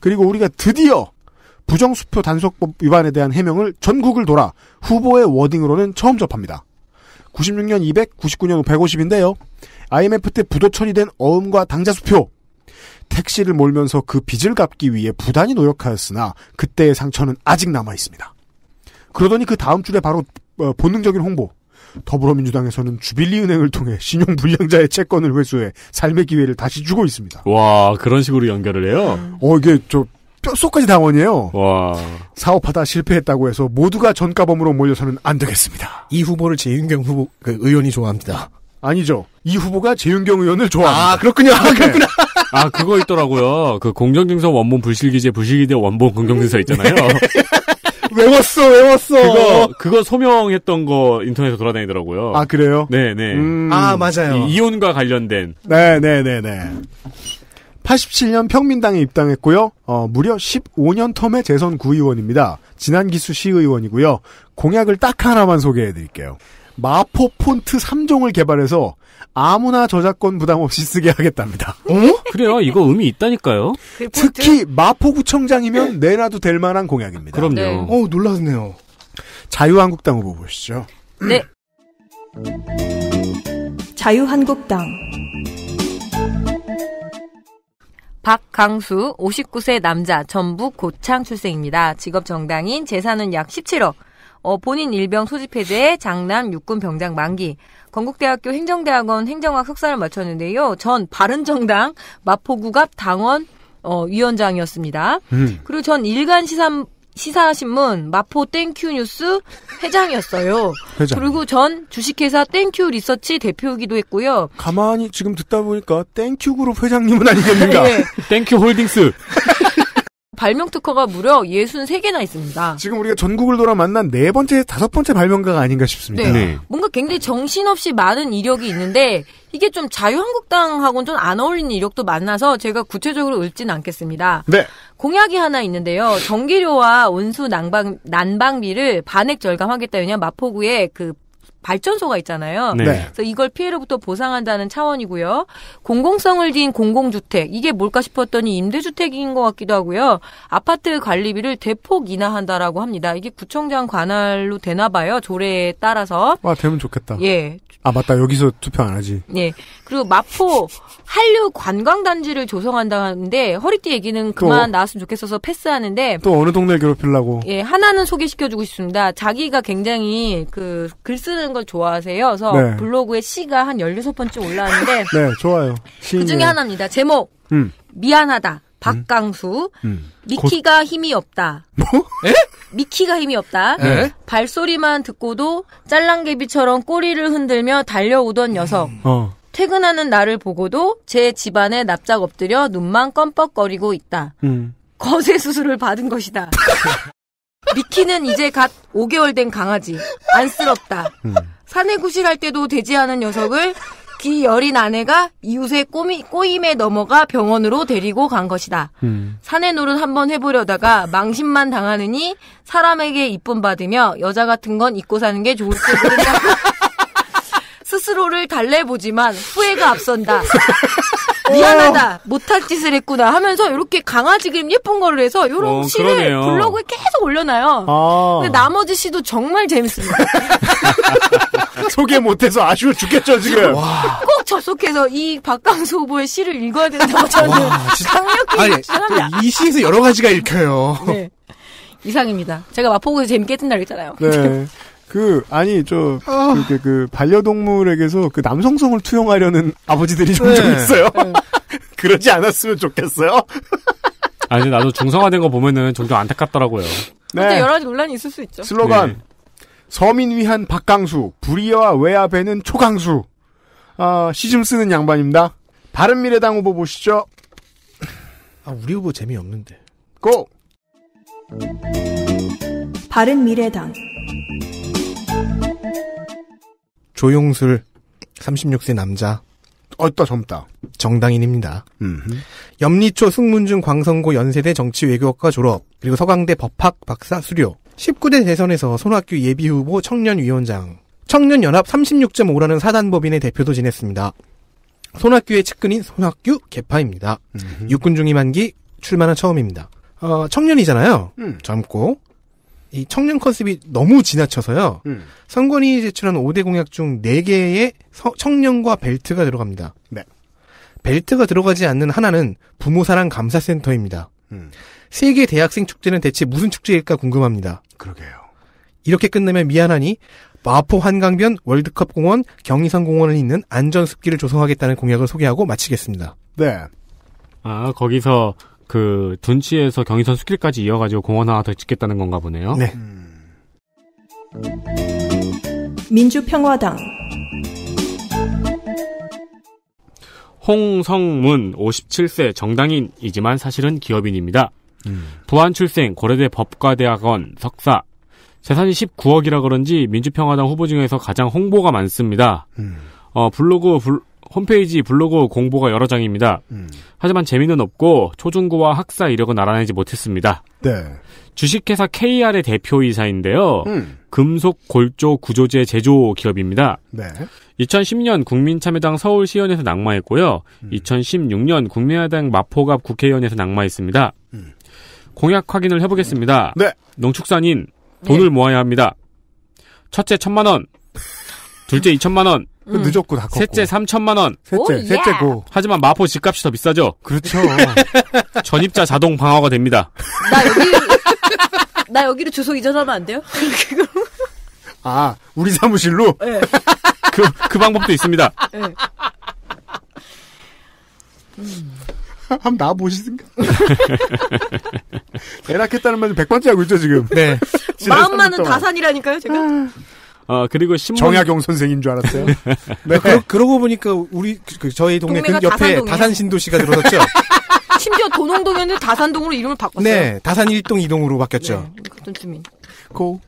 그리고 우리가 드디어 부정수표 단속법 위반에 대한 해명을 전국을 돌아 후보의 워딩으로는 처음 접합니다. 96년 200, 99년 150인데요. IMF 때 부도 천이된 어음과 당자 수표. 택시를 몰면서 그 빚을 갚기 위해 부단히 노력하였으나 그때의 상처는 아직 남아 있습니다. 그러더니 그 다음 줄에 바로 어, 본능적인 홍보. 더불어민주당에서는 주빌리은행을 통해 신용 불량자의 채권을 회수해 삶의 기회를 다시 주고 있습니다. 와 그런 식으로 연결을 해요? 어 이게 저 뼛속까지 당원이에요. 와 사업하다 실패했다고 해서 모두가 전가범으로 몰려서는 안 되겠습니다. 이 후보를 재윤경 후보 그 의원이 좋아합니다. 아니죠. 이 후보가 재윤경 의원을 좋아합니다. 아 그렇군요. 아 네. 그렇구나. 아 그거 있더라고요. 그 공정증서 원본 불실기재 불실기재 원본 공정증서 있잖아요. 외웠어, 외웠어. 그거, 그거 소명했던 거 인터넷에 돌아다니더라고요. 아, 그래요? 네네. 네. 음... 아, 맞아요. 이, 혼과 관련된. 네네네네. 87년 평민당에 입당했고요. 어, 무려 15년 텀의 재선 구의원입니다. 지난기수 시의원이고요. 공약을 딱 하나만 소개해드릴게요. 마포 폰트 3종을 개발해서 아무나 저작권 부담 없이 쓰게 하겠답니다. 어? 그래요. 이거 의미 있다니까요. 그 특히 마포구청장이면 내놔도 될 만한 공약입니다. 그럼요. 네. 어, 놀랐네요. 자유한국당 후보 보시죠. 네. 자유한국당 박강수 59세 남자 전북 고창 출생입니다. 직업 정당인 재산은 약 17억. 어, 본인 일병 소집해제, 장남 육군 병장 만기, 건국대학교 행정대학원 행정학 석사를 마쳤는데요. 전 바른정당 마포구갑 당원 어, 위원장이었습니다. 음. 그리고 전 일간 시사 시사신문 마포 땡큐 뉴스 회장이었어요. 회장. 그리고 전 주식회사 땡큐 리서치 대표이기도 했고요. 가만히 지금 듣다 보니까 땡큐 그룹 회장님은 아니겠는가? 네. 땡큐 홀딩스. 발명 특허가 무려 63개나 있습니다. 지금 우리가 전국을 돌아 만난 네 번째, 다섯 번째 발명가가 아닌가 싶습니다. 네. 네. 뭔가 굉장히 정신없이 많은 이력이 있는데 이게 좀 자유한국당하고는 좀 안 어울리는 이력도 많아서 제가 구체적으로 읽진 않겠습니다. 네. 공약이 하나 있는데요. 전기료와 온수 난방, 난방비를 반액 절감하겠다. 왜냐 면 마포구에 그 발전소가 있잖아요. 네. 그래서 이걸 피해로부터 보상한다는 차원이고요. 공공성을 띤 공공주택 이게 뭘까 싶었더니 임대주택인 것 같기도 하고요. 아파트 관리비를 대폭 인하한다라고 합니다. 이게 구청장 관할로 되나 봐요. 조례에 따라서. 와 아, 되면 좋겠다. 예. 아 맞다 여기서 투표 안 하지. 예. 그리고 마포 한류 관광단지를 조성한다는데 허리띠 얘기는 그만 또, 나왔으면 좋겠어서 패스하는데 또 어느 동네 괴롭히려고 예 하나는 소개시켜주고 있습니다 자기가 굉장히 그 글 쓰는 걸 좋아하세요 그래서 네. 블로그에 시가 한 16번쯤 올라왔는데 네 좋아요 그 중에 하나입니다 제목 음. 미안하다 음. 박강수 음. 음. 미키가 곧... 힘이 없다 뭐? 에? 예? 미키가 힘이 없다. 에? 예? 네. 발소리만 듣고도 짤랑개비처럼 꼬리를 흔들며 달려오던 녀석. 어. 퇴근하는 나를 보고도 제 집안에 납작 엎드려 눈만 껌뻑거리고 있다. 음. 거세 수술을 받은 것이다. 미키는 이제 갓 5개월 된 강아지. 안쓰럽다. 음. 사내 구실할 때도 되지않은 녀석을 귀 여린 아내가 이웃의 꼬미, 꼬임에 넘어가 병원으로 데리고 간 것이다. 음. 사내 노릇 한번 해보려다가 망신만 당하느니 사람에게 이쁨 받으며 여자 같은 건 잊고 사는 게 좋을지 모른다. 스스로를 달래보지만 후회가 앞선다. 미안하다 어. 못할 짓을 했구나 하면서 이렇게 강아지 그림 예쁜 거를 해서 이런 어, 시를 그러네요. 블로그에 계속 올려놔요. 아. 근데 나머지 시도 정말 재밌습니다. 소개 못해서 아쉬워 죽겠죠 지금. 와. 꼭 접속해서 이 박강수 후보의 시를 읽어야 된다고 저는 와, 강력히 추천합니다. 이 시에서 여러 가지가 읽혀요. 네. 이상입니다. 제가 마포구에서 재밌게 했던 날 있잖아요. 네. 그 아니 저 그, 그, 그, 반려동물에게서 그 남성성을 투영하려는 아버지들이 종종 네. 있어요. 네. 그러지 않았으면 좋겠어요. 아니 나도 중성화된 거 보면은 종종 안타깝더라고요. 네. 근데 여러 가지 논란이 있을 수 있죠. 슬로건 네. 서민 위한 박강수 불의와 외압에는 초강수 어, 시즘 쓰는 양반입니다. 바른 미래당 후보 보시죠. 아 우리 후보 재미없는데. 고. 바른 미래당. 조용술 36세 남자. 어따 젊다. 정당인입니다. 음흠. 염리초 승문중 광성고 연세대 정치외교학과 졸업 그리고 서강대 법학 박사 수료 19대 대선에서 손학규 예비후보 청년위원장 청년연합 36.5라는 사단법인의 대표도 지냈습니다. 손학규의 측근인 손학규 개파입니다. 음흠. 육군 중위 만기 출마는 처음입니다. 어, 청년이잖아요. 음. 젊고 이 청년 컨셉이 너무 지나쳐서요. 음. 선관위 제출한 5대 공약 중 4개의 서, 청년과 벨트가 들어갑니다. 네. 벨트가 들어가지 않는 하나는 부모사랑 감사센터입니다. 음. 세계 대학생 축제는 대체 무슨 축제일까 궁금합니다. 그러게요. 이렇게 끝내면 미안하니 마포 한강변 월드컵 공원 경의선 공원에 있는 안전 습기를 조성하겠다는 공약을 소개하고 마치겠습니다. 네. 아 거기서 그 둔치에서 경의선 숲길까지 이어가지고 공원 하나 더 짓겠다는 건가 보네요. 네. 음. 민주평화당 홍성문 57세 정당인이지만 사실은 기업인입니다. 음. 부안 출생 고려대 법과대학원 석사 재산이 19억이라 그런지 민주평화당 후보 중에서 가장 홍보가 많습니다. 음. 어, 블로그 불, 홈페이지 블로그 공보가 여러 장입니다. 음. 하지만 재미는 없고 초중고와 학사 이력은 알아내지 못했습니다. 네. 주식회사 KR의 대표이사인데요. 음. 금속 골조 구조제 제조 기업입니다. 네. 2010년 국민참여당 서울시의원에서 낙마했고요. 음. 2016년 국민의당 마포갑 국회의원에서 낙마했습니다. 음. 공약 확인을 해보겠습니다. 네. 농축산인 네. 돈을 네. 모아야 합니다. 첫째 천만 원, 둘째 이천만 원, 그 음. 늦었고 다 컸고. 셋째 3천만 원. 셋째, 오, 셋째고. 예. 하지만 마포 집값이 더 비싸죠. 그렇죠. 전입자 자동 방어가 됩니다. 나 여기 나 여기로 주소 이전하면 안 돼요? 아, 우리 사무실로? 네. 그, 그 방법도 있습니다. 네. 한번 나와보시든가. 대략했다는 말은 백번째 하고 있죠, 지금. 네. 마음만은 다산이라니까요, 제가. 아. 어, 그리고 신문 정약용 선생인 줄 알았어요. 네. 그러, 고 보니까 우리 그, 그 저희 동네 그 옆에 다산 신도시가 들어섰죠. 심지어 도농동에는 다산동으로 이름을 바꿨어요. 네, 다산 1동 2동으로 바뀌었죠. 네, 그랬 주민. 고.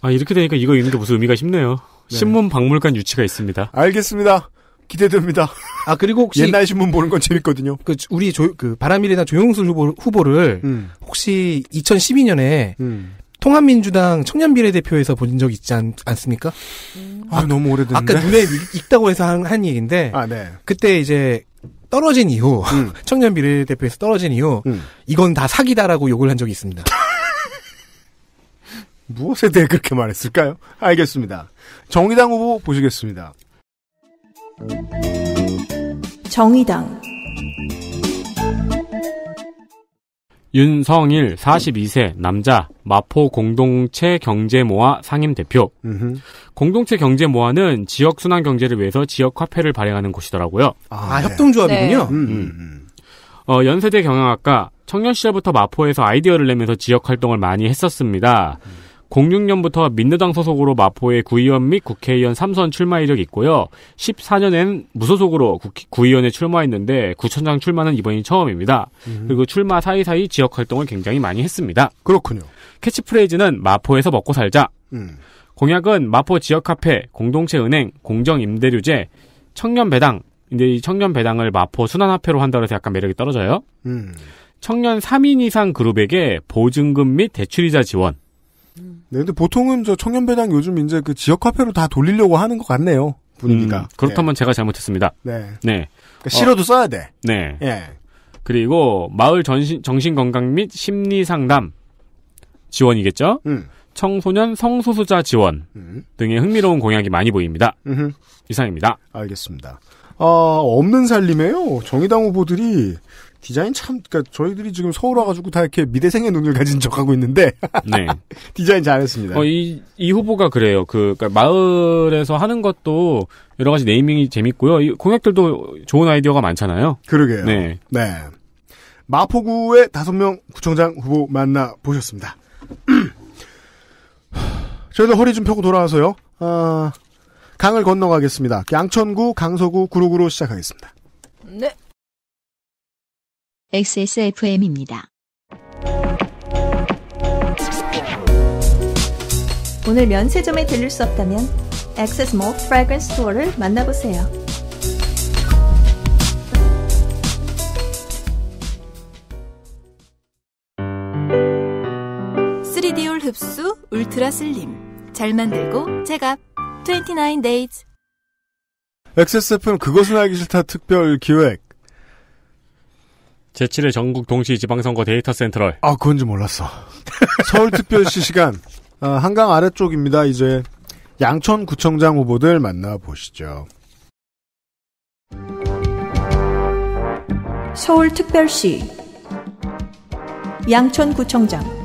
아 이렇게 되니까 이거 읽는 게 무슨 의미가 싶네요. 네. 신문 박물관 유치가 있습니다. 알겠습니다. 기대됩니다. 아 그리고 혹시 옛날 신문 보는 건 재밌거든요. 그 우리 조, 그 바람일이나 조용수 후보, 후보를 음. 혹시 2012년에 음. 통합민주당 청년 비례대표에서 보신 적 있지 않, 습니까 음. 아, 아, 너무 오래됐네. 아까 눈에 익다고 해서 한, 한 얘기인데 아, 네. 그때 이제 떨어진 이후 음. 청년 비례대표에서 떨어진 이후 음. 이건 다 사기다라고 욕을 한 적이 있습니다. 무엇에 대해 그렇게 말했을까요? 알겠습니다. 정의당 후보 보시겠습니다. 정의당 윤성일 42세 남자 마포 공동체 경제모아 상임 대표. 공동체 경제모아는 지역 순환 경제를 위해서 지역 화폐를 발행하는 곳이더라고요. 아, 아 네. 협동조합이군요. 네. 음. 어, 연세대 경영학과 청년 시절부터 마포에서 아이디어를 내면서 지역 활동을 많이 했었습니다. 음. 06년부터 민주당 소속으로 마포의 구의원 및 국회의원 3선 출마 이력 있고요. 14년엔 무소속으로 국, 구의원에 출마했는데 구천장 출마는 이번이 처음입니다. 음. 그리고 출마 사이사이 지역 활동을 굉장히 많이 했습니다. 그렇군요. 캐치프레이즈는 마포에서 먹고 살자. 음. 공약은 마포 지역 카페, 공동체 은행, 공정 임대료제, 청년 배당. 근데 이 청년 배당을 마포 순환화폐로 한다고 해서 약간 매력이 떨어져요. 음. 청년 3인 이상 그룹에게 보증금 및 대출이자 지원. 네, 근데 보통은 저 청년배당 요즘 이제 그 지역 화폐로 다 돌리려고 하는 것 같네요. 분위기가. 음, 그렇다면 네. 제가 잘못했습니다. 네. 네. 그러니까 싫어도 어, 써야 돼. 네. 예. 그리고 마을 전신, 정신건강 및 심리상담 지원이겠죠? 음. 청소년 성소수자 지원 음. 등의 흥미로운 공약이 많이 보입니다. 음흠. 이상입니다. 알겠습니다. 아, 없는 살림에요. 정의당 후보들이 디자인 참, 그니까 저희들이 지금 서울 와가지고 다 이렇게 미대생의 눈을 가진 척 하고 있는데. 네. 디자인 잘했습니다. 어, 이, 이 후보가 그래요. 그, 그니까 마을에서 하는 것도 여러 가지 네이밍이 재밌고요. 공약들도 좋은 아이디어가 많잖아요. 그러게요. 네. 네. 마포구의 다섯 명 구청장 후보 만나보셨습니다. 저희도 허리 좀 펴고 돌아와서요. 아, 강을 건너가겠습니다. 양천구, 강서구, 구로구로 시작하겠습니다. 네. XSFM입니다. 오늘 면세점에 들릴 수 없다면 액세스 몰 프래그런스 스토어를 만나보세요. 쓰리올 흡수 울트라 슬림 잘 만들고 제값 29 days 엑세스 f m 그것은 알기 싫다 특별 기획 제7회 전국 동시 지방선거 데이터 센트럴. 아, 그건 줄 몰랐어. 서울특별시 시간. 어, 한강 아래쪽입니다. 이제 양천구청장 후보들 만나보시죠. 서울특별시 양천구청장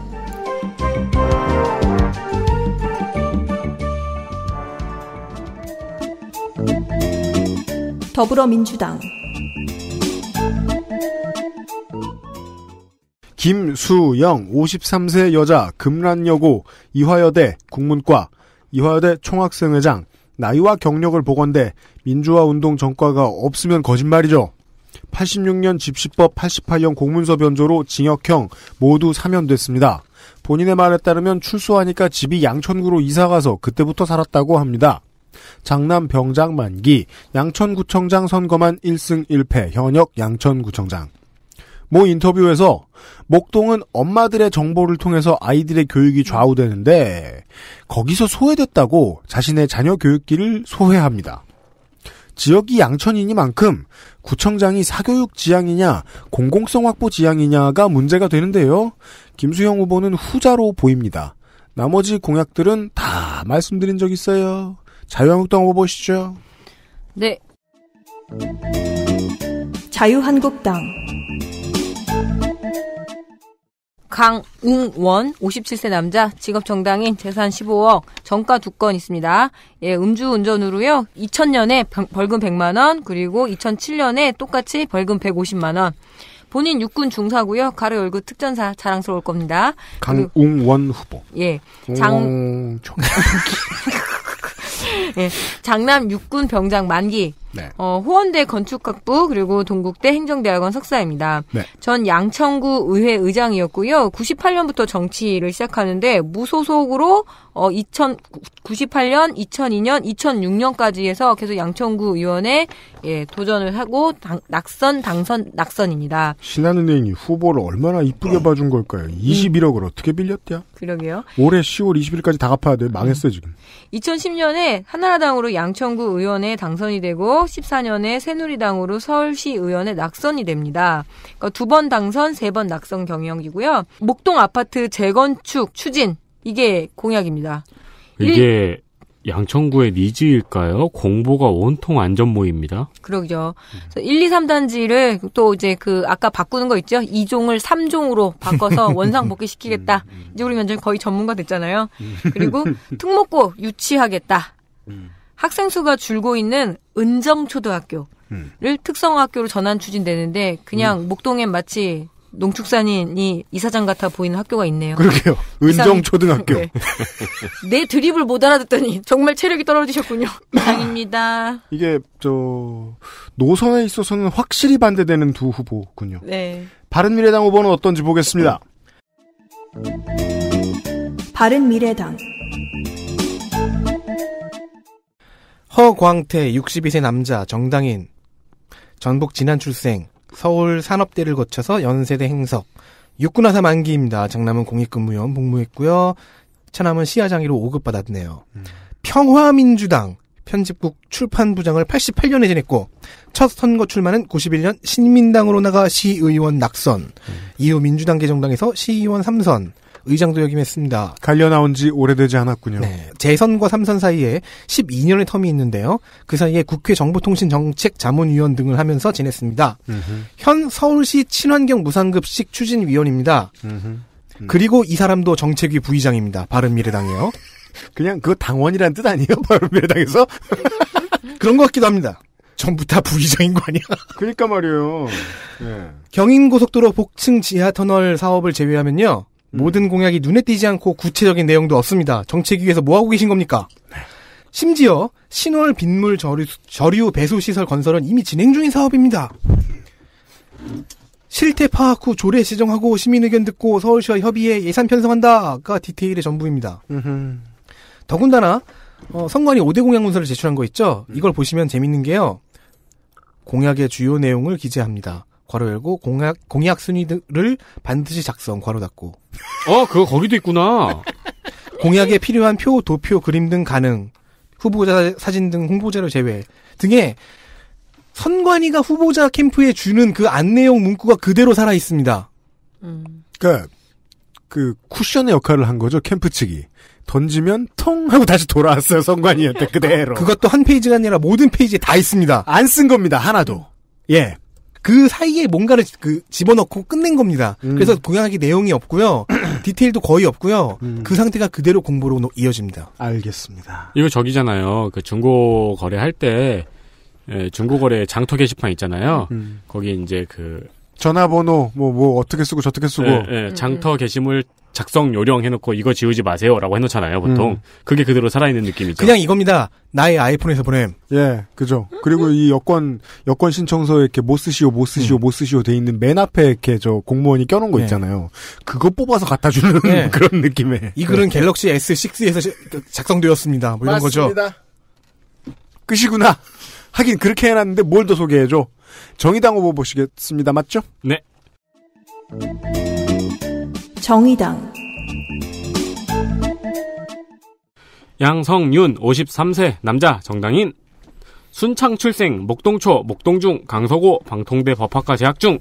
더불어민주당 김수영 53세 여자 금란여고 이화여대 국문과 이화여대 총학생회장 나이와 경력을 보건대 민주화 운동 전과가 없으면 거짓말이죠. 86년 집시법 88년 공문서 변조로 징역형 모두 사면됐습니다. 본인의 말에 따르면 출소하니까 집이 양천구로 이사가서 그때부터 살았다고 합니다. 장남 병장 만기, 양천구청장 선거만 1승 1패, 현역 양천구청장. 모 인터뷰에서 목동은 엄마들의 정보를 통해서 아이들의 교육이 좌우되는데 거기서 소외됐다고 자신의 자녀 교육기를 소외합니다 지역이 양천이니만큼 구청장이 사교육 지향이냐 공공성 확보 지향이냐가 문제가 되는데요. 김수영 후보는 후자로 보입니다. 나머지 공약들은 다 말씀드린 적 있어요. 자유한국당 후보 보시죠. 네. 자유한국당 강웅원 57세 남자 직업 정당인 재산 15억 정가 두건 있습니다. 예, 음주운전으로요. 2000년에 벌금 100만 원 그리고 2007년에 똑같이 벌금 150만 원. 본인 육군 중사고요. 가로 열구 특전사 자랑스러울 겁니다. 강웅원 후보. 예. 장 오... 예, 장남 육군 병장 만기. 네. 어, 호원대 건축학부 그리고 동국대 행정대학원 석사입니다. 네. 전 양천구 의회 의장이었고요. 98년부터 정치를 시작하는데 무소속으로 어, 2098년, 2002년, 2006년까지 해서 계속 양천구 의원에 예, 도전을 하고 당, 낙선 당선 낙선입니다. 신한은행이 후보를 얼마나 이쁘게 봐준 걸까요? 21억을 음. 어떻게 빌렸대요? 그러게요. 올해 10월 20일까지 다 갚아야 돼. 망했어 요 음. 지금. 2010년에 한나라당으로 양천구 의원에 당선이 되고 14년에 새누리당으로 서울시 의원에 낙선이 됩니다. 그러니까 두번 당선, 세 번 낙선 경영이고요. 목동 아파트 재건축 추진 이게 공약입니다. 이게 일... 양천구의 니즈일까요? 공보가 온통 안전모입니다. 그러죠. 그 1, 2, 3단지를 또 이제 그 아까 바꾸는 거 있죠? 2종을 3종으로 바꿔서 원상복귀 시키겠다. 이제 우리 면전 거의 전문가 됐잖아요. 그리고 특목고 유치하겠다. 학생 수가 줄고 있는 은정초등학교를 음. 특성학교로 전환 추진되는데 그냥 음. 목동엔 마치 농축산인이 이사장 같아 보이는 학교가 있네요. 그러게요. 은정 초등학교. 네. 내 드립을 못 알아듣더니 정말 체력이 떨어지셨군요. 이상입니다. 이게 저 노선에 있어서는 확실히 반대되는 두 후보군요. 네. 바른미래당 후보는 어떤지 보겠습니다. 바른미래당 허광태 62세 남자 정당인 전북 진안 출생 서울 산업대를 거쳐서 연세대 행석, 육군하사 만기입니다. 장남은 공익근무원 위 복무했고요. 차남은 시야장애로 5급 받았네요. 음. 평화민주당 편집국 출판부장을 88년에 지냈고 첫 선거 출마는 91년 신민당으로 나가 시의원 낙선, 음. 이후 민주당 개정당에서 시의원 3선, 의장도 역임했습니다. 갈려 나온 지 오래되지 않았군요. 네, 재선과 삼선 사이에 12년의 텀이 있는데요. 그 사이에 국회 정보통신정책자문위원 등을 하면서 지냈습니다. 음흠. 현 서울시 친환경 무상급식 추진위원입니다. 음흠. 음. 그리고 이 사람도 정책위 부의장입니다. 바른미래당이요. 그냥 그 당원이란 뜻 아니에요? 바른미래당에서? 그런 것 같기도 합니다. 전부 다 부의장인 거 아니야? 그러니까 말이에요. 네. 경인고속도로 복층 지하터널 사업을 제외하면요. 모든 공약이 눈에 띄지 않고 구체적인 내용도 없습니다. 정책위 에서 뭐하고 계신 겁니까? 네. 심지어 신월 빗물 저류, 저류 배수 시설 건설은 이미 진행 중인 사업입니다. 실태 파악 후 조례 시정하고 시민 의견 듣고 서울시와 협의해 예산 편성한다가 디테일의 전부입니다. 더군다나 어, 선관위 5대 공약 문서를 제출한 거 있죠? 이걸 음. 보시면 재밌는 게요. 공약의 주요 내용을 기재합니다. 괄호 열고 공약 공약 순위를 반드시 작성 괄호 닫고. 어, 그거 거기도 있구나. 공약에 필요한 표, 도표, 그림 등 가능. 후보자 사진 등 홍보자료 제외 등에 선관위가 후보자 캠프에 주는 그 안내용 문구가 그대로 살아 있습니다. 음. 그러그 그러니까 쿠션의 역할을 한 거죠 캠프 측이 던지면 통 하고 다시 돌아왔어요 선관위한테 그대로. 그것도 한 페이지가 아니라 모든 페이지에 다 있습니다. 안 쓴 겁니다 하나도. 예. 그 사이에 뭔가를 그 집어넣고 끝낸 겁니다. 음. 그래서 동양학이 내용이 없고요. 디테일도 거의 없고요. 음. 그 상태가 그대로 공부로 이어집니다. 알겠습니다. 이거 저기잖아요. 그 중고 거래할 때 예, 중고거래 장터 게시판 있잖아요. 음. 거기 이제 그 전화번호 뭐뭐 뭐 어떻게 쓰고 저떻게 쓰고 예, 예. 장터 게시물 작성 요령해놓고 이거 지우지 마세요라고 해놓잖아요 보통 음. 그게 그대로 살아있는 느낌이죠. 그냥 이겁니다. 나의 아이폰에서 보냄. 예, 그죠. 그리고 이 여권 여권 신청서에 이렇게 못 쓰시오, 못 쓰시오, 음. 못 쓰시오 돼 있는 맨 앞에 이렇게 저 공무원이 껴놓은 거 네. 있잖아요. 네. 그거 뽑아서 갖다 주는 네. 그런 느낌의. 이 글은 갤럭시 S6에서 그 작성되었습니다. 뭐 이런 맞습니다. 거죠. 끝이구나. 하긴 그렇게 해놨는데 뭘 더 소개해줘. 정의당 후보 보시겠습니다. 맞죠? 네. 정의당 양성윤 53세 남자 정당인 순창 출생 목동초 목동중 강서고 방통대 법학과 재학 중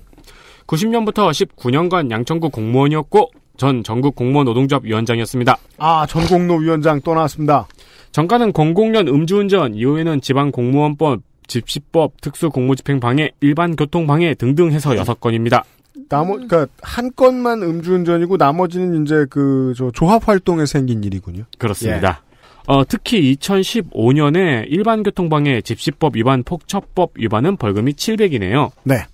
90년부터 19년간 양천구 공무원이었고 전 전국 공무원 노동조합 위원장이었습니다. 아 전공노 위원장 또 나왔습니다. 전과는 00년 음주운전 이후에는 지방 공무원법 집시법, 특수공무집행방해, 일반교통방해 등등 해서 6건입니다. 음. 나머, 음. 그니까, 한 건만 음주운전이고 나머지는 이제 그, 저, 조합활동에 생긴 일이군요. 그렇습니다. 예. 어, 특히 2015년에 일반교통방해 집시법 위반, 폭처법 위반은 벌금이 700이네요. 네.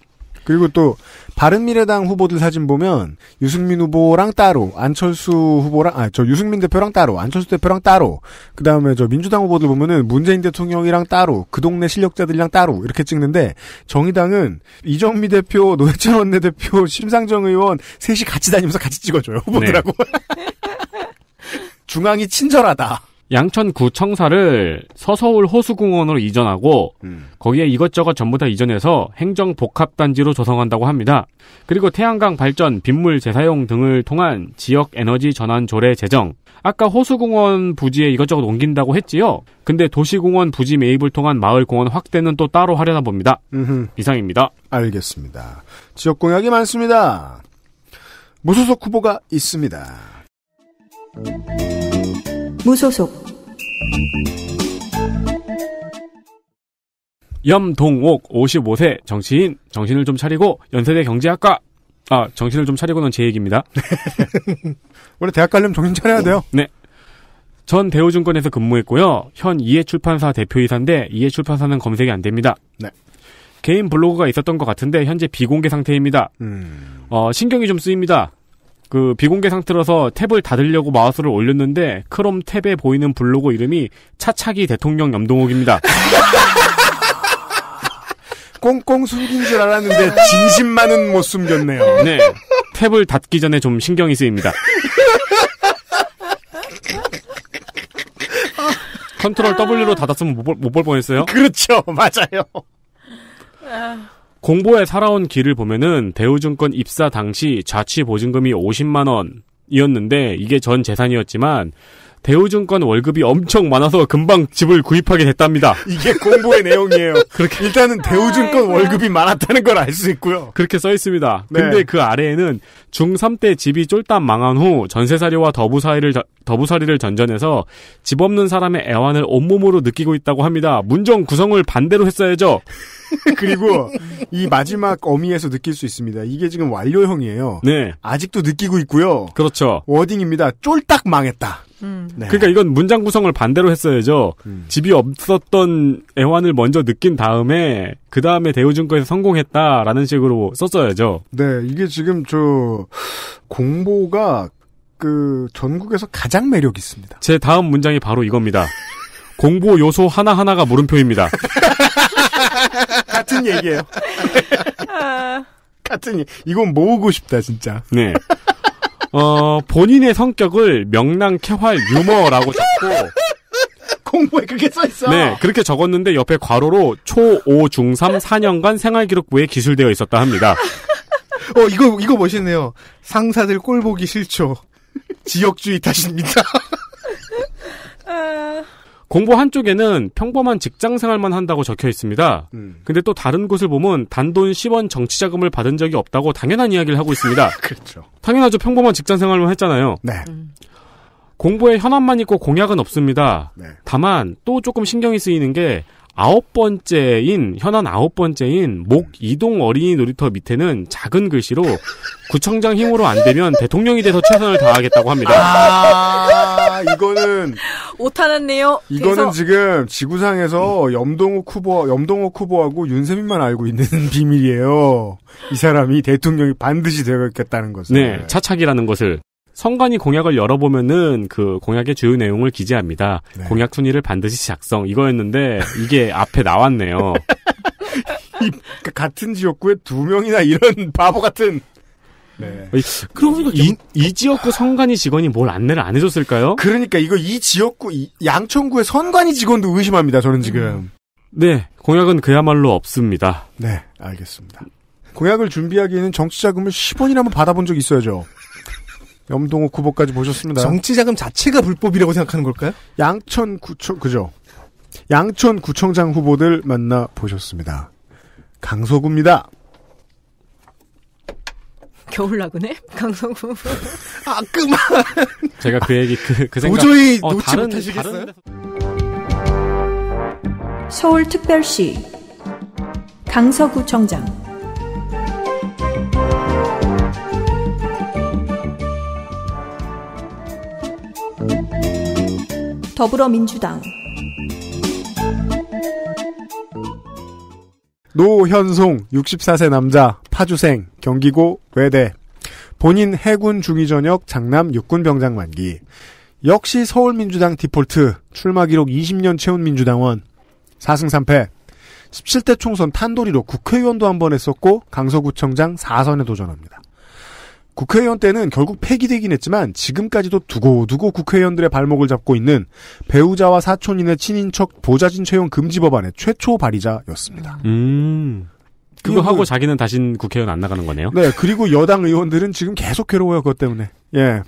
그리고 또 바른미래당 후보들 사진 보면 유승민 후보랑 따로 안철수 후보랑 아 저 유승민 대표랑 따로 안철수 대표랑 따로 그 다음에 저 민주당 후보들 보면은 문재인 대통령이랑 따로 그 동네 실력자들이랑 따로 이렇게 찍는데 정의당은 이정미 대표 노회찬 원내대표 심상정 의원 셋이 같이 다니면서 같이 찍어줘요 후보들하고 네. 중앙이 친절하다. 양천구청사를 서서울 호수공원으로 이전하고 음. 거기에 이것저것 전부 다 이전해서 행정복합단지로 조성한다고 합니다. 그리고 태양광 발전, 빗물 재사용 등을 통한 지역 에너지 전환 조례 제정. 아까 호수공원 부지에 이것저것 옮긴다고 했지요. 근데 도시공원 부지 매입을 통한 마을공원 확대는 또 따로 하려나 봅니다. 음흠. 이상입니다. 알겠습니다. 지역 공약이 많습니다. 무소속 후보가 있습니다. 무소속 염동옥 55세 정치인 정신을 좀 차리고 연세대 경제학과 아 정신을 좀 차리고는 제 얘기입니다. 원래 대학 가려면 정신 차려야 돼요. 네. 전 대우증권에서 근무했고요. 현 이해출판사 대표이사인데 이해출판사는 검색이 안 됩니다. 네. 개인 블로그가 있었던 것 같은데 현재 비공개 상태입니다. 음... 어, 신경이 좀 쓰입니다. 그 비공개 상태로서 탭을 닫으려고 마우스를 올렸는데 크롬 탭에 보이는 블로그 이름이 차차기 대통령 염동욱입니다. 꽁꽁 숨긴 줄 알았는데 진심만은 못 숨겼네요. 네. 탭을 닫기 전에 좀 신경이 쓰입니다. 컨트롤 W로 닫았으면 못 볼 뻔했어요. 그렇죠. 맞아요. 아. 공보에 살아온 길을 보면은 대우증권 입사 당시 좌치 보증금이 50만 원이었는데 이게 전 재산이었지만 대우증권 월급이 엄청 많아서 금방 집을 구입하게 됐답니다. 이게 공부의 내용이에요. 그렇게 일단은 대우증권 월급이 많았다는 걸 알 수 있고요. 그렇게 써 있습니다. 네. 근데 그 아래에는 중3 때 집이 쫄딱 망한 후 전세사리와 더부사리를 더부사리를 전전해서 집 없는 사람의 애환을 온몸으로 느끼고 있다고 합니다. 문정 구성을 반대로 했어야죠. 그리고 이 마지막 어미에서 느낄 수 있습니다. 이게 지금 완료형이에요. 네. 아직도 느끼고 있고요. 그렇죠. 워딩입니다. 쫄딱 망했다. 음. 네. 그러니까 이건 문장 구성을 반대로 했어야죠. 음. 집이 없었던 애환을 먼저 느낀 다음에 그 다음에 대우증권에서 성공했다라는 식으로 썼어야죠. 네, 이게 지금 저 공보가 그 전국에서 가장 매력 있습니다. 제 다음 문장이 바로 이겁니다. 공보 요소 하나 하나가 물음표입니다. 같은 얘기예요. 아. 같은 이건 모으고 싶다 진짜. 네. 어, 본인의 성격을 명랑 쾌활 유머라고 적고 공부에 그렇게 써있어. 네, 그렇게 적었는데 옆에 괄호로 초, 5 중, 3 4년간 생활기록부에 기술되어 있었다 합니다. 어, 이거, 이거 멋있네요. 상사들 꼴보기 싫죠. 지역주의 탓입니다. 아. 공보 한쪽에는 평범한 직장 생활만 한다고 적혀 있습니다. 음. 근데 또 다른 곳을 보면 단돈 10원 정치 자금을 받은 적이 없다고 당연한 이야기를 하고 있습니다. 그렇죠. 당연하죠. 평범한 직장 생활만 했잖아요. 네. 음. 공부에 현안만 있고 공약은 없습니다. 네. 다만 또 조금 신경이 쓰이는 게 아홉 번째인 현안 아홉 번째인 목 음. 이동 어린이 놀이터 밑에는 작은 글씨로 구청장 힘으로 안 되면 대통령이 돼서 최선을 다하겠다고 합니다. 아 이거는 못타았네요 이거는 지금 지구상에서 염동호쿠보염동호쿠보하고 윤세민만 알고 있는 비밀이에요. 이 사람이 대통령이 반드시 되겠다는 것을. 네, 차착이라는 것을. 선관위 공약을 열어보면은 그 공약의 주요 내용을 기재합니다. 네. 공약 순위를 반드시 작성. 이거였는데 이게 앞에 나왔네요. 같은 지역구에 두 명이나 이런 바보 같은 네. 그러고 보 이, 이 지역구 선관위 직원이 뭘 안내를 안 해줬을까요? 그러니까 이거 이 지역구 이, 양천구의 선관위 직원도 의심합니다. 저는 지금. 음. 네, 공약은 그야말로 없습니다. 네, 알겠습니다. 공약을 준비하기에는 정치자금을 10원이라면 받아본 적 있어야죠. 염동호 후보까지 보셨습니다. 정치자금 자체가 불법이라고 생각하는 걸까요? 양천구청 그죠? 양천구청장 후보들 만나 보셨습니다. 강서구입니다. 겨울나그네 강성구 아 그만 제가 그 얘기 그그 그 생각 도저히 어, 놓지 다른, 못하시겠어요? 서울특별시 강서구청장 더불어민주당 노현송 64세 남자 파주생 경기고 외대 본인 해군 중위 전역 장남 육군 병장 만기 역시 서울민주당 디폴트 출마 기록 20년 채운 민주당원 4승 3패 17대 총선 탄도리로 국회의원도 한번 했었고 강서구청장 4선에 도전합니다. 국회의원 때는 결국 폐기되긴 했지만 지금까지도 두고두고 국회의원들의 발목을 잡고 있는 배우자와 사촌인의 친인척 보좌진 채용 금지 법안의 최초 발의자였습니다. 음. 음. 그거 하고 자기는 다신 국회의원 안 나가는 거네요. 네, 그리고 여당 의원들은 지금 계속 괴로워요 그것 때문에. 예.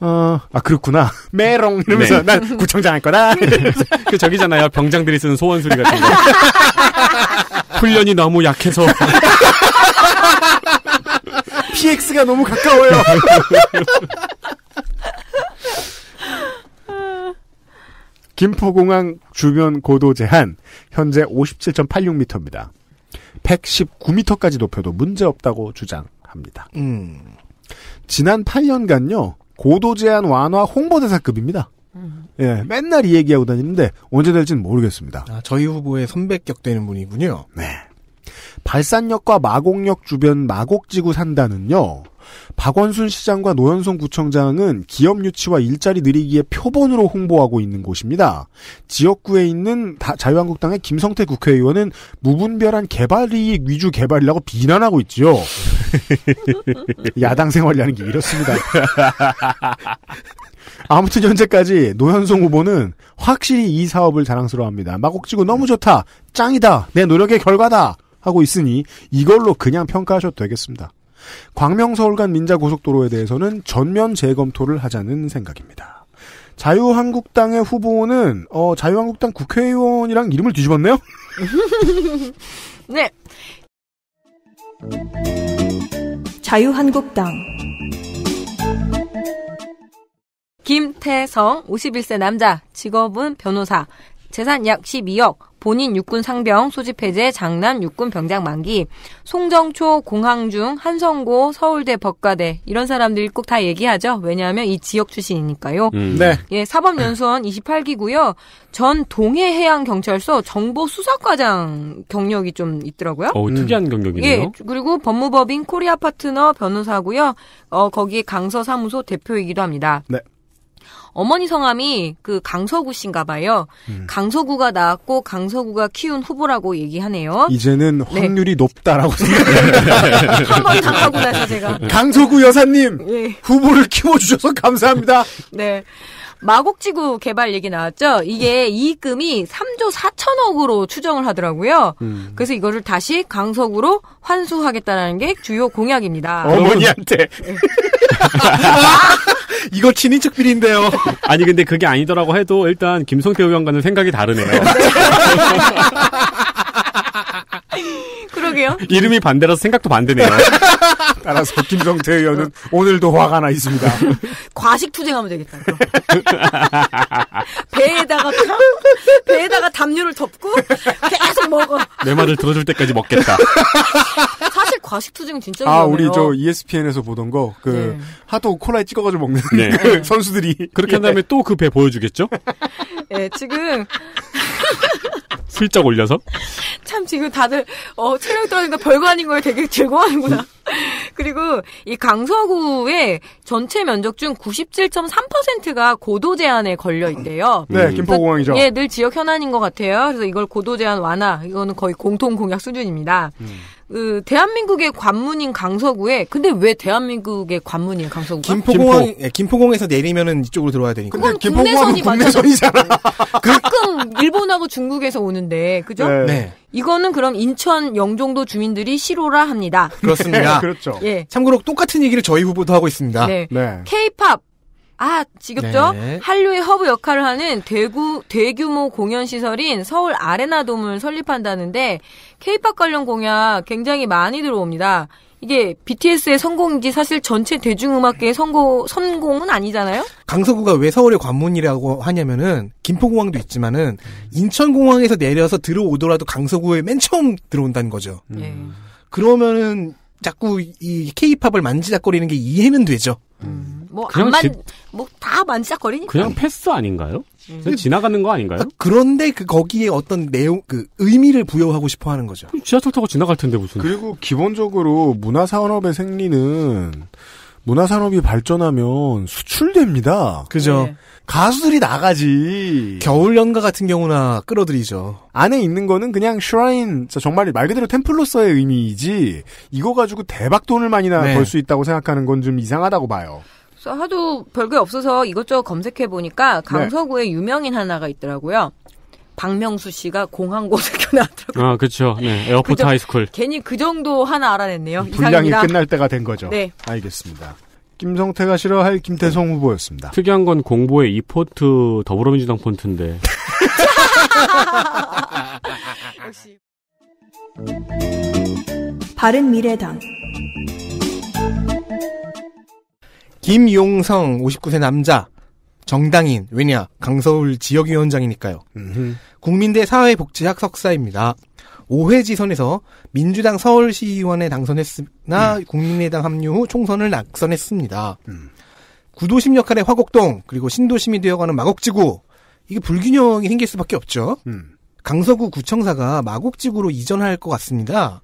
어, 아 그렇구나. 메롱 이러면서 네. 난 구청장 할 거다. 그 저기잖아요. 병장들이 쓰는 소원 소리 같은 거. 훈련이 너무 약해서 PX가 너무 가까워요. 김포공항 주변 고도 제한 현재 57.86m입니다. 119m까지 높여도 문제없다고 주장합니다. 음. 지난 8년간요 고도 제한 완화 홍보대사급입니다. 음. 예, 맨날 이 얘기하고 다니는데 언제 될지는 모르겠습니다. 아, 저희 후보의 선배격 되는 분이군요. 네. 발산역과 마곡역 주변 마곡지구 산다는요 박원순 시장과 노현성 구청장은 기업 유치와 일자리 늘리기에 표본으로 홍보하고 있는 곳입니다. 지역구에 있는 자유한국당의 김성태 국회의원은 무분별한 개발 이익 위주 개발이라고 비난하고 있지요. 야당 생활이라는 게 이렇습니다. 아무튼 현재까지 노현성 후보는 확실히 이 사업을 자랑스러워합니다. 마곡지구 너무 좋다. 짱이다. 내 노력의 결과다. 하고 있으니 이걸로 그냥 평가하셔도 되겠습니다. 광명서울간 민자고속도로에 대해서는 전면 재검토를 하자는 생각입니다. 자유한국당의 후보는 어, 자유한국당 국회의원이랑 이름을 뒤집었네요. 네. 자유한국당 김태성 51세 남자 직업은 변호사 재산 약 12억, 본인 육군 상병 소집 해제 장남 육군 병장 만기, 송정초, 공항중, 한성고, 서울대 법과대 이런 사람들꼭 다 얘기하죠. 왜냐하면 이 지역 출신이니까요. 음. 네. 네. 예, 사법연수원 28기고요. 전 동해해양경찰서 정보수사과장 경력이 좀 있더라고요. 어, 특이한 음. 경력이네요. 예, 그리고 법무법인 코리아 파트너 변호사고요. 어, 거기 강서사무소 대표이기도 합니다. 네. 어머니 성함이 그 강서구 씨인가 봐요. 음. 강서구가 낳았고 강서구가 키운 후보라고 얘기하네요. 이제는 네. 확률이 네. 높다라고 생각합니다. 한번 당하고 나서 제가. 강서구 여사님 네. 후보를 키워주셔서 감사합니다. 네. 마곡지구 개발 얘기 나왔죠. 이게 이익금이 3조 4천억으로 추정을 하더라고요. 음. 그래서 이거를 다시 강서구로 환수하겠다는 게 주요 공약입니다. 어머니한테. 네. 아! 이거 친인척 비리인데요. 아니 근데 그게 아니더라고 해도 일단 김성태 의원과는 생각이 다르네요. 그러요 이름이 반대라서 생각도 반대네요. 따라서 김성태 의원은 오늘도 화가 나 있습니다. 과식 투쟁하면 되겠다. 배에다가 배에다가 담요를 덮고 계속 먹어. 내 말을 들어줄 때까지 먹겠다. 사실 과식 투쟁 진짜 아위험 우리 저 ESPN에서 보던 거그 네. 하도 콜라에 찍어가지고 먹는 네. 선수들이 그렇게 한 다음에 또 그 배 보여주겠죠? 예, 지금 슬쩍 올려서? 참 지금 다들 어 체력이 떨어지니까 별거 아닌 거에 되게 즐거워하는구나. 그리고 이 강서구의 전체 면적 중 97.3%가 고도 제한에 걸려 있대요. 음. 네, 김포공항이죠. 예, 늘 지역 현안인 것 같아요. 그래서 이걸 고도 제한 완화 이거는 거의 공통 공약 수준입니다. 음. 그 대한민국의 관문인 강서구에 근데 왜 대한민국의 관문인 강서구? 김포공항 김포. 예, 김포공에서 내리면은 이쪽으로 들어와야 되니까. 그건 네, 김포공항이 국내선이잖아. 네. 가끔 일본하고 중국에서 오는데 그죠? 네. 네. 이거는 그럼 인천 영종도 주민들이 싫어라 합니다. 그렇습니다. 그렇죠. 예. 참고로 똑같은 얘기를 저희 후보도 하고 있습니다. 네. 네. K-팝 아 지겹죠? 네. 한류의 허브 역할을 하는 대구 대규모 공연 시설인 서울 아레나돔을 설립한다는데 케이팝 관련 공약 굉장히 많이 들어옵니다. 이게 BTS의 성공인지 사실 전체 대중음악계의 성공 성공은 아니잖아요. 강서구가 왜 서울의 관문이라고 하냐면은 김포공항도 있지만은 인천공항에서 내려서 들어오더라도 강서구에 맨 처음 들어온다는 거죠. 음. 그러면은 자꾸 이 케이팝을 만지작거리는 게 이해는 되죠. 음. 뭐 그냥 안만 뭐다 만삭거리니 그냥 패스 아닌가요? 음. 그냥 지나가는 거 아닌가요? 아, 그런데 그 거기에 어떤 내용 그 의미를 부여하고 싶어 하는 거죠. 지하철 타고 지나갈 텐데 무슨. 그리고 기본적으로 문화 산업의 생리는 문화 산업이 발전하면 수출됩니다. 그죠? 네. 가수들이 나가지. 겨울 연가 같은 경우나 끌어들이죠. 안에 있는 거는 그냥 슈라인, 정말 말 그대로 템플로서의 의미이지, 이거 가지고 대박 돈을 많이 네. 벌수 있다고 생각하는 건 좀 이상하다고 봐요. 하도 별게 없어서 이것저것 검색해 보니까 네. 강서구에 네. 유명인 하나가 있더라고요. 박명수 씨가 공항고등학교 나왔더라고요. 아, 그렇죠. 네, 에어포트 그 하이스쿨. 괜히 그 정도 하나 알아냈네요. 분량이 끝날 때가 된 거죠. 네. 알겠습니다. 김성태가 싫어할 김태성 네. 후보였습니다. 특이한 건 공보의 이포트 더불어민주당 폰트인데. 역시. 바른 미래당. 김용성 59세 남자 정당인 왜냐 강서울 지역위원장이니까요. 음흠. 국민대 사회복지학 석사입니다. 5회 지선에서 민주당 서울시의원에 당선했으나 음. 국민의당 합류 후 총선을 낙선했습니다. 음. 구도심 역할의 화곡동 그리고 신도심이 되어가는 마곡지구 이게 불균형이 생길 수밖에 없죠. 음. 강서구 구청사가 마곡지구로 이전할 것 같습니다.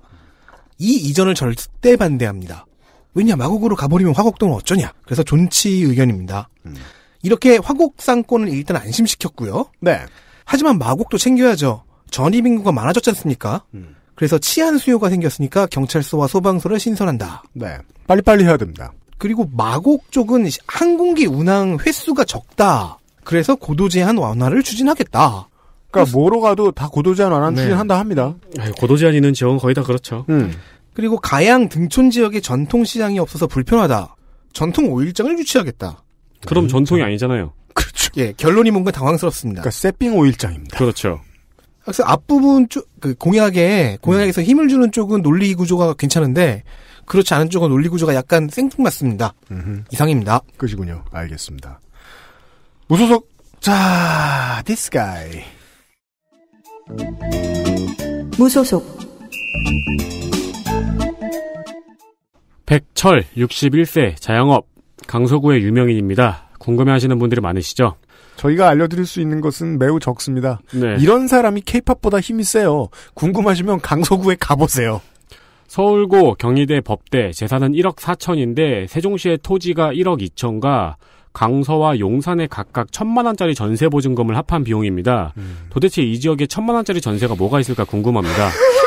이 이전을 절대 반대합니다. 왜냐 마곡으로 가버리면 화곡동은 어쩌냐. 그래서 존치 의견입니다. 음. 이렇게 화곡상권을 일단 안심시켰고요. 네. 하지만 마곡도 챙겨야죠. 전입 인구가 많아졌지 않습니까? 음. 그래서 치안 수요가 생겼으니까 경찰서와 소방서를 신설한다. 네. 빨리빨리 해야 됩니다. 그리고 마곡 쪽은 항공기 운항 횟수가 적다. 그래서 고도 제한 완화를 추진하겠다. 그러니까 뭐로 가도 다 고도 제한 완화 네. 추진한다 합니다. 고도 제한이는 지원 거의 다 그렇죠. 음. 그리고 가양 등촌 지역에 전통 시장이 없어서 불편하다. 전통 오일장을 유치하겠다. 그럼 전통이 아니잖아요. 그렇죠. 예, 결론이 뭔가 당황스럽습니다. 그러니까 세핑 오일장입니다. 그렇죠. 그래서 앞부분 쪽, 그 공약에 공약에서 음. 힘을 주는 쪽은 논리 구조가 괜찮은데 그렇지 않은 쪽은 논리 구조가 약간 생뚱맞습니다. 음흠. 이상입니다. 그시군요. 알겠습니다. 무소속 자, this guy. 무소속 백철 61세 자영업 강서구의 유명인입니다. 궁금해하시는 분들이 많으시죠? 저희가 알려드릴 수 있는 것은 매우 적습니다. 네. 이런 사람이 케이팝보다 힘이 세요. 궁금하시면 강서구에 가보세요. 서울고 경희대 법대 재산은 1억 4천인데 세종시의 토지가 1억 2천과 강서와 용산에 각각 천만 원짜리 전세 보증금을 합한 비용입니다. 음. 도대체 이 지역에 천만 원짜리 전세가 뭐가 있을까 궁금합니다.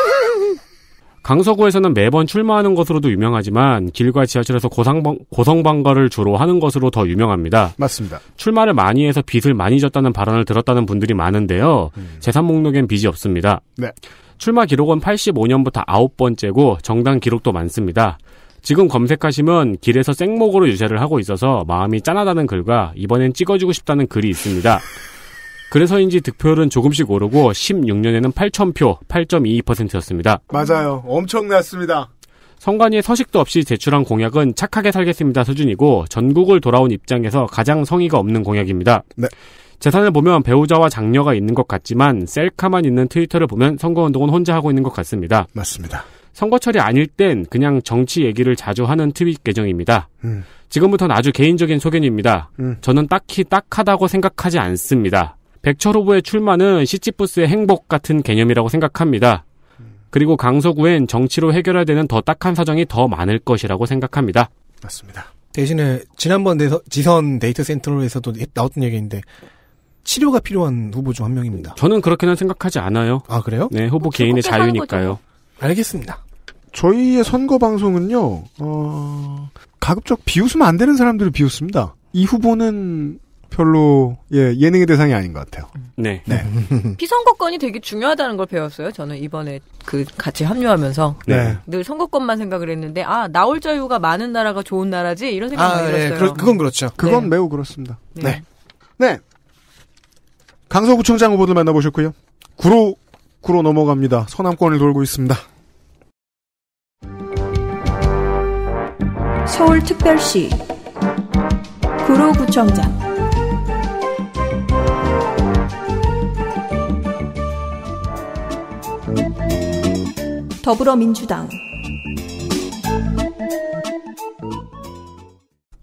강서구에서는 매번 출마하는 것으로도 유명하지만 길과 지하철에서 고상방, 고성방가를 주로 하는 것으로 더 유명합니다. 맞습니다. 출마를 많이 해서 빚을 많이 졌다는 발언을 들었다는 분들이 많은데요. 음. 재산 목록엔 빚이 없습니다. 네. 출마 기록은 85년부터 9번째고 정당 기록도 많습니다. 지금 검색하시면 길에서 생목으로 유세를 하고 있어서 마음이 짠하다는 글과 이번엔 찍어주고 싶다는 글이 있습니다. 그래서인지 득표율은 조금씩 오르고 16년에는 8,000표, 8.22%였습니다. 맞아요. 엄청났습니다. 선관위의 서식도 없이 제출한 공약은 착하게 살겠습니다 수준이고 전국을 돌아온 입장에서 가장 성의가 없는 공약입니다. 네. 재산을 보면 배우자와 장녀가 있는 것 같지만 셀카만 있는 트위터를 보면 선거운동은 혼자 하고 있는 것 같습니다. 맞습니다. 선거철이 아닐 땐 그냥 정치 얘기를 자주 하는 트윗 계정입니다. 음. 지금부터는 아주 개인적인 소견입니다. 음. 저는 딱히 딱하다고 생각하지 않습니다. 백철 후보의 출마는 시치푸스의 행복 같은 개념이라고 생각합니다. 그리고 강서구엔 정치로 해결해야 되는 더 딱한 사정이 더 많을 것이라고 생각합니다. 맞습니다. 대신에 지난번 대서, 지선 데이터 센터에서도 로 나왔던 얘기인데 치료가 필요한 후보 중 한 명입니다. 저는 그렇게는 생각하지 않아요. 아 그래요? 네 후보 어, 개인의 자유니까요. 알겠습니다. 저희의 선거 방송은요 어... 가급적 비웃으면 안 되는 사람들을 비웃습니다. 이 후보는 별로 예 예능의 대상이 아닌 것 같아요. 음. 네. 네. 비선거권이 되게 중요하다는 걸 배웠어요. 저는 이번에 그 같이 합류하면서 네. 네. 늘 선거권만 생각을 했는데 아 나올 자유가 많은 나라가 좋은 나라지 이런 생각이 아, 예, 들었어요. 예, 그러, 그건 그렇죠. 그건 네. 매우 그렇습니다. 네. 네. 네. 강서구청장 후보들 만나보셨고요. 구로 구로 넘어갑니다. 서남권을 돌고 있습니다. 서울특별시 구로구청장 더불어민주당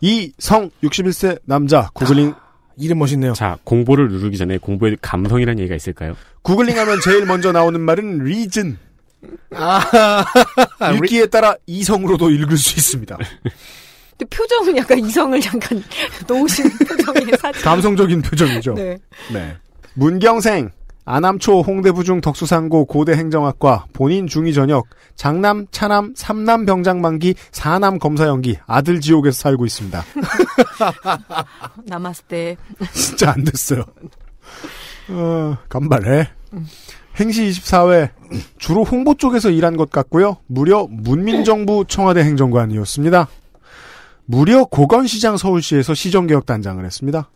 이성 61세 남자 구글링 아, 이름 멋있네요. 자 공보를 누르기 전에 공보에 감성이라는 얘기가 있을까요? 구글링하면 제일 먼저 나오는 말은 리즌. a s 아, 읽기에 따라 이성으로도 읽을 수 있습니다. 근데 표정은 약간 이성을 약간 놓으신 표정의 사진. 감성적인 표정이죠. 네. 네. 문경생 아남초 홍대부중 덕수상고 고대행정학과 본인 중위 전역 장남 차남 삼남 병장 만기 사남 검사 연기 아들 지옥에서 살고 있습니다. 남았스때 진짜 안 됐어요. 어, 간발해. 행시 24회 주로 홍보 쪽에서 일한 것 같고요. 무려 문민정부 청와대 행정관이었습니다. 무려 고건시장 서울시에서 시정개혁단장을 했습니다.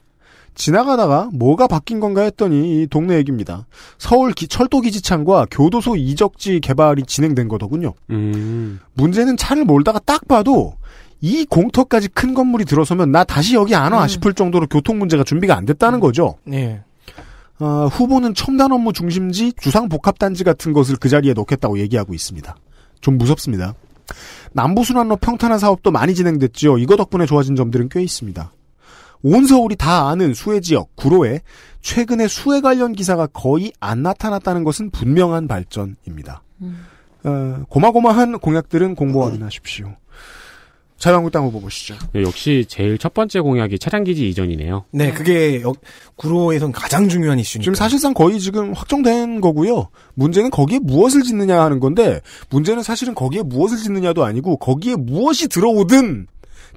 지나가다가 뭐가 바뀐 건가 했더니 이 동네 얘기입니다. 서울 기, 철도기지창과 교도소 이적지 개발이 진행된 거더군요. 음. 문제는 차를 몰다가 딱 봐도 이 공터까지 큰 건물이 들어서면 나 다시 여기 안와 음. 싶을 정도로 교통 문제가 준비가 안 됐다는 음. 거죠. 네. 어, 후보는 첨단 업무 중심지 주상복합단지 같은 것을 그 자리에 놓겠다고 얘기하고 있습니다. 좀 무섭습니다. 남부순환로 평탄화 사업도 많이 진행됐지요. 이거 덕분에 좋아진 점들은 꽤 있습니다. 온 서울이 다 아는 수해 지역 구로에 최근에 수해 관련 기사가 거의 안 나타났다는 것은 분명한 발전입니다. 음. 어, 고마고마한 공약들은 공보 확인하십시오. 음. 자유한국당 후보 보시죠. 네, 역시 제일 첫 번째 공약이 차량기지 이전이네요. 네, 그게 역, 구로에선 가장 중요한 이슈입니다 지금 사실상 거의 지금 확정된 거고요. 문제는 거기에 무엇을 짓느냐 하는 건데 문제는 사실은 거기에 무엇을 짓느냐도 아니고 거기에 무엇이 들어오든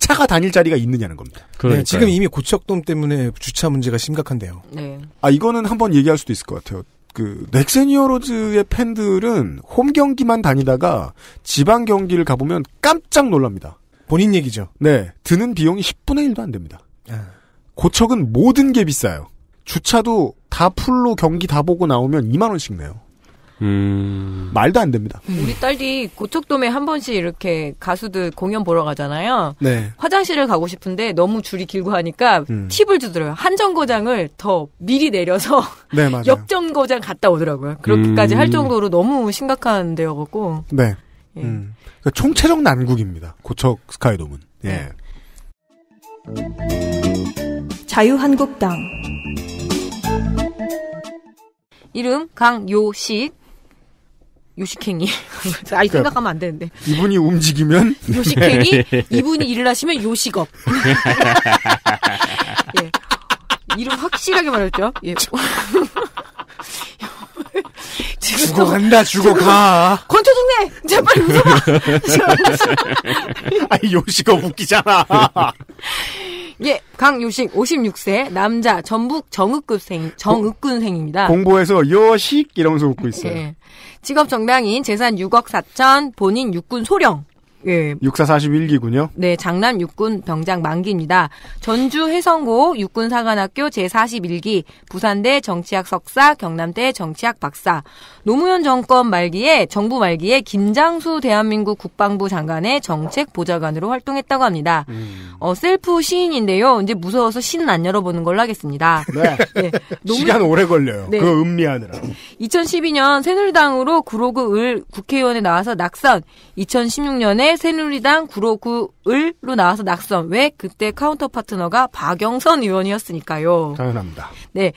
차가 다닐 자리가 있느냐는 겁니다. 네, 지금 이미 고척돔 때문에 주차 문제가 심각한데요. 네. 아 이거는 한번 얘기할 수도 있을 것 같아요. 그 넥센히어로즈의 팬들은 홈 경기만 다니다가 지방 경기를 가보면 깜짝 놀랍니다. 본인 얘기죠. 네, 드는 비용이 10분의 1도 안 됩니다. 아. 고척은 모든 게 비싸요. 주차도 다 풀로 경기 다 보고 나오면 2만 원씩 내요. 음. 말도 안 됩니다. 음. 우리 딸이 고척돔에 한 번씩 이렇게 가수들 공연 보러 가잖아요. 네. 화장실을 가고 싶은데 너무 줄이 길고 하니까 음. 팁을 주더라고요. 한 정거장을 더 미리 내려서 네, 옆 정거장 갔다 오더라고요. 그렇게까지 음. 할 정도로 너무 심각한 데여갖고. 네. 예. 음. 그러니까 총체적 난국입니다. 고척 스카이돔은. 예. 네. 자유한국당 이름 강요식 요식행이아니 그러니까 생각하면 안 되는데. 이분이 움직이면 요식행이 네. 이분이 일을 하시면 요식업. 예. 이름 확실하게 말했죠. 예. 죽어간다, 죽어가. 권투 동네! 제발 웃어봐! 아니, 요시가 웃기잖아. 예, 강요식 56세 남자 전북 정읍급생 정읍군생입니다. 공보에서 요식 이러면서 웃고 있어요. 예. 직업 정당인 재산 6억 4천, 본인 육군 소령. 예. 6441기군요. 네, 장남 육군 병장 만기입니다. 전주 해성고 육군사관학교 제41기, 부산대 정치학 석사, 경남대 정치학 박사. 노무현 정권 말기에 정부 말기에 김장수 대한민국 국방부 장관의 정책 보좌관으로 활동했다고 합니다. 음. 어, 셀프 시인인데요. 이제 무서워서 시는 안 열어보는 걸로 하겠습니다. 네. 네. 노무... 시간 오래 걸려요. 네. 그 음미하느라. 2012년 새누리당으로 구로구 을 국회의원에 나와서 낙선. 2016년에 새누리당 구로구 을로 나와서 낙선? 왜 그때 카운터 파트너가 박영선 의원이었으니까요. 당연합니다. 네.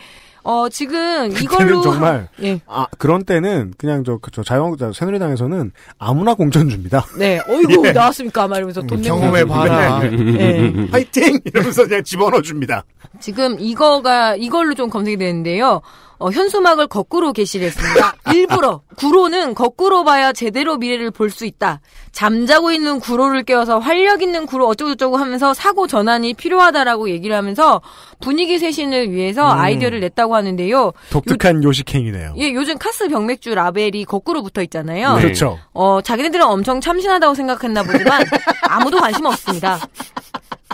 어 지금 이걸로 정말 예. 아 그런 때는 그냥 저, 저 자영 자 새누리당에서는 아무나 공천 줍니다. 네, 어이구 예. 나왔습니까? 말하면서 돈 경험해 봐라. 네. 파이팅 네. 네. 이러면서 그냥 집어넣어 줍니다. 지금 이거가 이걸로 좀 검색이 되는데요. 어, 현수막을 거꾸로 게시했습니다. 일부러 구로는 거꾸로 봐야 제대로 미래를 볼 수 있다. 잠자고 있는 구로를 깨워서 활력 있는 구로 어쩌고저쩌고 하면서 사고 전환이 필요하다라고 얘기를 하면서 분위기 쇄신을 위해서 음. 아이디어를 냈다고 하는데요. 독특한 요, 식행이네요 예, 요즘 카스 병맥주 라벨이 거꾸로 붙어 있잖아요. 네. 그렇죠. 어, 자기네들은 엄청 참신하다고 생각했나 보지만 아무도 관심 없습니다.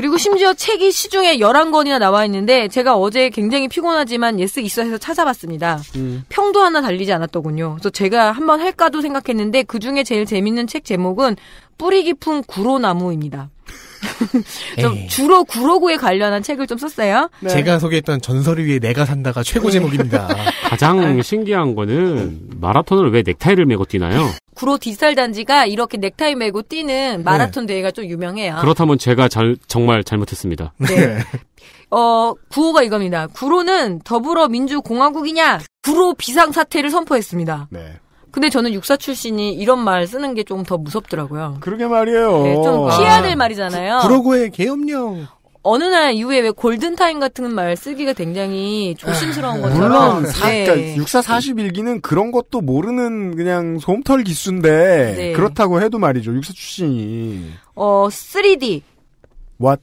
그리고 심지어 책이 시중에 11권이나 나와 있는데 제가 어제 굉장히 피곤하지만 예스 있어 해서 찾아봤습니다. 음. 평도 하나 달리지 않았더군요. 그래서 제가 한번 할까도 생각했는데 그중에 제일 재밌는 책 제목은 뿌리 깊은 구로나무입니다. 좀 예. 주로 구로구에 관련한 책을 좀 썼어요. 네. 제가 소개했던 전설을 위해 내가 산다가 최고 네. 제목입니다. 가장 아. 신기한 거는 마라톤을 왜 넥타이를 메고 뛰나요? 구로 디지털 단지가 이렇게 넥타이 메고 뛰는 네. 마라톤 네. 대회가 좀 유명해요. 그렇다면 제가 잘, 정말 잘못했습니다. 네. 네. 어, 구호가 이겁니다. 구로는 더불어민주공화국이냐? 구로 비상사태를 선포했습니다. 네. 근데 저는 육사 출신이 이런 말 쓰는 게 좀 더 무섭더라고요. 그러게 말이에요. 네, 좀 피해야 될 말이잖아요. 구로고의 계엄령. 어느 날 이후에 왜 골든타임 같은 말 쓰기가 굉장히 조심스러운 거죠. 아, 물론, 네. 사, 네. 그러니까 육사 41기는 그런 것도 모르는 그냥 솜털 기수인데, 네. 그렇다고 해도 말이죠. 육사 출신이. 어, 3D. What?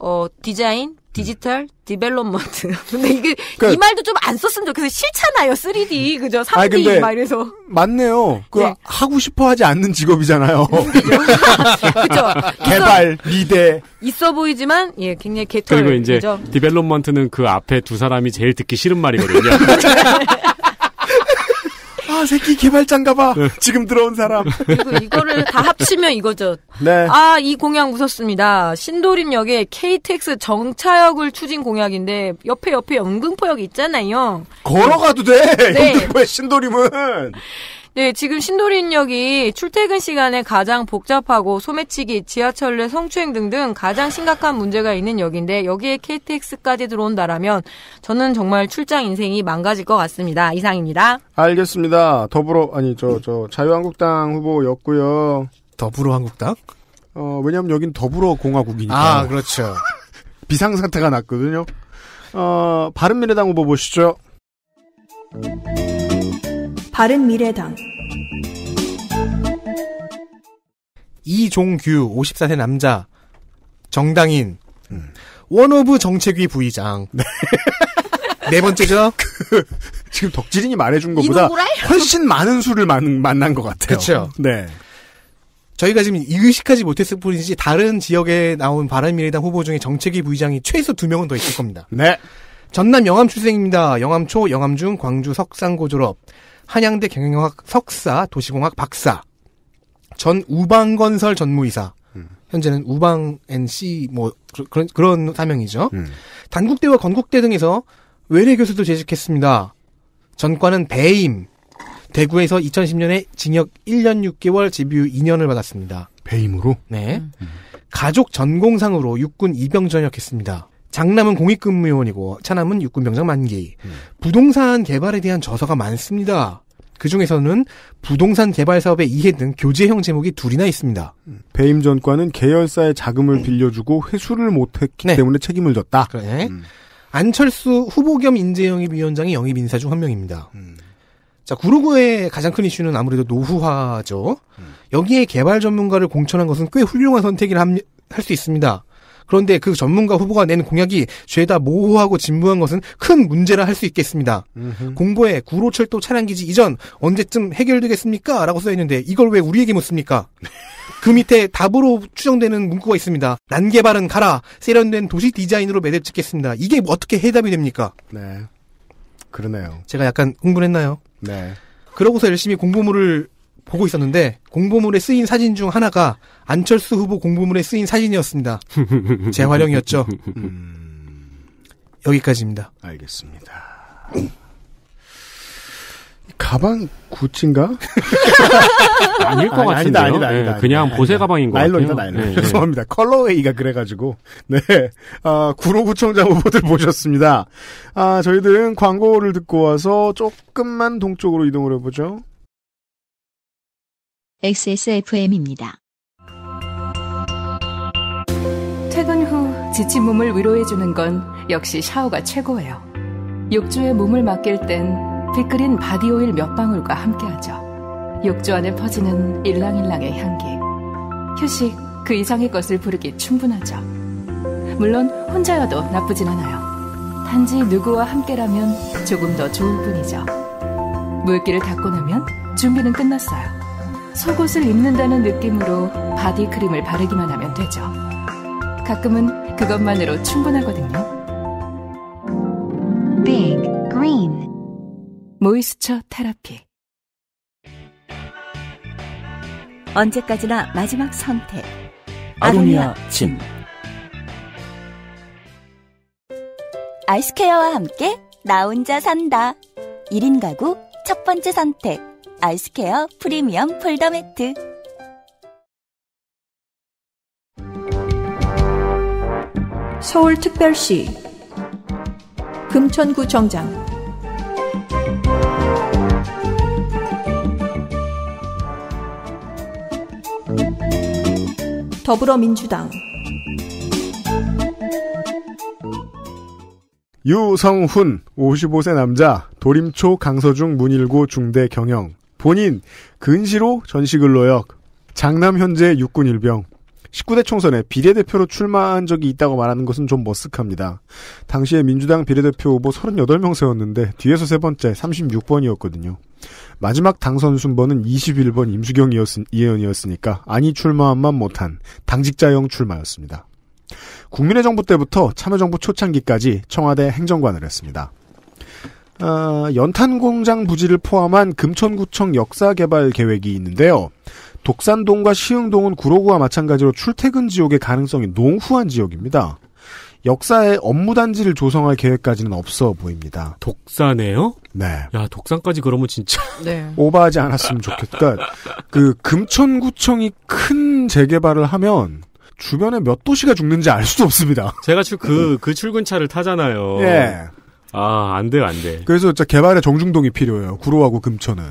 어, 디자인, 디지털 디벨롭먼트. 근데 이게 그이 말도 좀 안 썼으면 좋겠어요. 싫잖아요. 3D 그죠? 3D 말에서. 맞네요. 그 네. 하고 싶어 하지 않는 직업이잖아요. 그렇죠. 개발, 미대. 있어 보이지만 예, 굉장히 개털. 그리고 이제 그죠? 디벨롭먼트는 그 앞에 두 사람이 제일 듣기 싫은 말이거든요. 새끼 개발장가봐. 네. 지금 들어온 사람. 그리고 이거를 다 합치면 이거죠. 네. 아이 공약 웃었습니다 신도림역에 KTX 정차역을 추진 공약인데 옆에 옆에 연금포역 있잖아요. 걸어가도 돼. 네. 연금포에 신도림은. 네, 지금 신도림역이 출퇴근 시간에 가장 복잡하고 소매치기, 지하철 내 성추행 등등 가장 심각한 문제가 있는 역인데 여기에 KTX까지 들어온다라면 저는 정말 출장 인생이 망가질 것 같습니다. 이상입니다. 알겠습니다. 더불어 아니 저저 저 자유한국당 후보였고요. 더불어한국당? 어, 왜냐면 여긴 더불어공화국이니까. 아, 그렇죠. 비상사태가 났거든요. 어, 바른미래당 후보 보시죠. 바른미래당 이종규 54세 남자 정당인 음. 원오브 정책위 부의장 네, 네 번째죠. 그, 지금 덕질인이 말해준 것보다 훨씬 많은 수를 만, 만난 것 같아요. 그렇죠. 네. 저희가 지금 의식하지 못했을 뿐이지 다른 지역에 나온 바른미래당 후보 중에 정책위 부의장이 최소 두 명은 더 있을 겁니다. 네. 전남 영암 출생입니다. 영암초, 영암중, 광주 석상고 졸업. 한양대 경영학 석사, 도시공학 박사, 전 우방건설 전무이사, 음. 현재는 우방 NC 뭐 그런 그런 사명이죠. 음. 단국대와 건국대 등에서 외래 교수도 재직했습니다. 전과는 배임. 대구에서 2010년에 징역 1년 6개월 집유 2년을 받았습니다. 배임으로? 네. 음. 가족 전공상으로 육군 입병 전역했습니다. 장남은 공익근무요원이고 차남은 육군병장 만기. 음. 부동산 개발에 대한 저서가 많습니다. 그 중에서는 부동산 개발 사업의 이해 등 교재형 제목이 둘이나 있습니다. 음. 배임 전과는 계열사의 자금을 음. 빌려주고 회수를 못했기 네. 때문에 책임을 졌다. 그래. 음. 안철수 후보 겸 인재영입 위원장이 영입 인사 중 한 명입니다. 음. 자, 구로구의 가장 큰 이슈는 아무래도 노후화죠. 음. 여기에 개발 전문가를 공천한 것은 꽤 훌륭한 선택이라 할 수 있습니다. 그런데 그 전문가 후보가 낸 공약이 죄다 모호하고 진부한 것은 큰 문제라 할 수 있겠습니다. 음흠. 공보에 구로 철도 차량 기지 이전 언제쯤 해결되겠습니까? 라고 써 있는데 이걸 왜 우리에게 묻습니까? 그 밑에 답으로 추정되는 문구가 있습니다. 난개발은 가라. 세련된 도시 디자인으로 매듭 짓겠습니다. 이게 뭐 어떻게 해답이 됩니까? 네. 그러네요. 제가 약간 흥분했나요? 네. 그러고서 열심히 공보물을 보고 있었는데 공보물에 쓰인 사진 중 하나가 안철수 후보 공보물에 쓰인 사진이었습니다. 재활용이었죠. 음... 여기까지입니다. 알겠습니다. 가방 구찌인가? 아닐 것아같은데 아니다, 아니다, 아니다. 네, 그냥 아니다, 보세 가방인 것 나일론이다, 요 나일론. 네, 네, 죄송합니다. 컬러웨이가 그래가지고 네, 아, 구로구청장 후보들 모셨습니다. 아, 저희들은 광고를 듣고 와서 조금만 동쪽으로 이동을 해보죠. XSFM입니다. 퇴근 후 지친 몸을 위로해주는 건 역시 샤워가 최고예요. 욕조에 몸을 맡길 땐 빅그린 바디오일 몇 방울과 함께하죠. 욕조 안에 퍼지는 일랑일랑의 향기. 휴식, 그 이상의 것을 부르기 충분하죠. 물론 혼자여도 나쁘진 않아요. 단지 누구와 함께라면 조금 더 좋을 뿐이죠. 물기를 닦고 나면 준비는 끝났어요. 속옷을 입는다는 느낌으로 바디크림을 바르기만 하면 되죠. 가끔은 그것만으로 충분하거든요. Big Green 모이스처 테라피 언제까지나 마지막 선택 아로니아 진 아이스케어와 함께 나 혼자 산다 1인 가구 첫 번째 선택 아이스케어 프리미엄 폴더 매트. 서울특별시 금천구청장 더불어민주당 유성훈 55세 남자 도림초 강서중 문일구 중대 경영 본인 근시로 전시글로역 장남 현재 육군 일병 19대 총선에 비례대표로 출마한 적이 있다고 말하는 것은 좀 머쓱합니다. 당시에 민주당 비례대표 후보 38명 세웠는데 뒤에서 세 번째 36번이었거든요. 마지막 당선 순번은 21번 임수경 이언이었으니까 아니 출마만 못한 당직자형 출마였습니다. 국민의 정부 때부터 참여정부 초창기까지 청와대 행정관을 했습니다. 어, 연탄공장 부지를 포함한 금천구청 역사개발 계획이 있는데요. 독산동과 시흥동은 구로구와 마찬가지로 출퇴근 지역의 가능성이 농후한 지역입니다. 역사의 업무단지를 조성할 계획까지는 없어 보입니다. 독산에요? 네. 야, 독산까지 그러면 진짜. 네. 오버하지 않았으면 좋겠다. 그, 금천구청이 큰 재개발을 하면, 주변에 몇 도시가 죽는지 알 수도 없습니다. 제가 출, 그, 네. 그 출근차를 타잖아요. 예. 아, 안 돼요, 안 돼. 그래서 진짜 개발에 정중동이 필요해요. 구로하고 금천은.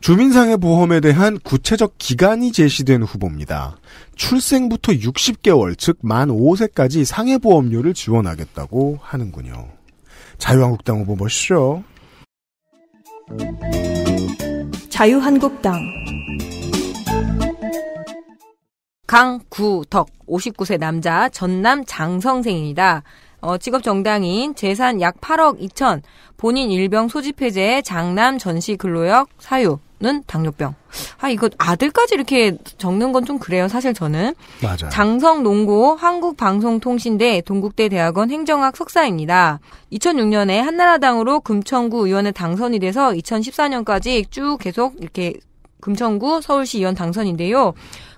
주민상해보험에 대한 구체적 기간이 제시된 후보입니다. 출생부터 60개월, 즉, 만 5세까지 상해보험료를 지원하겠다고 하는군요. 자유한국당 후보 멋있죠? 자유한국당. 강구덕, 59세 남자, 전남 장성생입니다. 어, 직업 정당인 재산 약 8억 2천, 본인 일병 소집 해제, 장남 전시 근로역 사유. 는 당뇨병. 아 이거 아들까지 이렇게 적는 건 좀 그래요. 사실 저는 맞아 장성 농고 한국방송통신대 동국대 대학원 행정학 석사입니다. 2006년에 한나라당으로 금천구 의원에 당선이 돼서 2014년까지 쭉 계속 이렇게 금천구 서울시 의원 당선인데요.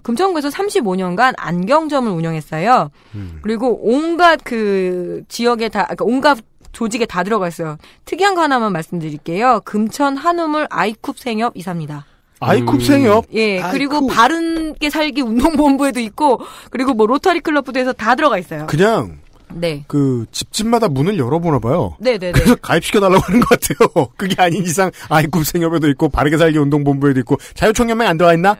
금천구에서 35년간 안경점을 운영했어요. 음. 그리고 온갖 그 지역에 다, 그러니까 온갖 조직에 다 들어가 있어요. 특이한 거 하나만 말씀드릴게요. 금천 한우물 아이쿱 생협 이사입니다. 아이쿱 음. 생협? 예, 아이쿱. 그리고 바른게 살기 운동본부에도 있고, 그리고 뭐 로터리 클럽부터 해서 다 들어가 있어요. 그냥 네. 그 집집마다 문을 열어보나 봐요. 네네네. 네, 네. 그래서 가입시켜달라고 하는 것 같아요. 그게 아닌 이상 아이쿱 생협에도 있고 바르게 살기 운동본부에도 있고 자유총연맹 안 들어와 있나?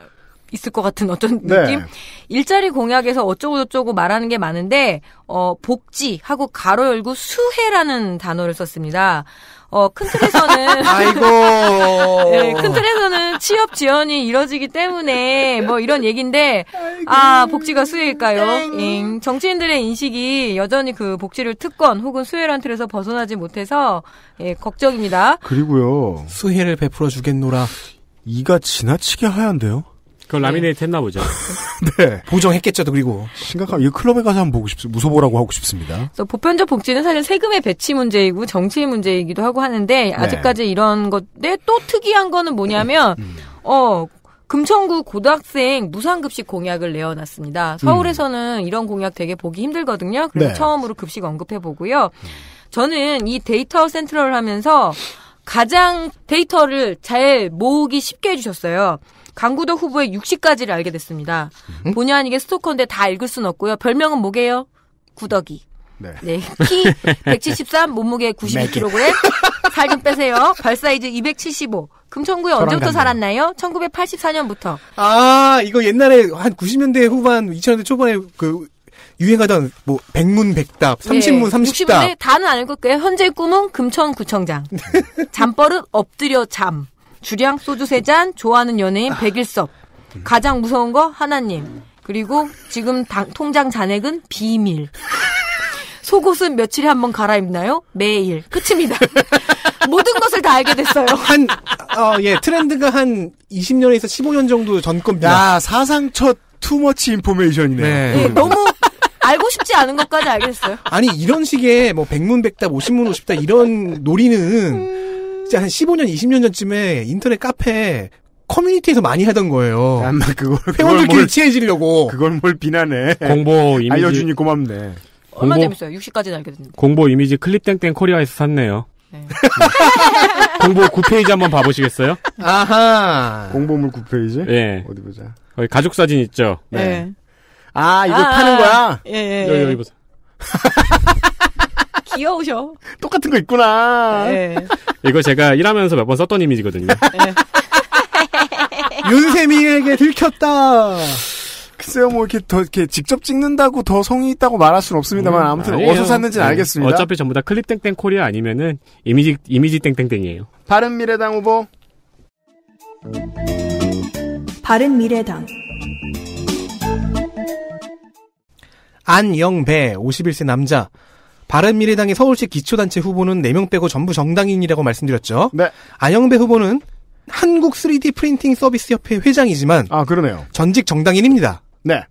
있을 것 같은 어떤 네. 느낌? 네. 일자리 공약에서 어쩌고저쩌고 말하는 게 많은데, 어, 복지하고 가로 열고 수혜라는 단어를 썼습니다. 어, 큰 틀에서는. 아이고. 네, 큰 틀에서는 취업 지연이 이뤄지기 때문에 뭐 이런 얘기인데, 아이고. 아, 복지가 수혜일까요? 잉. 정치인들의 인식이 여전히 그 복지를 특권 혹은 수혜란 틀에서 벗어나지 못해서, 예, 걱정입니다. 그리고요. 수혜를 베풀어 주겠노라. 이가 지나치게 하얀데요? 그걸 네. 라미네이트 했나 보죠. 네. 보정했겠죠, 그리고. 심각하면 이 클럽에 가서 한번 보고 싶, 습니다 무소보라고 하고 싶습니다. 그래서 보편적 복지는 사실 세금의 배치 문제이고 정치 의 문제이기도 하고 하는데 네. 아직까지 이런 것에 또 특이한 거는 뭐냐면 음. 어 금천구 고등학생 무상급식 공약을 내어놨습니다. 서울에서는 음. 이런 공약 되게 보기 힘들거든요. 그래서 네. 처음으로 급식 언급해보고요. 음. 저는 이 데이터 센트럴을 하면서 가장 데이터를 잘 모으기 쉽게 해주셨어요. 강구도 후보의 60가지를 알게 됐습니다. 음? 본의 아니게 스토커인데 다 읽을 순 없고요. 별명은 뭐게요? 구더기. 네. 네. 키 173, 몸무게 92kg. 살 좀 빼세요. 발 사이즈 275. 금천구에 언제부터 살았나요? 1984년부터. 아, 이거 옛날에 한 90년대 후반, 2000년대 초반에 그 유행하던 뭐 백문 백답, 삼십문 삼십 30답. 다는 아닐 것 같아요. 현재 꿈은 금천구청장. 잠버릇 엎드려 잠. 주량 소주 세 잔, 좋아하는 연예인 백일섭. 가장 무서운 거 하나님. 그리고 지금 당, 통장 잔액은 비밀. 속옷은 며칠에 한 번 갈아입나요? 매일. 끝입니다. 모든 것을 다 알게 됐어요. 한, 어, 예, 트렌드가 한 20년에서 15년 정도 전 겁니다. 야, 사상 첫 투머치 인포메이션이네. 네. 네, 너무 알고 싶지 않은 것까지 알겠어요. 아니, 이런 식의 뭐 백문백답, 오십문오십답 이런 놀이는 음. 진짜 한 15년, 20년 전쯤에 인터넷 카페 커뮤니티에서 많이 하던 거예요. 아마 그걸 회원들끼리 친해지려고. 그걸 뭘 비난해. 공보 이미지 알려주니 고맙네. 얼마 공보, 재밌어요. 60까지 알게 됐는데. 공보 이미지 클립 땡땡 코리아에서 샀네요. 네. 공보 9페이지 한번 봐보시겠어요? 아하. 공보물 9페이지? 네. 예. 어디 보자. 거기 가족 사진 있죠? 네. 네. 아, 이거 아, 파는 거야? 예, 예. 여기, 예. 여기 보세요. 귀여우셔. 똑같은 거 있구나. 네. 이거 제가 일하면서 몇 번 썼던 이미지거든요. 네. 윤세미에게 들켰다. 글쎄요, 뭐 이렇게 더 이렇게 직접 찍는다고 더 성의 있다고 말할 수는 없습니다만 음, 아무튼 아니에요. 어디서 샀는지는 네. 알겠습니다. 어차피 전부 다 클립 땡땡 코리아 아니면은 이미지 이미지 땡땡땡이에요. 바른 미래당 후보. 바른 미래당. 안영배 51세 남자 바른미래당의 서울시 기초단체 후보는 4명 빼고 전부 정당인이라고 말씀드렸죠. 네. 안영배 후보는 한국 3D 프린팅 서비스 협회 회장이지만 아, 그러네요. 전직 정당인입니다. 네.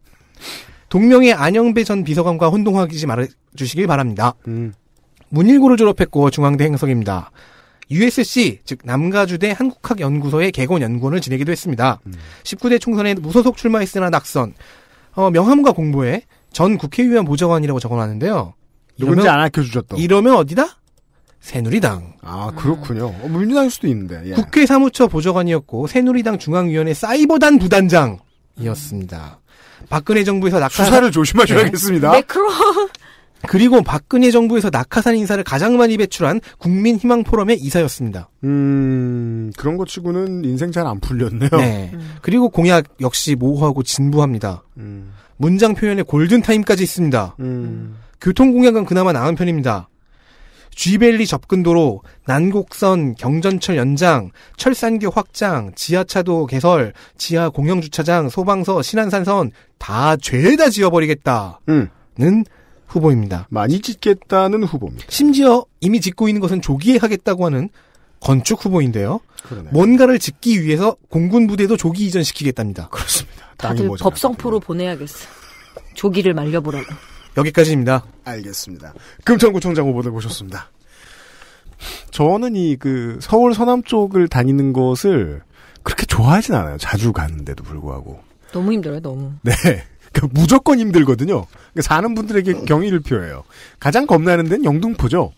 동명의 안영배 전 비서관과 혼동하지 말아 주시길 바랍니다. 음. 문일고를 졸업했고 중앙대 행석입니다. USC 즉 남가주대 한국학연구소의 개건 연구원을 지내기도 했습니다. 음. 19대 총선에 무소속 출마했으나 낙선. 어, 명함과 공보에 전 국회의원 보좌관이라고 적어놨는데요. 누군지 안 알려주셨던. 이러면 어디다? 새누리당. 아 그렇군요. 음. 어, 뭐 민주당일 수도 있는데. 예. 국회 사무처 보좌관이었고 새누리당 중앙위원회 사이버단 부단장이었습니다. 박근혜 정부에서 낙하 수사를 조심하셔야겠습니다. 매크로. 네, 그리고 박근혜 정부에서 낙하산 인사를 가장 많이 배출한 국민희망포럼의 이사였습니다. 음, 그런 것 치고는 인생 잘 안 풀렸네요. 네. 음. 그리고 공약 역시 모호하고 진부합니다. 음. 문장 표현에 골든타임까지 있습니다. 음. 교통공약은 그나마 나은 편입니다. g 벨리 접근도로, 난곡선, 경전철 연장, 철산교 확장, 지하차도 개설, 지하 공영주차장, 소방서, 신한산선 다 죄다 지어버리겠다는 음. 후보입니다. 많이 짓겠다는 후보입니다. 심지어 이미 짓고 있는 것은 조기에 하겠다고 하는 건축 후보인데요. 그러네. 뭔가를 짓기 위해서 공군 부대도 조기 이전시키겠답니다. 그렇습니다. 다들 법성포로 보내야겠어. 조기를 말려보라고. 여기까지입니다. 알겠습니다. 금천구청장 후보들 모셨습니다. 저는 이 그 서울 서남 쪽을 다니는 것을 그렇게 좋아하진 않아요. 자주 가는데도 불구하고. 너무 힘들어요, 너무. 네. 그러니까 무조건 힘들거든요. 그러니까 사는 분들에게 음. 경의를 표해요. 가장 겁나는 데는 영등포죠.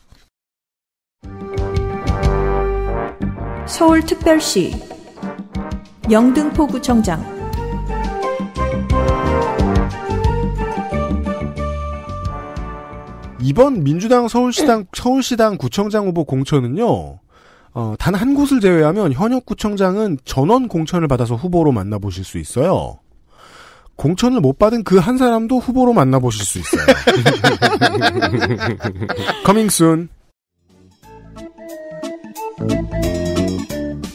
서울특별시 영등포구청장 이번 민주당 서울시당 서울시당 구청장 후보 공천은요. 어, 단 한 곳을 제외하면 현역 구청장은 전원 공천을 받아서 후보로 만나보실 수 있어요. 공천을 못 받은 그 한 사람도 후보로 만나보실 수 있어요. 커밍순.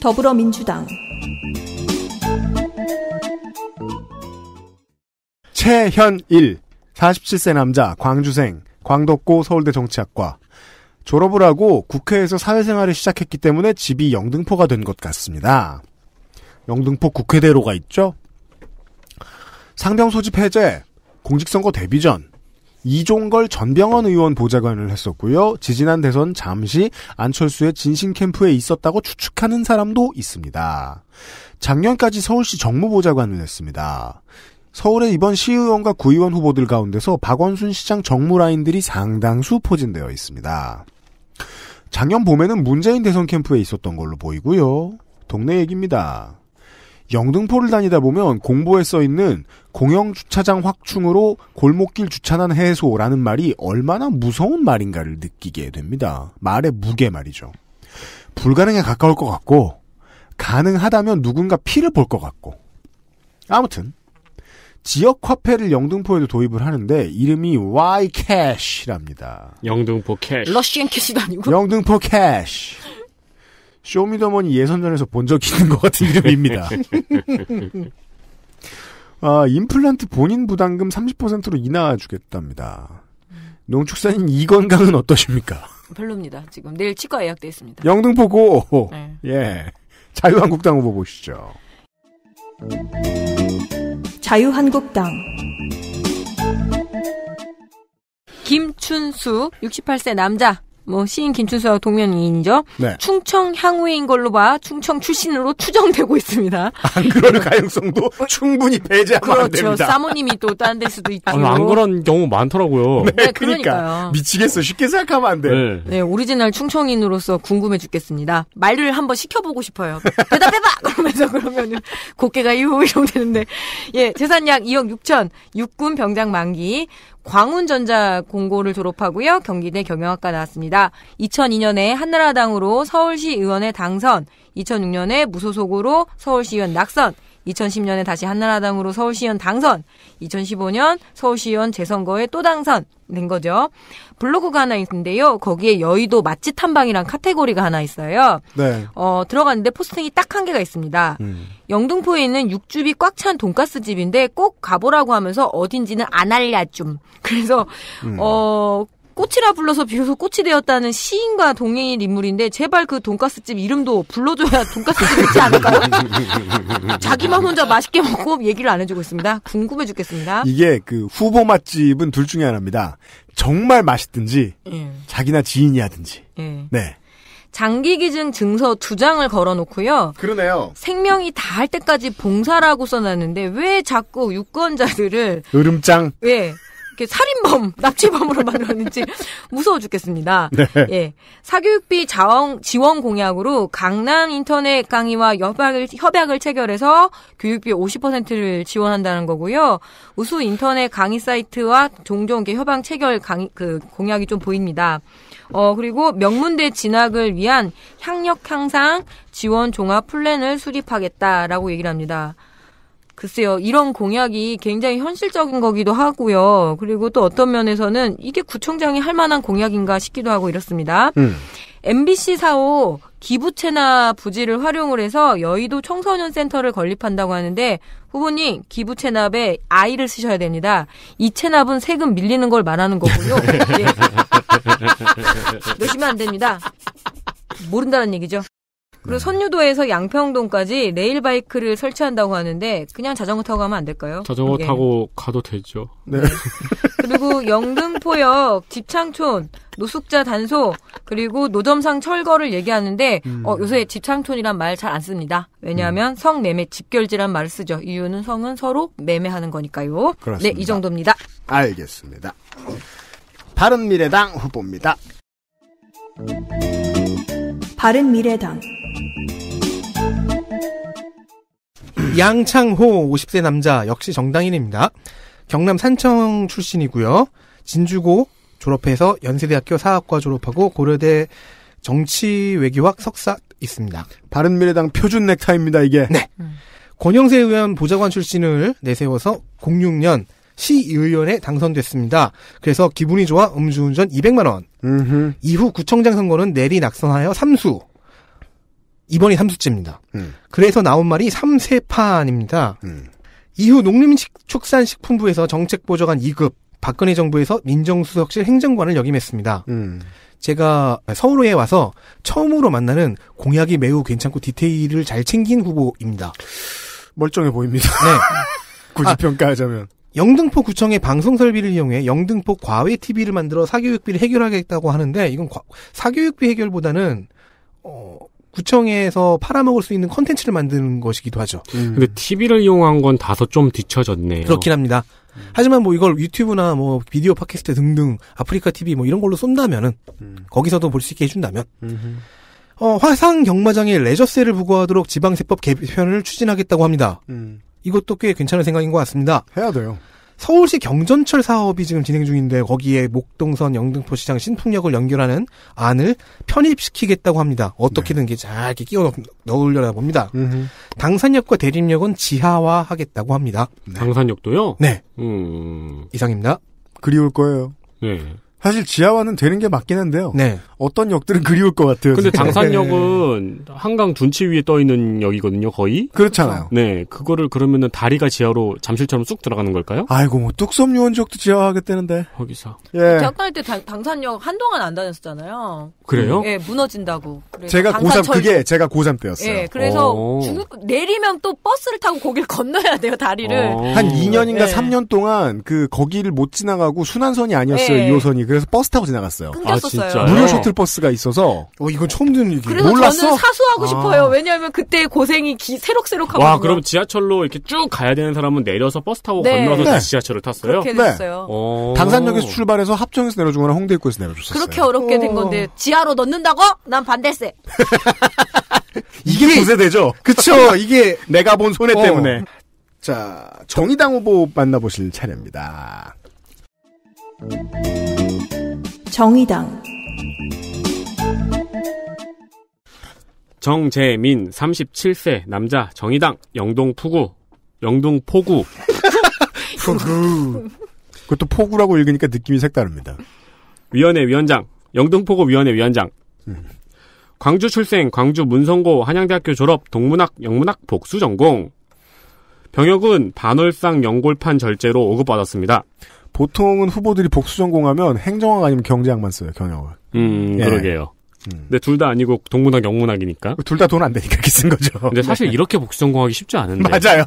더불어민주당. 최현일, 47세 남자, 광주생. 광덕고 서울대 정치학과. 졸업을 하고 국회에서 사회생활을 시작했기 때문에 집이 영등포가 된 것 같습니다. 영등포 국회대로가 있죠? 상병 소집 해제, 공직선거 대비 전, 이종걸 전병원 의원 보좌관을 했었고요. 지지난 대선 잠시 안철수의 진신 캠프에 있었다고 추측하는 사람도 있습니다. 작년까지 서울시 정무보좌관을 했습니다. 서울의 이번 시의원과 구의원 후보들 가운데서 박원순 시장 정무라인들이 상당수 포진되어 있습니다. 작년 봄에는 문재인 대선 캠프에 있었던 걸로 보이고요. 동네 얘기입니다. 영등포를 다니다 보면 공보에 써 있는 공영 주차장 확충으로 골목길 주차난 해소라는 말이 얼마나 무서운 말인가를 느끼게 됩니다. 말의 무게 말이죠. 불가능에 가까울 것 같고 가능하다면 누군가 피를 볼 것 같고 아무튼 지역 화폐를 영등포에도 도입을 하는데 이름이 Y 캐시랍니다. 영등포 캐시. 러시안 캐시도 아니고. 영등포 캐시. 쇼미더머니 예선전에서 본 적 있는 것 같은 이름입니다. 아, 임플란트 본인 부담금 30%로 인하해주겠답니다. 농축산인 이건강은 어떠십니까? 별로입니다. 지금 내일 치과 예약돼 있습니다. 영등포고 네. 예 자유한국당 후보 보시죠. 자유한국당 김춘수 68세 남자 뭐 시인 김춘수와 동명이인이죠. 네. 충청 향후인 걸로 봐 충청 출신으로 추정되고 있습니다. 안 그럴 가능성도 어, 충분히 배제하면 그렇죠. 안 됩니다. 사모님이 또 다른 데 수도 있고. 안 그런 경우 많더라고요. 네, 네 그러니까. 요 미치겠어. 쉽게 생각하면 안 돼. 네. 네, 오리지널 충청인으로서 궁금해 죽겠습니다. 말을 한번 시켜보고 싶어요. 대답해봐! 그러면서 그러면은 곡개가 이후 이러면 되는데. 예, 재산약 2억 6천, 육군 병장 만기, 광운전자 공고를 졸업하고요. 경기대 경영학과 나왔습니다. 2002년에 한나라당으로 서울시 의원에 당선, 2006년에 무소속으로 서울시의원 낙선, 2010년에 다시 한나라당으로 서울시의원 당선, 2015년 서울시의원 재선거에 또 당선된 거죠. 블로그가 하나 있는데요. 거기에 여의도 맛집 탐방이란 카테고리가 하나 있어요. 네. 어, 들어갔는데 포스팅이 딱 한 개가 있습니다. 음. 영등포에 있는 육즙이 꽉 찬 돈가스 집인데 꼭 가보라고 하면서 어딘지는 안 알려줌. 그래서 음. 어 꽃이라 불러서 비로소 꽃이 되었다는 시인과 동행인 인물인데 제발 그 돈가스집 이름도 불러줘야 돈가스집 되지 않을까요? 자기만 혼자 맛있게 먹고 얘기를 안 해주고 있습니다. 궁금해 죽겠습니다. 이게 그 후보 맛집은 둘 중에 하나입니다. 정말 맛있든지 예. 자기나 지인이 하든지. 예. 네. 장기 기증 증서 두 장을 걸어놓고요. 그러네요. 생명이 다 할 때까지 봉사라고 써놨는데 왜 자꾸 유권자들을 으름장. 예. 살인범, 납치범으로 만들었는지 무서워 죽겠습니다. 네. 예. 사교육비 자원, 지원 공약으로 강남 인터넷 강의와 협약을, 협약을 체결해서 교육비 50%를 지원한다는 거고요. 우수 인터넷 강의 사이트와 종종 협약 체결 강의, 그 공약이 좀 보입니다. 어, 그리고 명문대 진학을 위한 향력 향상 지원 종합 플랜을 수립하겠다라고 얘기를 합니다. 글쎄요, 이런 공약이 굉장히 현실적인 거기도 하고요. 그리고 또 어떤 면에서는 이게 구청장이 할 만한 공약인가 싶기도 하고 이렇습니다. 음. MBC 사호 기부채나 부지를 활용을 해서 여의도 청소년 센터를 건립한다고 하는데 후보님 기부 채납에 아이를 쓰셔야 됩니다. 이 채납은 세금 밀리는 걸 말하는 거고요. 네. 넣시면안 예. 됩니다. 모른다는 얘기죠. 그리고 선유도에서 양평동까지 레일 바이크를 설치한다고 하는데 그냥 자전거 타고 가면 안 될까요? 자전거 그게. 타고 가도 되죠. 네. 네. 그리고 영등포역, 집창촌, 노숙자 단소 그리고 노점상 철거를 얘기하는데 어, 음. 어, 요새 집창촌이란 말 잘 안 씁니다. 왜냐하면 음. 성 매매 집결지란 말을 쓰죠. 이유는 성은 서로 매매하는 거니까요. 네, 그렇습니다. 네, 이 정도입니다. 알겠습니다. 바른미래당 후보입니다. 바른미래당 양창호 50세 남자 역시 정당인입니다. 경남 산청 출신이고요. 진주고 졸업해서 연세대학교 사학과 졸업하고 고려대 정치외교학 석사 있습니다. 바른미래당 표준 넥타입니다 이게. 네. 음. 권영세 의원 보좌관 출신을 내세워서 06년 시의원에 당선됐습니다. 그래서 기분이 좋아 음주운전 200만 원. 음흠. 이후 구청장 선거는 내리 낙선하여 3수. 이번이 삼수째입니다. 음. 그래서 나온 말이 삼세판입니다. 음. 이후 농림축산식품부에서 정책보좌관 2급, 박근혜 정부에서 민정수석실 행정관을 역임했습니다. 음. 제가 서울에 와서 처음으로 만나는 공약이 매우 괜찮고 디테일을 잘 챙긴 후보입니다. 멀쩡해 보입니다. 네. 굳이 아, 평가하자면. 영등포 구청의 방송 설비를 이용해 영등포 과외 TV를 만들어 사교육비를 해결하겠다고 하는데 이건 과, 사교육비 해결보다는 어, 구청에서 팔아먹을 수 있는 컨텐츠를 만드는 것이기도 하죠. 음. 근데 TV를 이용한 건 다소 좀뒤쳐졌네요 그렇긴 합니다. 음. 하지만 뭐 이걸 유튜브나 뭐 비디오 팟캐스트 등등 아프리카 TV 뭐 이런 걸로 쏜다면은 음. 거기서도 볼 수 있게 해준다면 어, 화상 경마장에 레저세를 부과하도록 지방세법 개편을 추진하겠다고 합니다. 음. 이것도 꽤 괜찮은 생각인 것 같습니다. 해야 돼요. 서울시 경전철 사업이 지금 진행 중인데 거기에 목동선 영등포시장 신풍역을 연결하는 안을 편입시키겠다고 합니다. 어떻게든 네. 잘 끼워 넣으려나 봅니다. 음흠. 당산역과 대림역은 지하화하겠다고 합니다. 네. 당산역도요? 네. 음... 이상입니다. 그리울 거예요. 네. 사실 지하화는 되는 게 맞긴 한데요. 네. 어떤 역들은 그리울 것 같아요. 근데 당산역은 한강 둔치 위에 떠 있는 역이거든요, 거의. 그렇잖아요. 네, 그거를 그러면은 다리가 지하로 잠실처럼 쑥 들어가는 걸까요? 아이고, 뭐 뚝섬 유원지역도 지하화하겠다는데. 거기서. 예. 작가할 때 당, 산역 한동안 안 다녔었잖아요. 그래요? 예, 무너진다고. 제가 당산철... 고3 그게 제가 고3 때였어요. 예, 그래서 주, 어. 내리면 또 버스를 타고 거길 건너야 돼요, 다리를. 어. 한 2년인가 예. 3년 동안 그 거기를 못 지나가고 순환선이 아니었어요, 예. 2호선이. 그래서 버스 타고 지나갔어요. 끊겼었어요. 아, 무료 셔틀 버스가 있어서. 어 이건 처음 듣는 얘기. 그래서 몰랐어? 저는 사수하고 아. 싶어요. 왜냐하면 그때 고생이 기, 새록새록하고. 와 그럼 지하철로 이렇게 쭉 가야 되는 사람은 내려서 버스 타고 네. 건너서 네. 지하철을 탔어요. 그렇게 네. 됐어요. 네. 당산역에서 출발해서 합정에서 내려주거나 홍대 입구에서 내려줬어요. 그렇게 어렵게 된 어. 건데 지하로 넣는다고? 난 반대세. 이게 구세대죠. 그쵸. 이게 내가 본 손해 어. 때문에. 자 정의당 후보 만나보실 차례입니다. 정의당 정재민 37세 남자 정의당 영동포구 영동포구 포구 그것도 포구라고 읽으니까 느낌이 색다릅니다. 위원회 위원장 영동포구 위원회 위원장 음. 광주 출생 광주 문성고 한양대학교 졸업 동문학 영문학 복수 전공 병역은 반월상 연골판 절제로 오급받았습니다. 보통은 후보들이 복수 전공하면 행정학 아니면 경제학만 써요 경영학. 음 예. 그러게요. 음. 근데 둘 다 아니고 동문학 영문학이니까 둘 다 돈 안 되니까 이렇게 쓴 거죠. 근데 사실 이렇게 복수 전공하기 쉽지 않은데 맞아요.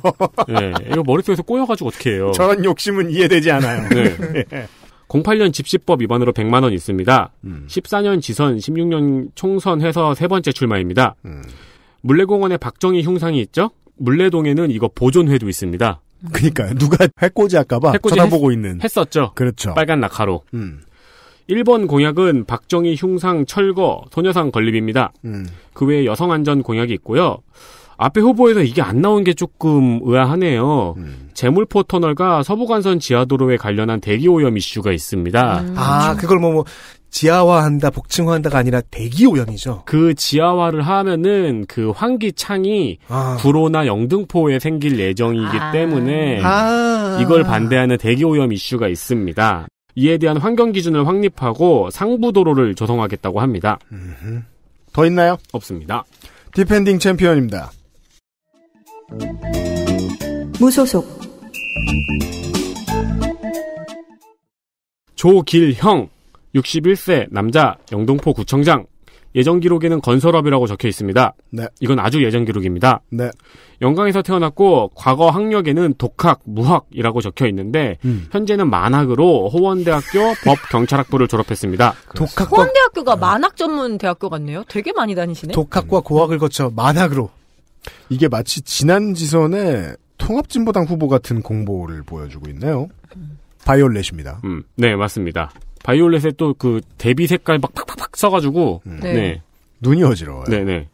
네, 이거 머릿속에서 꼬여가지고 어떻게 해요? 저런 욕심은 이해되지 않아요. 네. 예. 08년 집시법 위반으로 100만 원 있습니다. 음. 14년 지선, 16년 총선 해서 세 번째 출마입니다. 음. 물레공원에 박정희 흉상이 있죠? 물레동에는 이거 보존회도 있습니다. 그니까요. 누가 해코지 할까봐 쳐다보고 했, 있는. 했었죠. 그렇죠. 빨간 낙하로. 음. 1번 공약은 박정희 흉상 철거, 소녀상 건립입니다. 음. 그 외에 여성 안전 공약이 있고요. 앞에 후보에서 이게 안 나온 게 조금 의아하네요. 음. 재물포 터널과 서부간선 지하도로에 관련한 대기 오염 이슈가 있습니다. 음. 아, 그걸 뭐, 뭐 지하화한다, 복층화한다가 아니라 대기 오염이죠. 그 지하화를 하면은 그 환기창이 아. 구로나 영등포에 생길 예정이기 아. 때문에 아. 이걸 반대하는 대기 오염 이슈가 있습니다. 이에 대한 환경 기준을 확립하고 상부 도로를 조성하겠다고 합니다. 더 있나요? 없습니다. 디펜딩 챔피언입니다. 무소속 조길형 61세 남자 영동포 구청장 예전 기록에는 건설업이라고 적혀 있습니다. 네. 이건 아주 예전 기록입니다. 네. 영광에서 태어났고 과거 학력에는 독학, 무학이라고 적혀 있는데 음. 현재는 만학으로 호원대학교 법경찰학부를 졸업했습니다. 독학 호원대학교가 만학 전문 대학교 같네요. 되게 많이 다니시네. 독학과 고학을 거쳐 만학으로 이게 마치 지난 지선에 통합진보당 후보 같은 공보를 보여주고 있네요. 음. 바이올렛입니다. 음, 네, 맞습니다. 바이올렛에 또 그 대비 색깔 막 팍팍팍 써가지고 음. 네. 네. 눈이 어지러워요. 네네.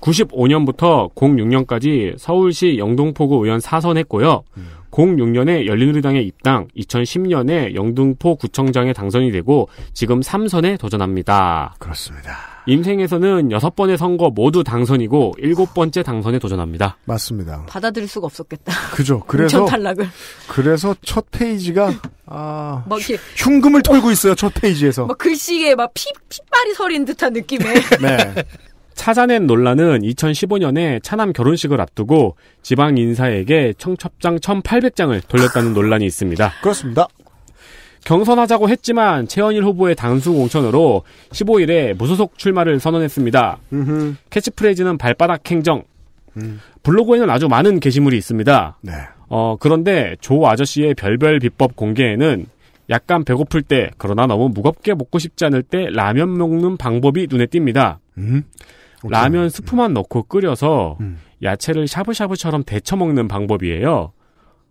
95년부터 06년까지 서울시 영동포구 의원 사선했고요. 음. 06년에 열린우리당에 입당, 2010년에 영등포 구청장에 당선이 되고 지금 3선에 도전합니다. 그렇습니다. 임생에서는 여섯 번의 선거 모두 당선이고 일곱 번째 당선에 도전합니다. 맞습니다. 받아들일 수가 없었겠다. 그죠. 그래서 탈락을. 그래서 첫 페이지가 아, 막 이렇게, 흉금을 털고 있어요. 첫 페이지에서. 막 글씨에 막 피, 핏발이 서린 듯한 느낌에 네. 찾아낸 논란은 2015년에 차남 결혼식을 앞두고 지방 인사에게 청첩장 1,800장을 돌렸다는 논란이 있습니다. 그렇습니다. 경선하자고 했지만 최원일 후보의 당수 공천으로 15일에 무소속 출마를 선언했습니다. 음흠. 캐치프레이즈는 발바닥 행정. 음. 블로그에는 아주 많은 게시물이 있습니다. 네. 어, 그런데 조 아저씨의 별별 비법 공개에는 약간 배고플 때, 그러나 너무 무겁게 먹고 싶지 않을 때 라면 먹는 방법이 눈에 띕니다. 음? 라면 스프만 넣고 끓여서 음. 야채를 샤브샤브처럼 데쳐 먹는 방법이에요.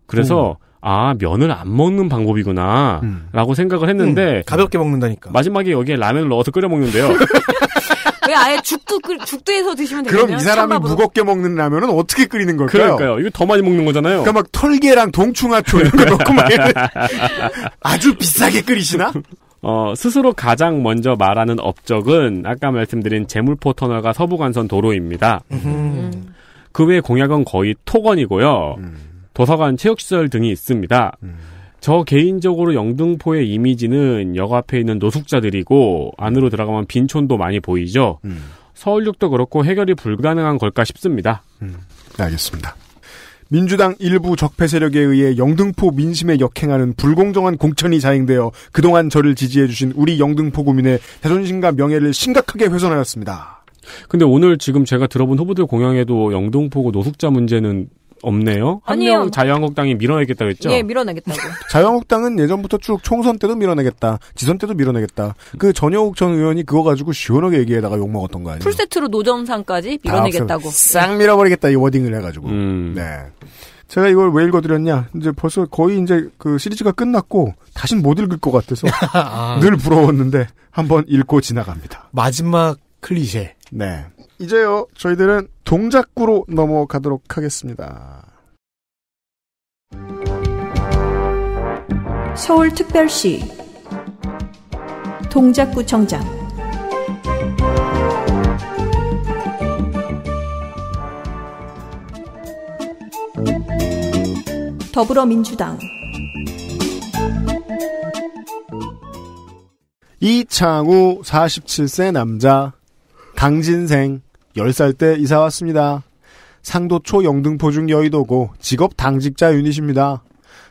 그래서 음. 아 면을 안 먹는 방법이구나라고 음. 생각을 했는데 음. 가볍게 먹는다니까 마지막에 여기에 라면을 넣어서 끓여 먹는데요. 왜 아예 죽도 죽도해서 드시면 되겠요 그럼 이 사람이 무겁게 먹는 라면은 어떻게 끓이는 걸까요? 그러니까요. 이거 더 많이 먹는 거잖아요. 그러니까 막 털개랑 동충하초 이런 거 넣고 막 아주 비싸게 끓이시나? 어, 스스로 가장 먼저 말하는 업적은 아까 말씀드린 재물포 터널과 서부간선 도로입니다. 음. 그외 공약은 거의 토건이고요. 음. 도서관, 체육시설 등이 있습니다. 음. 저 개인적으로 영등포의 이미지는 역 앞에 있는 노숙자들이고 안으로 들어가면 빈촌도 많이 보이죠. 음. 서울역도 그렇고 해결이 불가능한 걸까 싶습니다. 음. 알겠습니다. 민주당 일부 적폐 세력에 의해 영등포 민심에 역행하는 불공정한 공천이 자행되어 그동안 저를 지지해주신 우리 영등포 구민의 자존심과 명예를 심각하게 훼손하였습니다. 근데 오늘 지금 제가 들어본 후보들 공약에도 영등포구 노숙자 문제는 없네요. 한명 자유한국당이 밀어내겠다고 했죠? 예, 밀어내겠다고. 자유한국당은 예전부터 쭉 총선 때도 밀어내겠다. 지선 때도 밀어내겠다. 그전여옥전 의원이 그거 가지고 시원하게 얘기해다가 욕먹었던 거 아니에요? 풀세트로 노점상까지 밀어내겠다고. 싹 밀어버리겠다. 이 워딩을 해가지고. 음. 네. 제가 이걸 왜 읽어드렸냐. 이제 벌써 거의 이제 그 시리즈가 끝났고, 다신 못 읽을 것 같아서 아. 늘 부러웠는데, 한번 읽고 지나갑니다. 마지막 클리셰. 네. 이제요, 저희들은 동작구로 넘어가도록 하겠습니다. 서울특별시 동작구청장 더불어민주당 이창우 47세 남자 강진생 10살 때 이사 왔습니다. 상도초 영등포중 여의도고 직업 당직자 유닛입니다.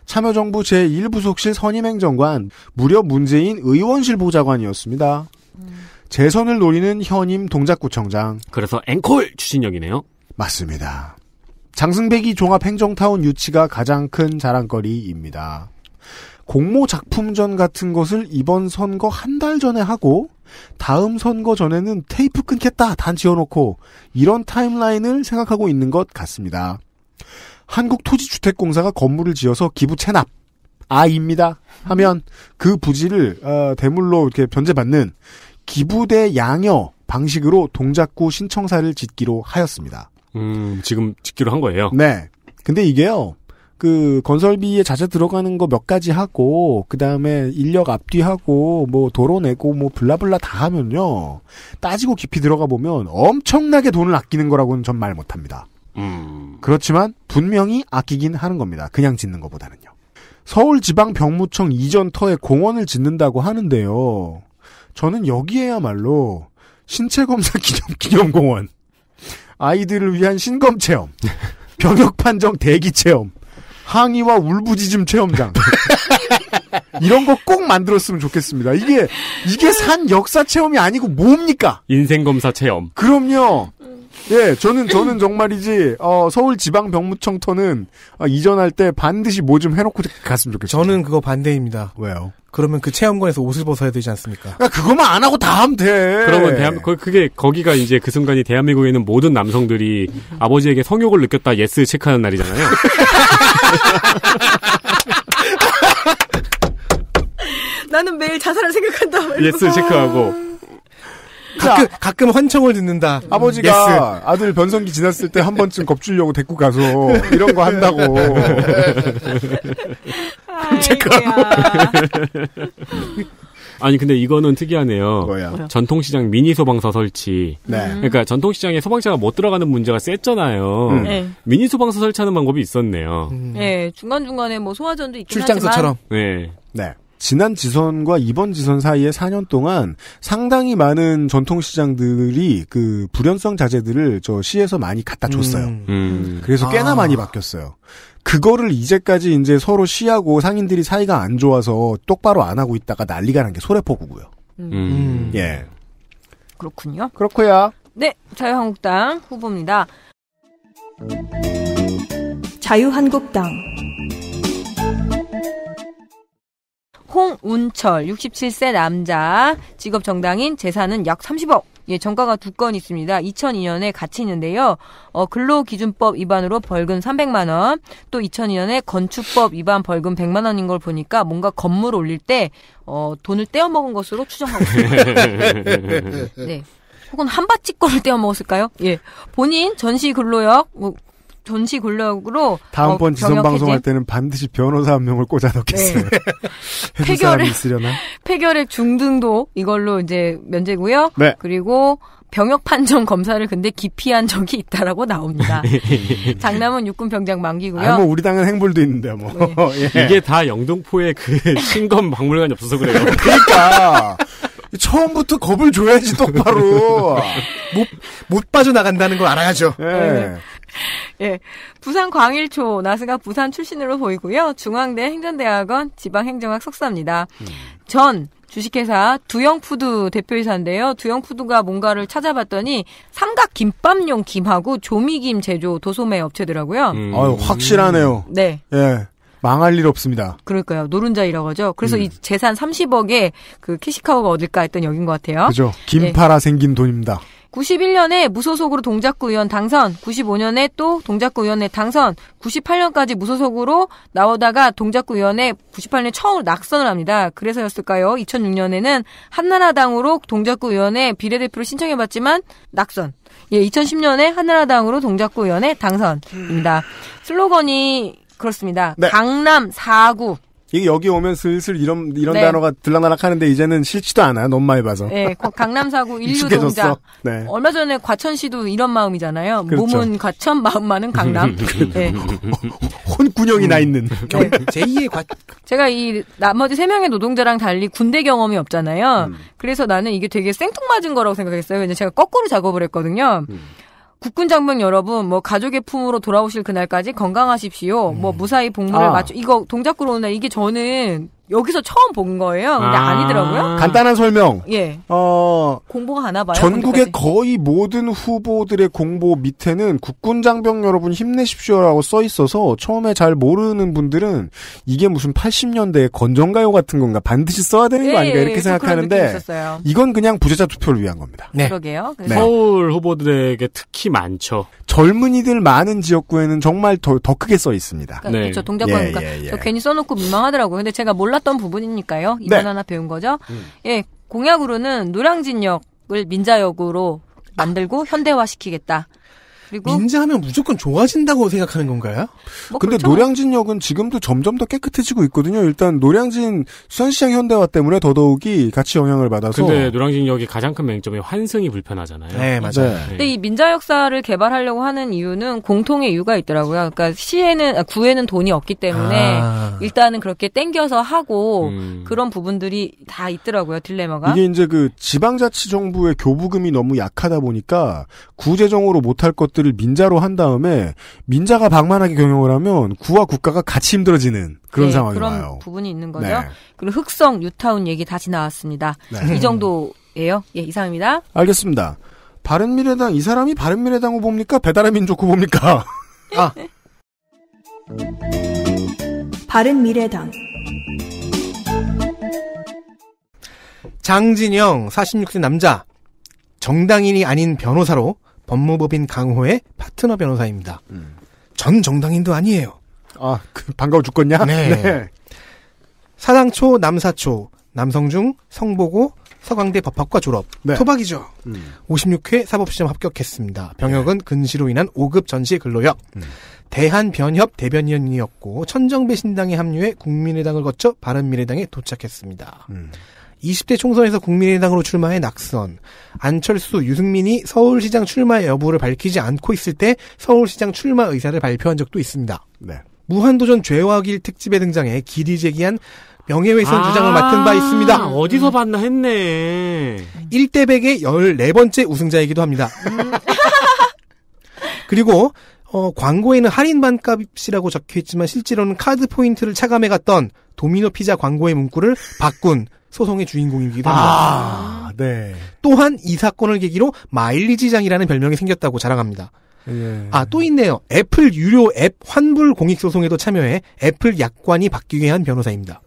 참여정부 제1부속실 선임행정관, 무려 문재인 의원실 보좌관이었습니다. 음. 재선을 노리는 현임 동작구청장. 그래서 앵콜 추진력이네요. 맞습니다. 장승배기 종합행정타운 유치가 가장 큰 자랑거리입니다. 공모 작품전 같은 것을 이번 선거 한 달 전에 하고 다음 선거 전에는 테이프 끊겠다 단 지어놓고 이런 타임라인을 생각하고 있는 것 같습니다. 한국토지주택공사가 건물을 지어서 기부 체납 아입니다 하면 그 부지를 어, 대물로 이렇게 변제받는 기부대 양여 방식으로 동작구 신청사를 짓기로 하였습니다. 음 지금 짓기로 한 거예요. 네. 근데 이게요 그 건설비에 자재 들어가는 거 몇 가지 하고 그다음에 인력 앞뒤하고 뭐 도로 내고 뭐 블라블라 다 하면요 따지고 깊이 들어가 보면 엄청나게 돈을 아끼는 거라고는 전 말 못합니다. 음. 그렇지만 분명히 아끼긴 하는 겁니다. 그냥 짓는 것보다는요. 서울지방병무청 이전터에 공원을 짓는다고 하는데요. 저는 여기에야말로 신체검사 기념 기념공원, 아이들을 위한 신검 체험, 병역 판정 대기 체험, 항의와 울부짖음 체험장. 이런 거 꼭 만들었으면 좋겠습니다. 이게 이게 산 역사 체험이 아니고 뭡니까? 인생 검사 체험. 그럼요. 예, 저는 저는 정말이지 어, 서울 지방 병무청터는 어, 이전할 때 반드시 뭐 좀 해놓고 갔으면 좋겠어요. 저는 그거 반대입니다. 왜요? 그러면 그 체험관에서 옷을 벗어야 되지 않습니까? 야, 그거만 안 하고 다 하면 돼. 그러면 대한 그, 게 거기가 이제 그 순간이 대한민국에 있는 모든 남성들이 아버지에게 성욕을 느꼈다 예스 체크하는 날이잖아요. 나는 매일 자살을 생각한다. 예스 체크하고. 가끔, 가끔 환청을 듣는다. 아버지가 예스. 아들 변성기 지났을 때 한 번쯤 겁주려고 데리고 가서 이런 거 한다고. 체크하고. 아니 근데 이거는 특이하네요. 뭐야? 전통시장 미니 소방서 설치. 네. 음. 그러니까 전통시장에 소방차가 못 들어가는 문제가 셌잖아요. 음. 네. 미니 소방서 설치하는 방법이 있었네요. 음. 네, 중간 중간에 뭐 소화전도 있긴 출장소처럼 하지만. 네. 네. 지난 지선과 이번 지선 사이에 4년 동안 상당히 많은 전통시장들이 그 불연성 자재들을 저 시에서 많이 갖다 줬어요. 음. 음. 그래서 꽤나 아. 많이 바뀌었어요. 그거를 이제까지 이제 서로 시하고 상인들이 사이가 안 좋아서 똑바로 안 하고 있다가 난리가 난 게 소래포구고요. 음. 음. 음. 예. 그렇군요. 그렇고요. 네, 자유한국당 후보입니다. 자유한국당 홍운철 67세 남자 직업 정당인 재산은 약 30억 예, 정가가 두 건 있습니다. 2002년에 같이 있는데요. 어, 근로기준법 위반으로 벌금 300만 원, 또 2002년에 건축법 위반 벌금 100만 원인 걸 보니까 뭔가 건물 올릴 때 어, 돈을 떼어 먹은 것으로 추정하고 있습니다. 네. 혹은 한바치 거를 떼어 먹었을까요? 예. 본인 전시 근로역 뭐, 전시 권력으로 다음번 어, 지선 방송할 때는 반드시 변호사 한 명을 꽂아 넣겠습니다 네. 폐결핵 있으려나? 폐결핵 중등도 이걸로 이제 면제고요. 네. 그리고 병역 판정 검사를 근데 기피한 적이 있다라고 나옵니다. 장남은 육군 병장 만기고요. 아, 뭐 우리 당은 행불도 있는데 뭐. 네. 예. 이게 다 영등포에 그 신검 박물관이 없어서 그래요. 그러니까 처음부터 겁을 줘야지 똑바로 못 못 빠져나간다는 걸 알아야죠. 예. 네. 예. 부산 광일초 나스가 부산 출신으로 보이고요. 중앙대 행정대학원 지방행정학 석사입니다. 음. 전 주식회사 두영푸드 대표이사인데요. 두영푸드가 뭔가를 찾아봤더니 삼각 김밥용 김하고 조미김 제조 도소매 업체더라고요. 음. 아유, 확실하네요. 네. 예. 망할 일 없습니다. 그럴까요? 노른자이라고 하죠. 그래서 음. 이 재산 30억에 그 캐시카우가 어딜까 했던 여긴 것 같아요. 그죠. 김파라 예. 생긴 돈입니다. 91년에 무소속으로 동작구 의원 당선, 95년에 또 동작구 의원회 당선, 98년까지 무소속으로 나오다가 동작구 의원회 98년에 처음으로 낙선을 합니다. 그래서였을까요? 2006년에는 한나라당으로 동작구 의원회 비례대표를 신청해봤지만 낙선. 예, 2010년에 한나라당으로 동작구 의원회 당선입니다. 슬로건이 그렇습니다. 네. 강남 4구 이게 여기 오면 슬슬 이런 이런 네. 단어가 들락날락하는데 이제는 싫지도 않아 너무 많이 봐서. 네, 강남사구 인류동자. 네. 얼마 전에 과천시도 이런 마음이잖아요. 그렇죠. 몸은 과천, 마음만은 강남. 네. 그렇죠. 혼군형이 음. 나 있는. 음. 네. 제2의 과. 제가 이 나머지 세 명의 노동자랑 달리 군대 경험이 없잖아요. 음. 그래서 나는 이게 되게 생뚱맞은 거라고 생각했어요. 왜냐 제가 거꾸로 작업을 했거든요. 음. 국군 장병 여러분, 뭐 가족의 품으로 돌아오실 그날까지 건강하십시오. 뭐 음. 뭐 무사히 복무를 아. 마쳐 이거 동작구로 오는 날 이게 저는 여기서 처음 본 거예요. 근데 아~ 아니더라고요. 간단한 설명. 예. 어. 공보가 하나 봐요. 전국의 거의 모든 후보들의 공보 밑에는 국군 장병 여러분 힘내십시오라고 써 있어서 처음에 잘 모르는 분들은 이게 무슨 80년대 건전가요 같은 건가 반드시 써야 되는 예, 거 아닌가 예, 이렇게 예, 생각하는데 이건 그냥 부재자 투표를 위한 겁니다. 네. 그러게요. 네. 서울 후보들에게 특히 많죠. 젊은이들 많은 지역구에는 정말 더, 더 크게 써 있습니다. 그러니까 네. 그렇죠. 동작권 예, 그러니까 예, 저 괜히 써놓고 민망하더라고요. 근데 제가 몰랐 몰랐던 부분이니까요. 이번 네. 하나 배운 거죠. 음. 예, 공약으로는 노량진역 을 민자역으로 만들고 현대화시키겠다. 그리고 민자하면 무조건 좋아진다고 생각하는 건가요? 뭐 근데 그렇죠. 노량진역은 지금도 점점 더 깨끗해지고 있거든요. 일단 노량진 수산시장 현대화 때문에 더더욱이 같이 영향을 받아서. 근데 노량진역의 가장 큰 맹점이 환승이 불편하잖아요. 네 맞아요. 네. 근데 이 민자 역사를 개발하려고 하는 이유는 공통의 이유가 있더라고요. 그러니까 시에는 아, 구에는 돈이 없기 때문에 아. 일단은 그렇게 땡겨서 하고 음. 그런 부분들이 다 있더라고요. 딜레마가. 이게 이제 그 지방자치정부의 교부금이 너무 약하다 보니까 구재정으로 못할 것들 것들을 민자로 한 다음에 민자가 방만하게 경영을 하면 구와 국가가 같이 힘들어지는 그런 네, 상황이 그런 와요. 부분이 있는 거죠. 네. 그리고 흑성 뉴타운 얘기 다시 나왔습니다. 네. 이 정도예요. 예, 이상입니다. 알겠습니다. 바른미래당 이 사람이 바른미래당 후보입니까? 배달의 민족 후보입니까? 아. 바른미래당 장진영 46세 남자 정당인이 아닌 변호사로 법무법인 강호의 파트너 변호사입니다. 음. 전 정당인도 아니에요. 아, 그 반가워 죽겠냐? 네. 네. 사당초, 남사초, 남성중, 성보고, 서강대 법학과 졸업. 네. 토박이죠. 음. 56회 사법시험 합격했습니다. 병역은 네. 근시로 인한 5급 전시 근로역. 음. 대한변협 대변인이었고 천정배신당에 합류해 국민의당을 거쳐 바른미래당에 도착했습니다. 음. 20대 총선에서 국민의당으로 출마해 낙선. 안철수, 유승민이 서울시장 출마 여부를 밝히지 않고 있을 때 서울시장 출마 의사를 발표한 적도 있습니다. 네. 무한도전 죄와 길 특집에 등장해 길이 제기한 명예훼손 아, 주장을 아~ 맡은 바 있습니다. 어디서 음. 봤나 했네. 1대 100의 14번째 우승자이기도 합니다. 음. 그리고 어, 광고에는 할인 반값이라고 적혀있지만 실제로는 카드 포인트를 차감해갔던 도미노 피자 광고의 문구를 바꾼 소송의 주인공이기도 아. 합니다. 아, 네. 또한 이 사건을 계기로 마일리지장이라는 별명이 생겼다고 자랑합니다. 예. 아, 또 있네요. 애플 유료 앱 환불 공익 소송에도 참여해 애플 약관이 바뀌게 한 변호사입니다.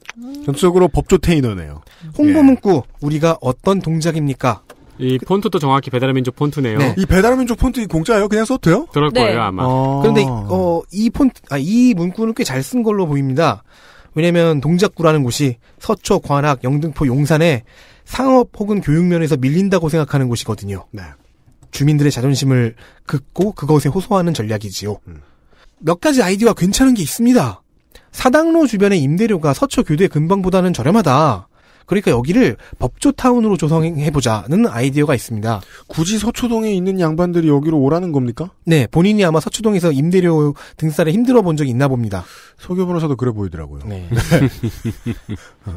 전적으로 법조 테이너네요. 홍보 예. 문구 우리가 어떤 동작입니까? 이 그- 폰트도 정확히 배달의 민족 폰트네요. 네. 이 배달의 민족 폰트 공짜예요? 그냥 써도 돼요? 그럴 네. 거예요 아마. 아~ 그런데 어, 이 폰트, 아, 이 문구는 꽤 잘 쓴 걸로 보입니다. 왜냐면 동작구라는 곳이 서초, 관악, 영등포, 용산에 상업 혹은 교육면에서 밀린다고 생각하는 곳이거든요. 네. 주민들의 자존심을 긋고 그것에 호소하는 전략이지요. 음. 몇 가지 아이디어가 괜찮은 게 있습니다. 사당로 주변의 임대료가 서초 교대 근방보다는 저렴하다. 그러니까 여기를 법조타운으로 조성해보자는 아이디어가 있습니다. 굳이 서초동에 있는 양반들이 여기로 오라는 겁니까? 네, 본인이 아마 서초동에서 임대료 등쌀에 힘들어 본 적이 있나 봅니다. 소교 변호사도 그래 보이더라고요. 네.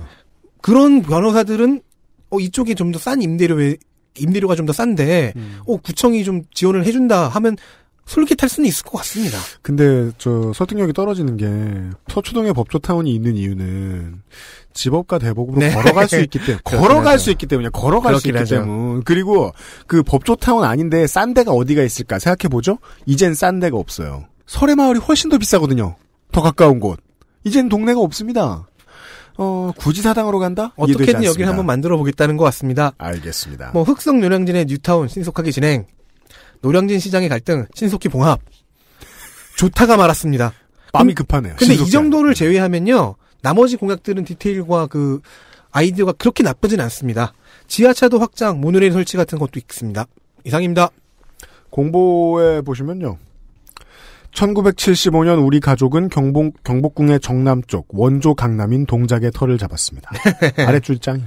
그런 변호사들은 어, 이쪽이좀 더 싼 임대료에 임대료가 좀 더 싼데, 음. 어, 구청이 좀 지원을 해준다 하면 솔깃할 수는 있을 것 같습니다. 근데 저 설득력이 떨어지는 게 서초동에 법조타운이 있는 이유는 집업과 대법으로 네. 걸어갈 수 있기 때문에 걸어갈 수 있기 때문에 걸어갈 수 있기 때문에 그리고 그 법조타운 아닌데 싼 데가 어디가 있을까 생각해 보죠. 이젠 싼 데가 없어요. 설해마을이 훨씬 더 비싸거든요. 더 가까운 곳. 이젠 동네가 없습니다. 어, 굳이 사당으로 간다? 어떻게든 여기를 한번 만들어 보겠다는 것 같습니다. 알겠습니다. 뭐, 흑성 요령진의 뉴타운 신속하게 진행. 노량진 시장의 갈등, 신속히 봉합. 좋다가 말았습니다. 마음이 급하네요. 근데 이 정도를 제외하면요. 나머지 공약들은 디테일과 그 아이디어가 그렇게 나쁘진 않습니다. 지하차도 확장, 모노레일 설치 같은 것도 있습니다. 이상입니다. 공보에 보시면요. 1975년 우리 가족은 경봉, 경복궁의 정남쪽 원조 강남인 동작의 터를 잡았습니다. 아래줄장이요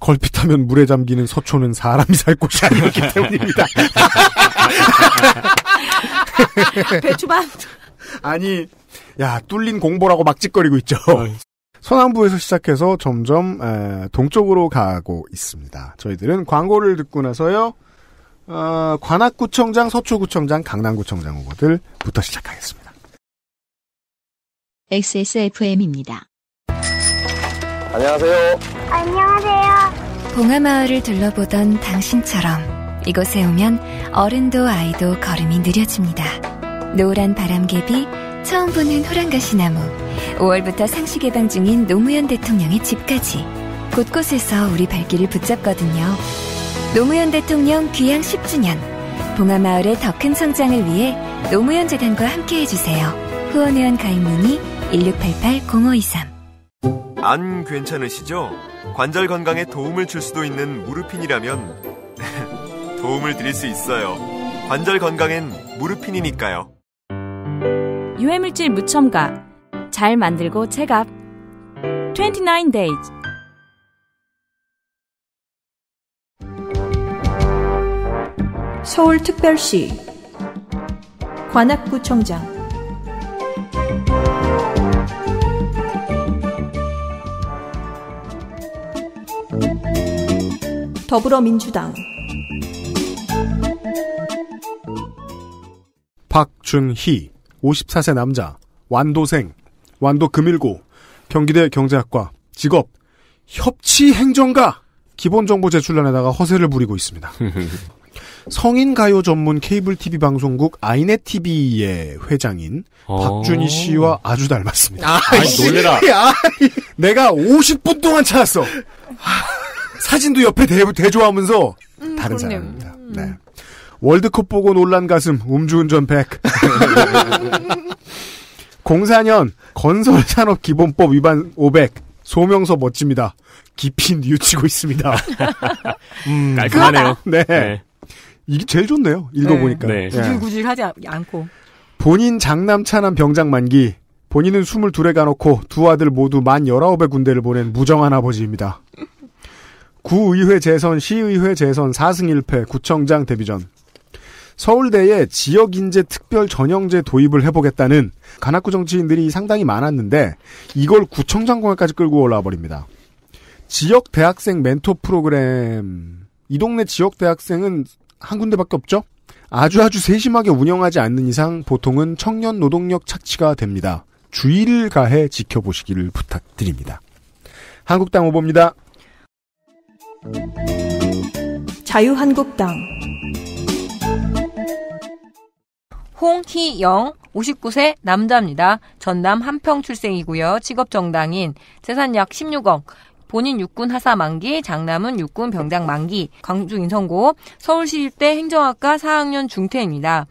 걸핏하면 물에 잠기는 서초는 사람이 살 곳이 아니었기 때문입니다. 배추밭. 아니, 야 뚫린 공보라고 막짓거리고 있죠. 어. 서남부에서 시작해서 점점 에, 동쪽으로 가고 있습니다. 저희들은 광고를 듣고 나서요. 어, 관악구청장, 서초구청장, 강남구청장 후보들부터 시작하겠습니다. XSFM입니다. 안녕하세요. 안녕하세요. 봉하마을을 둘러보던 당신처럼 이곳에 오면 어른도 아이도 걸음이 느려집니다. 노란 바람개비, 처음 보는 호랑가시나무, 5월부터 상시 개방 중인 노무현 대통령의 집까지 곳곳에서 우리 발길을 붙잡거든요. 노무현 대통령 귀향 10주년 봉하마을의 더 큰 성장을 위해 노무현 재단과 함께해 주세요. 후원회원 가입 문의 1688-0523안 괜찮으시죠? 관절 건강에 도움을 줄 수도 있는 무르핀이라면 도움을 드릴 수 있어요. 관절 건강엔 무르핀이니까요. 유해물질 무첨가 잘 만들고 체갑 29 days 서울특별시 관악구청장 더불어민주당 박준희 54세 남자 완도생 완도 금일고 경기대 경제학과 직업 협치행정가 기본정보 제출란에다가 허세를 부리고 있습니다. 성인 가요 전문 케이블 TV 방송국 아이넷 TV의 회장인 어... 박준희 씨와 아주 닮았습니다. 아, 아 놀래라. 내가 50분 동안 찾았어. 사진도 옆에 대, 대조하면서 음, 다른 그렇네요. 사람입니다. 음. 네. 월드컵 보고 놀란 가슴 음주운전 100. 04년 건설산업기본법 위반 500 소명서 멋집니다. 깊이 뉘우치고 있습니다. 음, 깔끔하네요. 네. 네. 이게 제일 좋네요. 읽어보니까. 네. 네. 구질구질하지 않고. 본인 장남차남 병장 만기. 본인은 22에 가놓고 두 아들 모두 만 19의 군대를 보낸 무정한 아버지입니다. 구의회 재선, 시의회 재선 4승 1패, 구청장 데뷔전. 서울대에 지역인재 특별 전형제 도입을 해보겠다는 가나쿠 정치인들이 상당히 많았는데 이걸 구청장관까지 끌고 올라와 버립니다. 지역 대학생 멘토 프로그램 이 동네 지역 대학생은 한 군데밖에 없죠. 아주 아주 세심하게 운영하지 않는 이상 보통은 청년 노동력 착취가 됩니다. 주의를 가해 지켜보시기를 부탁드립니다. 한국당 후보입니다. 자유한국당 홍희영 59세 남자입니다. 전남 함평 출생이고요. 직업 정당인 재산 약 16억 본인 육군 하사 만기, 장남은 육군 병장 만기, 광주 인성고, 서울시립대 행정학과 4학년 중퇴입니다.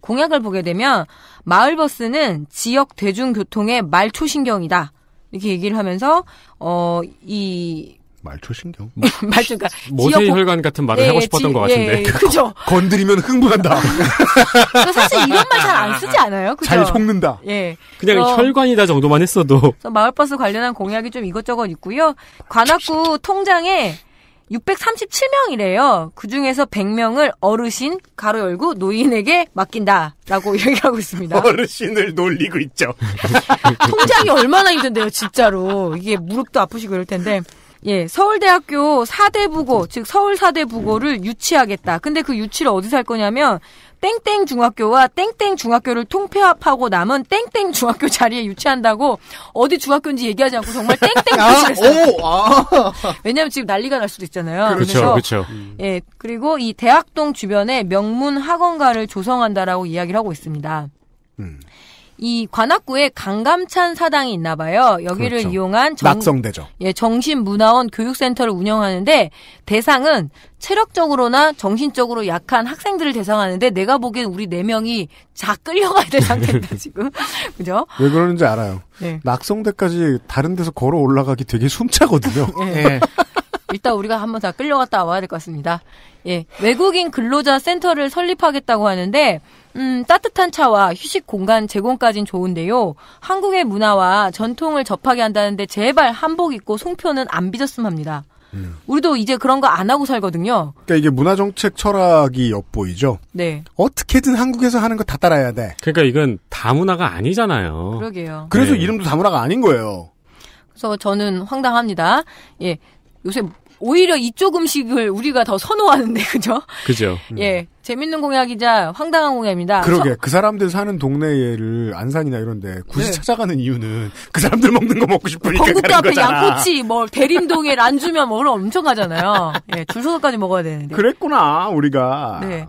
공약을 보게 되면 마을버스는 지역 대중교통의 말초신경이다. 이렇게 얘기를 하면서 어, 이 말초신경. 말초가 모세 지역... 혈관 같은 말을 예, 하고 싶었던 지... 것 같은데. 예, 예 그죠. 건드리면 흥분한다. 사실 이런 말 잘안 아. 쓰지 않아요? 그죠? 잘 속는다. 예. 그냥 그래 혈관이다 정도만 했어도. 마을버스 관련한 공약이 좀 이것저것 있고요. 관악구 통장에 637명이래요. 그 중에서 100명을 어르신, 가로 열고 노인에게 맡긴다. 라고 얘기하고 있습니다. 어르신을 놀리고 있죠. 통장이 얼마나 힘든데요, 진짜로. 이게 무릎도 아프시고 이럴 텐데. 예, 서울대학교 사대부고, 즉 서울 사대부고를 유치하겠다. 근데 그 유치를 어디서 할 거냐면 땡땡 중학교와 땡땡 중학교를 통폐합하고 남은 땡땡 중학교 자리에 유치한다고 어디 중학교인지 얘기하지 않고 정말 땡땡 중학교. 아, 아. 왜냐하면 지금 난리가 날 수도 있잖아요. 그렇죠, 그렇죠. 예, 그리고 이 대학동 주변에 명문 학원가를 조성한다라고 이야기를 하고 있습니다. 음. 이 관악구에 강감찬 사당이 있나 봐요. 여기를 그렇죠. 이용한 정, 낙성대죠. 예, 정신문화원 교육센터를 운영하는데 대상은 체력적으로나 정신적으로 약한 학생들을 대상하는데 내가 보기엔 우리 네 명이 자 끌려가야 될 상태입니다 지금 그죠? 왜 그러는지 알아요. 네. 낙성대까지 다른 데서 걸어 올라가기 되게 숨차거든요. 네. 일단 우리가 한번 다 끌려갔다 와야 될 것 같습니다. 예, 외국인 근로자 센터를 설립하겠다고 하는데 음, 따뜻한 차와 휴식 공간 제공까진 좋은데요. 한국의 문화와 전통을 접하게 한다는데 제발 한복 입고 송편은 안 빚었으면 합니다. 음. 우리도 이제 그런 거 안 하고 살거든요. 그러니까 이게 문화 정책 철학이 엿보이죠. 네. 어떻게든 한국에서 하는 거 다 따라야 돼. 그러니까 이건 다문화가 아니잖아요. 그러게요. 그래서 네. 이름도 다문화가 아닌 거예요. 그래서 저는 황당합니다. 예. 요새 오히려 이쪽 음식을 우리가 더 선호하는데 그죠? 그죠. 음. 예, 재밌는 공약이자 황당한 공약입니다. 그러게 서... 그 사람들 사는 동네를 안산이나 이런데 굳이 네. 찾아가는 이유는 그 사람들 먹는 거 먹고 싶으니까 건국도 가는 앞에 거잖아. 양꼬치 뭐 대림동에 란주면 뭐를 엄청 가잖아요. 예, 줄서서까지 먹어야 되는데. 그랬구나 우리가. 네,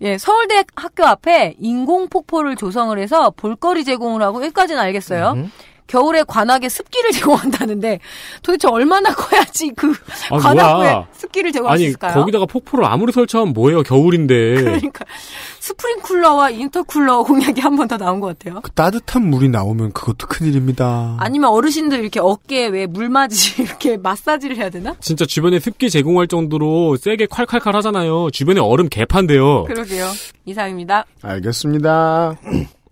예 서울대 학교 앞에 인공 폭포를 조성을 해서 볼거리 제공을 하고 여기까지는 알겠어요. 음. 겨울에 관악에 습기를 제공한다는데 도대체 얼마나 커야지 그 아, 관악에 습기를 제공할수 있을까요? 아니 거기다가 폭포를 아무리 설치하면 뭐예요? 겨울인데. 그러니까 스프링 쿨러와 인터 쿨러 공약이 한 번 더 나온 것 같아요. 그 따뜻한 물이 나오면 그것도 큰일입니다. 아니면 어르신들 이렇게 어깨에 왜 물 맞이 이렇게 마사지를 해야 되나? 진짜 주변에 습기 제공할 정도로 세게 칼칼칼 하잖아요. 주변에 얼음 개판데요. 그러게요. 이상입니다. 알겠습니다.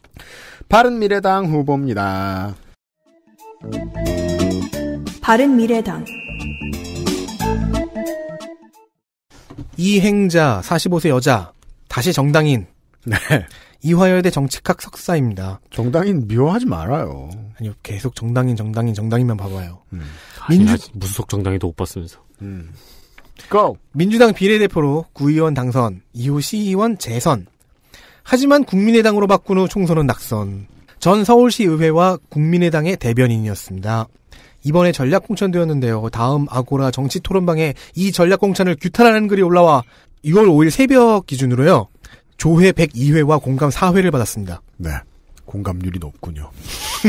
바른미래당 후보입니다. 바른미래당 이행자 45세 여자 다시 정당인 네. 이화여대 정치학 석사입니다. 정당인 미워하지 말아요. 아니요, 계속 정당인, 정당인, 정당인만 봐봐요. 음. 아, 민주 무소속 정당이도 못 봤으면서. 음. 고! 민주당 비례대표로 구의원 당선, 이후 시의원 재선. 하지만 국민의당으로 바꾼 후 총선은 낙선. 전 서울시 의회와 국민의당의 대변인이었습니다. 이번에 전략공천되었는데요. 다음 아고라 정치 토론방에 이 전략공천을 규탄하는 글이 올라와 6월 5일 새벽 기준으로요. 조회 102회와 공감 4회를 받았습니다. 네. 공감률이 높군요.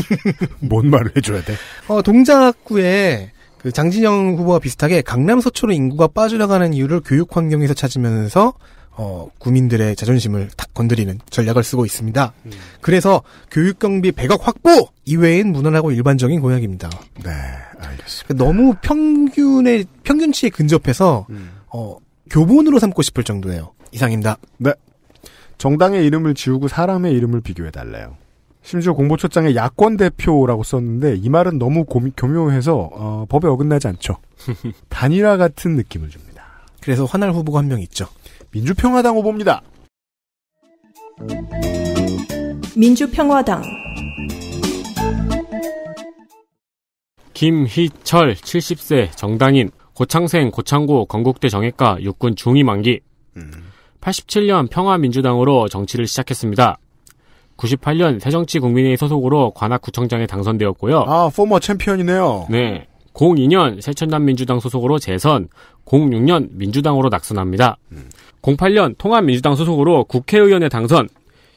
뭔 말을 해줘야 돼? 어, 동작구에 그 장진영 후보와 비슷하게 강남 서초로 인구가 빠져나가는 이유를 교육 환경에서 찾으면서 어, 국민들의 자존심을 탁 건드리는 전략을 쓰고 있습니다. 음. 그래서 교육 경비 100억 확보 이외엔 무난하고 일반적인 공약입니다. 네, 알겠습니다. 그러니까 너무 평균의 평균치에 근접해서 음. 어, 교본으로 삼고 싶을 정도예요. 이상입니다. 네. 정당의 이름을 지우고 사람의 이름을 비교해 달래요. 심지어 공보초장에 야권 대표라고 썼는데 이 말은 너무 고미, 교묘해서 어, 법에 어긋나지 않죠. 단일화 같은 느낌을 줍니다. 그래서 화날 후보가 한 명 있죠. 민주평화당 후보입니다. 민주평화당 김희철 70세 정당인 고창생 고창고 건국대 정외과 육군 중위 만기 87년 평화민주당으로 정치를 시작했습니다. 98년 새정치국민회의 소속으로 관악구청장에 당선되었고요. 아, 포머 챔피언이네요. 네. 02년 새천남민주당 소속으로 재선, 06년 민주당으로 낙선합니다. 음. 08년 통합민주당 소속으로 국회의원에 당선,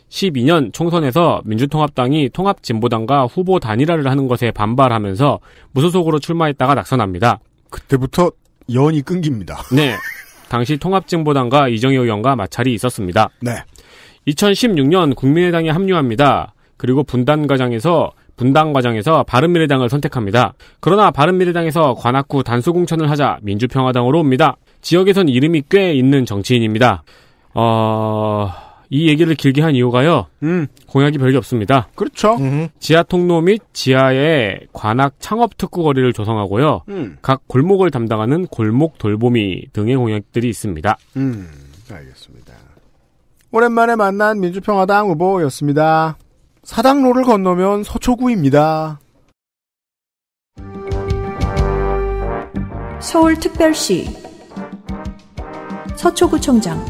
12년 총선에서 민주통합당이 통합진보당과 후보 단일화를 하는 것에 반발하면서 무소속으로 출마했다가 낙선합니다. 그때부터 연이 끊깁니다. 네. 당시 통합진보당과 이정희 의원과 마찰이 있었습니다. 네. 2016년 국민의당에 합류합니다. 그리고 분단과장에서 분당과장에서 바른미래당을 선택합니다. 그러나 바른미래당에서 관악구 단수공천을 하자 민주평화당으로 옵니다. 지역에선 이름이 꽤 있는 정치인입니다. 어, 이 얘기를 길게 한 이유가요. 음. 공약이 별게 없습니다. 그렇죠. 음. 지하 통로 및 지하에 관악 창업 특구 거리를 조성하고요. 음. 각 골목을 담당하는 골목 돌보미 등의 공약들이 있습니다. 음. 알겠습니다. 오랜만에 만난 민주평화당 후보였습니다. 사당로를 건너면 서초구입니다. 서울특별시 서초구청장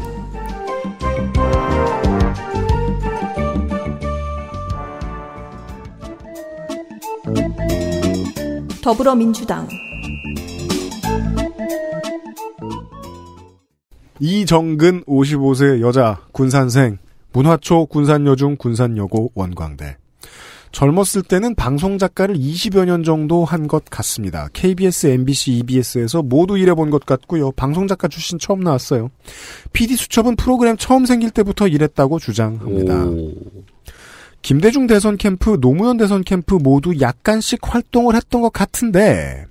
더불어민주당 이정근 55세 여자 군산생 문화초 군산여중 군산여고 원광대 젊었을 때는 방송 작가를 20여 년 정도 한 것 같습니다. KBS, MBC, EBS에서 모두 일해본 것 같고요. 방송 작가 출신 처음 나왔어요. PD 수첩은 프로그램 처음 생길 때부터 일했다고 주장합니다. 김대중 대선 캠프, 노무현 대선 캠프 모두 약간씩 활동을 했던 것 같은데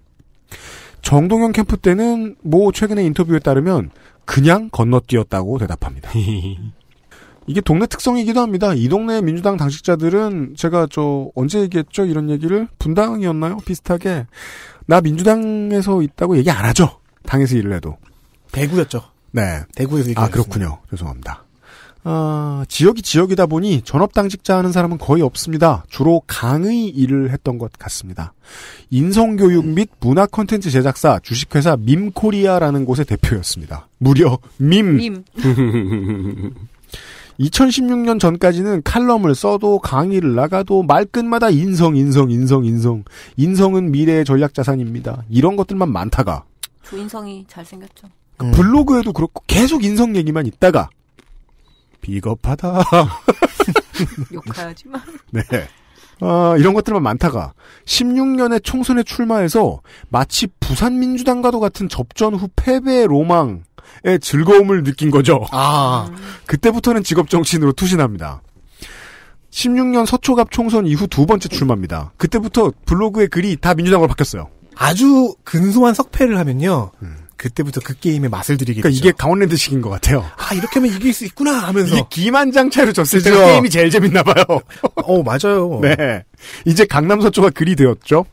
정동영 캠프 때는 뭐 최근의 인터뷰에 따르면 그냥 건너뛰었다고 대답합니다. 이게 동네 특성이기도 합니다. 이 동네 민주당 당직자들은 제가 저 언제 얘기했죠? 이런 얘기를 분당이었나요? 비슷하게 나 민주당에서 있다고 얘기 안 하죠. 당에서 일을 해도 대구였죠. 네, 대구에서 얘기 아 그렇군요. 죄송합니다. 아, 지역이 지역이다 보니 전업 당직자 하는 사람은 거의 없습니다. 주로 강의 일을 했던 것 같습니다. 인성교육 및 문화 콘텐츠 제작사 주식회사 밈코리아라는 곳의 대표였습니다. 무려 밈. 밈. 2016년 전까지는 칼럼을 써도 강의를 나가도 말끝마다 인성, 인성, 인성, 인성. 인성은 미래의 전략 자산입니다. 이런 것들만 많다가. 조인성이 잘생겼죠. 그러니까 음. 블로그에도 그렇고 계속 인성 얘기만 있다가. 비겁하다. 욕하지 만 네. 아, 이런 것들만 많다가 16년에 총선에 출마해서 마치 부산 민주당과도 같은 접전 후 패배의 로망 즐거움을 느낀 거죠. 아. 그때부터는 직업 정신으로 투신합니다. 16년 서초갑 총선 이후 두 번째 출마입니다. 그때부터 블로그의 글이 다 민주당으로 바뀌었어요. 아주 근소한 석패를 하면요. 음. 그때부터 그 게임의 맛을 들이겠죠. 그러니까 이게 강원랜드식인 것 같아요. 아 이렇게 하면 이길 수 있구나 하면서 이 기만장차로 졌을 때 게임이 제일 재밌나 봐요. 어 맞아요. 네, 이제 강남 서초가 글이 되었죠.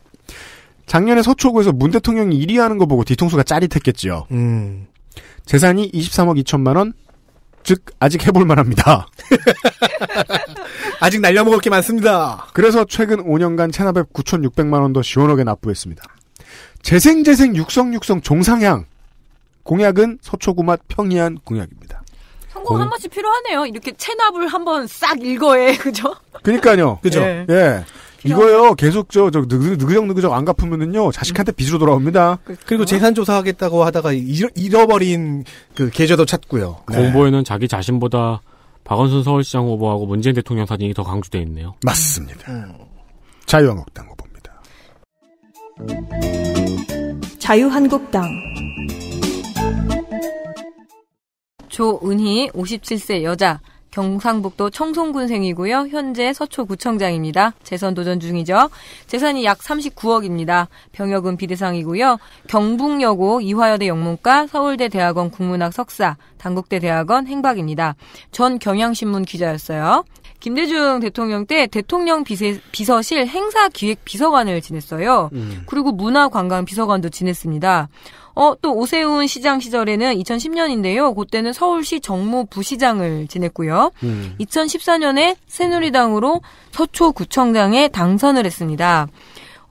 작년에 서초구에서 문 대통령이 1위하는 거 보고 뒤통수가 짜릿했겠지요. 음. 재산이 23억 2천만 원, 즉 아직 해볼 만합니다. 아직 날려먹을 게 많습니다. 그래서 최근 5년간 체납액 9,600만 원더 시원하게 납부했습니다. 재생 재생 육성 육성 종상향 공약은 서초구맛 평이한 공약입니다. 성공 한 번씩 필요하네요. 이렇게 체납을 한 번 싹 읽어해 그죠? 그니까요. 그죠? 예. 예. 어. 이거요 계속 저, 저 느그적 느그적 안 갚으면은요 자식한테 빚으로 돌아옵니다. 그리고 그렇죠. 재산 조사하겠다고 하다가 잃어, 버린그 계좌도 찾고요. 네. 공보에는 자기 자신보다 박원순 서울시장 후보하고 문재인 대통령 사진이 더 강조돼 있네요. 맞습니다. 음. 자유한국당 후보입니다. 자유한국당 조은희 57세 여자 경상북도 청송군생이고요. 현재 서초구청장입니다. 재선 도전 중이죠. 재산이 약 39억입니다. 병역은 비대상이고요. 경북여고 이화여대 영문과 서울대 대학원 국문학 석사, 당국대 대학원 행박입니다. 전 경향신문 기자였어요. 김대중 대통령 때 대통령 비세, 비서실 행사기획 비서관을 지냈어요. 음. 그리고 문화관광 비서관도 지냈습니다. 어, 또 오세훈 시장 시절에는 2010년인데요. 그때는 서울시 정무부시장을 지냈고요. 음. 2014년에 새누리당으로 서초구청장에 당선을 했습니다.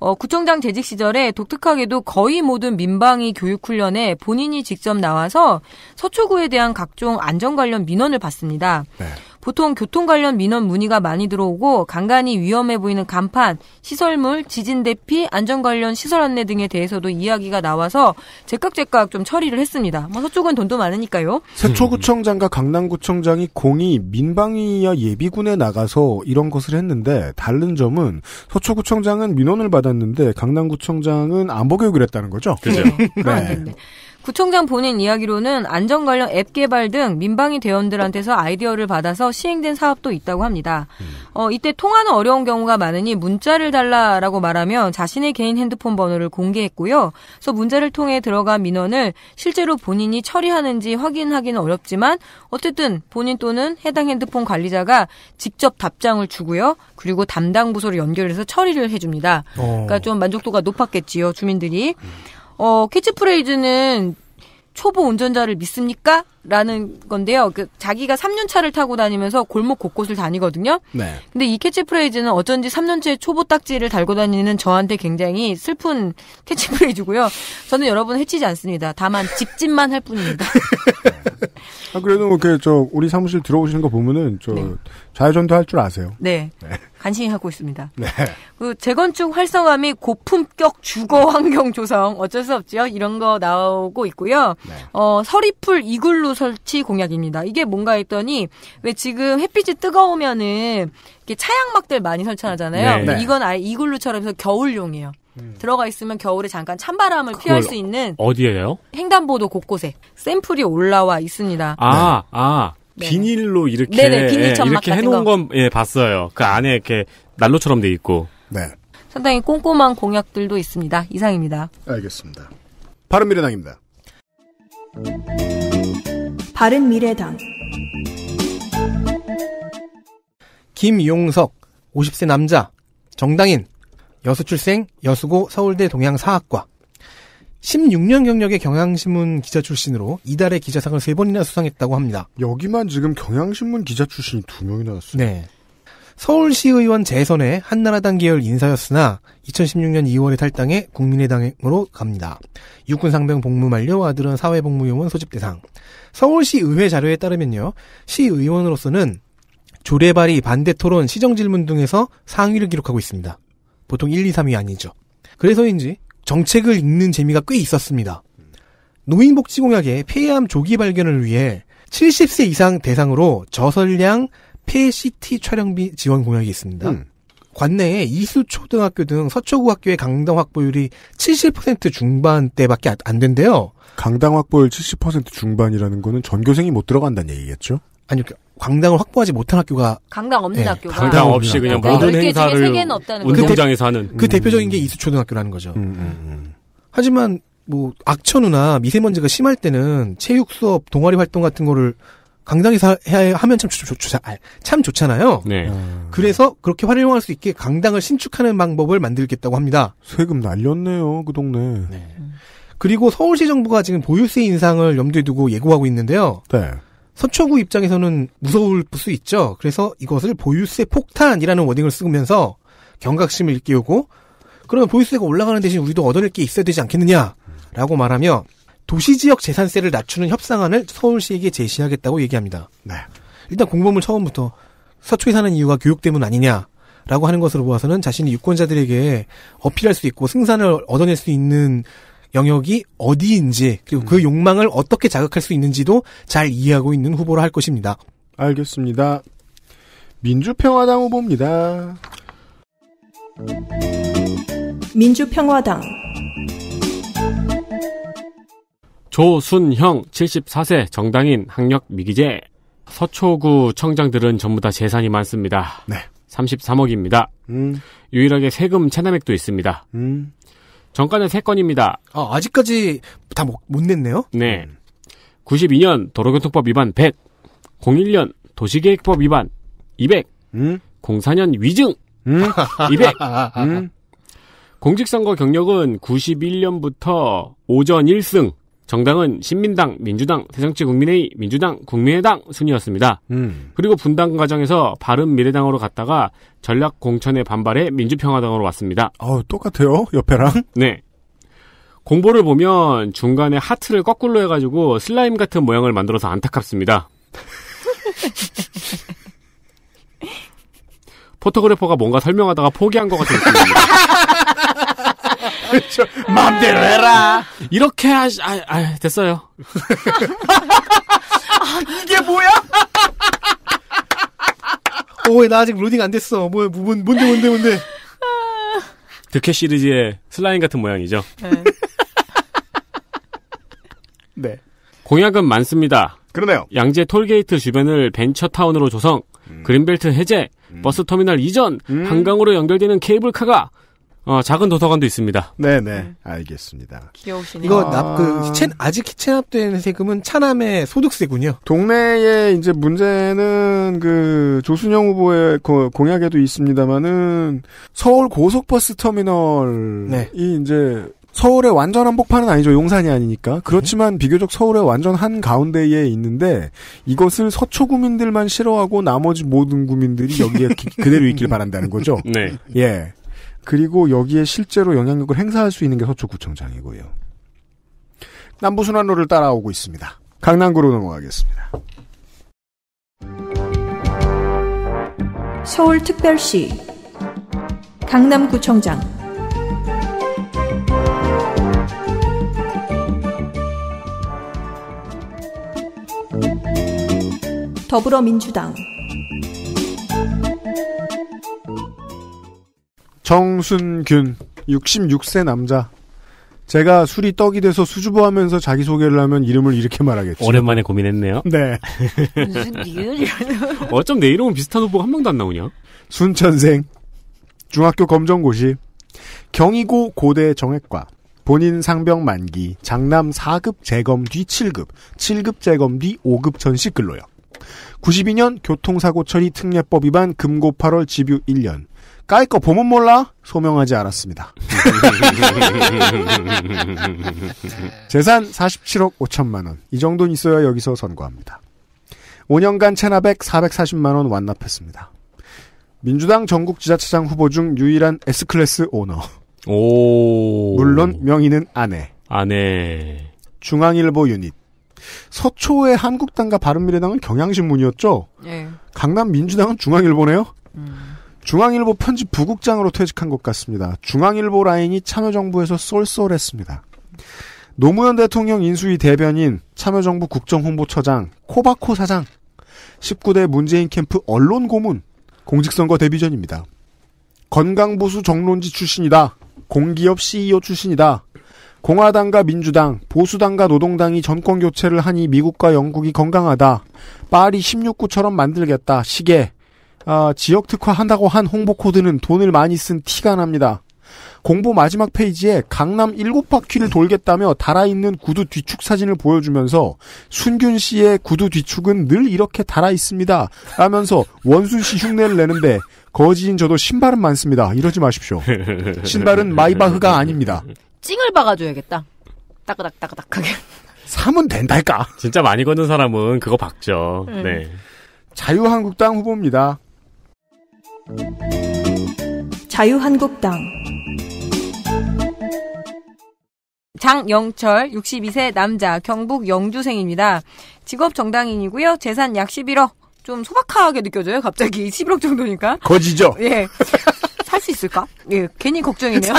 어, 구청장 재직 시절에 독특하게도 거의 모든 민방위 교육훈련에 본인이 직접 나와서 서초구에 대한 각종 안전 관련 민원을 받습니다. 네. 보통 교통 관련 민원 문의가 많이 들어오고 간간히 위험해 보이는 간판, 시설물, 지진 대피, 안전 관련 시설 안내 등에 대해서도 이야기가 나와서 제깍제깍좀 처리를 했습니다. 뭐 서쪽은 돈도 많으니까요. 세초구청장과 강남구청장이 공이 민방위와 예비군에 나가서 이런 것을 했는데 다른 점은 서초구청장은 민원을 받았는데 강남구청장은 안 보교육을 했다는 거죠. 그죠. 네. 네. 네. 구청장 본인 이야기로는 안전 관련 앱 개발 등 민방위 대원들한테서 아이디어를 받아서 시행된 사업도 있다고 합니다. 어, 이때 통화는 어려운 경우가 많으니 문자를 달라라고 말하면 자신의 개인 핸드폰 번호를 공개했고요. 그래서 문자를 통해 들어간 민원을 실제로 본인이 처리하는지 확인하기는 어렵지만 어쨌든 본인 또는 해당 핸드폰 관리자가 직접 답장을 주고요. 그리고 담당 부서로 연결해서 처리를 해줍니다. 어. 그러니까 좀 만족도가 높았겠지요 주민들이. 어, 캐치프레이즈는 초보 운전자를 믿습니까? 라는 건데요. 그 자기가 3년 차를 타고 다니면서 골목 곳곳을 다니거든요. 네. 근데 이 캐치프레이즈는 어쩐지 3년째 초보 딱지를 달고 다니는 저한테 굉장히 슬픈 캐치프레이즈고요. 저는 여러분 해치지 않습니다. 다만 집집만 할 뿐입니다. 아, 그래도 그저 뭐 우리 사무실 들어오시는 거 보면은 저 네. 자유전도 할 줄 아세요. 네. 네. 간신히 하고 있습니다. 네. 그 재건축 활성화 및 고품격 주거 환경 조성 어쩔 수 없지요. 이런 거 나오고 있고요. 네. 어 서리풀 이글루 설치 공약입니다. 이게 뭔가 했더니 왜 지금 햇빛이 뜨거우면은 이렇게 차양막들 많이 설치하잖아요. 네. 네. 이건 아예 이글루처럼 해서 겨울용이에요. 음. 들어가 있으면 겨울에 잠깐 찬바람을 피할 수 있는 어디에요? 횡단보도 곳곳에 샘플이 올라와 있습니다. 아, 네. 아. 네. 비닐로 이렇게 네네, 비닐 예, 이렇게 해 놓은 건 예, 봤어요. 그 안에 이렇게 난로처럼 돼 있고. 네. 상당히 꼼꼼한 공약들도 있습니다. 이상입니다. 알겠습니다. 바른미래당입니다. 바른미래당 김용석 50세 남자 정당인 여수 출생 여수고 서울대 동양사학과 16년 경력의 경향신문 기자 출신으로 이달의 기자상을 세 번이나 수상했다고 합니다. 여기만 지금 경향신문 기자 출신이 두 명이나 왔어요. 네. 서울시의원 재선에 한나라당 계열 인사였으나 2016년 2월에 탈당해 국민의당으로 갑니다. 육군 상병 복무 만료 아들은 사회복무요원 소집 대상. 서울시 의회 자료에 따르면요. 시의원으로서는 조례발의 반대 토론 시정 질문 등에서 상위를 기록하고 있습니다. 보통 1, 2, 3위 아니죠. 그래서인지 정책을 읽는 재미가 꽤 있었습니다. 노인복지 공약의 폐암 조기 발견을 위해 70세 이상 대상으로 저설량 폐CT 촬영비 지원 공약이 있습니다. 음. 관내에 이수초등학교 등 서초구 학교의 강당 확보율이 70% 중반대밖에 안 된대요. 강당 확보율 70% 중반이라는 거는 전교생이 못 들어간다는 얘기겠죠? 아니요. 그 강당을 확보하지 못한 학교가 강당 없는 네, 학교가 강당 없이 그냥 모든 행사를 운동장에서 하는 그, 그, 대표적인 게 이수초등학교라는 거죠. 음, 음, 음. 하지만 뭐 악천후나 미세먼지가 심할 때는 체육 수업, 동아리 활동 같은 거를 강당에서 해야 하면 참, 좋, 좋, 아, 참 좋잖아요. 네. 아. 그래서 그렇게 활용할 수 있게 강당을 신축하는 방법을 만들겠다고 합니다. 세금 날렸네요, 그 동네. 네. 그리고 서울시 정부가 지금 보유세 인상을 염두에 두고 예고하고 있는데요. 네. 서초구 입장에서는 무서울 수 있죠. 그래서 이것을 보유세 폭탄이라는 워딩을 쓰면서 경각심을 일깨우고 그러면 보유세가 올라가는 대신 우리도 얻어낼 게 있어야 되지 않겠느냐라고 말하며 도시지역 재산세를 낮추는 협상안을 서울시에게 제시하겠다고 얘기합니다. 네. 일단 공범을 처음부터 서초에 사는 이유가 교육 때문 아니냐 라고 하는 것으로 보아서는 자신이 유권자들에게 어필할 수 있고 승산을 얻어낼 수 있는 영역이 어디인지 그리고 그 음. 욕망을 어떻게 자극할 수 있는지도 잘 이해하고 있는 후보로 할 것입니다. 알겠습니다. 민주평화당 후보입니다. 민주평화당 조순형 74세 정당인 학력 미기재 서초구 청장들은 전부 다 재산이 많습니다. 네. 33억입니다. 음. 유일하게 세금 체납액도 있습니다. 음. 정가는 3건입니다. 아, 아직까지 다 못 냈네요? 네. 92년 도로교통법 위반 100, 01년 도시계획법 위반 200, 음? 04년 위증 음? 200. 음? 공직선거 경력은 91년부터 오전 1승, 정당은 신민당, 민주당, 새정치국민회의, 민주당, 국민의당 순이었습니다. 음. 그리고 분당 과정에서 바른미래당으로 갔다가 전략 공천에 반발해 민주평화당으로 왔습니다. 어, 똑같아요. 옆에랑. 네. 공보를 보면 중간에 하트를 거꾸로 해가지고 슬라임 같은 모양을 만들어서 안타깝습니다. 포토그래퍼가 뭔가 설명하다가 포기한 것 같은 느낌입니다. 맘대로 그렇죠. 해라. 이렇게 하시, 아, 아 됐어요. 이게 뭐야? 오, 나 아직 로딩 안 됐어. 뭐, 뭐 뭔, 뭔데, 뭔데, 뭔데. 드캐 시리즈의 슬라임 같은 모양이죠. 네. 네. 공약은 많습니다. 그러네요. 양재 톨게이트 주변을 벤처타운으로 조성, 음. 그린벨트 해제, 음. 버스터미널 이전, 음. 한강으로 연결되는 케이블카가 어, 작은 도서관도 있습니다. 네네. 네. 알겠습니다. 귀여우시네요. 이거 납, 그, 희체, 아. 아직 체납된 세금은 차남의 소득세군요. 동네에 이제 문제는 그, 조순영 후보의 그 공약에도 있습니다만은, 서울 고속버스 터미널이 네. 이제, 서울의 완전 한복판은 아니죠. 용산이 아니니까. 네. 그렇지만 네. 비교적 서울의 완전 한 가운데에 있는데 이것을 서초 구민들만 싫어하고 나머지 모든 구민들이 여기에 기, 그대로 있길 바란다는 거죠. 네. 예. 그리고 여기에 실제로 영향력을 행사할 수 있는 게 서초구청장이고요. 남부순환로를 따라오고 있습니다. 강남구로 넘어가겠습니다. 서울특별시 강남구청장 더불어민주당 정순균 66세 남자. 제가 술이 떡이 돼서 수줍어하면서 자기 소개를 하면 이름을 이렇게 말하겠죠. 오랜만에 고민했네요. 네. 무슨 어쩜 내 이름은 비슷한 후보가 한 명도 안 나오냐? 순천생 중학교 검정고시 경희고 고대 정액과 본인 상병 만기 장남 4급 재검 뒤 7급 7급 재검 뒤 5급 전시 근로요. 92년 교통사고 처리 특례법 위반 금고 8월 집유 1년 깔거 보면 몰라? 소명하지 않았습니다. 재산 47억 5천만 원. 이 정도는 있어야 여기서 선고합니다. 5년간 체납액 440만 원 완납했습니다. 민주당 전국 지자체장 후보 중 유일한 S클래스 오너. 오. 물론 명의는 아내. 아내. 중앙일보 유닛. 서초의 한국당과 바른미래당은 경향신문이었죠. 예. 강남 민주당은 중앙일보네요. 음. 중앙일보 편집 부국장으로 퇴직한 것 같습니다. 중앙일보 라인이 참여정부에서 쏠쏠했습니다. 노무현 대통령 인수위 대변인, 참여정부 국정홍보처장, 코바코 사장, 19대 문재인 캠프 언론 고문, 공직선거 데뷔 전입니다. 건강보수 정론지 출신이다. 공기업 CEO 출신이다. 공화당과 민주당, 보수당과 노동당이 정권 교체를 하니 미국과 영국이 건강하다. 파리 16구처럼 만들겠다. 시계. 아, 지역 특화한다고 한 홍보 코드는 돈을 많이 쓴 티가 납니다. 공보 마지막 페이지에 강남 7바퀴를 돌겠다며 달아있는 구두 뒤축 사진을 보여주면서 순균 씨의 구두 뒤축은 늘 이렇게 달아있습니다. 라면서 원순 씨 흉내를 내는데 거지인 저도 신발은 많습니다. 이러지 마십시오. 신발은 마이바흐가 아닙니다. 찡을 박아줘야겠다. 따그닥 따그닥하게. 사면 된다니까 진짜 많이 걷는 사람은 그거 박죠. 음. 네. 자유한국당 후보입니다. 자유한국당 장영철 62세 남자 경북 영주생입니다. 직업 정당인이고요. 재산 약 11억. 좀 소박하게 느껴져요. 갑자기 11억 정도니까. 거지죠. 예. 살 수 있을까? 예. 괜히 걱정이네요.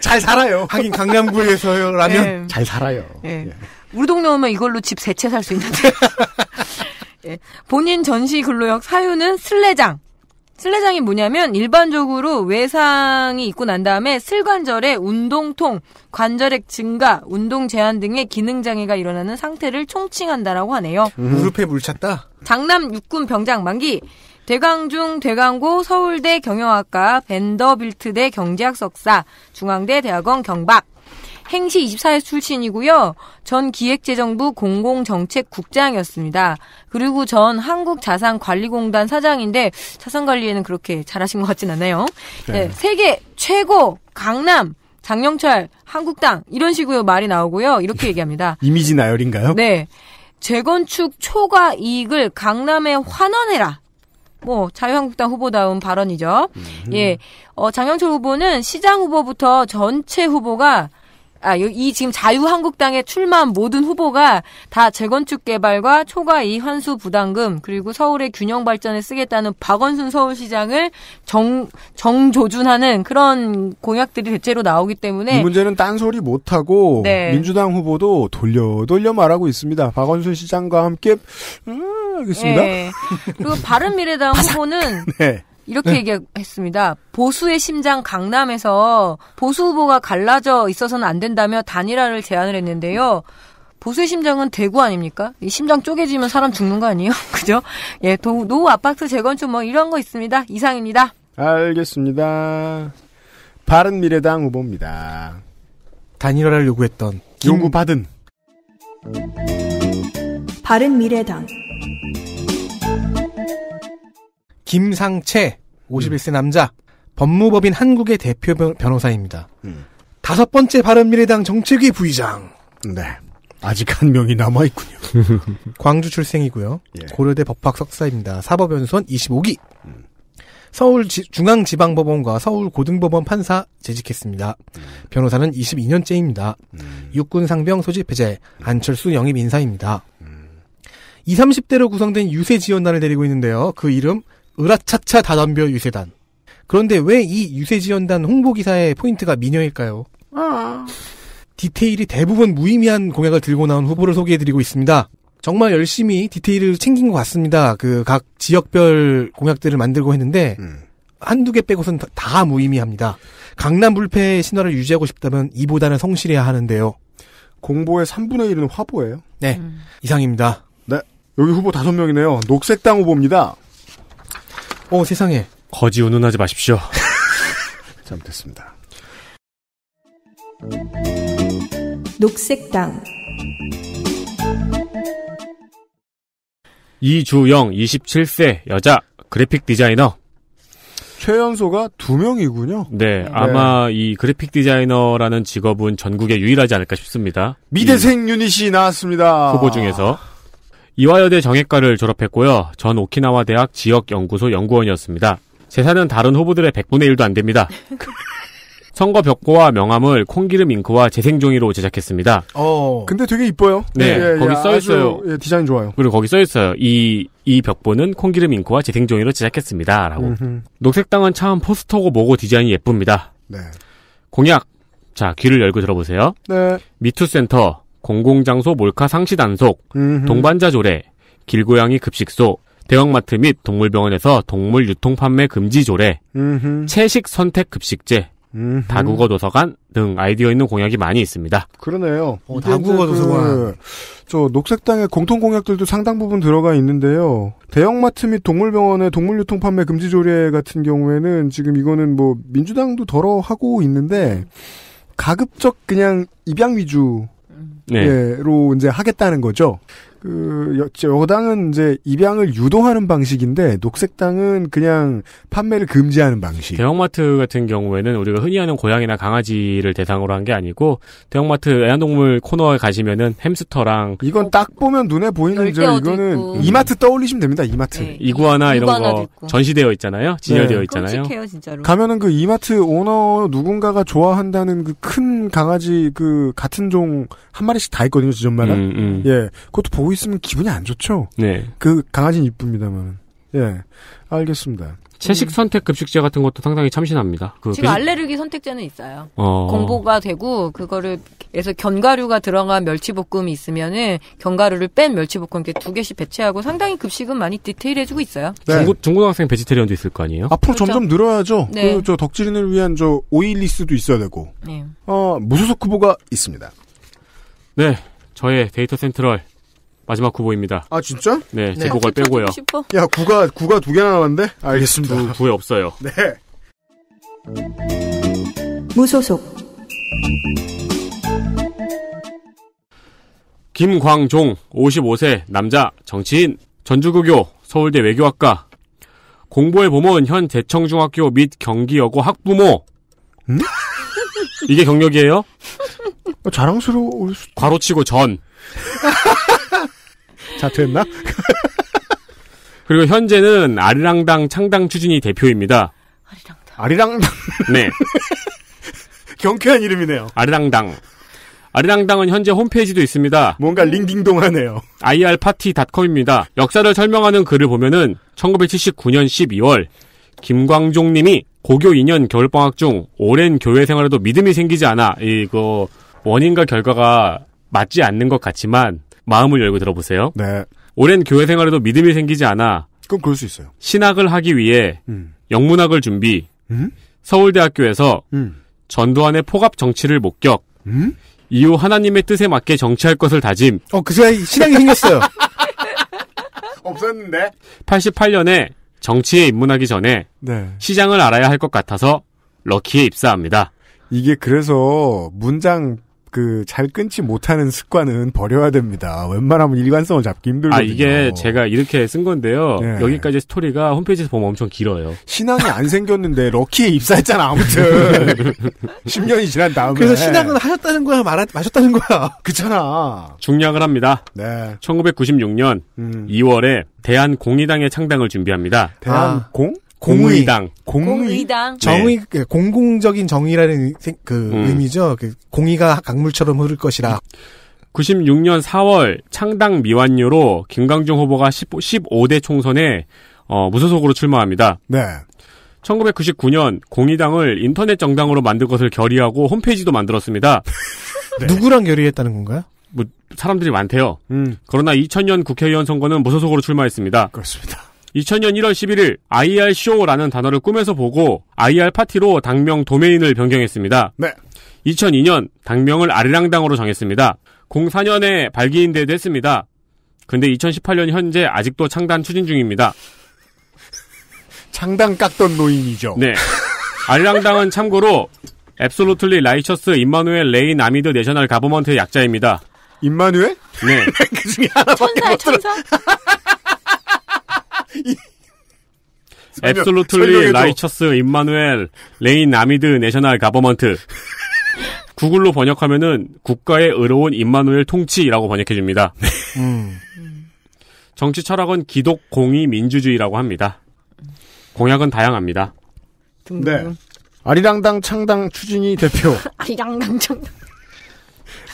잘 살아요. 하긴 강남구에서라면 예. 잘 살아요. 예. 예. 우리 동네 오면 이걸로 집 세 채 살 수 있는데. 예. 본인 전시 근로역 사유는 슬레장. 슬레장이 뭐냐면 일반적으로 외상이 있고 난 다음에 슬관절의 운동통, 관절액 증가, 운동 제한 등의 기능 장애가 일어나는 상태를 총칭한다라고 하네요. 음. 무릎에 물 찼다. 장남 육군 병장 만기 대강중 대강고 서울대 경영학과 벤더빌트대 경제학 석사 중앙대 대학원 경박 행시 24회 출신이고요. 전 기획재정부 공공정책국장이었습니다. 그리고 전 한국자산관리공단 사장인데 자산관리에는 그렇게 잘하신 것 같진 않아요. 네. 네, 세계 최고 강남 장영철 한국당 이런 식으로 말이 나오고요. 이렇게 예. 얘기합니다. 이미지 나열인가요? 네. 재건축 초과 이익을 강남에 환원해라. 뭐 자유한국당 후보다운 발언이죠. 음. 예, 어, 장영철 후보는 시장 후보부터 전체 후보가 아, 이 지금 자유한국당의 출마한 모든 후보가 다 재건축 개발과 초과 이환수 부담금 그리고 서울의 균형 발전에 쓰겠다는 박원순 서울시장을 정 정조준하는 그런 공약들이 대체로 나오기 때문에 이 문제는 딴소리 못 하고 네. 민주당 후보도 돌려 돌려 말하고 있습니다. 박원순 시장과 함께 음, 알겠습니다. 네. 그리고 바른미래당 후보는 네. 이렇게 네. 얘기했습니다. 보수의 심장 강남에서 보수 후보가 갈라져 있어서는 안 된다며 단일화를 제안을 했는데요. 보수의 심장은 대구 아닙니까? 이 심장 쪼개지면 사람 죽는 거 아니에요? 그죠? 예, 도, 노후 아파트 재건축 뭐 이런 거 있습니다. 이상입니다. 알겠습니다. 바른 미래당 후보입니다. 단일화를 요구했던 요구받은 바른 미래당 김상채 51세 음. 남자 법무법인 한국의 대표 변호사입니다. 음. 다섯 번째 바른미래당 정책위 부의장. 네. 아직 한 명이 남아있군요. 광주 출생이고요. 예. 고려대 법학 석사입니다. 사법연수원 25기. 음. 서울 중앙지방법원과 서울고등법원 판사 재직했습니다. 음. 변호사는 22년째입니다. 음. 육군 상병 소집 해제, 음. 안철수 영입 인사입니다. 음. 20, 30대로 구성된 유세 지원단을 데리고 있는데요. 그 이름 으라차차 다단별 유세단. 그런데 왜 이 유세지원단 홍보기사의 포인트가 미녀일까요? 아. 디테일이 대부분 무의미한 공약을 들고 나온 후보를 소개해드리고 있습니다. 정말 열심히 디테일을 챙긴 것 같습니다. 그 각 지역별 공약들을 만들고 했는데 음. 한두 개 빼고선 다, 다 무의미합니다. 강남 불패의 신화를 유지하고 싶다면 이보다는 성실해야 하는데요. 공보의 3분의 1은 화보예요. 네. 음. 이상입니다. 네. 여기 후보 5 명이네요. 녹색당 후보입니다. 어, 세상에. 거지 운운하지 마십시오. 잘못했습니다. 녹색당 이주영 27세 여자 그래픽 디자이너 최연소가 두 명이군요. 네, 네, 아마 이 그래픽 디자이너라는 직업은 전국에 유일하지 않을까 싶습니다. 미대생 유닛이 나왔습니다. 후보 중에서 이화여대 정액과를 졸업했고요. 전 오키나와 대학 지역연구소 연구원이었습니다. 재산은 다른 후보들의 100분의 1도 안 됩니다. 선거 벽고와 명함을 콩기름 잉크와 재생종이로 제작했습니다. 어. 근데 되게 이뻐요. 네, 예, 예 거기 예, 써 있어요. 예, 디자인 좋아요. 그리고 거기 써 있어요. 이 이 벽보는 콩기름 잉크와 재생종이로 제작했습니다라고. 녹색당은 참 포스터고 뭐고 디자인이 예쁩니다. 네. 공약. 자, 귀를 열고 들어보세요. 네. 미투 센터 공공장소 몰카 상시 단속, 음흠. 동반자 조례, 길고양이 급식소, 대형마트 및 동물병원에서 동물 유통 판매 금지 조례, 음흠. 채식 선택 급식제, 음흠. 다국어 도서관 등 아이디어 있는 공약이 많이 있습니다. 그러네요. 어, 다국어 그 도서관. 그, 저 녹색당의 공통 공약들도 상당 부분 들어가 있는데요. 대형마트 및 동물병원의 동물 유통 판매 금지 조례 같은 경우에는 지금 이거는 뭐 민주당도 덜어 하고 있는데 가급적 그냥 입양 위주 네. 예,로 이제 하겠다는 거죠. 그 여당은 이제 입양을 유도하는 방식인데 녹색당은 그냥 판매를 금지하는 방식. 대형마트 같은 경우에는 우리가 흔히 하는 고양이나 강아지를 대상으로 한 게 아니고 대형마트 애완동물 코너에 가시면은 햄스터랑 이건 딱 보면 눈에 보이는 저 이거는 있고. 이마트 떠올리시면 됩니다. 이마트. 네. 이구아나 이런 거 전시되어 있잖아요. 진열되어 네. 있잖아요. 끔찍해요, 진짜로. 가면은 그 이마트 오너 누군가가 좋아한다는 그 큰 강아지 그 같은 종 한 마리씩 다 있거든요. 지점마다. 음, 음. 예. 그것도 보고 보고 있으면 기분이 안 좋죠. 네. 그 강아지는 이쁩니다만. 예. 알겠습니다. 채식 선택 급식제 같은 것도 상당히 참신합니다. 그 지금 배식... 알레르기 선택제는 있어요. 어... 공보가 되고 그거를 그래서 견과류가 들어간 멸치볶음이 있으면은 견과류를 뺀 멸치볶음 이렇게 두 개씩 배치하고 상당히 급식은 많이 디테일해주고 있어요. 네. 중고, 중고등학생 베지테리언도 있을 거 아니에요? 앞으로 그렇죠. 점점 늘어야죠. 네. 그저 덕질인을 위한 저 오일리스도 있어야 되고. 네. 어 무소속 후보가 있습니다. 네, 저의 데이터 센트럴 마지막 후보입니다. 아 진짜? 네, 네. 제보걸 빼고요. 야 구가 구가 두 개나 남았는데? 알겠습니다. 두, 구에 없어요. 네. 무소속 김광종 55세 남자 정치인 전주구교 서울대 외교학과 공보에 보면 현 대청중학교 및 경기여고 학부모 음? 이게 경력이에요? 어, 자랑스러울 수... 괄호치고 전 자됐나 그리고 현재는 아리랑당 창당 추진이 대표입니다. 아리랑당. 아리랑당. 네. 경쾌한 이름이네요. 아리랑당. 아리랑당은 현재 홈페이지도 있습니다. 뭔가 링딩동하네요. irparty.com입니다. 역사를 설명하는 글을 보면은 1979년 12월 김광종 님이 고교 2년 겨울방학 중 오랜 교회 생활에도 믿음이 생기지 않아 이거 원인과 결과가 맞지 않는 것 같지만 마음을 열고 들어보세요. 네. 오랜 교회 생활에도 믿음이 생기지 않아. 그럼 그럴 수 있어요. 신학을 하기 위해 음. 영문학을 준비. 음? 서울대학교에서 음. 전두환의 포갑 정치를 목격. 음? 이후 하나님의 뜻에 맞게 정치할 것을 다짐. 어, 그 사이 신앙이 생겼어요. 없었는데. 88년에 정치에 입문하기 전에 네. 시장을 알아야 할 것 같아서 럭키에 입사합니다. 이게 그래서 문장 그잘 끊지 못하는 습관은 버려야 됩니다. 웬만하면 일관성을 잡기 힘들거든요. 아 이게 제가 이렇게 쓴 건데요. 네. 여기까지 스토리가 홈페이지에서 보면 엄청 길어요. 신앙이 안 생겼는데 럭키에 입사했잖아 아무튼 10년이 지난 다음에 그래서 신앙은 하셨다는 거야 말하, 마셨다는 거야. 그잖아. 중량을 합니다. 네. 1996년 음. 2월에 대한공의당의 창당을 준비합니다. 대한공? 아. 공의당. 공의, 당 네. 정의, 네. 공공적인 정의라는 그 음. 의미죠. 그 공의가 강물처럼 흐를 것이라. 96년 4월 창당 미완료로 김강중 후보가 15, 대 총선에 어, 무소속으로 출마합니다. 네. 1999년 공의당을 인터넷 정당으로 만들 것을 결의하고 홈페이지도 만들었습니다. 네. 누구랑 결의했다는 건가요? 뭐 사람들이 많대요. 음. 그러나 2000년 국회의원 선거는 무소속으로 출마했습니다. 그렇습니다. 2000년 1월 11일 IR 쇼라는 단어를 꿈에서 보고 IR 파티로 당명 도메인을 변경했습니다. 네. 2002년 당명을 아리랑당으로 정했습니다. 04년에 발기인대도 했습니다. 근데 2018년 현재 아직도 창단 추진 중입니다. 창단 깎던 노인이죠. 네. 아리랑당은 참고로 앱솔루틀리 라이처스 임마누엘 레인 아미드 내셔널 가버먼트의 약자입니다. 임마누엘? 네. 그 중에 하나밖에 천사, 천사? 앱솔루틀리 라이처스 임마누엘 레인 나미드 내셔널 가버먼트 구글로 번역하면은 국가의 의로운 임마누엘 통치라고 번역해줍니다. 음. 정치 철학은 기독 공의 민주주의라고 합니다. 공약은 다양합니다. 네. 네. 아리랑당 창당 추진이 대표. 아리랑당 창당.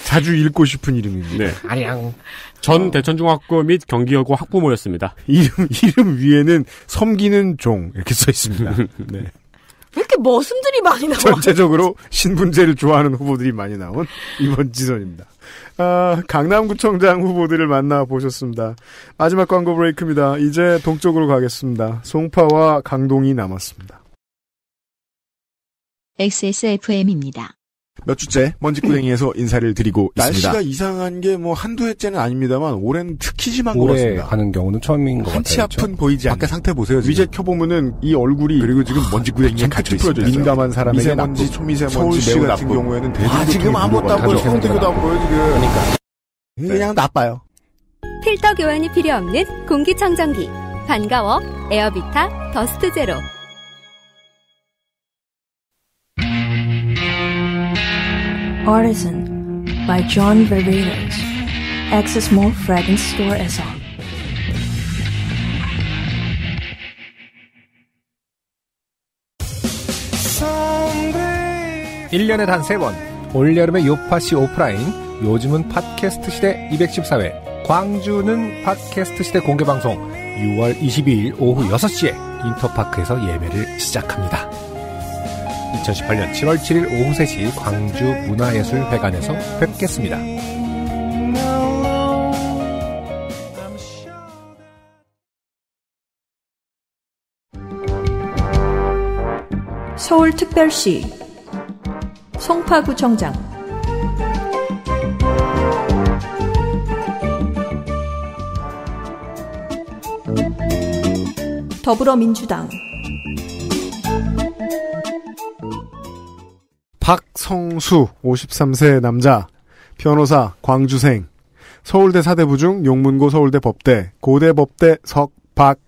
자주 읽고 싶은 이름입니다. 네. 아리랑. 전 대천중학교 및 경기여고 학부모였습니다. 이름 이름 위에는 섬기는 종 이렇게 써 있습니다. 네. 왜 이렇게 머슴들이 많이 나와? 전체적으로 신분제를 좋아하는 후보들이 많이 나온 이번 지선입니다. 아, 강남구청장 후보들을 만나 보셨습니다. 마지막 광고 브레이크입니다. 이제 동쪽으로 가겠습니다. 송파와 강동이 남았습니다. XSFM입니다. 몇 주째 먼지구덩이에서 인사를 드리고 있습니다. 날씨가 이상한 게 뭐 한두 해째는 아닙니다만 올해는 특히 심한 것 같습니다. 가는 경우는 처음인 것 같아요. 한치 아 앞은 보이지 않고 상태 보세요. 지금. 위젯 켜보면은 이 얼굴이 그리고 지금 먼지구덩이에 같이 풀어져 있어요. 민감한 사람에게 미세먼지, 초미세먼지, 서울시 매우 같은 나쁘. 경우에는 대중 아, 지금 아무것도 안 보여. 서울교도안 보여 지금. 그러니까. 그냥 네. 나빠요. 필터 교환이 필요 없는 공기청정기. 반가워. 에어비타 더스트 제로. Artisan by John Varinos. Access more fragrance store에서. (1년에) 단 (3번) 올여름의 요파시 오프라인 요즘은 팟캐스트 시대 214회 광주는 팟캐스트 시대 공개방송 6월 22일 오후 6시에 인터파크에서 예매를 시작합니다. 2018년 7월 7일 오후 3시 광주 문화예술회관에서 뵙겠습니다. 서울특별시 송파구청장 더불어민주당 박성수 53세 남자 변호사 광주생 서울대 사대부중 용문고 서울대 법대 고대 법대 석박